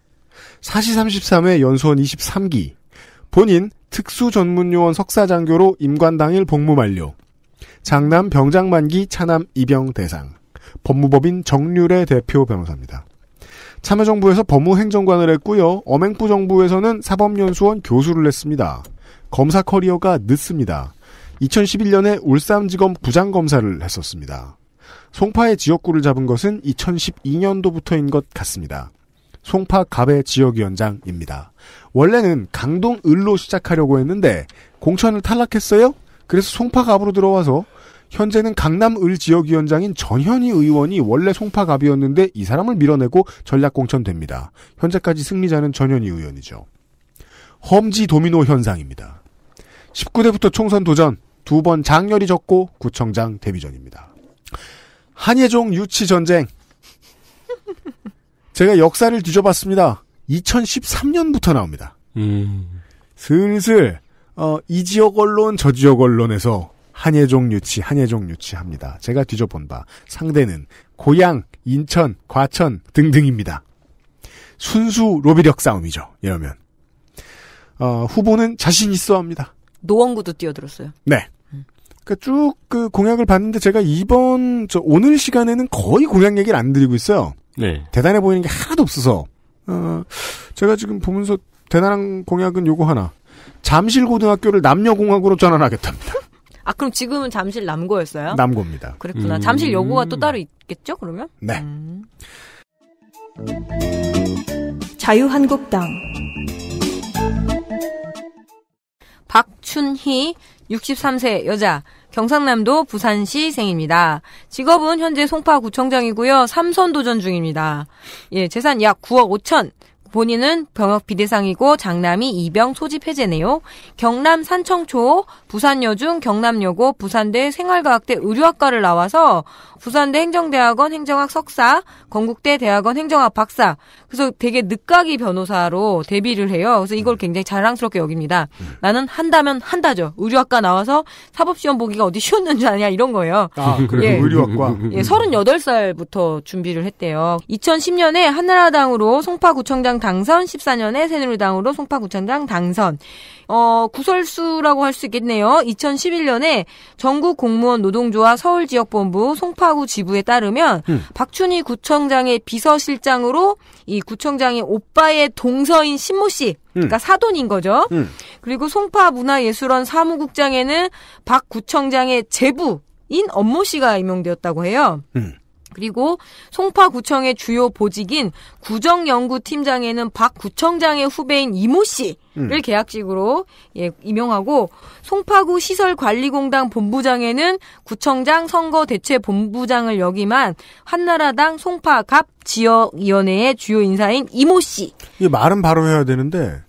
4시 33회 연수원 23기 본인 특수전문요원 석사장교로 임관 당일 복무 만료 장남 병장 만기 차남 입영 대상 법무법인 정률의 대표 변호사입니다. 참여정부에서 법무행정관을 했고요. 엄행부 정부에서는 사법연수원 교수를 했습니다. 검사 커리어가 늦습니다. 2011년에 울산지검 부장검사를 했었습니다. 송파의 지역구를 잡은 것은 2012년도부터인 것 같습니다. 송파 갑의 지역위원장입니다. 원래는 강동 을로 시작하려고 했는데 공천을 탈락했어요? 그래서 송파 갑으로 들어와서 현재는 강남 을 지역위원장인 전현희 의원이 원래 송파 갑이었는데 이 사람을 밀어내고 전략 공천됩니다. 현재까지 승리자는 전현희 의원이죠. 험지 도미노 현상입니다. 19대부터 총선 도전, 두번 장렬히 졌고 구청장 데뷔 전입니다. 한예종 유치 전쟁. 제가 역사를 뒤져봤습니다. 2013년부터 나옵니다. 음. 슬슬 어, 이 지역 언론 저 지역 언론에서 한예종 유치 한예종 유치합니다. 제가 뒤져본 바 상대는 고향 인천, 과천 등등입니다. 순수 로비력 싸움이죠. 이러면 어, 후보는 자신 있어 합니다. 노원구도 뛰어들었어요. 네. 그러니까 쭉그 공약을 봤는데 제가 이번 저 오늘 시간에는 거의 공약 얘기를 안 드리고 있어요. 네. 대단해 보이는 게 하나도 없어서 어, 제가 지금 보면서 대단한 공약은 요거 하나. 잠실 고등학교를 남녀공학으로 전환하겠답니다. 아 그럼 지금은 잠실 남고였어요? 남고입니다. 그랬구나. 음... 잠실 여고가 또 따로 있겠죠? 그러면? 네. 음... 자유한국당 박춘희 63세 여자 경상남도 부산시 생입니다. 직업은 현재 송파구청장이고요. 삼선 도전 중입니다. 예, 재산 약 9억 5천. 본인은 병역 비대상이고 장남이 이병 소집 해제네요. 경남 산청초, 부산여중, 경남여고, 부산대 생활과학대 의료학과를 나와서 부산대 행정대학원 행정학 석사, 건국대 대학원 행정학 박사, 그래서 되게 늦가기 변호사로 데뷔를 해요. 그래서 이걸 음. 굉장히 자랑스럽게 여깁니다. 음. 나는 한다면 한다죠. 의료학과 나와서 사법시험 보기가 어디 쉬웠는 줄 아냐 이런 거예요. 아, 그래 예. 그 의료학과. 예, 38살부터 예. 준비를 했대요. 2010년에 한나라당으로 송파구청장 당선, 14년에 새누리당으로 송파구청장 당선. 어, 구설수라고 할 수 있겠네요. 2011년에 전국 공무원 노동조합 서울 지역본부 송파구 지부에 따르면 음. 박춘희 구청장의 비서실장으로 이 구청장의 오빠의 동서인 신모 씨, 그러니까 음. 사돈인 거죠. 음. 그리고 송파 문화예술원 사무국장에는 박 구청장의 제부인 엄모 씨가 임명되었다고 해요. 음. 그리고 송파구청의 주요 보직인 구정연구팀장에는 박 구청장의 후배인 이모 씨를 음. 계약직으로 예, 임용하고 송파구 시설관리공단 본부장에는 구청장 선거대체본부장을 역임한 한나라당 송파갑 지역위원회의 주요 인사인 이모 씨. 이 말은 바로 해야 되는데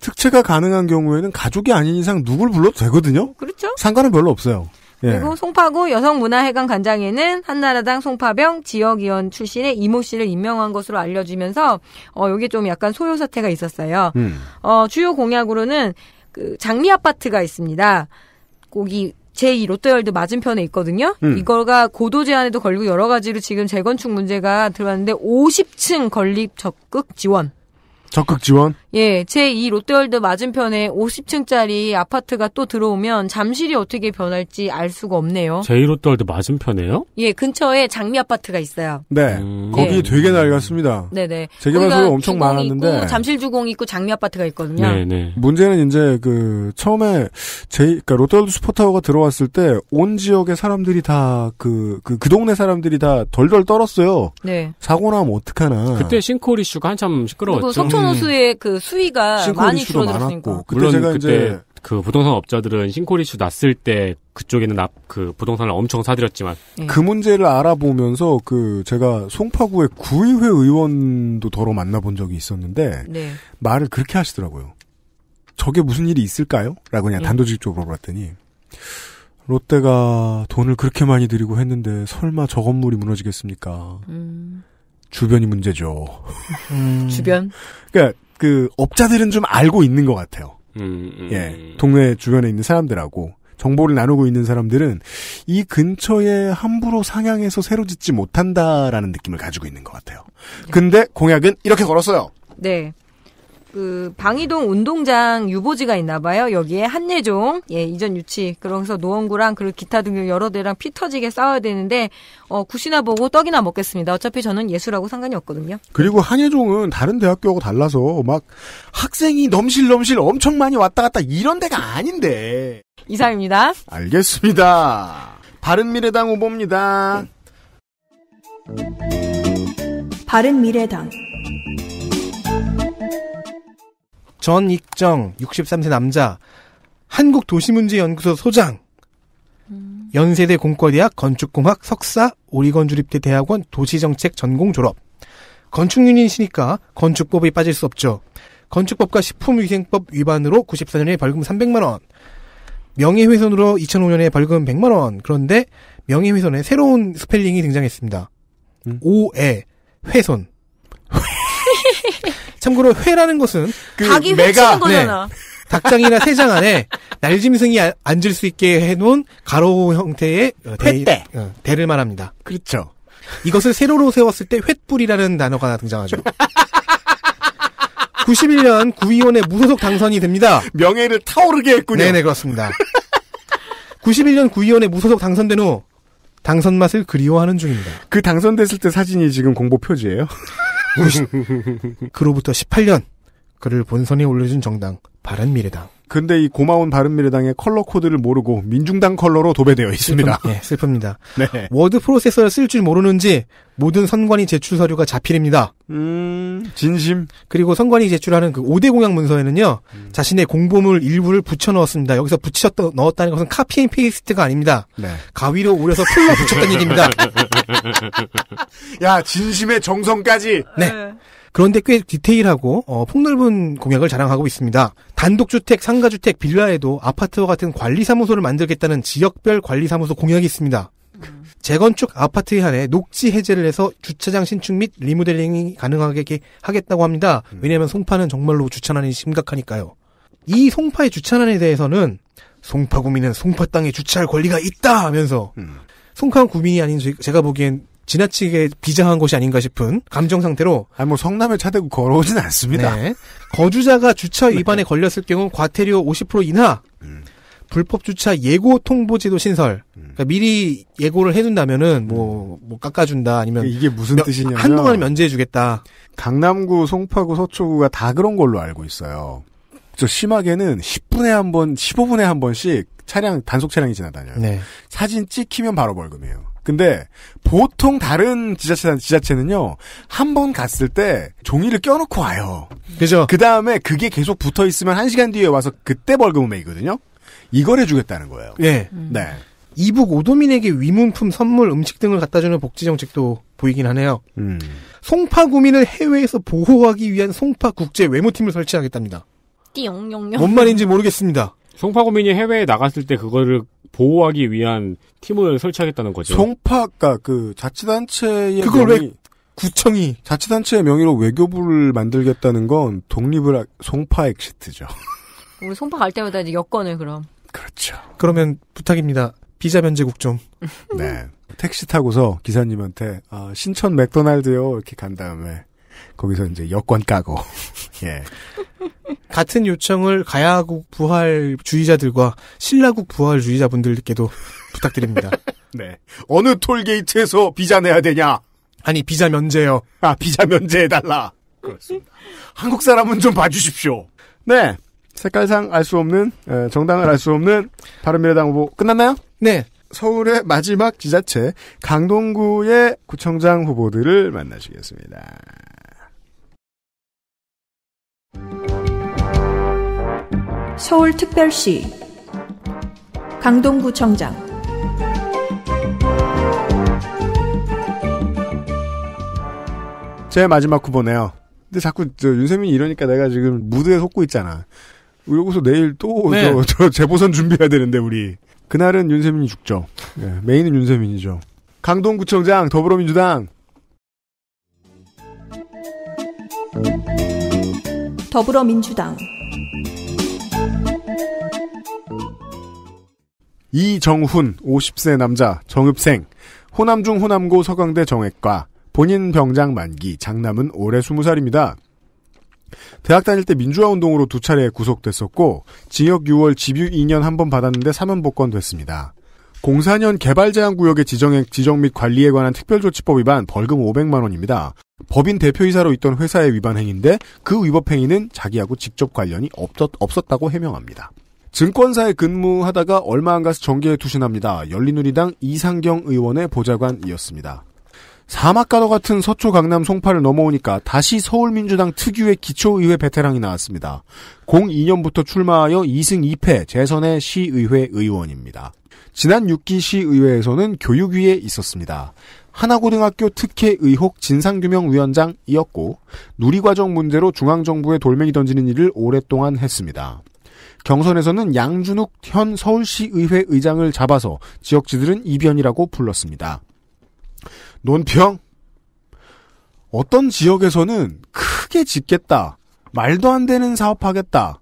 특채가 가능한 경우에는 가족이 아닌 이상 누굴 불러도 되거든요. 그렇죠. 상관은 별로 없어요. 예. 그리고 송파구 여성문화회관 관장에는 한나라당 송파병 지역위원 출신의 이모 씨를 임명한 것으로 알려지면서 어 여기 좀 약간 소요 사태가 있었어요. 음. 어 주요 공약으로는 그 장미 아파트가 있습니다. 거기 제2 롯데월드 맞은편에 있거든요. 음. 이거가 고도 제한에도 걸리고 여러 가지로 지금 재건축 문제가 들어왔는데 50층 건립 적극 지원. 적극 지원? 예, 제2 롯데월드 맞은편에 50층짜리 아파트가 또 들어오면 잠실이 어떻게 변할지 알 수가 없네요. 제2 롯데월드 맞은편에요? 예, 근처에 장미 아파트가 있어요. 네, 음... 거기 네. 되게 낡았습니다. 네네. 재개발 소리 엄청 많았는데 있고, 잠실 주공 있고 장미 아파트가 있거든요. 네네. 네. 문제는 이제 그 처음에 제, 그러니까 롯데월드 슈퍼타워가 들어왔을 때 온 지역의 사람들이 다 그그그 그, 그 동네 사람들이 다 덜덜 떨었어요. 네. 사고 나면 어떡하나. 그때 싱크홀 이슈가 한참 시끄러웠죠. 그리고 석촌호수의 음. 그 수위가 많이 줄어들었으니까. 그때 제가 그때 그 부동산 업자들은 싱코리슈 났을 때 그쪽에는 그 부동산을 엄청 사들였지만 네. 그 문제를 알아보면서 그 제가 송파구의 구의회 의원도 더러 만나본 적이 있었는데 네. 말을 그렇게 하시더라고요. 저게 무슨 일이 있을까요? 라고 그냥 네. 단도직입적으로 물었더니 롯데가 돈을 그렇게 많이 들이고 했는데 설마 저 건물이 무너지겠습니까? 음. 주변이 문제죠. 음. 주변? 그러니까 그 업자들은 좀 알고 있는 것 같아요. 음, 음. 예, 동네 주변에 있는 사람들하고 정보를 나누고 있는 사람들은 이 근처에 함부로 상향해서 새로 짓지 못한다라는 느낌을 가지고 있는 것 같아요. 네. 근데 공약은 이렇게 걸었어요. 네. 그 방이동 운동장 유보지가 있나 봐요. 여기에 한예종, 예, 이전 유치, 그러면서 노원구랑 그리고 기타 등등 여러 대랑 피 터지게 싸워야 되는데 어, 굿이나 보고 떡이나 먹겠습니다. 어차피 저는 예술하고 상관이 없거든요. 그리고 한예종은 다른 대학교하고 달라서 막 학생이 넘실넘실 엄청 많이 왔다 갔다 이런 데가 아닌데. 이상입니다. 알겠습니다. 바른미래당 후보입니다. 네. 바른미래당 전익정 63세 남자 한국도시문제연구소 소장 음. 연세대 공과대학 건축공학 석사 오리건 주립대 대학원 도시정책 전공 졸업 건축윤이시니까 건축법이 빠질 수 없죠. 건축법과 식품위생법 위반으로 94년에 벌금 300만원 명예훼손으로 2005년에 벌금 100만원 그런데 명예훼손에 새로운 스펠링이 등장했습니다. 음. 오에 훼손 참고로 회라는 것은 그 닭이 회치는 거잖아. 네, 닭장이나 새장 안에 날짐승이 앉을 수 있게 해놓은 가로 형태의 대, 어, 대를 말합니다. 어, 그렇죠. 이것을 세로로 세웠을 때 횃불이라는 단어가 등장하죠. 91년 구의원의 무소속 당선이 됩니다. 명예를 타오르게 했군요. 네네 그렇습니다. 91년 구의원의 무소속 당선된 후 당선 맛을 그리워하는 중입니다. 그 당선됐을 때 사진이 지금 공보 표지예요? 그로부터 18년 그를 본선에 올려준 정당 바른미래당. 근데 이 고마운 바른미래당의 컬러 코드를 모르고 민중당 컬러로 도배되어 있습니다. 슬픔, 예, 슬픕니다. 네. 워드 프로세서를 쓸 줄 모르는지 모든 선관위 제출 서류가 자필입니다. 음, 진심. 그리고 선관위 제출하는 그 5대 공약 문서에는요, 음. 자신의 공보물 일부를 붙여 넣었습니다. 여기서 붙이셨다, 넣었다는 것은 카피 앤 페이스트가 아닙니다. 네. 가위로 오려서 풀러 붙였다는 얘기입니다. 야, 진심의 정성까지! 네. 네. 그런데 꽤 디테일하고 어, 폭넓은 공약을 자랑하고 있습니다. 단독주택, 상가주택, 빌라에도 아파트와 같은 관리사무소를 만들겠다는 지역별 관리사무소 공약이 있습니다. 재건축 아파트에 한해 녹지 해제를 해서 주차장 신축 및 리모델링이 가능하게 하겠다고 합니다. 음. 왜냐하면 송파는 정말로 주차난이 심각하니까요. 이 송파의 주차난에 대해서는 송파 구민은 송파 땅에 주차할 권리가 있다 하면서 음. 송파 구민이 아닌 제가 보기엔 지나치게 비장한 것이 아닌가 싶은 감정 상태로 아니 뭐 성남을 차대고 걸어오진 않습니다. 네. 거주자가 주차 위반에 그렇죠. 걸렸을 경우 과태료 50%이하 음. 불법 주차 예고 통보지도 신설. 음. 그러니까 미리 예고를 해둔다면은 뭐뭐 뭐 깎아준다 아니면 이게 무슨 뜻이냐면 한동안 면제해주겠다. 강남구, 송파구, 서초구가 다 그런 걸로 알고 있어요. 저 심하게는 10분에 한 번, 15분에 한 번씩 차량 단속 차량이 지나다녀요. 네. 사진 찍히면 바로 벌금이에요. 근데 보통 다른 지자체 지자체는요 한 번 갔을 때 종이를 껴놓고 와요. 그죠. 그 다음에 그게 계속 붙어 있으면 한 시간 뒤에 와서 그때 벌금을 매기거든요. 이걸 해주겠다는 거예요. 네. 음. 네. 이북 오도민에게 위문품, 선물, 음식 등을 갖다주는 복지 정책도 보이긴 하네요. 음. 송파 구민을 해외에서 보호하기 위한 송파 국제 외무팀을 설치하겠답니다. 띠용용용. 뭔 말인지 모르겠습니다. 송파 구민이 해외에 나갔을 때 그거를 보호하기 위한 팀을 설치하겠다는 거죠. 송파가 그 자치단체의 그걸 명의, 왜 구청이 자치단체의 명의로 외교부를 만들겠다는 건 독립을 하, 송파 엑시트죠. 우리 송파 갈 때마다 이제 여권을 그럼. 그렇죠. 그러면 부탁입니다. 비자 면제국 좀. 네. 택시 타고서 기사님한테 아, 신천 맥도날드요 이렇게 간 다음에 거기서 이제 여권 까고 예. 같은 요청을 가야국 부활주의자들과 신라국 부활주의자분들께도 부탁드립니다. 네. 어느 톨게이트에서 비자 내야 되냐? 아니 비자 면제요. 아 비자 면제해 달라. 그렇습니다. 한국 사람은 좀 봐주십시오. 네. 색깔상 알 수 없는 정당을 알 수 없는 바른미래당 후보 끝났나요? 네. 서울의 마지막 지자체 강동구의 구청장 후보들을 만나시겠습니다. 서울특별시 강동구청장 제 마지막 후보네요. 근데 자꾸 저 윤세민이 이러니까 내가 지금 무드에 속고 있잖아. 여기서 내일 또 네. 저, 저 재보선 준비해야 되는데 우리 그날은 윤세민이 죽죠. 네, 메인은 윤세민이죠. 강동구청장 더불어민주당 더불어민주당 이정훈 50세 남자 정읍생 호남중 호남고 서강대 정외과 본인 병장 만기 장남은 올해 20살입니다. 대학 다닐 때 민주화 운동으로 두 차례 구속됐었고 징역 6월 집유 2년 한 번 받았는데 사면 복권됐습니다. 04년 개발제한구역의 지정, 지정 및 관리에 관한 특별조치법 위반 벌금 500만 원입니다. 법인 대표이사로 있던 회사의 위반 행위인데 그 위법 행위는 자기하고 직접 관련이 없었, 없었다고 해명합니다. 증권사에 근무하다가 얼마 안 가서 정계에 투신합니다. 열린우리당 이상경 의원의 보좌관이었습니다. 사막가도 같은 서초 강남 송파를 넘어오니까 다시 서울민주당 특유의 기초의회 베테랑이 나왔습니다. 02년부터 출마하여 2승 2패 재선의 시의회 의원입니다. 지난 6기 시의회에서는 교육위에 있었습니다. 하나고등학교 특혜 의혹 진상규명 위원장이었고 누리과정 문제로 중앙정부에 돌멩이 던지는 일을 오랫동안 했습니다. 경선에서는 양준욱 현 서울시의회 의장을 잡아서 지역지들은 이변이라고 불렀습니다. 논평 어떤 지역에서는 크게 짓겠다. 말도 안 되는 사업하겠다.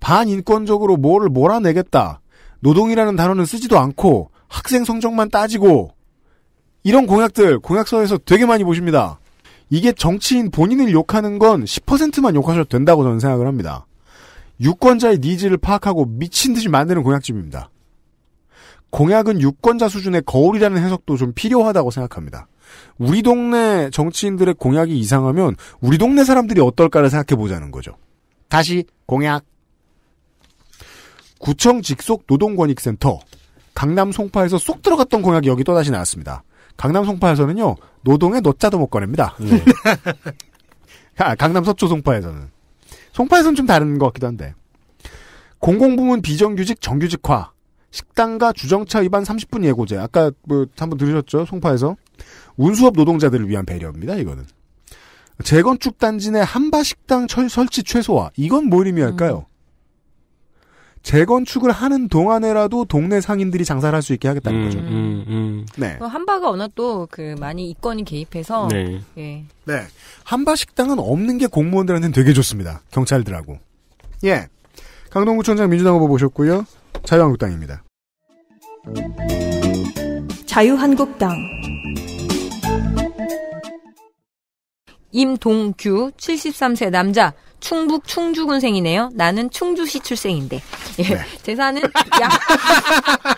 반인권적으로 뭐를 몰아내겠다. 노동이라는 단어는 쓰지도 않고 학생 성적만 따지고 이런 공약들 공약서에서 되게 많이 보십니다. 이게 정치인 본인을 욕하는 건 10%만 욕하셔도 된다고 저는 생각을 합니다. 유권자의 니즈를 파악하고 미친 듯이 만드는 공약집입니다. 공약은 유권자 수준의 거울이라는 해석도 좀 필요하다고 생각합니다. 우리 동네 정치인들의 공약이 이상하면 우리 동네 사람들이 어떨까를 생각해 보자는 거죠. 다시 공약. 구청 직속 노동권익센터. 강남 송파에서 쏙 들어갔던 공약이 여기 또다시 나왔습니다. 강남 송파에서는요, 노동에 노자도 못 꺼냅니다. 네. 아, 강남 서초 송파에서는. 송파에서는 좀 다른 것 같기도 한데 공공부문 비정규직 정규직화 식당과 주정차 위반 30분 예고제 아까 뭐 한 번 들으셨죠 송파에서 운수업 노동자들을 위한 배려입니다 이거는 재건축 단지 내 한바식당 철, 설치 최소화 이건 뭘 의미할까요? 음. 재건축을 하는 동안에라도 동네 상인들이 장사를 할 수 있게 하겠다는 음, 거죠. 음, 음. 네. 한바가 워낙 또그 많이 이권이 개입해서 네. 예. 네. 한바 식당은 없는 게 공무원들한테는 되게 좋습니다. 경찰들하고. 예. 강동구청장 민주당 후보 보셨고요. 자유한국당입니다. 자유한국당 임동규 73세 남자 충북 충주군생이네요. 나는 충주시 출생인데. 예. 네. 제사는 야.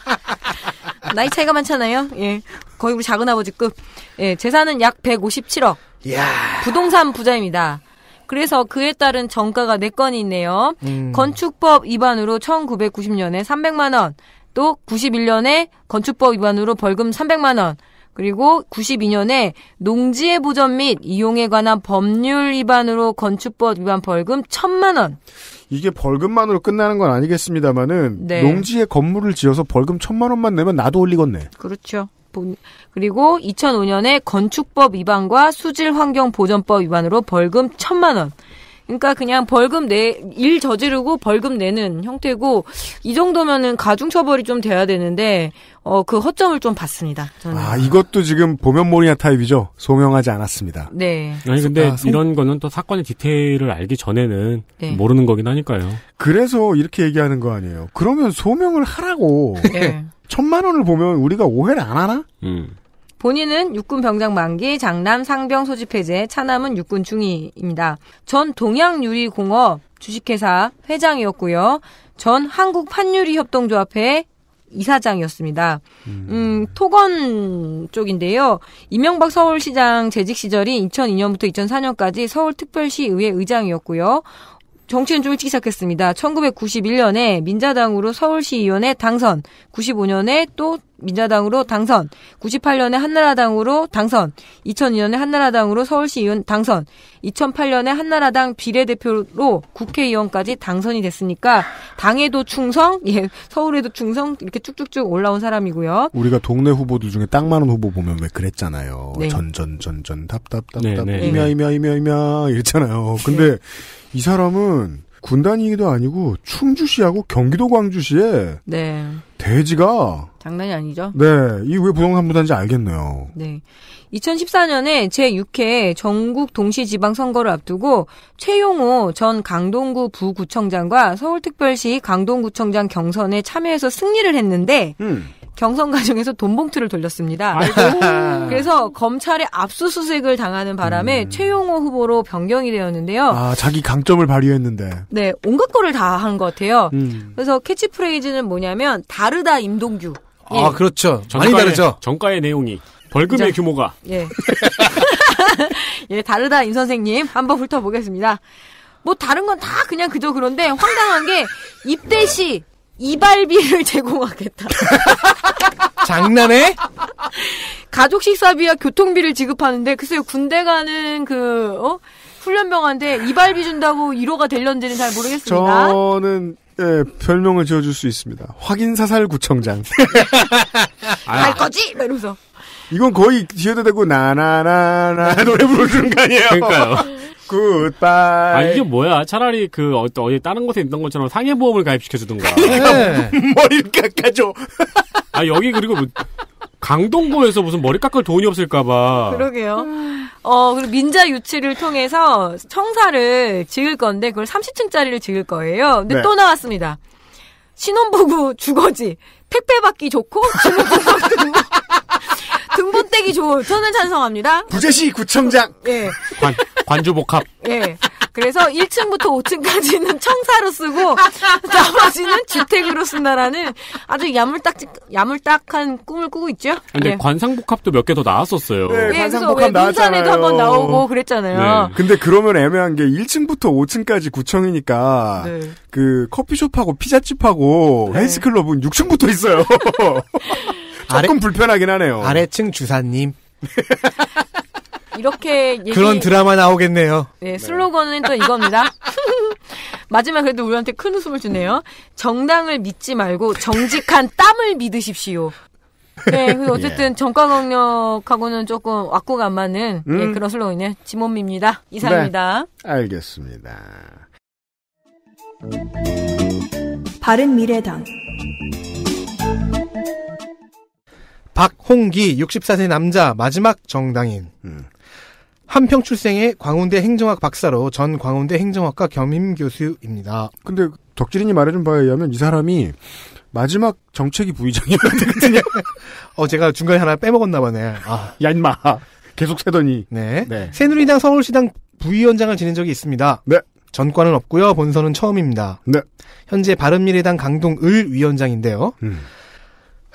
나이 차이가 많잖아요. 예. 거의 우리 작은 아버지급. 예. 재산은 약 157억. 야. 부동산 부자입니다. 그래서 그에 따른 정가가 4건이 있네요. 음. 건축법 위반으로 1990년에 300만 원, 또 91년에 건축법 위반으로 벌금 300만 원, 그리고 92년에 농지의 보전 및 이용에 관한 법률 위반으로 건축법 위반 벌금 1천만 원. 이게 벌금만으로 끝나는 건 아니겠습니다만은 네. 농지에 건물을 지어서 벌금 1천만 원만 내면 나도 올리겠네. 그렇죠. 그리고 2005년에 건축법 위반과 수질환경보전법 위반으로 벌금 1천만 원. 그러니까 그냥 벌금 내 일 저지르고 벌금 내는 형태고 이 정도면은 가중 처벌이 좀 돼야 되는데 어 그 허점을 좀 봤습니다. 저는. 아 이것도 지금 보면 모리아 타입이죠. 소명하지 않았습니다. 네. 아니 근데 아, 이런 거는 또 사건의 디테일을 알기 전에는 네. 모르는 거긴 하니까요. 그래서 이렇게 얘기하는 거 아니에요. 그러면 소명을 하라고. 네. 천만 원을 보면 우리가 오해를 안 하나? 음. 본인은 육군 병장 만기, 장남 상병 소집 해제, 차남은 육군 중위입니다. 전 동양유리공업 주식회사 회장이었고요. 전 한국판유리협동조합회 이사장이었습니다. 음, 음 토건 쪽인데요. 이명박 서울시장 재직 시절인 2002년부터 2004년까지 서울특별시의회 의장이었고요. 정치는 좀 일찍 시작했습니다. 1991년에 민자당으로 서울시의원에 당선, 95년에 또 민자당으로 당선, 98년에 한나라당으로 당선, 2002년에 한나라당으로 서울시의원 당선, 2008년에 한나라당 비례대표로 국회의원까지 당선이 됐으니까 당에도 충성, 예, 서울에도 충성 이렇게 쭉쭉쭉 올라온 사람이고요. 우리가 동네 후보들 중에 딱 많은 후보 보면 왜 그랬잖아요. 네. 전전전전 답답답답 네, 네. 이며 이며 이며 이며 이랬잖아요. 근데 네. 이 사람은 군단이기도 아니고 충주시하고 경기도 광주시에 네. 대지가 장난이 아니죠. 네, 이 왜 부동산 부단지 알겠네요. 네, 2014년에 제 6회 전국 동시지방 선거를 앞두고 최용호 전 강동구 부구청장과 서울특별시 강동구청장 경선에 참여해서 승리를 했는데 음. 경선 과정에서 돈 봉투를 돌렸습니다. 아이고. 그래서 검찰의 압수수색을 당하는 바람에 음. 최용호 후보로 변경이 되었는데요. 아, 자기 강점을 발휘했는데. 네, 온갖 거를 다 한 것 같아요. 음. 그래서 캐치프레이즈는 뭐냐면 다르다 임동규. 아, 예. 그렇죠. 많이 다르죠. 정가의 내용이 벌금의 그렇 규모가. 예. 예, 다르다 임 선생님 한번 훑어보겠습니다. 뭐 다른 건 다 그냥 그저 그런데 황당한 게 입대 시 이발비를 제공하겠다. 장난해? 가족 식사비와 교통비를 지급하는데 글쎄요 군대 가는 그 어? 훈련병한테 이발비 준다고 1호가 될런지는 잘 모르겠습니다. 저는 예, 별명을 지어줄 수 있습니다. 확인사살 구청장. 할 아. 거지? 이러면서. 이건 거의 지에도되고 나나나나 노래 부르는 거 아니에요? 그러니까요. 굿바이. 아, 이게 뭐야. 차라리 그, 어디, 어디 다른 곳에 있던 것처럼 상해보험을 가입시켜주던가. 머리 그러니까 네. 뭐 깎아줘. 아, 여기 그리고 뭐, 강동구에서 무슨 머리 깎을 돈이 없을까봐. 그러게요. 어, 그리고 민자 유치를 통해서 청사를 지을 건데, 그걸 30층짜리를 지을 거예요. 근데 네. 또 나왔습니다. 신혼부부 주거지. 택배받기 좋고, 주거지 등본 떼기 좋은 저는 찬성합니다. 부재시 구청장. 예. 관, 관주복합. 예. 그래서 1층부터 5층까지는 청사로 쓰고 나머지는 주택으로 쓴다라는 아주 야물딱 야물딱한 꿈을 꾸고 있죠. 근데 네. 관상복합도 몇 개 더 나왔었어요. 네, 네 관상복합 나왔잖아요. 한번 나오고 그랬잖아요. 네. 근데 그러면 애매한 게 1층부터 5층까지 구청이니까 네. 그 커피숍하고 피자집하고 네. 헬스클럽은 6층부터 있어요. 조금 아래, 불편하긴 하네요. 아래층 주사님. 이렇게 얘기... 그런 드라마 나오겠네요. 네, 슬로건은 또 이겁니다. 마지막 그래도 우리한테 큰 웃음을 주네요. 정당을 믿지 말고 정직한 땀을 믿으십시오. 네, 그 어쨌든 예. 정과 강력하고는 조금 왁구가 안 맞는 예, 음. 예, 그런 슬로건이네. 지몬입니다. 이상입니다. 네, 알겠습니다. 바른 미래당 박홍기 64세 남자 마지막 정당인. 음. 한평 출생의 광운대 행정학 박사로 전 광운대 행정학과 겸임 교수입니다. 근데 덕질인이 말해준 바에 의하면 이 사람이 마지막 정책이 부의장이었거든요. 어 제가 중간에 하나 빼먹었나 보네. 아. 야 인마 계속 세더니. 네. 네. 새누리당 서울시당 부위원장을 지낸 적이 있습니다. 네. 전과는 없고요. 본선은 처음입니다. 네. 현재 바른미래당 강동을 위원장인데요. 음.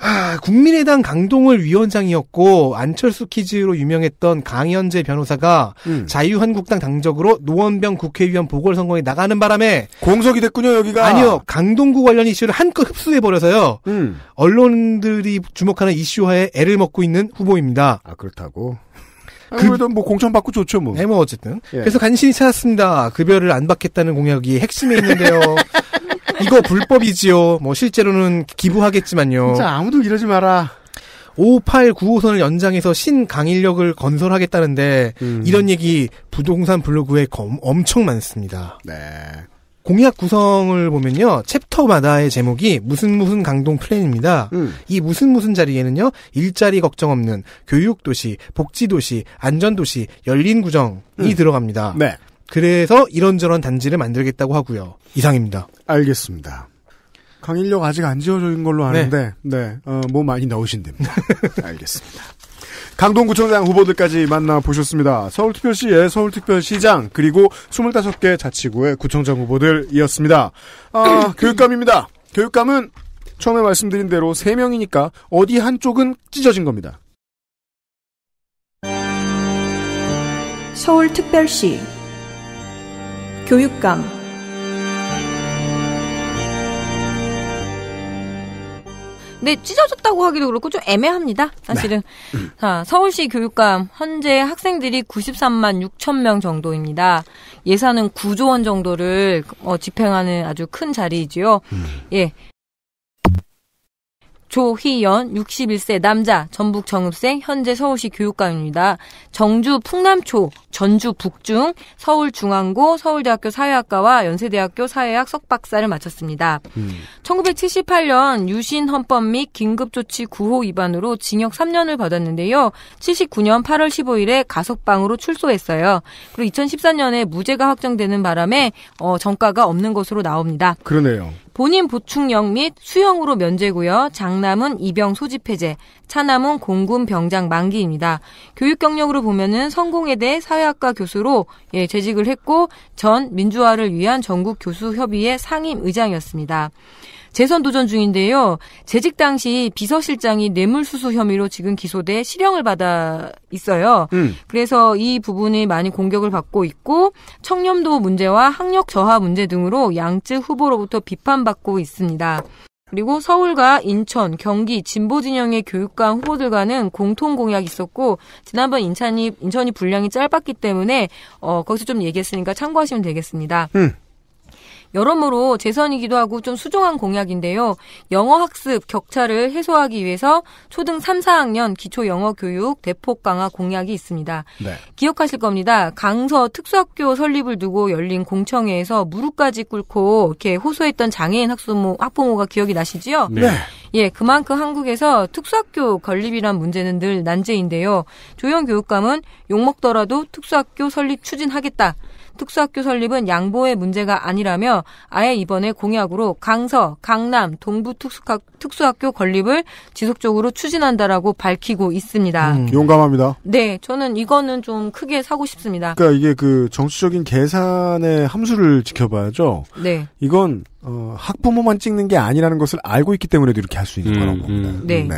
하, 아, 국민의당 강동을 위원장이었고 안철수 키즈로 유명했던 강현재 변호사가 음. 자유한국당 당적으로 노원병 국회의원 보궐선거에 나가는 바람에 공석이 됐군요 여기가 아니요 강동구 관련 이슈를 한껏 흡수해 버려서요 음. 언론들이 주목하는 이슈화에 애를 먹고 있는 후보입니다. 아 그렇다고. 그래도 뭐 공천 받고 좋죠 뭐. 네, 뭐 어쨌든. 예. 그래서 간신히 찾았습니다. 급여를 안 받겠다는 공약이 핵심에 있는데요. 이거 불법이지요. 뭐 실제로는 기부하겠지만요. 진짜 아무도 이러지 마라. 5895선을 연장해서 신강일역을 건설하겠다는데 음. 이런 얘기 부동산 블로그에 검, 엄청 많습니다. 네. 공약 구성을 보면요. 챕터마다의 제목이 무슨 무슨 강동 플랜입니다. 음. 이 무슨 무슨 자리에는요. 일자리 걱정 없는 교육도시, 복지도시, 안전도시, 열린구정이 음. 들어갑니다. 네. 그래서 이런저런 단지를 만들겠다고 하고요. 이상입니다. 알겠습니다. 강일역 아직 안 지어진 걸로 네. 아는데, 네, 네. 어, 뭐 많이 넣으신 됩니다. 알겠습니다. 강동구청장 후보들까지 만나보셨습니다. 서울특별시의 서울특별시장, 그리고 25개 자치구의 구청장 후보들이었습니다. 아, 교육감입니다. 교육감은 처음에 말씀드린 대로 3명이니까 어디 한쪽은 찢어진 겁니다. 서울특별시 교육감 네, 찢어졌다고 하기도 그렇고 좀 애매합니다. 사실은. 네. 음. 자, 서울시 교육감 현재 학생들이 93만 6천 명 정도입니다. 예산은 9조 원 정도를 어, 집행하는 아주 큰 자리이지요. 음. 예. 조희연 61세 남자 전북 정읍생 현재 서울시 교육감입니다. 정주 풍남초 전주 북중 서울 중앙고 서울대학교 사회학과와 연세대학교 사회학 석박사를 마쳤습니다. 음. 1978년 유신 헌법 및 긴급조치 구호 위반으로 징역 3년을 받았는데요. 79년 8월 15일에 가석방으로 출소했어요. 그리고 2014년에 무죄가 확정되는 바람에 어, 정가가 없는 것으로 나옵니다. 그러네요. 본인 보충형 및 수형으로 면제고요. 장남은 입영 소집 해제, 차남은 공군 병장 만기입니다. 교육 경력으로 보면은 성공회대 사회학과 교수로 예, 재직을 했고 전 민주화를 위한 전국 교수 협의회 상임 의장이었습니다. 재선 도전 중인데요. 재직 당시 비서실장이 뇌물수수 혐의로 지금 기소돼 실형을 받아 있어요. 음. 그래서 이 부분이 많이 공격을 받고 있고 청렴도 문제와 학력 저하 문제 등으로 양측 후보로부터 비판받고 있습니다. 그리고 서울과 인천, 경기, 진보 진영의 교육감 후보들과는 공통 공약이 있었고 지난번 인천이 인천이 분량이 짧았기 때문에 어 거기서 좀 얘기했으니까 참고하시면 되겠습니다. 음. 여러모로 재선이기도 하고 좀 수정한 공약인데요. 영어 학습 격차를 해소하기 위해서 초등 3, 4학년 기초 영어 교육 대폭 강화 공약이 있습니다. 네. 기억하실 겁니다. 강서 특수학교 설립을 두고 열린 공청회에서 무릎까지 꿇고 이렇게 호소했던 장애인 학부모, 학부모가 기억이 나시지요? 네. 네. 예, 그만큼 한국에서 특수학교 건립이란 문제는 늘 난제인데요. 조영 교육감은 욕먹더라도 특수학교 설립 추진하겠다. 특수학교 설립은 양보의 문제가 아니라며 아예 이번에 공약으로 강서, 강남, 동부 특수학교 건립을 지속적으로 추진한다라고 밝히고 있습니다. 음, 용감합니다. 네, 저는 이거는 좀 크게 사고 싶습니다. 그러니까 이게 그 정치적인 계산의 함수를 지켜봐야죠. 네. 이건 어, 학부모만 찍는 게 아니라는 것을 알고 있기 때문에도 이렇게 할 수 있는 음, 거라고 봅니다. 음, 네. 네.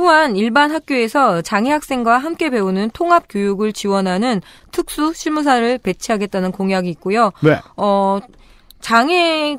또한 일반 학교에서 장애 학생과 함께 배우는 통합 교육을 지원하는 특수 실무사를 배치하겠다는 공약이 있고요. 네. 어 장애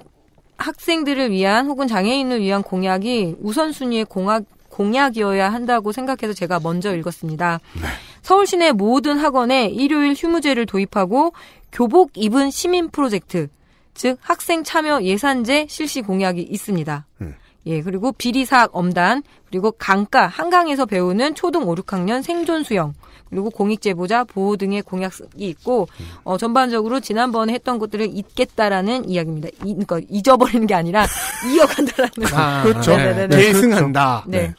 학생들을 위한 혹은 장애인을 위한 공약이 우선순위의 공약 공약이어야 한다고 생각해서 제가 먼저 읽었습니다. 네. 서울 시내 모든 학원에 일요일 휴무제를 도입하고 교복 입은 시민 프로젝트, 즉 학생 참여 예산제 실시 공약이 있습니다. 음. 예, 그리고 비리 사학 엄단, 그리고 강가, 한강에서 배우는 초등 5, 6학년 생존 수영, 그리고 공익제보자 보호 등의 공약이 있고 어, 전반적으로 지난번에 했던 것들을 잊겠다라는 이야기입니다. 이, 그러니까 잊어버리는 게 아니라 이어간다라는 아, 거. 아, 그렇죠. 네, 네, 네, 네. 계승한다. 그렇죠. 네.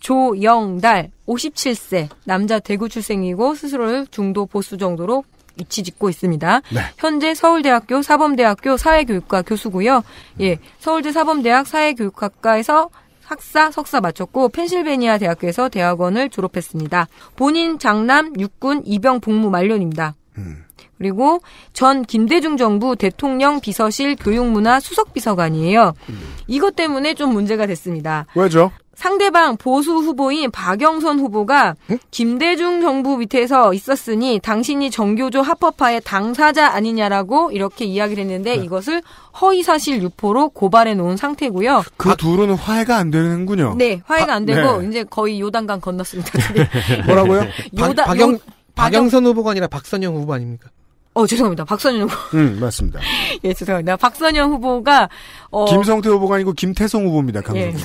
조영달 57세 남자 대구 출생이고 스스로를 중도 보수 정도로 위치 짓고 있습니다. 네. 현재 서울대학교 사범대학교 사회교육과 교수고요. 음. 예, 서울대 사범대학 사회교육학과에서 학사, 석사 마쳤고 펜실베니아 대학교에서 대학원을 졸업했습니다. 본인 장남 육군 이병 복무 만료입니다. 음. 그리고 전 김대중 정부 대통령 비서실 교육문화 수석 비서관이에요. 음. 이것 때문에 좀 문제가 됐습니다. 왜죠? 상대방 보수 후보인 박영선 후보가 응? 김대중 정부 밑에서 있었으니 당신이 정교조 합법화의 당사자 아니냐라고 이렇게 이야기를 했는데 네. 이것을 허위사실 유포로 고발해 놓은 상태고요. 그 아, 둘은 화해가 안 되는군요. 네, 화해가 아, 안 되고 네. 이제 거의 요단강 건넜습니다. 네. 뭐라고요? 요다, 박영, 요, 박영선 후보가 아니라 박선영 후보 아닙니까? 어 죄송합니다 박선영 후보. 음 맞습니다. 예 죄송합니다 박선영 후보가 어... 김성태 후보가 아니고 김태성 후보입니다 강성. 예. 네.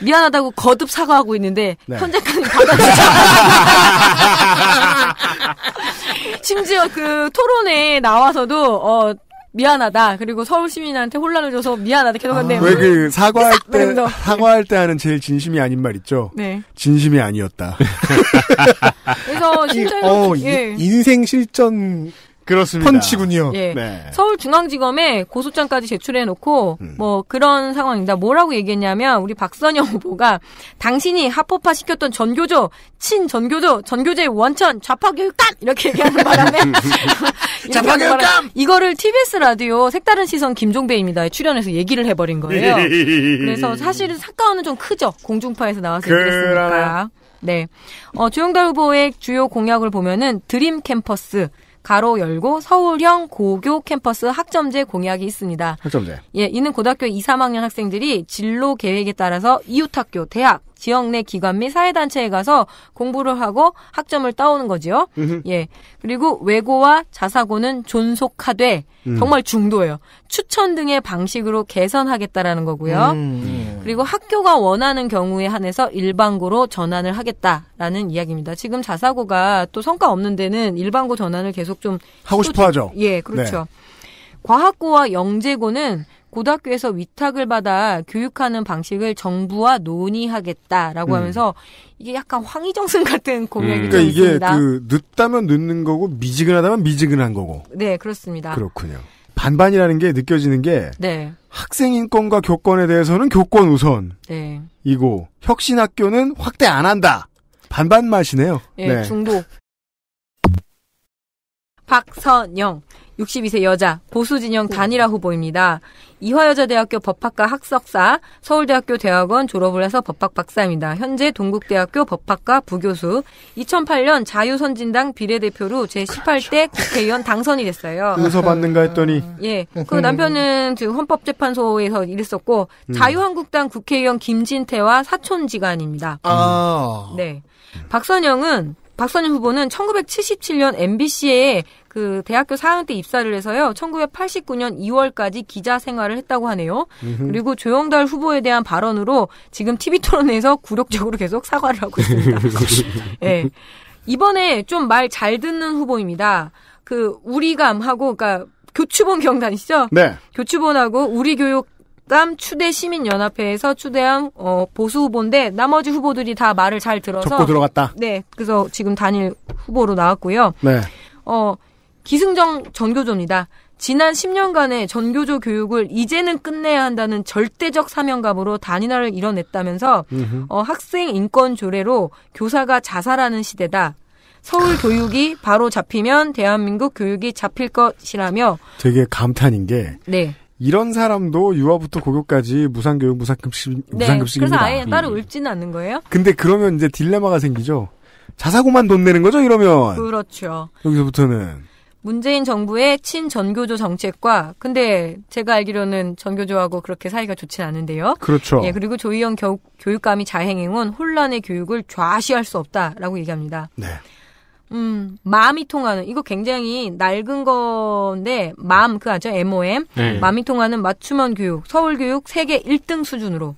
미안하다고 거듭 사과하고 있는데 네. 현재까지 받아주자. 심지어 그 토론에 나와서도 어 미안하다. 그리고 서울 시민한테 혼란을 줘서 미안하다. 계속 근데 아, 왜그 사과할 네, 때 사과할 때 하는 제일 진심이 아닌 말 있죠. 네. 진심이 아니었다. 그래서 실제로 어, 예. 인생 실전 그렇습니다. 펀치군요. 예. 네. 서울중앙지검에 고소장까지 제출해놓고 음. 뭐 그런 상황입니다. 뭐라고 얘기했냐면 우리 박선영 후보가 당신이 합법화 시켰던 전교조, 친전교조, 전교제 원천 좌파교육감 이렇게 얘기하는 바람에 좌파교육감 바람 이거를 TBS 라디오 색다른 시선 김종배입니다에 출연해서 얘기를 해버린 거예요. 그래서 사실은 사건은 좀 크죠. 공중파에서 나와서 그랬으니까. 네. 어, 조영달 후보의 주요 공약을 보면은 드림 캠퍼스, 가로 열고 서울형 고교 캠퍼스 학점제 공약이 있습니다. 학점제. 예, 이는 고등학교 2, 3학년 학생들이 진로 계획에 따라서 이웃 학교, 대학, 지역 내 기관 및 사회단체에 가서 공부를 하고 학점을 따오는 거지요. 예. 그리고 외고와 자사고는 존속하되 음. 정말 중도예요. 추천 등의 방식으로 개선하겠다라는 거고요. 음. 예. 그리고 학교가 원하는 경우에 한해서 일반고로 전환을 하겠다라는 이야기입니다. 지금 자사고가 또 성과 없는 데는 일반고 전환을 계속 좀 하고 싶어 하죠. 예, 그렇죠. 네. 과학고와 영재고는 고등학교에서 위탁을 받아 교육하는 방식을 정부와 논의하겠다라고 음. 하면서 이게 약간 황희정승 같은 공약이 음. 그러니까 있습니다. 이게 그 늦다면 늦는 거고 미지근하다면 미지근한 거고. 네, 그렇습니다. 그렇군요. 반반이라는 게 느껴지는 게 네. 학생 인권과 교권에 대해서는 교권 우선 네. 이고 혁신 학교는 확대 안 한다. 반반 맛이네요. 네, 예, 네. 중도. 박선영 62세 여자 보수진영 네. 단일화 후보입니다. 이화여자대학교 법학과 학석사, 서울대학교 대학원 졸업을 해서 법학 박사입니다. 현재 동국대학교 법학과 부교수, 2008년 자유선진당 비례대표로 제18대 그렇죠. 국회의원 당선이 됐어요. 은서 받는가 했더니. 예. 그 남편은 지금 헌법재판소에서 일했었고, 음. 자유한국당 국회의원 김진태와 사촌지간입니다. 아. 네. 박선영은 박선영 후보는 1977년 MBC에 그 대학교 4학년 때 입사를 해서요. 1989년 2월까지 기자 생활을 했다고 하네요. 으흠. 그리고 조영달 후보에 대한 발언으로 지금 TV 토론에서 굴욕적으로 계속 사과를 하고 있습니다. 예. 네. 이번에 좀 말 잘 듣는 후보입니다. 그 우리감하고 그니까 교추본 경단이시죠? 네. 교추본하고 우리 교육 남 추대 시민연합회에서 추대한 어, 보수 후보인데 나머지 후보들이 다 말을 잘 들어서 접고 들어갔다. 네, 그래서 지금 단일 후보로 나왔고요. 네. 어 기승정 전교조입니다. 지난 10년간의 전교조 교육을 이제는 끝내야 한다는 절대적 사명감으로 단일화를 이뤄냈다면서 어, 학생 인권 조례로 교사가 자살하는 시대다. 서울 교육이 바로 잡히면 대한민국 교육이 잡힐 것이라며 되게 감탄인 게 네. 이런 사람도 유아부터 고교까지 무상교육, 무상급식, 네, 무상급식입 그래서 아예 따로 읊지는 않는 거예요? 근데 그러면 이제 딜레마가 생기죠. 자사고만 돈 내는 거죠, 이러면? 그렇죠. 여기서부터는. 문재인 정부의 친전교조 정책과 근데 제가 알기로는 전교조하고 그렇게 사이가 좋진 않은데요. 그렇죠. 예, 그리고 조희영 교, 육감이 자행해온 혼란의 교육을 좌시할 수 없다라고 얘기합니다. 네. 음, 마음이 통하는 이거 굉장히 낡은 건데 마음 그 아죠 MOM 네. 마음이 통하는 맞춤형 교육 서울 교육 세계 1등 수준으로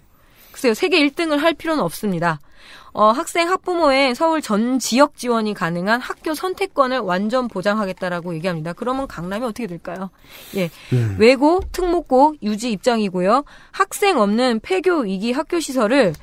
글쎄요 세계 1등을 할 필요는 없습니다. 어, 학생 학부모의 서울 전 지역 지원이 가능한 학교 선택권을 완전 보장하겠다라고 얘기합니다. 그러면 강남이 어떻게 될까요? 예. 음. 외고, 특목고, 유지 입장이고요. 학생 없는 폐교 위기 학교 시설을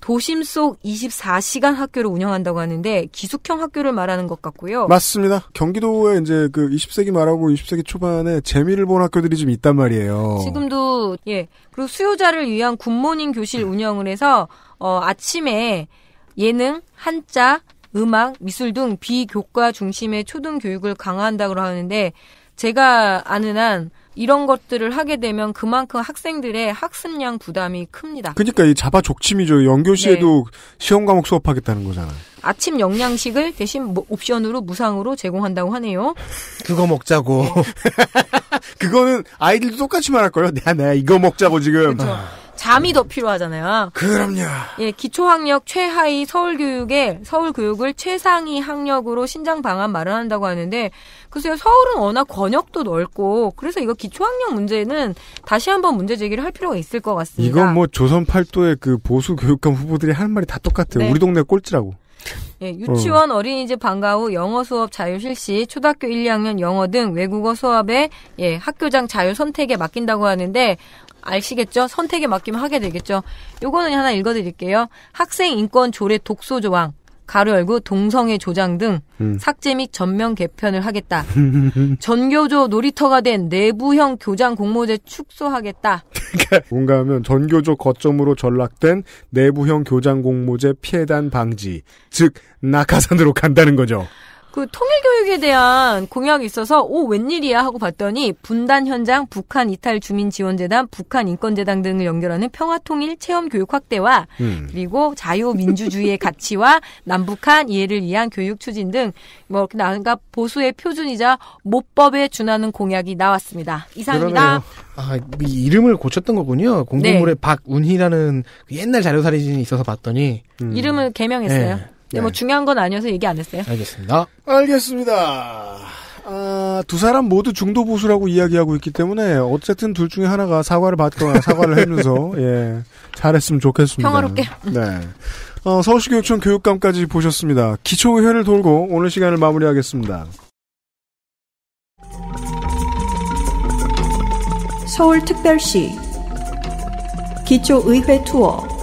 도심 속 24시간 학교를 운영한다고 하는데 기숙형 학교를 말하는 것 같고요. 맞습니다. 경기도에 이제 그 20세기 말하고 20세기 초반에 재미를 본 학교들이 좀 있단 말이에요. 지금도 예. 그리고 수요자를 위한 굿모닝 교실 운영을 해서 어 아침에 예능, 한자, 음악, 미술 등 비교과 중심의 초등 교육을 강화한다고 하는데 제가 아는 한 이런 것들을 하게 되면 그만큼 학생들의 학습량 부담이 큽니다. 그러니까 이 자바 족침이죠. 연교시에도 네. 시험 과목 수업하겠다는 거잖아요. 아침 영양식을 대신 뭐 옵션으로 무상으로 제공한다고 하네요. 그거 먹자고. 그거는 아이들도 똑같이 말할 거예요. 내가, 내가 이거 먹자고 지금. 그쵸. 아. 잠이 더 필요하잖아요. 그럼요. 예, 기초학력 최하위 서울교육에 서울교육을 최상위 학력으로 신장 방안 마련한다고 하는데 글쎄요 서울은 워낙 권역도 넓고 그래서 이거 기초학력 문제는 다시 한번 문제 제기를 할 필요가 있을 것 같습니다. 이건 뭐 조선 팔도의 그 보수 교육감 후보들이 하는 말이 다 똑같아요. 네. 우리 동네 꼴찌라고. 예, 유치원 어. 린이집 방과 후 영어 수업 자유 실시, 초등학교 1, 2학년 영어 등 외국어 수업에 예, 학교장 자유 선택에 맡긴다고 하는데 아시겠죠? 선택에 맡기면 하게 되겠죠. 요거는 하나 읽어드릴게요. 학생 인권 조례 독소 조항. 가로 열고 동성애 조장 등 음. 삭제 및 전면 개편을 하겠다. 전교조 놀이터가 된 내부형 교장 공모제 축소하겠다. 그러니까 뭔가 하면 전교조 거점으로 전락된 내부형 교장 공모제 피해단 방지, 즉 낙하산으로 간다는 거죠. 그 통일 교육에 대한 공약이 있어서 오 웬일이야 하고 봤더니 분단 현장, 북한 이탈 주민 지원 재단, 북한 인권 재단 등을 연결하는 평화 통일 체험 교육 확대와 음. 그리고 자유 민주주의의 가치와 남북한 이해를 위한 교육 추진 등뭐 이렇게 나가 그러니까 보수의 표준이자 모법에 준하는 공약이 나왔습니다. 이상입니다. 아, 이 이름을 고쳤던 거군요. 공동물의 네. 박운희라는 그 옛날 자료 사진이 있어서 봤더니 음. 이름을 개명했어요. 네. 네, 뭐 네. 중요한 건 아니어서 얘기 안 했어요. 알겠습니다. 알겠습니다. 아, 두 사람 모두 중도 보수라고 이야기하고 있기 때문에 어쨌든 둘 중에 하나가 사과를 받거나 사과를 하면서 예 잘했으면 좋겠습니다. 평화롭게. 네. 어, 서울시 교육청 교육감까지 보셨습니다. 기초의회를 돌고 오늘 시간을 마무리하겠습니다. 서울특별시 기초의회 투어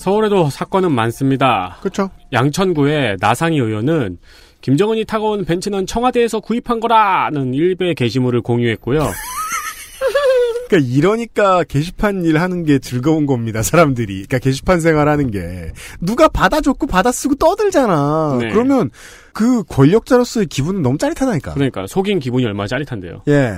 서울에도 사건은 많습니다. 그렇죠. 양천구의 나상희 의원은 김정은이 타고 온 벤츠는 청와대에서 구입한 거라는 일베 게시물을 공유했고요. 그러니까 이러니까 게시판 일 하는 게 즐거운 겁니다. 사람들이. 그러니까 게시판 생활하는 게 누가 받아줬고 받아쓰고 떠들잖아. 네. 그러면 그 권력자로서의 기분은 너무 짜릿하다니까. 그러니까 속인 기분이 얼마나 짜릿한데요. 예.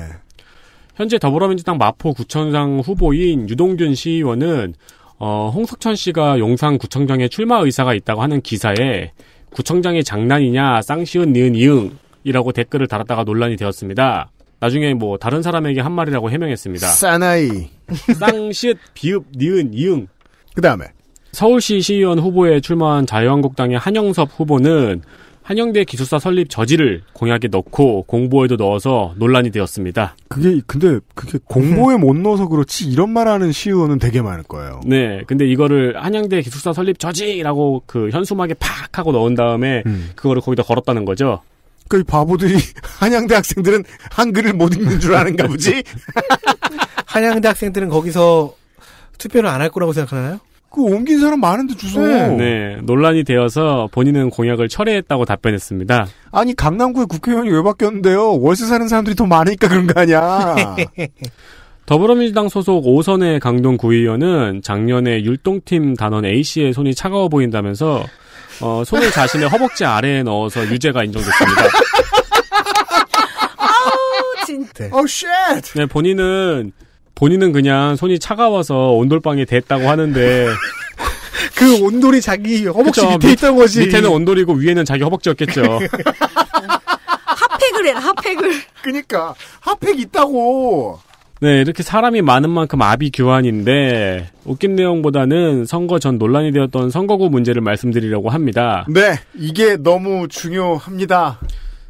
현재 더불어민주당 마포구청장 후보인 유동균 시의원은 어, 홍석천 씨가 용산 구청장에 출마 의사가 있다고 하는 기사에 구청장의 장난이냐 쌍시은 니은 이응이라고 댓글을 달았다가 논란이 되었습니다. 나중에 뭐 다른 사람에게 한 말이라고 해명했습니다. 사나이 쌍시읒 비읍 니은 이응 그 다음에 서울시 시의원 후보에 출마한 자유한국당의 한영섭 후보는 한영대 기숙사 설립 저지를 공약에 넣고 공보에도 넣어서 논란이 되었습니다. 그게 근데 그게 공보에 못 넣어서 그렇지 이런 말하는 시의원은 되게 많을 거예요. 네, 근데 이거를 한양대 기숙사 설립 저지라고 그 현수막에 팍 하고 넣은 다음에 음. 그거를 거기다 걸었다는 거죠. 그이 그러니까 바보들이 한양대 학생들은 한글을 못 읽는 줄 아는가 보지. 한양대 학생들은 거기서 투표를 안 할 거라고 생각하나요? 그 옮긴 사람 많은데 주소. 네. 네. 논란이 되어서 본인은 공약을 철회했다고 답변했습니다. 아니 강남구의 국회의원이 왜 바뀌었는데요? 월세 사는 사람들이 더 많으니까 그런 거 아니야. 더불어민주당 소속 오선의 강동 구의원은 작년에 율동팀 단원 A씨의 손이 차가워 보인다면서 어, 손을 자신의 허벅지 아래에 넣어서 유죄가 인정됐습니다. 아우 진짜. 어 oh, 쉣. 네 본인은 본인은 그냥 손이 차가워서 온돌방에 댔다고 하는데 그 온돌이 자기 허벅지 그쵸, 밑에 밑, 있던 거지. 밑에는 온돌이고 위에는 자기 허벅지였겠죠. 핫팩을 해라 핫팩을. 그니까 핫팩 있다고. 네, 이렇게 사람이 많은 만큼 아비 규환인데 웃긴 내용보다는 선거 전 논란이 되었던 선거구 문제를 말씀드리려고 합니다. 네, 이게 너무 중요합니다.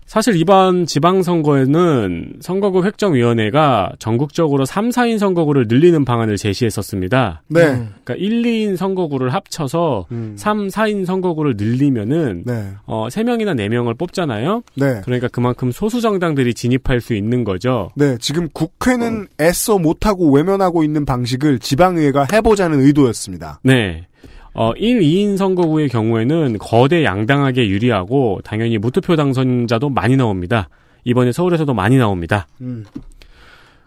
사실 이번 지방선거에는 선거구 획정위원회가 전국적으로 3, 4인 선거구를 늘리는 방안을 제시했었습니다. 네. 음. 그러니까 1, 2인 선거구를 합쳐서 음. 3, 4인 선거구를 늘리면은 네. 어, 3명이나 4명을 뽑잖아요. 네. 그러니까 그만큼 소수 정당들이 진입할 수 있는 거죠. 네. 지금 국회는 어. 애써 못하고 외면하고 있는 방식을 지방의회가 해보자는 의도였습니다. 네. 어, 1, 2인 선거구의 경우에는 거대 양당하게 유리하고 당연히 무투표 당선자도 많이 나옵니다. 이번에 서울에서도 많이 나옵니다. 음.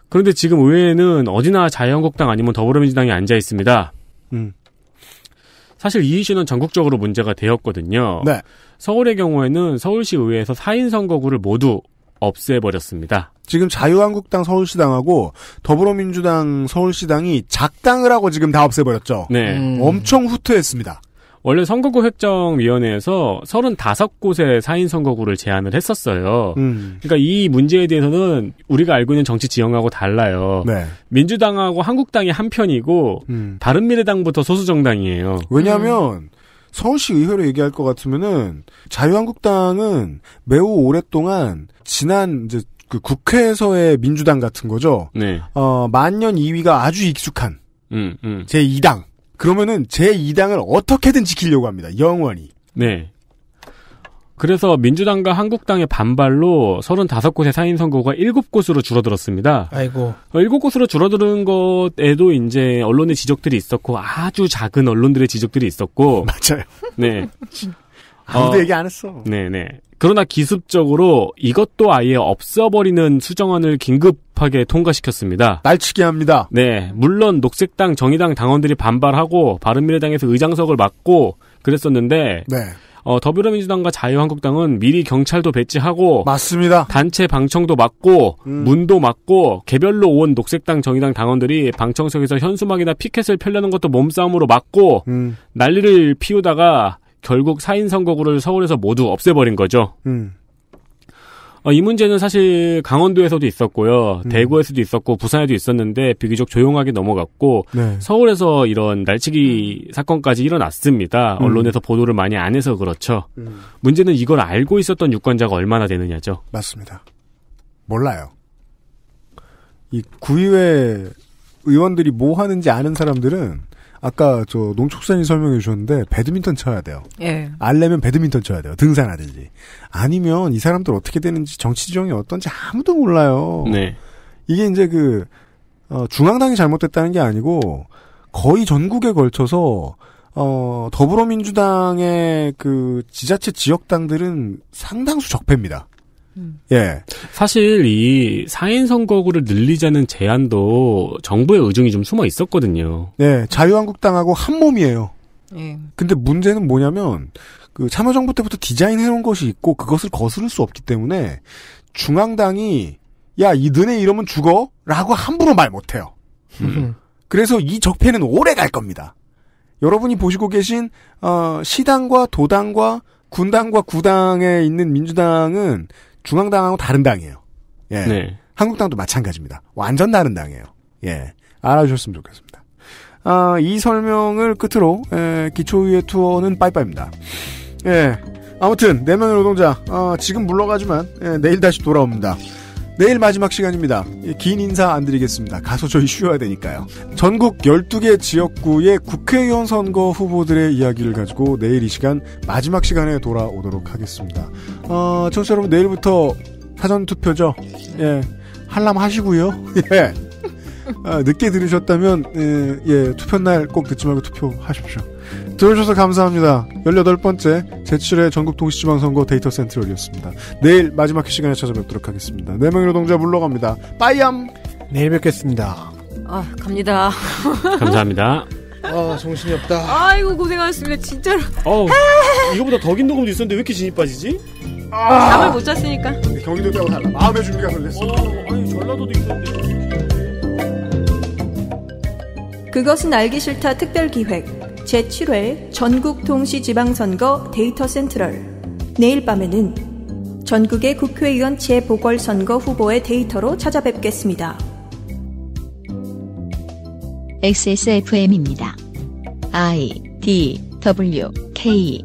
그런데 지금 의회에는 어디나 자유한국당 아니면 더불어민주당이 앉아 있습니다. 음. 사실 이 이슈는 전국적으로 문제가 되었거든요. 네. 서울의 경우에는 서울시 의회에서 4인 선거구를 모두 없애버렸습니다. 지금 자유한국당 서울시당하고 더불어민주당 서울시당이 작당을 하고 지금 다 없애버렸죠. 네. 음. 엄청 후퇴했습니다. 원래 선거구 획정위원회에서 35곳의 사인 선거구를 제안을 했었어요. 음. 그러니까 이 문제에 대해서는 우리가 알고 있는 정치 지형하고 달라요. 네. 민주당하고 한국당이 한 편이고 음. 바른미래당부터 소수 정당이에요. 왜냐하면 음. 서울시 의회로 얘기할 것 같으면은 자유한국당은 매우 오랫동안 지난 이제 그 국회에서의 민주당 같은 거죠. 네. 어, 만년 2위가 아주 익숙한 음, 음. 제 2당. 그러면은 제 2당을 어떻게든 지키려고 합니다. 영원히. 네. 그래서 민주당과 한국당의 반발로 35곳의 사인 선거가 7곳으로 줄어들었습니다. 아이고. 7곳으로 어, 줄어드는 것에도 이제 언론의 지적들이 있었고 아주 작은 언론들의 지적들이 있었고 맞아요. 네. 아무도 어, 얘기 안 했어. 네네. 네. 그러나 기습적으로 이것도 아예 없어버리는 수정안을 긴급하게 통과시켰습니다. 날치기 합니다. 네. 물론 녹색당, 정의당 당원들이 반발하고 바른미래당에서 의장석을 맡고 그랬었는데 네. 어, 더불어민주당과 자유한국당은 미리 경찰도 배치하고 맞습니다. 단체 방청도 막고 음. 문도 막고 개별로 온 녹색당 정의당 당원들이 방청석에서 현수막이나 피켓을 펴려는 것도 몸싸움으로 막고 음. 난리를 피우다가 결국 4인 선거구를 서울에서 모두 없애버린 거죠. 음. 어, 이 문제는 사실 강원도에서도 있었고요. 음. 대구에서도 있었고 부산에도 있었는데 비교적 조용하게 넘어갔고 네. 서울에서 이런 날치기 음. 사건까지 일어났습니다. 음. 언론에서 보도를 많이 안 해서 그렇죠. 음. 문제는 이걸 알고 있었던 유권자가 얼마나 되느냐죠. 맞습니다. 몰라요. 이 구의회 의원들이 뭐 하는지 아는 사람들은 아까 저 농축산이 설명해 주셨는데 배드민턴 쳐야 돼요. 예. 알려면 배드민턴 쳐야 돼요. 등산하든지 아니면 이 사람들 어떻게 되는지 정치 지형이 어떤지 아무도 몰라요. 네. 이게 이제 그 어, 중앙당이 잘못됐다는 게 아니고 거의 전국에 걸쳐서 어, 더불어민주당의 그 지자체 지역당들은 상당수 적폐입니다. 음. 예. 사실 이 사인 선거구를 늘리자는 제안도 정부의 의중이 좀 숨어 있었거든요. 네, 자유한국당하고 한 몸이에요. 예. 근데 문제는 뭐냐면 그 참여정부 때부터 디자인해 놓은 것이 있고 그것을 거스를 수 없기 때문에 중앙당이 야, 이 너네 이러면 죽어? 라고 함부로 말 못해요. 음. 음. 그래서 이 적폐는 오래 갈 겁니다. 여러분이 보시고 계신 어, 시당과 도당과 군당과 구당에 있는 민주당은 중앙당하고 다른 당이에요. 예. 네. 한국당도 마찬가지입니다. 완전 다른 당이에요. 예. 알아주셨으면 좋겠습니다. 아, 이 설명을 끝으로, 예, 기초의 투어는 빠이빠입니다. 예. 아무튼, 내면의 노동자, 아, 지금 물러가지만, 예, 내일 다시 돌아옵니다. 내일 마지막 시간입니다. 예, 긴 인사 안 드리겠습니다. 가서 저희 쉬어야 되니까요. 전국 12개 지역구의 국회의원 선거 후보들의 이야기를 가지고 내일 이 시간 마지막 시간에 돌아오도록 하겠습니다. 어, 청취자 여러분 내일부터 사전투표죠? 예. 한람 하시고요. 예. 아, 늦게 들으셨다면 예, 예 투표 날꼭 듣지 말고 투표하십시오. 들어주셔서 감사합니다. 18번째 제7회 전국 동시지방선거 데이터 센트럴이었습니다. 내일 마지막 시간에 찾아뵙도록 하겠습니다. 네 명의 노동자 물러갑니다. 빠이암! 내일 뵙겠습니다. 아, 갑니다. 감사합니다. 아, 정신이 없다. 아이고, 고생하셨습니다. 진짜로. 어 이거보다 더 긴 녹음도 있었는데 왜 이렇게 진이 빠지지? 아~ 잠을 못 잤으니까. 경기도 때고 달라. 마음의 준비가 걸렸어. 어, 아니, 전라도도 있는데. 그것은 알기 싫다 특별기획 제7회 전국동시 지방선거 데이터 센트럴 내일 밤에는 전국의 국회의원 재보궐선거 후보의 데이터로 찾아뵙겠습니다. XSFM입니다. I D W K